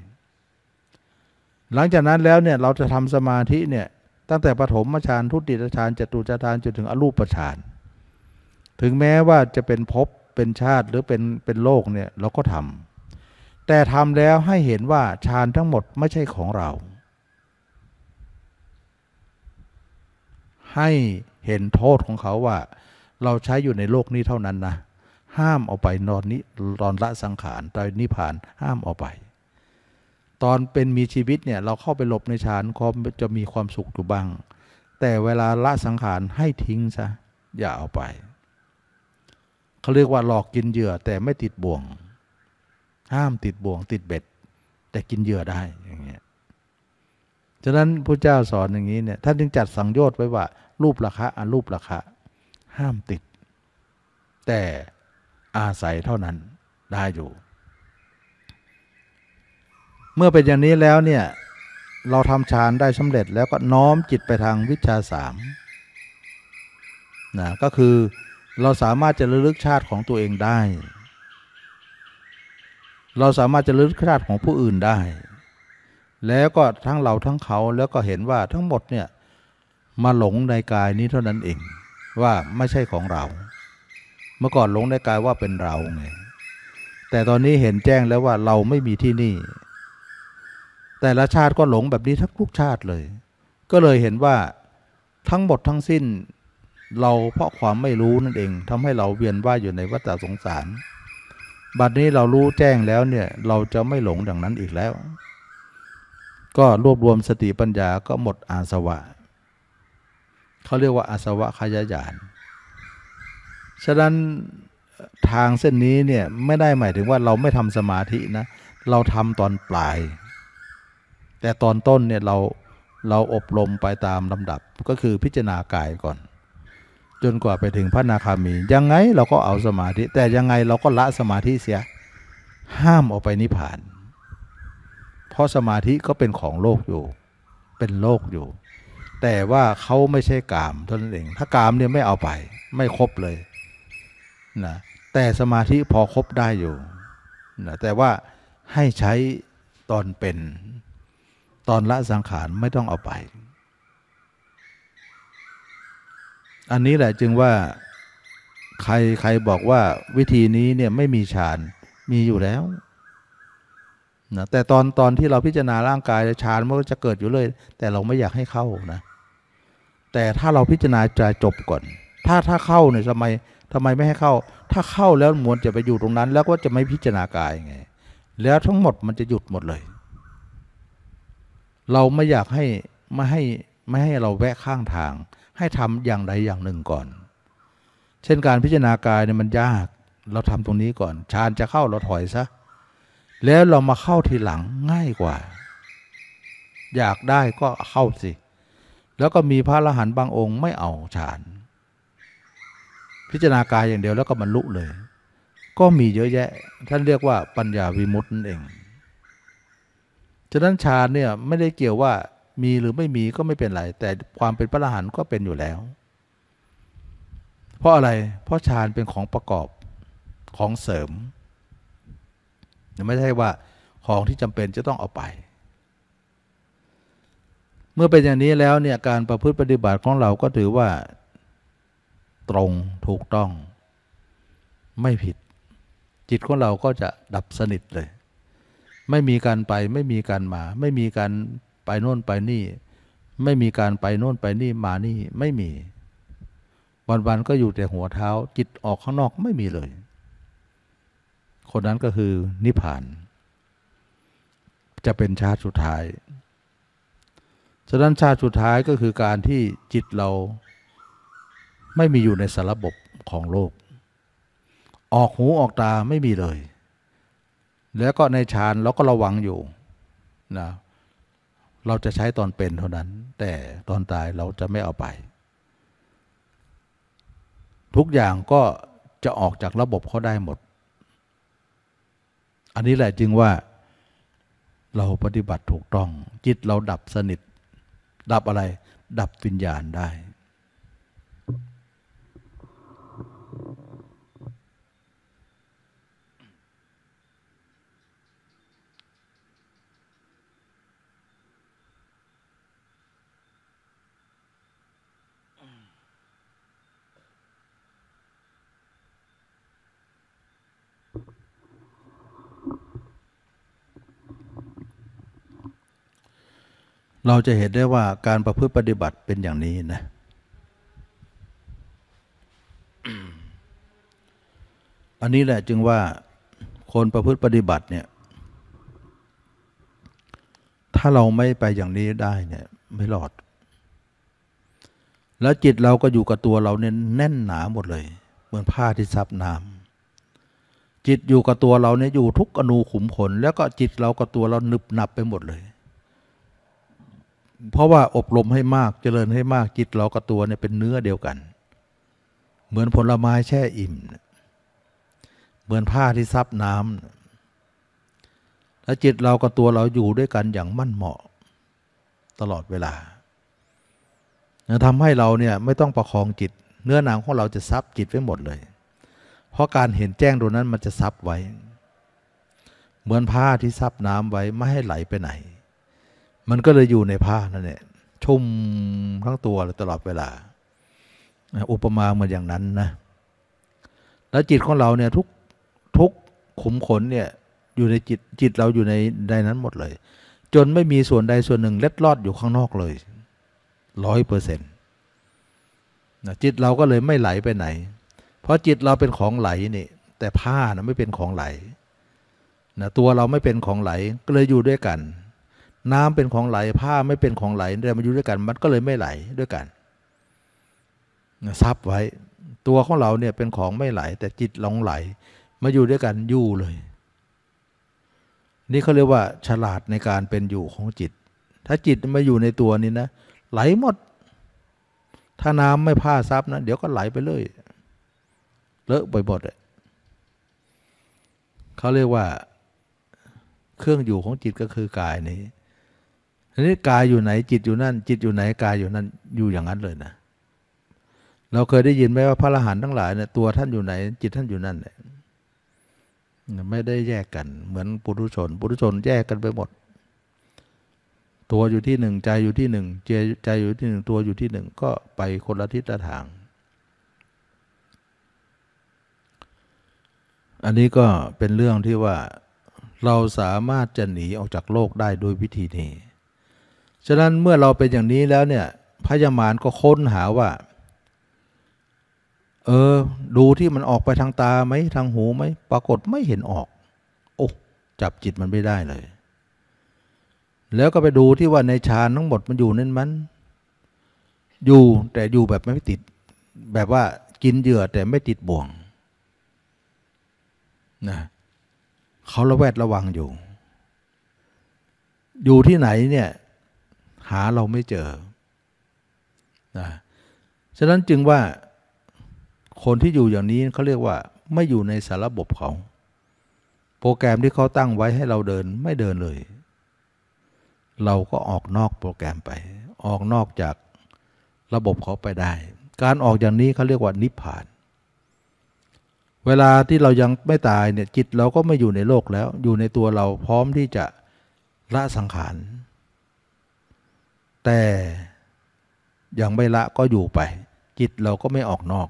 S1: หลังจากนั้นแล้วเนี่ยเราจะทำสมาธิเนี่ยตั้งแต่ปฐมฌานทุติยฌานจตุจฌานจนถึงอรูปฌานถึงแม้ว่าจะเป็นภพเป็นชาติหรือเป็นเป็นโลกเนี่ยเราก็ทำแต่ทำแล้วให้เห็นว่าฌานทั้งหมดไม่ใช่ของเราให้เห็นโทษของเขาว่า เราใช้อยู่ในโลกนี้เท่านั้นนะห้ามเอาไปนอนนี้ตอนละสังขารตอนนิพพานห้ามเอาไป ตอนเป็นมีชีวิตเนี่ยเราเข้าไปหลบในฌานขาจะมีความสุขอยู่บ้าง แต่เวลาละสังขารให้ทิ้งซะอย่าเอาไปเขาเรียกว่าหลอกกินเหยื่อแต่ไม่ติดบ่วง ห้ามติดบ่วงติดเบ็ด แต่กินเหยื่อได้อย่างเงี้ยฉะนั้นพระเจ้าสอนอย่างนี้เนี่ยท่านจึงจัดสังโยชน์ไว้ว่ารูปราคาอรูปราคา ห้ามติด แต่อาศัยเท่านั้นได้อยู่ เมื่อเป็นอย่างนี้แล้วเนี่ย เราทำฌานได้สำเร็จแล้วก็น้อมจิตไปทางวิชาสามนะ ก็คือเราสามารถจะระลึกชาติของตัวเองได้ เราสามารถจะระลึกชาติของผู้อื่นได้ แล้วก็ทั้งเราทั้งเขาแล้วก็เห็นว่าทั้งหมดเนี่ยมาหลงในกายนี้เท่านั้นเองว่าไม่ใช่ของเรา เมื่อก่อนหลงในกายว่าเป็นเราไง แต่ตอนนี้เห็นแจ้งแล้วว่าเราไม่มีที่นี่ แต่ละชาติก็หลงแบบนี้ทั้งทุกชาติเลย ก็เลยเห็นว่า ทั้งหมดทั้งสิ้น เราเพราะความไม่รู้นั่นเองทำให้เราเวียนว่ายอยู่ในวัฏสงสาร บัดนี้เรารู้แจ้งแล้วเนี่ยเราจะไม่หลงดังนั้นอีกแล้ว ก็รวบรวมสติปัญญาก็หมดอาสวะเขาเรียกว่า อาสวะขยายานฉะนั้น ทางเส้นนี้เนี่ยไม่ได้หมายถึงว่าเราไม่ทำสมาธินะ เราทำตอนปลาย แต่ตอนต้นเนี่ยเราเราอบรมไปตามลำดับก็คือพิจารณากายก่อน จนกว่าไปถึงพระนาคามี ยังไงเราก็เอาสมาธิ แต่ยังไงเราก็ละสมาธิเสีย ห้ามออกไปนิพพาน เพราะสมาธิก็เป็นของโลกอยู่ เป็นโลกอยู่แต่ว่าเขาไม่ใช่กาม เท่านั้นเอง ถ้ากามเนี่ยไม่เอาไป ไม่ครบเลยนะ แต่สมาธิพอครบได้อยู่นะ แต่ว่าให้ใช้ตอนเป็นตอนละสังขารไม่ต้องเอาไป อันนี้แหละจึงว่าใครใครบอกว่าวิธีนี้เนี่ยไม่มีฌานมีอยู่แล้วนะ แต่ตอนตอนที่เราพิจารณาร่างกายฌานมันก็จะเกิดอยู่เลย แต่เราไม่อยากให้เข้านะแต่ถ้าเราพิจารณาจะจบก่อน ถ้าถ้าเข้าเนี่ยทำไมทำไมไม่ให้เข้า ถ้าเข้าแล้วมวลจะไปอยู่ตรงนั้น แล้วก็จะไม่พิจารณากายไง แล้วทั้งหมดมันจะหยุดหมดเลย เราไม่อยากให้ไม่ให้ไม่ให้เราแวะข้างทาง ให้ทำอย่างใดอย่างหนึ่งก่อน เช่นการพิจารณากายเนี่ยมันยาก เราทำตรงนี้ก่อนฌานจะเข้าเราถอยซะ แล้วเรามาเข้าทีหลังง่ายกว่า อยากได้ก็เข้าสิแล้วก็มีพระอรหันต์บางองค์ไม่เอาฌานพิจารณากายอย่างเดียวแล้วก็บรรลุเลย ก็มีเยอะแยะ ท่านเรียกว่าปัญญาวิมุตต์นั่นเองฉะนั้นฌานเนี่ยไม่ได้เกี่ยวว่ามีหรือไม่มีก็ไม่เป็นไรแต่ความเป็นพระอรหันต์ก็เป็นอยู่แล้ว เพราะอะไรเพราะฌานเป็นของประกอบของเสริม ไม่ใช่ว่าของที่จำเป็นจะต้องเอาไปเมื่อเป็นอย่างนี้แล้วเนี่ย การประพฤติปฏิบัติของเราก็ถือว่า ตรงถูกต้อง ไม่ผิด จิตของเราก็จะดับสนิทเลย ไม่มีการไปไม่มีการมา ไม่มีการไปโน่นไปนี่ ไม่มีการไปโน่นไปนี่มานี่ไม่มี วันๆก็อยู่แต่หัวเท้า จิตออกข้างนอกไม่มีเลย คนนั้นก็คือนิพพาน จะเป็นชาติสุดท้ายฉะนั้นชาติสุดท้ายก็คือการที่จิตเราไม่มีอยู่ในสารบบของโลก ออกหู ออกตาไม่มีเลย แล้วก็ในฌานเราก็ระวังอยู่นะ เราจะใช้ตอนเป็นเท่านั้น แต่ตอนตายเราจะไม่เอาไป ทุกอย่างก็จะออกจากระบบเขาได้หมด อันนี้แหละจึงว่าเราปฏิบัติถูกต้อง จิตเราดับสนิทดับอะไรดับวิญญาณได้เราจะเห็นได้ว่าการประพฤติปฏิบัติเป็นอย่างนี้นะ อันนี้แหละจึงว่าคนประพฤติปฏิบัติเนี่ย ถ้าเราไม่ไปอย่างนี้ได้เนี่ยไม่หลอด แล้วจิตเราก็อยู่กับตัวเราเนี่ยแน่นหนาหมดเลย เหมือนผ้าที่ซับน้ำจิตอยู่กับตัวเราเนี่ยอยู่ทุกอนูขุมขนแล้วก็จิตเรากับตัวเราหนึบหนับไปหมดเลยเพราะว่าอบรมให้มากเจริญให้มากจิตเรากับตัวเนี่ยเป็นเนื้อเดียวกัน เหมือนผลไม้แช่อิ่มเหมือนผ้าที่ซับน้ำแล้วจิตเรากับตัวเราอยู่ด้วยกันอย่างมั่นเหมาะ ตลอดเวลาทำให้เราเนี่ยไม่ต้องประคองจิตเนื้อหนังของเราจะซับจิตไว้หมดเลย เพราะการเห็นแจ้งตรงนั้นมันจะซับไว้ เหมือนผ้าที่ซับน้ำไว้ไม่ให้ไหลไปไหนมันก็เลยอยู่ในผ้านั่นแหละชุ่มทั้งตัวตลอดเวลา อุปมาเหมือนอย่างนั้นนะ แล้วจิตของเราเนี่ยทุกทุกขุมขนเนี่ยอยู่ในจิตจิตเราอยู่ในใดนั้นหมดเลย จนไม่มีส่วนใดส่วนหนึ่งเล็ดลอดอยู่ข้างนอกเลยร้อยเปอร์เซ็นต์จิตเราก็เลยไม่ไหลไปไหน เพราะจิตเราเป็นของไหลนี่ แต่ผ้านะไม่เป็นของไหลนะตัวเราไม่เป็นของไหลก็เลยอยู่ด้วยกันน้ำเป็นของไหลผ้าไม่เป็นของไหลแต่มาอยู่ด้วยกัน มันก็เลยไม่ไหลด้วยกันซับไว้ ตัวของเราเนี่ยเป็นของไม่ไหล แต่จิตหลงไหล มาอยู่ด้วยกัน อยู่เลย นี่เขาเรียกว่า ฉลาดในการเป็นอยู่ของจิต ถ้าจิตมาอยู่ในตัวนี้นะ ไหลหมด ถ้าน้ำไม่ผ้าซับนะเดี๋ยวก็ไหลไปเลยเลอะไปหมดเลยเขาเรียกว่า เครื่องอยู่ของจิตก็คือกายนี้ทีนี้กายอยู่ไหนจิตอยู่นั่น จิตอยู่ไหนกายอยู่นั่นอยู่อย่างนั้นเลยนะ เราเคยได้ยินไหมว่าพระอรหันต์ทั้งหลายเนี่ยตัวท่านอยู่ไหน จิตท่านอยู่นั่นแหละไม่ได้แยกกันเหมือนปุถุชน ปุถุชนแยกกันไปหมด ตัวอยู่ที่หนึ่งใจอยู่ที่หนึ่งใจใจอยู่ที่หนึ่งตัวอยู่ที่หนึ่งก็ไปคนละทิศละทาง อันนี้ก็เป็นเรื่องที่ว่าเราสามารถจะหนีออกจากโลกได้โดยวิธีนี้ฉะนั้นเมื่อเราเป็นอย่างนี้แล้วเนี่ยพญามารก็ค้นหาว่า เออ ดูที่มันออกไปทางตาไหม ทางหูไหมปรากฏไม่เห็นออกโอ้จับจิตมันไม่ได้เลย แล้วก็ไปดูที่ว่าในฌานทั้งหมดมันอยู่นั่นมันอยู่แต่อยู่แบบไม่ติด แบบว่ากินเหยื่อแต่ไม่ติดบ่วงนะเขาระแวดระวังอยู่ อยู่ที่ไหนเนี่ยหาเราไม่เจอ นะ ฉะนั้นจึงว่าคนที่อยู่อย่างนี้เขาเรียกว่าไม่อยู่ในสารระบบเขา โปรแกรมที่เขาตั้งไว้ให้เราเดินไม่เดินเลย เราก็ออกนอกโปรแกรมไป ออกนอกจากระบบเขาไปได้ การออกอย่างนี้เขาเรียกว่านิพพาน เวลาที่เรายังไม่ตายเนี่ยจิตเราก็ไม่อยู่ในโลกแล้ว อยู่ในตัวเราพร้อมที่จะละสังขารแต่ยังไม่ละก็อยู่ไป จิตเราก็ไม่ออกนอก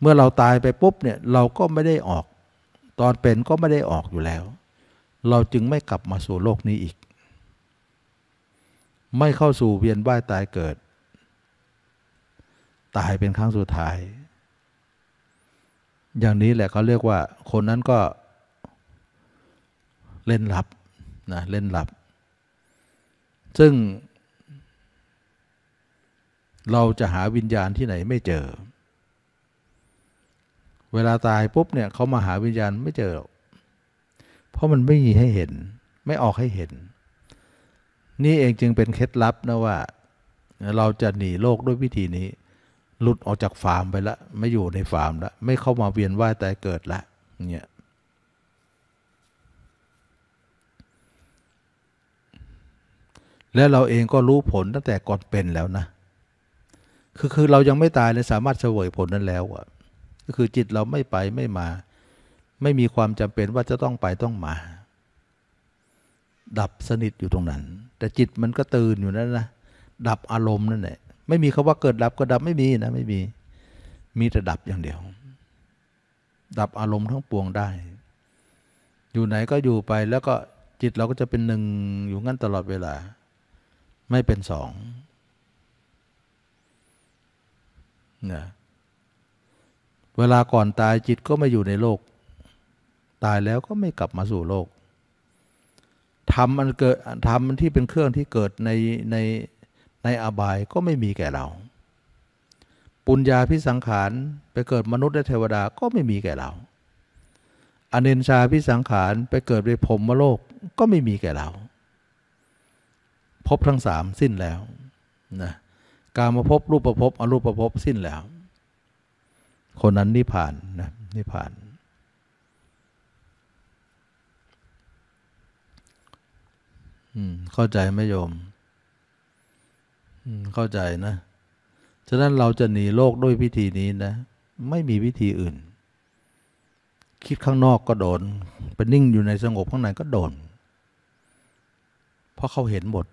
S1: เมื่อเราตายไปปุ๊บเนี่ยเราก็ไม่ได้ออก ตอนเป็นก็ไม่ได้ออกอยู่แล้ว เราจึงไม่กลับมาสู่โลกนี้อีก ไม่เข้าสู่เวียนว่ายตายเกิด ตายเป็นครั้งสุดท้าย อย่างนี้แหละเขาเรียกว่า คนนั้นก็เล่นลับนะเล่นลับซึ่งเราจะหาวิญญาณที่ไหนไม่เจอ เวลาตายปุ๊บเนี่ยเขามาหาวิญญาณไม่เจอ เพราะมันไม่มีให้เห็น ไม่ออกให้เห็น นี่เองจึงเป็นเคล็ดลับนะว่า เราจะหนีโลกด้วยวิธีนี้ หลุดออกจากฟาร์มไปละไม่อยู่ในฟาร์มละไม่เข้ามาเวียนว่ายตายเกิดละเนี่ยและเราเองก็รู้ผลตั้งแต่ก่อนเป็นแล้วนะ คือคือเรายังไม่ตายเลยสามารถเสวยผลนั้นแล้วอ่ะก็คือจิตเราไม่ไปไม่มา ไม่มีความจำเป็นว่าจะต้องไปต้องมา ดับสนิทอยู่ตรงนั้น แต่จิตมันก็ตื่นอยู่นั่นนะ ดับอารมณ์นั่นแหละ ไม่มีคาว่าเกิดดับก็ดับไม่มีนะไม่มี มีแต่ดับอย่างเดียว ดับอารมณ์ทั้งปวงได้ อยู่ไหนก็อยู่ไปแล้วก็จิตเราก็จะเป็นหนึ่งอยู่งั้นตลอดเวลาไม่เป็นสองนะเวลาก่อนตายจิตก็ไม่อยู่ในโลก ตายแล้วก็ไม่กลับมา สู่ โลกทำมัน เกิดทำมัน ที่เป็นเครื่องที่เกิด ใน ใน ในอบายก็ไม่มีแก่เรา ปุญญาพิสังขาร ไปเกิดมนุษย์และเทวดา ก็ไม่มีแก่เรา อเนนชาพิสังขาร ไป เกิดในพรมโลกก็ ไม่มีแก่เราพบทั้งสามสิ้นแล้วนะการมาพบรูปประพบอรูปประพบสิ้นแล้ว คนนั้นนิพพานนะนิพพานเข้าใจไหมโยมเข้าใจนะ ฉะนั้นเราจะหนีโลกด้วยวิธีนี้นะ ไม่มีวิธีอื่น คิดข้างนอกก็โดนไปนิ่งอยู่ในสงบข้างในก็โดนเพราะเขาเห็นหมด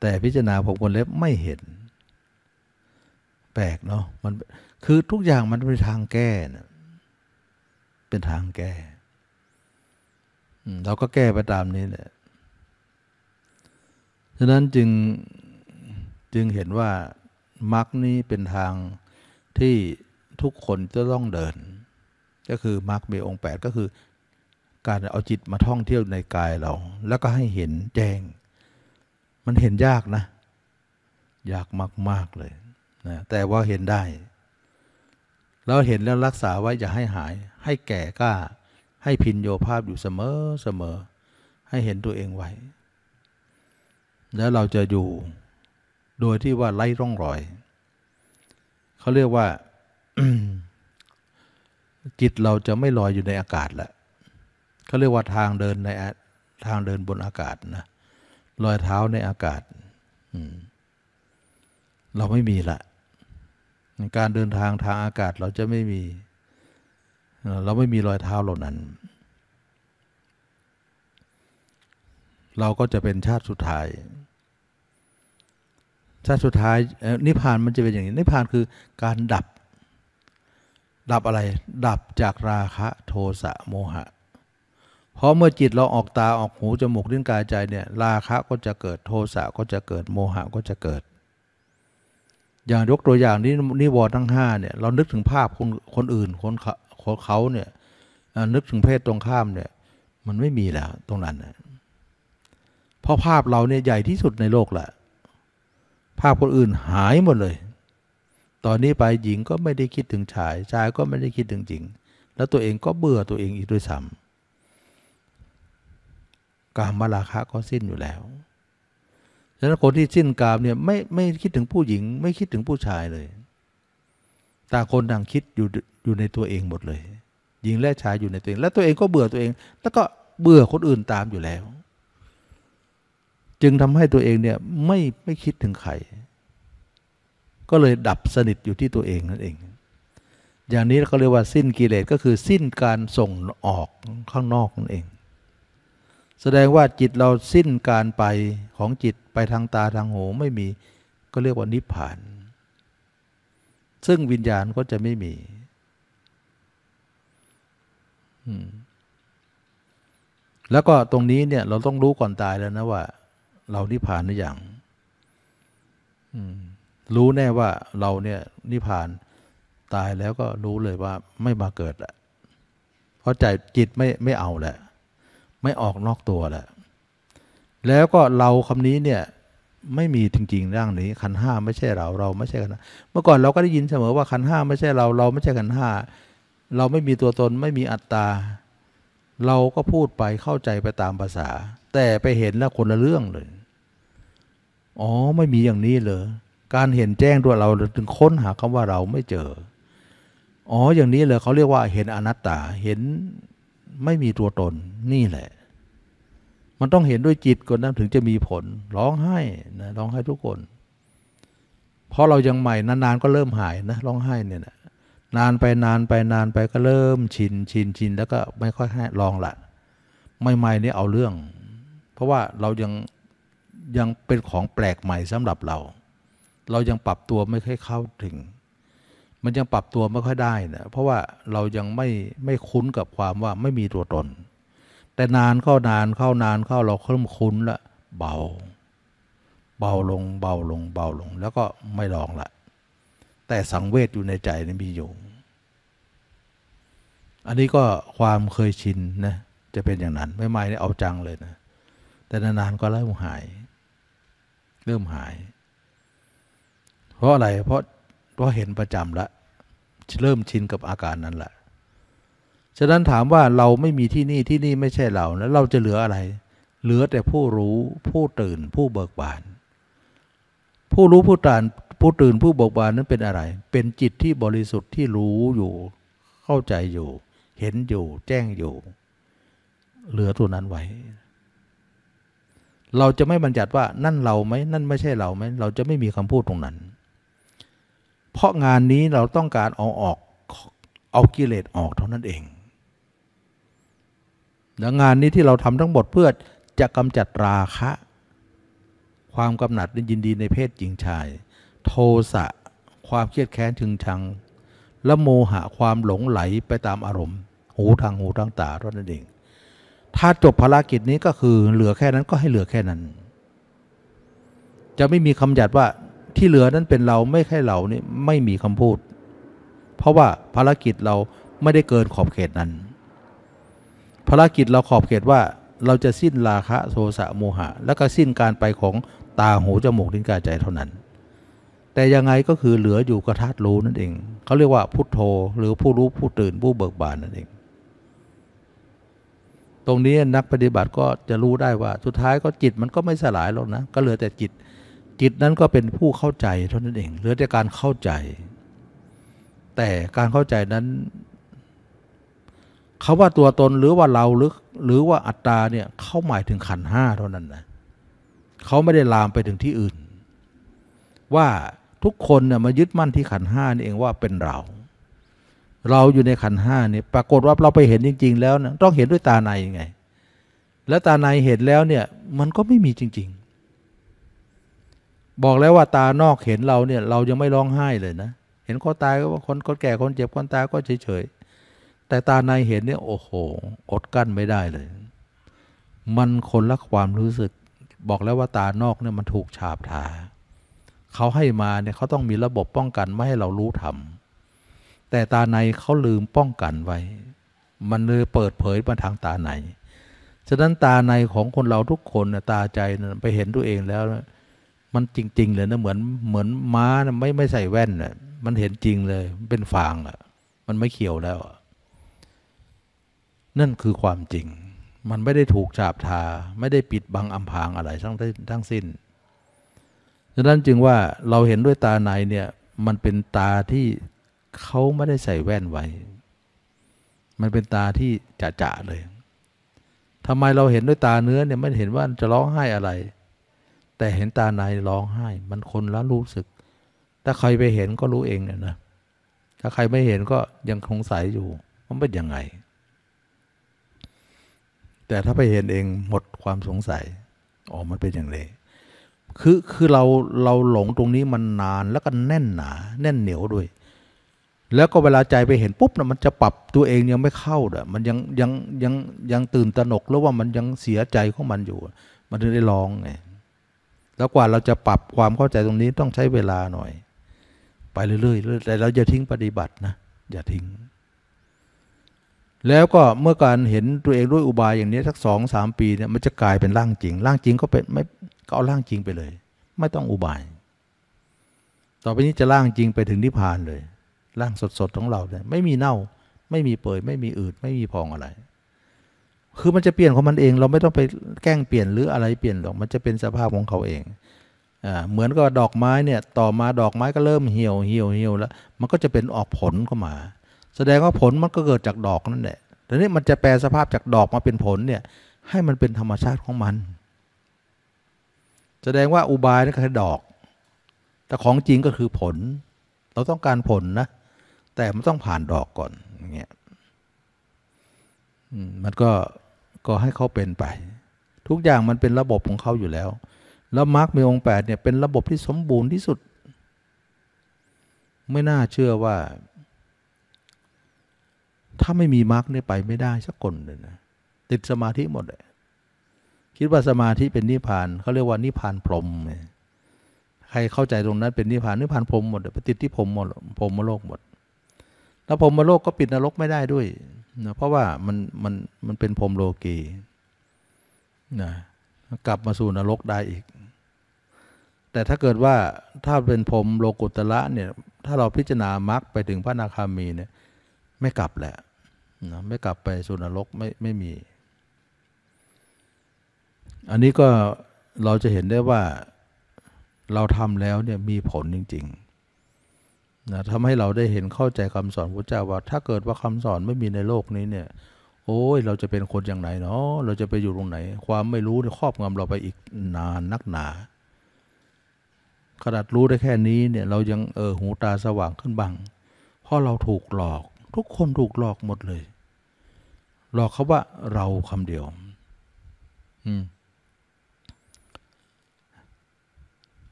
S1: แต่พิจารณาผมคนเล็บไม่เห็น แปลกเนาะมันคือทุกอย่างมันเป็นทางแก้นะเป็นทางแก้เราก็แก้ไปตามนี้แหละฉะนั้นจึงจึงเห็นว่ามรคนี้เป็นทางที่ทุกคนจะต้องเดิน ก็คือมรคมีองค์8ก็คือ การเอาจิตมาท่องเที่ยวในกายเรา แล้วก็ให้เห็นแจ้งมันเห็นยากนะ ยากมากๆ เลยนะแต่ว่าเห็นได้แล้วเห็นแล้วรักษาไว้อย่าให้หาย ให้แก่กล้า ให้พินโยภาพอยู่เสมอเสมอให้เห็นตัวเองไว้ แล้วเราจะอยู่ โดยที่ว่าไล่ร่องรอย เขาเรียกว่าจิตเราจะไม่ลอยอยู่ในอากาศละเขาเรียกว่าทางเดินในทางเดินบนอากาศนะรอยเท้าในอากาศเราไม่มีละการเดินทางทางอากาศเราจะไม่มี เราไม่มีรอยเท้าเหล่านั้น เราก็จะเป็นชาติสุดท้าย ชาติสุดท้าย นิพพานมันจะเป็นอย่างนี้นิพพานคือการดับ ดับอะไร ดับจากราคะโทสะโมหะพราะเมื่อจิตเราออกตาออกหูจมูกลิ้นกายใจเนี่ย ราคะก็จะเกิดโทสะก็จะเกิดโมหะก็จะเกิด อย่างยกตัวอย่างนี้นิวรทั้งห้าเนี่ยเรานึกถึงภาพคนคนอื่น คนเขาเขาเนี่ยนึกถึงเพศตรงข้ามเนี่ย มันไม่มีแล้ว ตรงนั้นเพราะภาพเราเนี่ยใหญ่ที่สุดในโลกแหละ ภาพคนอื่นหายหมดเลย ตอนนี้ไปหญิงก็ไม่ได้คิดถึงชาย ชายก็ไม่ได้คิดถึงหญิง แล้วตัวเองก็เบื่อตัวเองอีกด้วยซ้ำกามราคะก็สิ้นอยู่แล้ว ฉะนั้นคนที่สิ้นกามเนี่ยไม่ไม่คิดถึงผู้หญิงไม่คิดถึงผู้ชายเลยต่างคนต่างคิดอยู่อยู่ในตัวเองหมดเลย หญิงและชายอยู่ในตัวเอง และตัวเองก็เบื่อตัวเองแล้วก็เบื่อคนอื่นตามอยู่แล้ว จึงทำให้ตัวเองเนี่ยไม่ไม่คิดถึงใคร ก็เลยดับสนิทอยู่ที่ตัวเองนั่นเอง อย่างนี้เขาเรียกว่าสิ้นกิเลสก็คือสิ้นการส่งออกข้างนอกนั่นเองแสดงว่าจิตเราสิ้นการไปของจิตไปทางตาทางหูไม่มี ก็เรียกว่านิพพาน ซึ่งวิญญาณก็จะไม่มีแล้วก็ตรงนี้เนี่ยเราต้องรู้ก่อนตายแล้วนะว่า เรานิพพานหรือยังรู้แน่ว่าเราเนี่ยนิพพานตายแล้วก็รู้เลยว่า ไม่มาเกิดละเพราะใจจิตไม่ไม่เอาแหละไม่ออกนอกตัวแล้วแล้วก็เราคำนี้เนี่ย ไม่มีจริงๆ ร่างนี้ขันห้าไม่ใช่เราเราไม่ใช่ขันเมื่อก่อนเราก็ได้ยินเสมอว่าขันห้าไม่ใช่เราเราไม่ใช่ขันห้าเราไม่มีตัวตน ไม่มีอัตตาเราก็พูดไปเข้าใจไปตามภาษา แต่ไปเห็นแล้วคนละเรื่องเลย อ๋อไม่มีอย่างนี้เลยการเห็นแจ้งตัวเราถึงค้นหาคำว่าเราไม่เจอ อ๋ออย่างนี้เลยเขาเรียกว่าเห็นอนัตตาเห็นไม่มีตัวตนนี่แหละ มันต้องเห็นด้วยจิตก่อนนะถึงจะมีผล ร้องไห้นะร้องไห้ทุกคน เพราะเรายังใหม่นานๆ ก็เริ่มหายนะร้องไห้เนี่ยนะนานไปนานไปนานไปก็เริ่มชินชินชินแล้วก็ไม่ค่อยให้ลองละใหม่ๆนี่เอาเรื่อง เพราะว่าเรายังยังเป็นของแปลกใหม่สำหรับเรา เรายังปรับตัวไม่ค่อยเข้าถึงมันยังปรับตัวไม่ค่อยได้นะเพราะว่าเรายังไม่ไม่คุ้นกับความว่าไม่มีตัวตน แต่นานเข้านานเข้านานเข้าเราเริ่มคุ้นละ เบา เบาลงเบาลง เบาลง แล้วก็ไม่ลองละ แต่สังเวชอยู่ในใจนี่มีอยู่อันนี้ก็ความเคยชินนะ จะเป็นอย่างนั้นไม่ไม่เนี่เอาจังเลยนะ แต่นานๆก็เริ่มหาย เริ่มหาย เพราะอะไรเพราะกพราะเห็นประจำละ เริ่มชินกับอาการนั้นแหละฉะนั้นถามว่าเราไม่มีที่นี่ที่นี่ไม่ใช่เราแล้ว เราจะเหลืออะไร เหลือแต่ผู้รู้ผู้ตื่นผู้เบิกบาน ผู้รู้ผู้ตื่นผู้ตื่นผู้เบิกบานนั้นเป็นอะไร เป็นจิตที่บริสุทธิ์ที่รู้อยู่ เข้าใจอยู่ เห็นอยู่ แจ้งอยู่ เหลือตัวนั้นไว้ เราจะไม่บัญญัติว่านั่นเราไหมนั่นไม่ใช่เราไหมเราจะไม่มีคำพูดตรงนั้นเพราะงานนี้เราต้องการเอาออก เอากิเลสออกเท่านั้นเองและงานนี้ที่เราทำทั้งหมดเพื่อจะกำจัดราคะ ความกำหนัดยินดีในเพศหญิงชาย โทสะความเครียดแค้นถึงชังและโมหะความหลงไหลไปตามอารมณ์ หูทางหูทางตาเท่านั้นเอง ถ้าจบภารกิจนี้ก็คือเหลือแค่นั้นก็ให้เหลือแค่นั้น จะไม่มีคำหยัดว่าที่เหลือนั้นเป็นเราไม่ใช่เรานี่ไม่มีคำพูด เพราะว่าภารกิจเราไม่ได้เกินขอบเขตนั้น ภารกิจเราขอบเขตว่าเราจะสิ้นราคะโทสะโมหะ แล้วก็สิ้นการไปของตาหูจมูกลิ้นกายใจเท่านั้น แต่ยังไงก็คือเหลืออยู่กระทัดรู้นั่นเองเขาเรียกว่าพุทโธ หรือผู้รู้ผู้ตื่นผู้เบิกบานนั่นเอง ตรงนี้นักปฏิบัติก็จะรู้ได้ว่าสุดท้ายก็จิตมันก็ไม่สลายหรอกนะก็เหลือแต่จิตจิต นั้นก็เป็นผู้เข้าใจเท่านั้นเองเหลือแต่การเข้าใจ แต่การเข้าใจนั้นเขาว่าตัวตนหรือว่าเราหรือหรือว่าอัตตาเนี่ยเขาหมายถึงขันห้าเท่านั้นนะเขาไม่ได้ลามไปถึงที่อื่น ว่าทุกคนเนี่ยมายึดมั่นที่ขันห้านี่เองว่าเป็นเรา เราอยู่ในขันห้านี่ปรากฏว่าเราไปเห็นจริง ๆ แล้วนะต้องเห็นด้วยตาในไง แล้วตาในเห็นแล้วเนี่ยมันก็ไม่มีจริงบอกแล้วว่าตานอกเห็นเราเนี่ย เรายังไม่ร้องไห้เลยนะ เห็นคนตายก็ว่าคนคนแก่คนเจ็บคนตายก็เฉยเฉยแต่ตาในเห็นเนี่ยโอ้โห อดกั้นไม่ได้เลย มันคนละความรู้สึก บอกแล้วว่าตานอกเนี่ยมันถูกฉาบถาเขาให้มาเนี่ยเขาต้องมีระบบป้องกันไม่ให้เรารู้ทำแต่ตาในเขาลืมป้องกันไว้ มันเลยเปิดเผยมาทางตาในฉะนั้นตาในของคนเราทุกคนตาใจไปเห็นตัวเองแล้วนมันจริง ๆ เลยนะเหมือนเหมือนม้านะไม่ไม่ใส่แว่นนะมันเห็นจริงเลยเป็นฟางอ่ะ มันไม่เขียวแล้วนั่นคือความจริง มันไม่ได้ถูกฉาบทา ไม่ได้ปิดบังอำพางอะไรทั้งทั้งสิ้นดังนั้นจึงว่าเราเห็นด้วยตาในเนี่ย มันเป็นตาที่เขาไม่ได้ใส่แว่นไว้ มันเป็นตาที่จะจะเลยทำไมเราเห็นด้วยตาเนื้อเนี่ยไม่เห็นว่าจะร้องไห้อะไรแต่เห็นตาในร้องไห้ มันคนละรู้สึก ถ้าใครไปเห็นก็รู้เองเนี่ยนะ ถ้าใครไม่เห็นก็ยังสงสัยอยู่ มันเป็นยังไง แต่ถ้าไปเห็นเองหมดความสงสัย อ๋อ มันเป็นอย่างไรคือ คือเราเราหลงตรงนี้มันนาน แล้วก็แน่นหนา แน่นเหนียวด้วย แล้วก็เวลาใจไปเห็นปุ๊บนะมันจะปรับตัวเองยังไม่เข้าเด้อมันยังยังยังยังตื่นตระหนกหรือว่ามันยังเสียใจของมันอยู่ มันถึงได้ร้องไงแล้วกว่าเราจะปรับความเข้าใจตรงนี้ต้องใช้เวลาหน่อย ไปเรื่อยๆแต่เราจะทิ้งปฏิบัตินะอย่าทิ้ง แล้วก็เมื่อการเห็นตัวเองด้วยอุบายอย่างนี้สักสองสามปีเนี่ยมันจะกลายเป็นร่างจริง ร่างจริงก็เป็นไม่ ก็เอาร่างจริงไปเลย ไม่ต้องอุบาย ต่อไปนี้จะร่างจริงไปถึงนิพพานเลยร่างสดๆของเราเลยไม่มีเน่าไม่มีเปื่อยไม่มีอืดไม่มีพองอะไรคือมันจะเปลี่ยนของมันเองเราไม่ต้องไปแกล้งเปลี่ยนหรืออะไรเปลี่ยนหรอกมันจะเป็นสภาพของเขาเอง อ่าเหมือนกับดอกไม้เนี่ย ต่อมาดอกไม้ก็เริ่มเหี่ยวเหี่ยวเหี่ยวแล้วมันก็จะเป็นออกผลก็มา แสดง ว่าผลมันก็เกิดจากดอกนั่นแหละแต่นี่มันจะแปลสภาพจากดอกมาเป็นผลเนี่ย ให้มันเป็นธรรมชาติของมัน แสดงว่าอุบายนั่นคือดอก แต่ของจริงก็คือผล เราต้องการผลนะ แต่มันต้องผ่านดอกก่อนอย่างเงี้ยมันก็ก็ให้เขาเป็นไป ทุกอย่างมันเป็นระบบของเขาอยู่แล้ว แล้วมาร์คมีองค์แปดเนี่ย เป็นระบบที่สมบูรณ์ที่สุดไม่น่าเชื่อว่า ถ้าไม่มีมาร์กเนี่ยไปไม่ได้สักคนเลยนะติดสมาธิหมดเลยคิดว่าสมาธิเป็นนิพพานเขาเรียกว่านิพพานพรหมใครเข้าใจตรงนั้น เป็นนิพพานนิพพานพรหมหมดไปติดที่พรหมหมดพรหมโลกหมด แล้วพรหมโลกก็ปิดนรกไม่ได้ด้วยนะเพราะว่ามันมันมันเป็นพรมโลกีนะกลับมาสู่นรกได้อีก แต่ถ้าเกิดว่าถ้าเป็นพรมโลกุตละเนี่ยถ้าเราพิจารณามรรคไปถึงพระนาคามีเนี่ยไม่กลับแหละนะไม่กลับไปสู่นรกไม่ไม่มี อันนี้ก็เราจะเห็นได้ว่าเราทำแล้วเนี่ยมีผลจริงๆนะทำให้เราได้เห็นเข้าใจคำสอนพระเจ้าว่า ถ้าเกิดว่าคำสอนไม่มีในโลกนี้เนี่ย โอ้ยเราจะเป็นคนอย่างไหนเนาะเราจะไปอยู่ตรงไหน ความไม่รู้ครอบงำเราไปอีกนานนักหนาขนาดรู้ได้แค่นี้เนี่ย เรายังเออหูตาสว่างขึ้นบ้างเพราะเราถูกหลอก ทุกคนถูกหลอกหมดเลย หลอกเขาว่าเราคำเดียว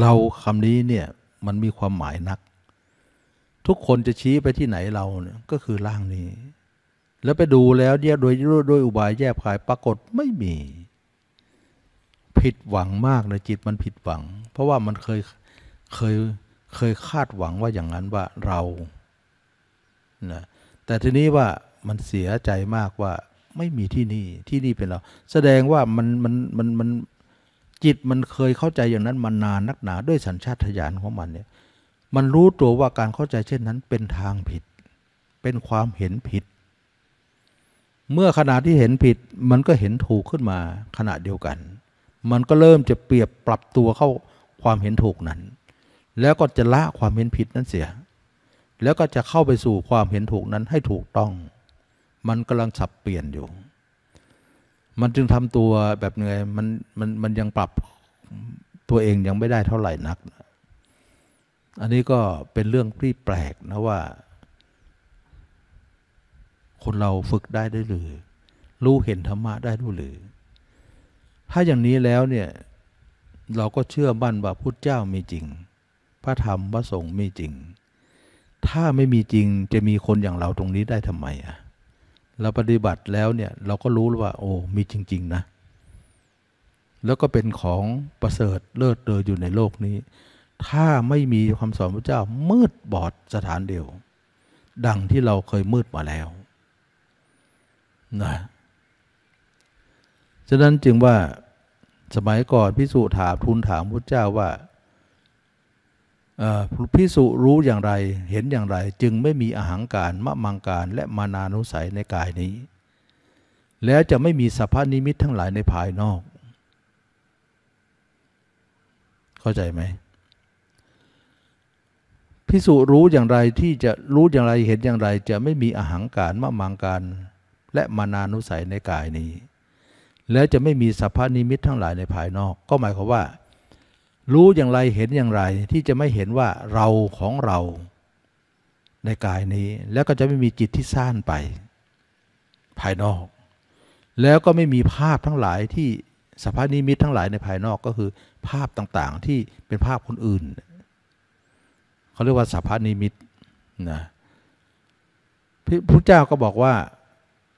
S1: เราคำนี้เนี่ย มันมีความหมายนักทุกคนจะชี้ไปที่ไหนเราเนี่ยก็คือร่างนี้ แล้วไปดูแล้วแยกโดยด้วยอุบายแยบขายปรากฏไม่มี ผิดหวังมากเลยจิตมันผิดหวัง เพราะว่ามัน เคย เคยเคยคาดหวังว่าอย่างนั้นว่าเรานะแต่ทีนี้ว่ามันเสียใจมากว่าไม่มีที่นี่ที่นี่เป็นเรา แสดงว่ามันมันมันมันจิตมันเคยเข้าใจอย่างนั้นมานานนักหนาด้วยสัญชาตญาณของมันเนี่ยมันรู้ตัวว่าการเข้าใจเช่นนั้นเป็นทางผิด เป็นความเห็นผิด เมื่อขณะที่เห็นผิดมันก็เห็นถูกขึ้นมาขณะเดียวกัน มันก็เริ่มจะเปรียบปรับตัวเข้าความเห็นถูกนั้น แล้วก็จะละความเห็นผิดนั้นเสีย แล้วก็จะเข้าไปสู่ความเห็นถูกนั้นให้ถูกต้อง มันกำลังสับเปลี่ยนอยู่ มันจึงทำตัวแบบไงมันมันมันยังปรับตัวเองยังไม่ได้เท่าไหร่นักอันนี้ก็เป็นเรื่องที่แปลกนะว่า คนเราฝึกได้ได้หรือรู้เห็นธรรมะได้ด้วยหรือ ถ้าอย่างนี้แล้วเนี่ย เราก็เชื่อบั่นว่าพุทธเจ้ามีจริง พระธรรมพระสงฆ์มีจริง ถ้าไม่มีจริงจะมีคนอย่างเราตรงนี้ได้ทำไมอ่ะเราปฏิบัติแล้วเนี่ยเราก็รู้ว่า โอ้มีจริง ๆ นะ แล้วก็เป็นของประเสริฐเลิศเลออยู่ในโลกนี้ถ้าไม่มีคำสอนพระเจ้ามืดบอดสถานเดียว ดังที่เราเคยมืดมาแล้วนะฉะนั้นจึงว่าสมัยก่อนพิสุถามทูลถามพระเจ้าว่าพิสุรู้อย่างไรเห็นอย่างไร จึงไม่มีอาหางการมะมังการและมานานุสัยในกายนี้ แล้วจะไม่มีสภาพนิมิตทั้งหลายในภายนอก เข้าใจไหมพิสูรู้อย่างไรที่จะรู้อย่างไรเห็นอย่างไร จะไม่มีอหังการมะมังการและมานานุสัยในกายนี้ และจะไม่มีสัพพนิมิตทั้งหลายในภายนอก ก็หมายความว่า รู้อย่างไรเห็นอย่างไร ที่จะไม่เห็นว่าเราของเราในกายนี้ แล้วก็จะไม่มีจิตที่ซ่านไปภายนอก แล้วก็ไม่มีภาพทั้งหลายที่สัพพนิมิตทั้งหลายในภายนอกก็คือ ภาพต่าง ๆ ที่เป็นภาพคนอื่นเขาเรียกว่าสัพพนิมิตนะพระเจ้าก็บอกว่า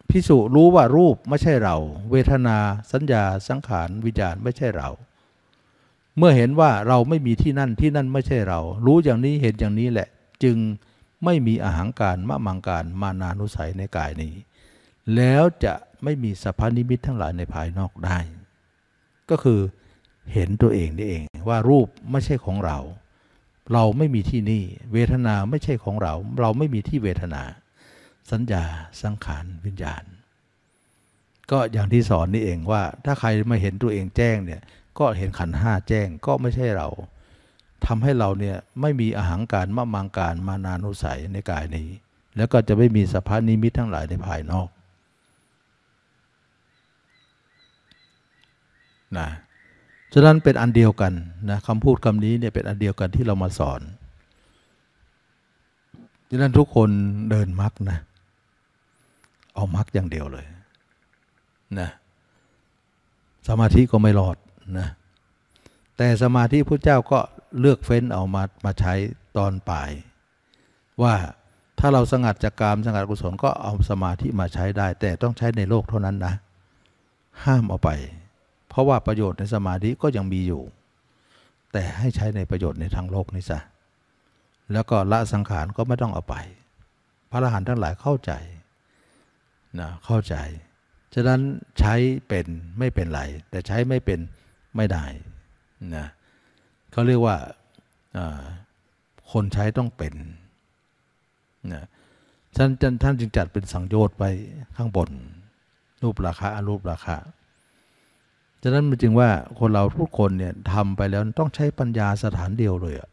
S1: พิสุรู้ว่ารูปไม่ใช่เรา เวทนา สัญญา สังขารวิญญาณไม่ใช่เรา เมื่อเห็นว่าเราไม่มีที่นั่นที่นั่นไม่ใช่เรา รู้อย่างนี้เห็นอย่างนี้แหละจึงไม่มีอาหางการมะมังการ มานานุสัยในกายนี้ แล้วจะไม่มีสภานิมิตทั้งหลายในภายนอกได้ ก็คือเห็นตัวเองนี่เอง ว่ารูปไม่ใช่ของเราเราไม่มีที่นี่ เวทนาไม่ใช่ของเราเราไม่มีที่เวทนา สัญญาสังขารวิญญาณ ก็อย่างที่สอนนี่เองว่าถ้าใครมาเห็นตัวเองแจ้งเนี่ยก็เห็นขันห้าแจ้งก็ไม่ใช่เรา ทำให้เราเนี่ยไม่มีอาหารการมะมังการมานานุสัยในกายนี้ แล้วก็จะไม่มีสภาพนิมิตทั้งหลายในภายนอกนะฉะนั้นเป็นอันเดียวกันนะคำพูดคำนี้เนี่ยเป็นอันเดียวกันที่เรามาสอนฉะนั้นทุกคนเดินมักนะเอามักอย่างเดียวเลยนะสมาธิก็ไม่หลอดนะแต่สมาธิพระเจ้าก็เลือกเฟ้นเอามามาใช้ตอนปลายว่าถ้าเราสงัดจากกามสงัดกุศลก็เอาสมาธิมาใช้ได้ แต่ต้องใช้ในโลกเท่านั้นนะ ห้ามเอาไปเพราะว่าประโยชน์ในสมาธิก็ยังมีอยู่ แต่ให้ใช้ในประโยชน์ในทางโลกนี่ซะแล้วก็ละสังขารก็ไม่ต้องเอาไป พระอรหันต์ทั้งหลายเข้าใจนะเข้าใจ ฉะนั้นใช้เป็นไม่เป็นไร แต่ใช้ไม่เป็นไม่ได้นะเขาเรียกว่าคนใช้ต้องเป็นนะท่านท่านจึงจัดเป็นสังโยชน์ไปข้างบน รูปราคาอรูปราคาฉะนั้นจริจึงว่าคนเราทุกคนเนี่ยทำไปแล้วต้องใช้ปัญญาสถานเดียวเลยอะ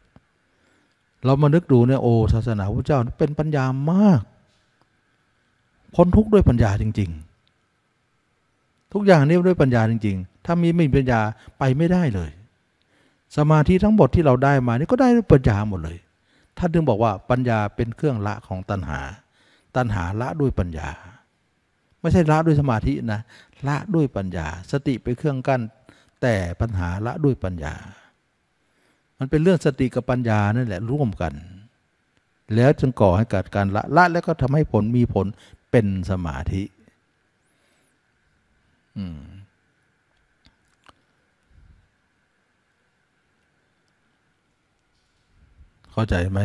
S1: เรามานึกดูเนี่ยโอ้ศาสนาพระเจ้าเป็นปัญญามากพ้นทุกข์ด้วยปัญญาจริงๆ ทุกอย่างนี่ด้วยปัญญาจริงๆ ถ้ามีไม่มีปัญญาไปไม่ได้เลย สมาธิทั้งหมดที่เราได้มานี่ก็ได้ด้วยปัญญาหมดเลยท่านถึงบอกว่าปัญญาเป็นเครื่องละของตัณหา ตัณหาละด้วยปัญญา ไม่ใช่ละด้วยสมาธินะละด้วยปัญญา สติเป็นเครื่องกั้นแต่ปัญหาละด้วยปัญญา มันเป็นเรื่องสติกับปัญญา นั่นแหละร่วมกัน แล้วจึงก่อให้เกิดการละ ละแล้วก็ทำให้ผลมีผลเป็นสมาธิเข้าใจไหม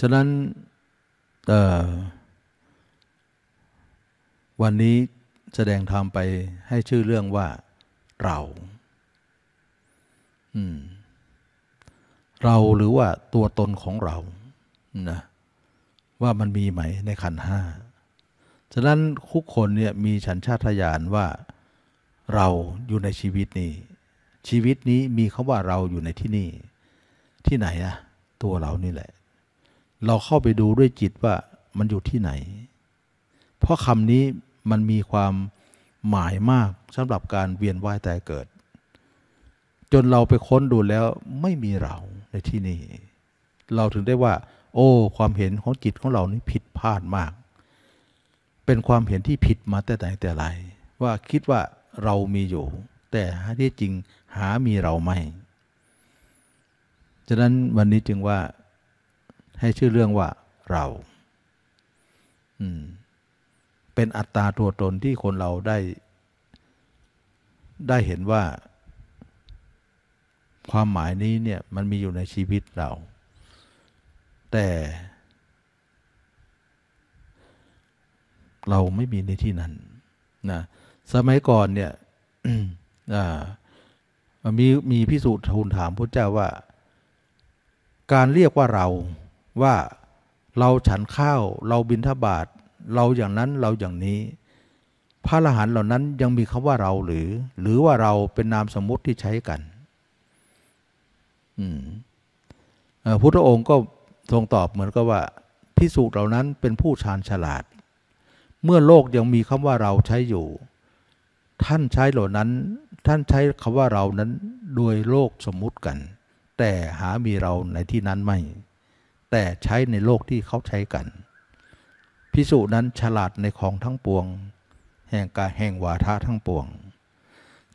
S1: ฉะนั้น เออวันนี้แสดงธรรมไปให้ชื่อเรื่องว่า เรา เราหรือว่าตัวตนของเรานะ ว่ามันมีไหมในขันห้า ฉะนั้น ทุกคนเนี่ยมีฉันชาติยานว่า เราอยู่ในชีวิตนี้ ชีวิตนี้มีคาว่าเราอยู่ในที่นี่ ที่ไหนอะตัวเรานี่แหละ เราเข้าไปดูด้วยจิตว่ามันอยู่ที่ไหนเพราะคำนี้มันมีความหมายมากสำหรับการเวียนว่ายตายเกิด จนเราไปค้นดูแล้ว ไม่มีเราในที่นี้เราถึงได้ว่า โอ้ ความเห็นของจิตของเรานี่ผิดพลาดมาก เป็นความเห็นที่ผิดมาแต่ไหนแต่ไรว่าคิดว่าเรามีอยู่ แต่ที่จริงหามีเราไม่ฉะนั้นวันนี้จึงว่า ให้ชื่อเรื่องว่าเรา อืมเป็นอัตตาตัวตนที่คนเราได้ ได้เห็นว่า ความหมายนี้เนี่ย มันมีอยู่ในชีวิตเรา แต่ เราไม่มีในที่นั้น นะ สมัยก่อนเนี่ยมีมีพิสูจน์ทูลถามพระเจ้าว่า การเรียกว่าเราว่าเราฉันข้าวเราบินทบาทเราอย่างนั้นเราอย่างนี้ พระอรหันต์เหล่านั้นยังมีคำว่าเราหรือ หรือว่าเราเป็นนามสมมุติที่ใช้กันอืมพุทธองค์ก็ทรงตอบเหมือนกับว่าพิสูจน์เหล่านั้นเป็นผู้ชาญฉลาด เมื่อโลกยังมีคำว่าเราใช้อยู่ ท่านใช้เหล่านั้น ท่านใช้คำว่าเรานั้นโดยโลกสมมุติกัน แต่หามีเราในที่นั้นไม่ แต่ใช้ในโลกที่เขาใช้กันพิสูจนั้นฉลาดในของทั้งปวง แห่งกายแห่งวาทะทั้งปวง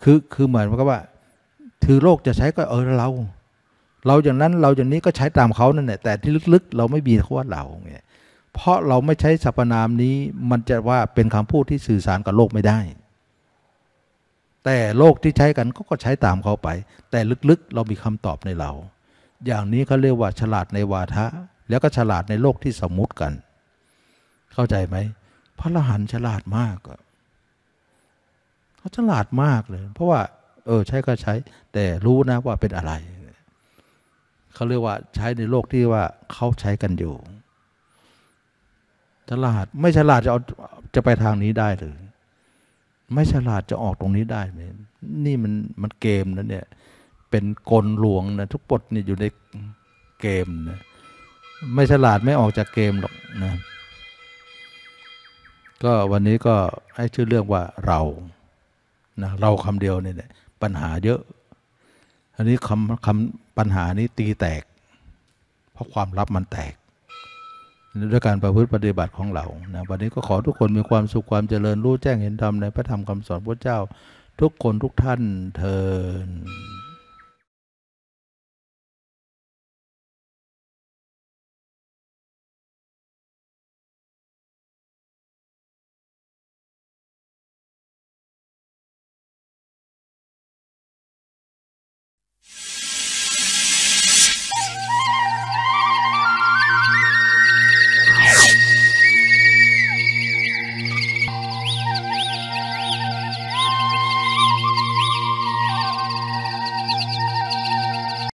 S1: คือคือเหมือนกับว่า ถือโลกจะใช้ก็เออเรา เราอย่างนั้นเราอย่างนี้ก็ใช้ตามเขานั่นแหละแต่ที่ลึกๆ เราไม่มีคำว่าเราเนี่ยเพราะเราไม่ใช้สรรพนามนี้มันจะว่าเป็นคำพูดที่สื่อสารกับโลกไม่ได้ แต่โลกที่ใช้กันก็ก็ใช้ตามเขาไป แต่ลึกๆ เรามีคำตอบในเรา อย่างนี้เขาเรียกว่าฉลาดในวาทะแล้วก็ฉลาดในโลกที่สมมุติกันเข้าใจไหมพระอรหันต์ฉลาดมากเขาฉลาดมากเลย เพราะว่า เออ ใช้ก็ใช้ แต่รู้นะว่าเป็นอะไรเขาเรียกว่าใช้ในโลกที่ว่าเขาใช้กันอยู่ฉลาด ไม่ฉลาดจะเอาจะไปทางนี้ได้หรือไม่ฉลาดจะออกตรงนี้ได้ไหมนี่มันมันเกมนะเนี่ย เป็นกลหลวงนะทุกบทนี่อยู่ในเกมนะไม่ฉลาดไม่ออกจากเกมหรอกนะก็วันนี้ก็ให้ชื่อเรื่องว่าเรา นะเราคำเดียวเนี่ยปัญหาเยอะ อันนี้คำคำปัญหานี้ตีแตก เพราะความลับมันแตกด้วยการประพฤติปฏิบัติของเรา นะวันนี้ก็ขอทุกคนมีความสุขความเจริญรู้แจ้งเห็นธรรมในพระธรรมคำสอนพระเจ้าทุกคนทุกท่านเทอ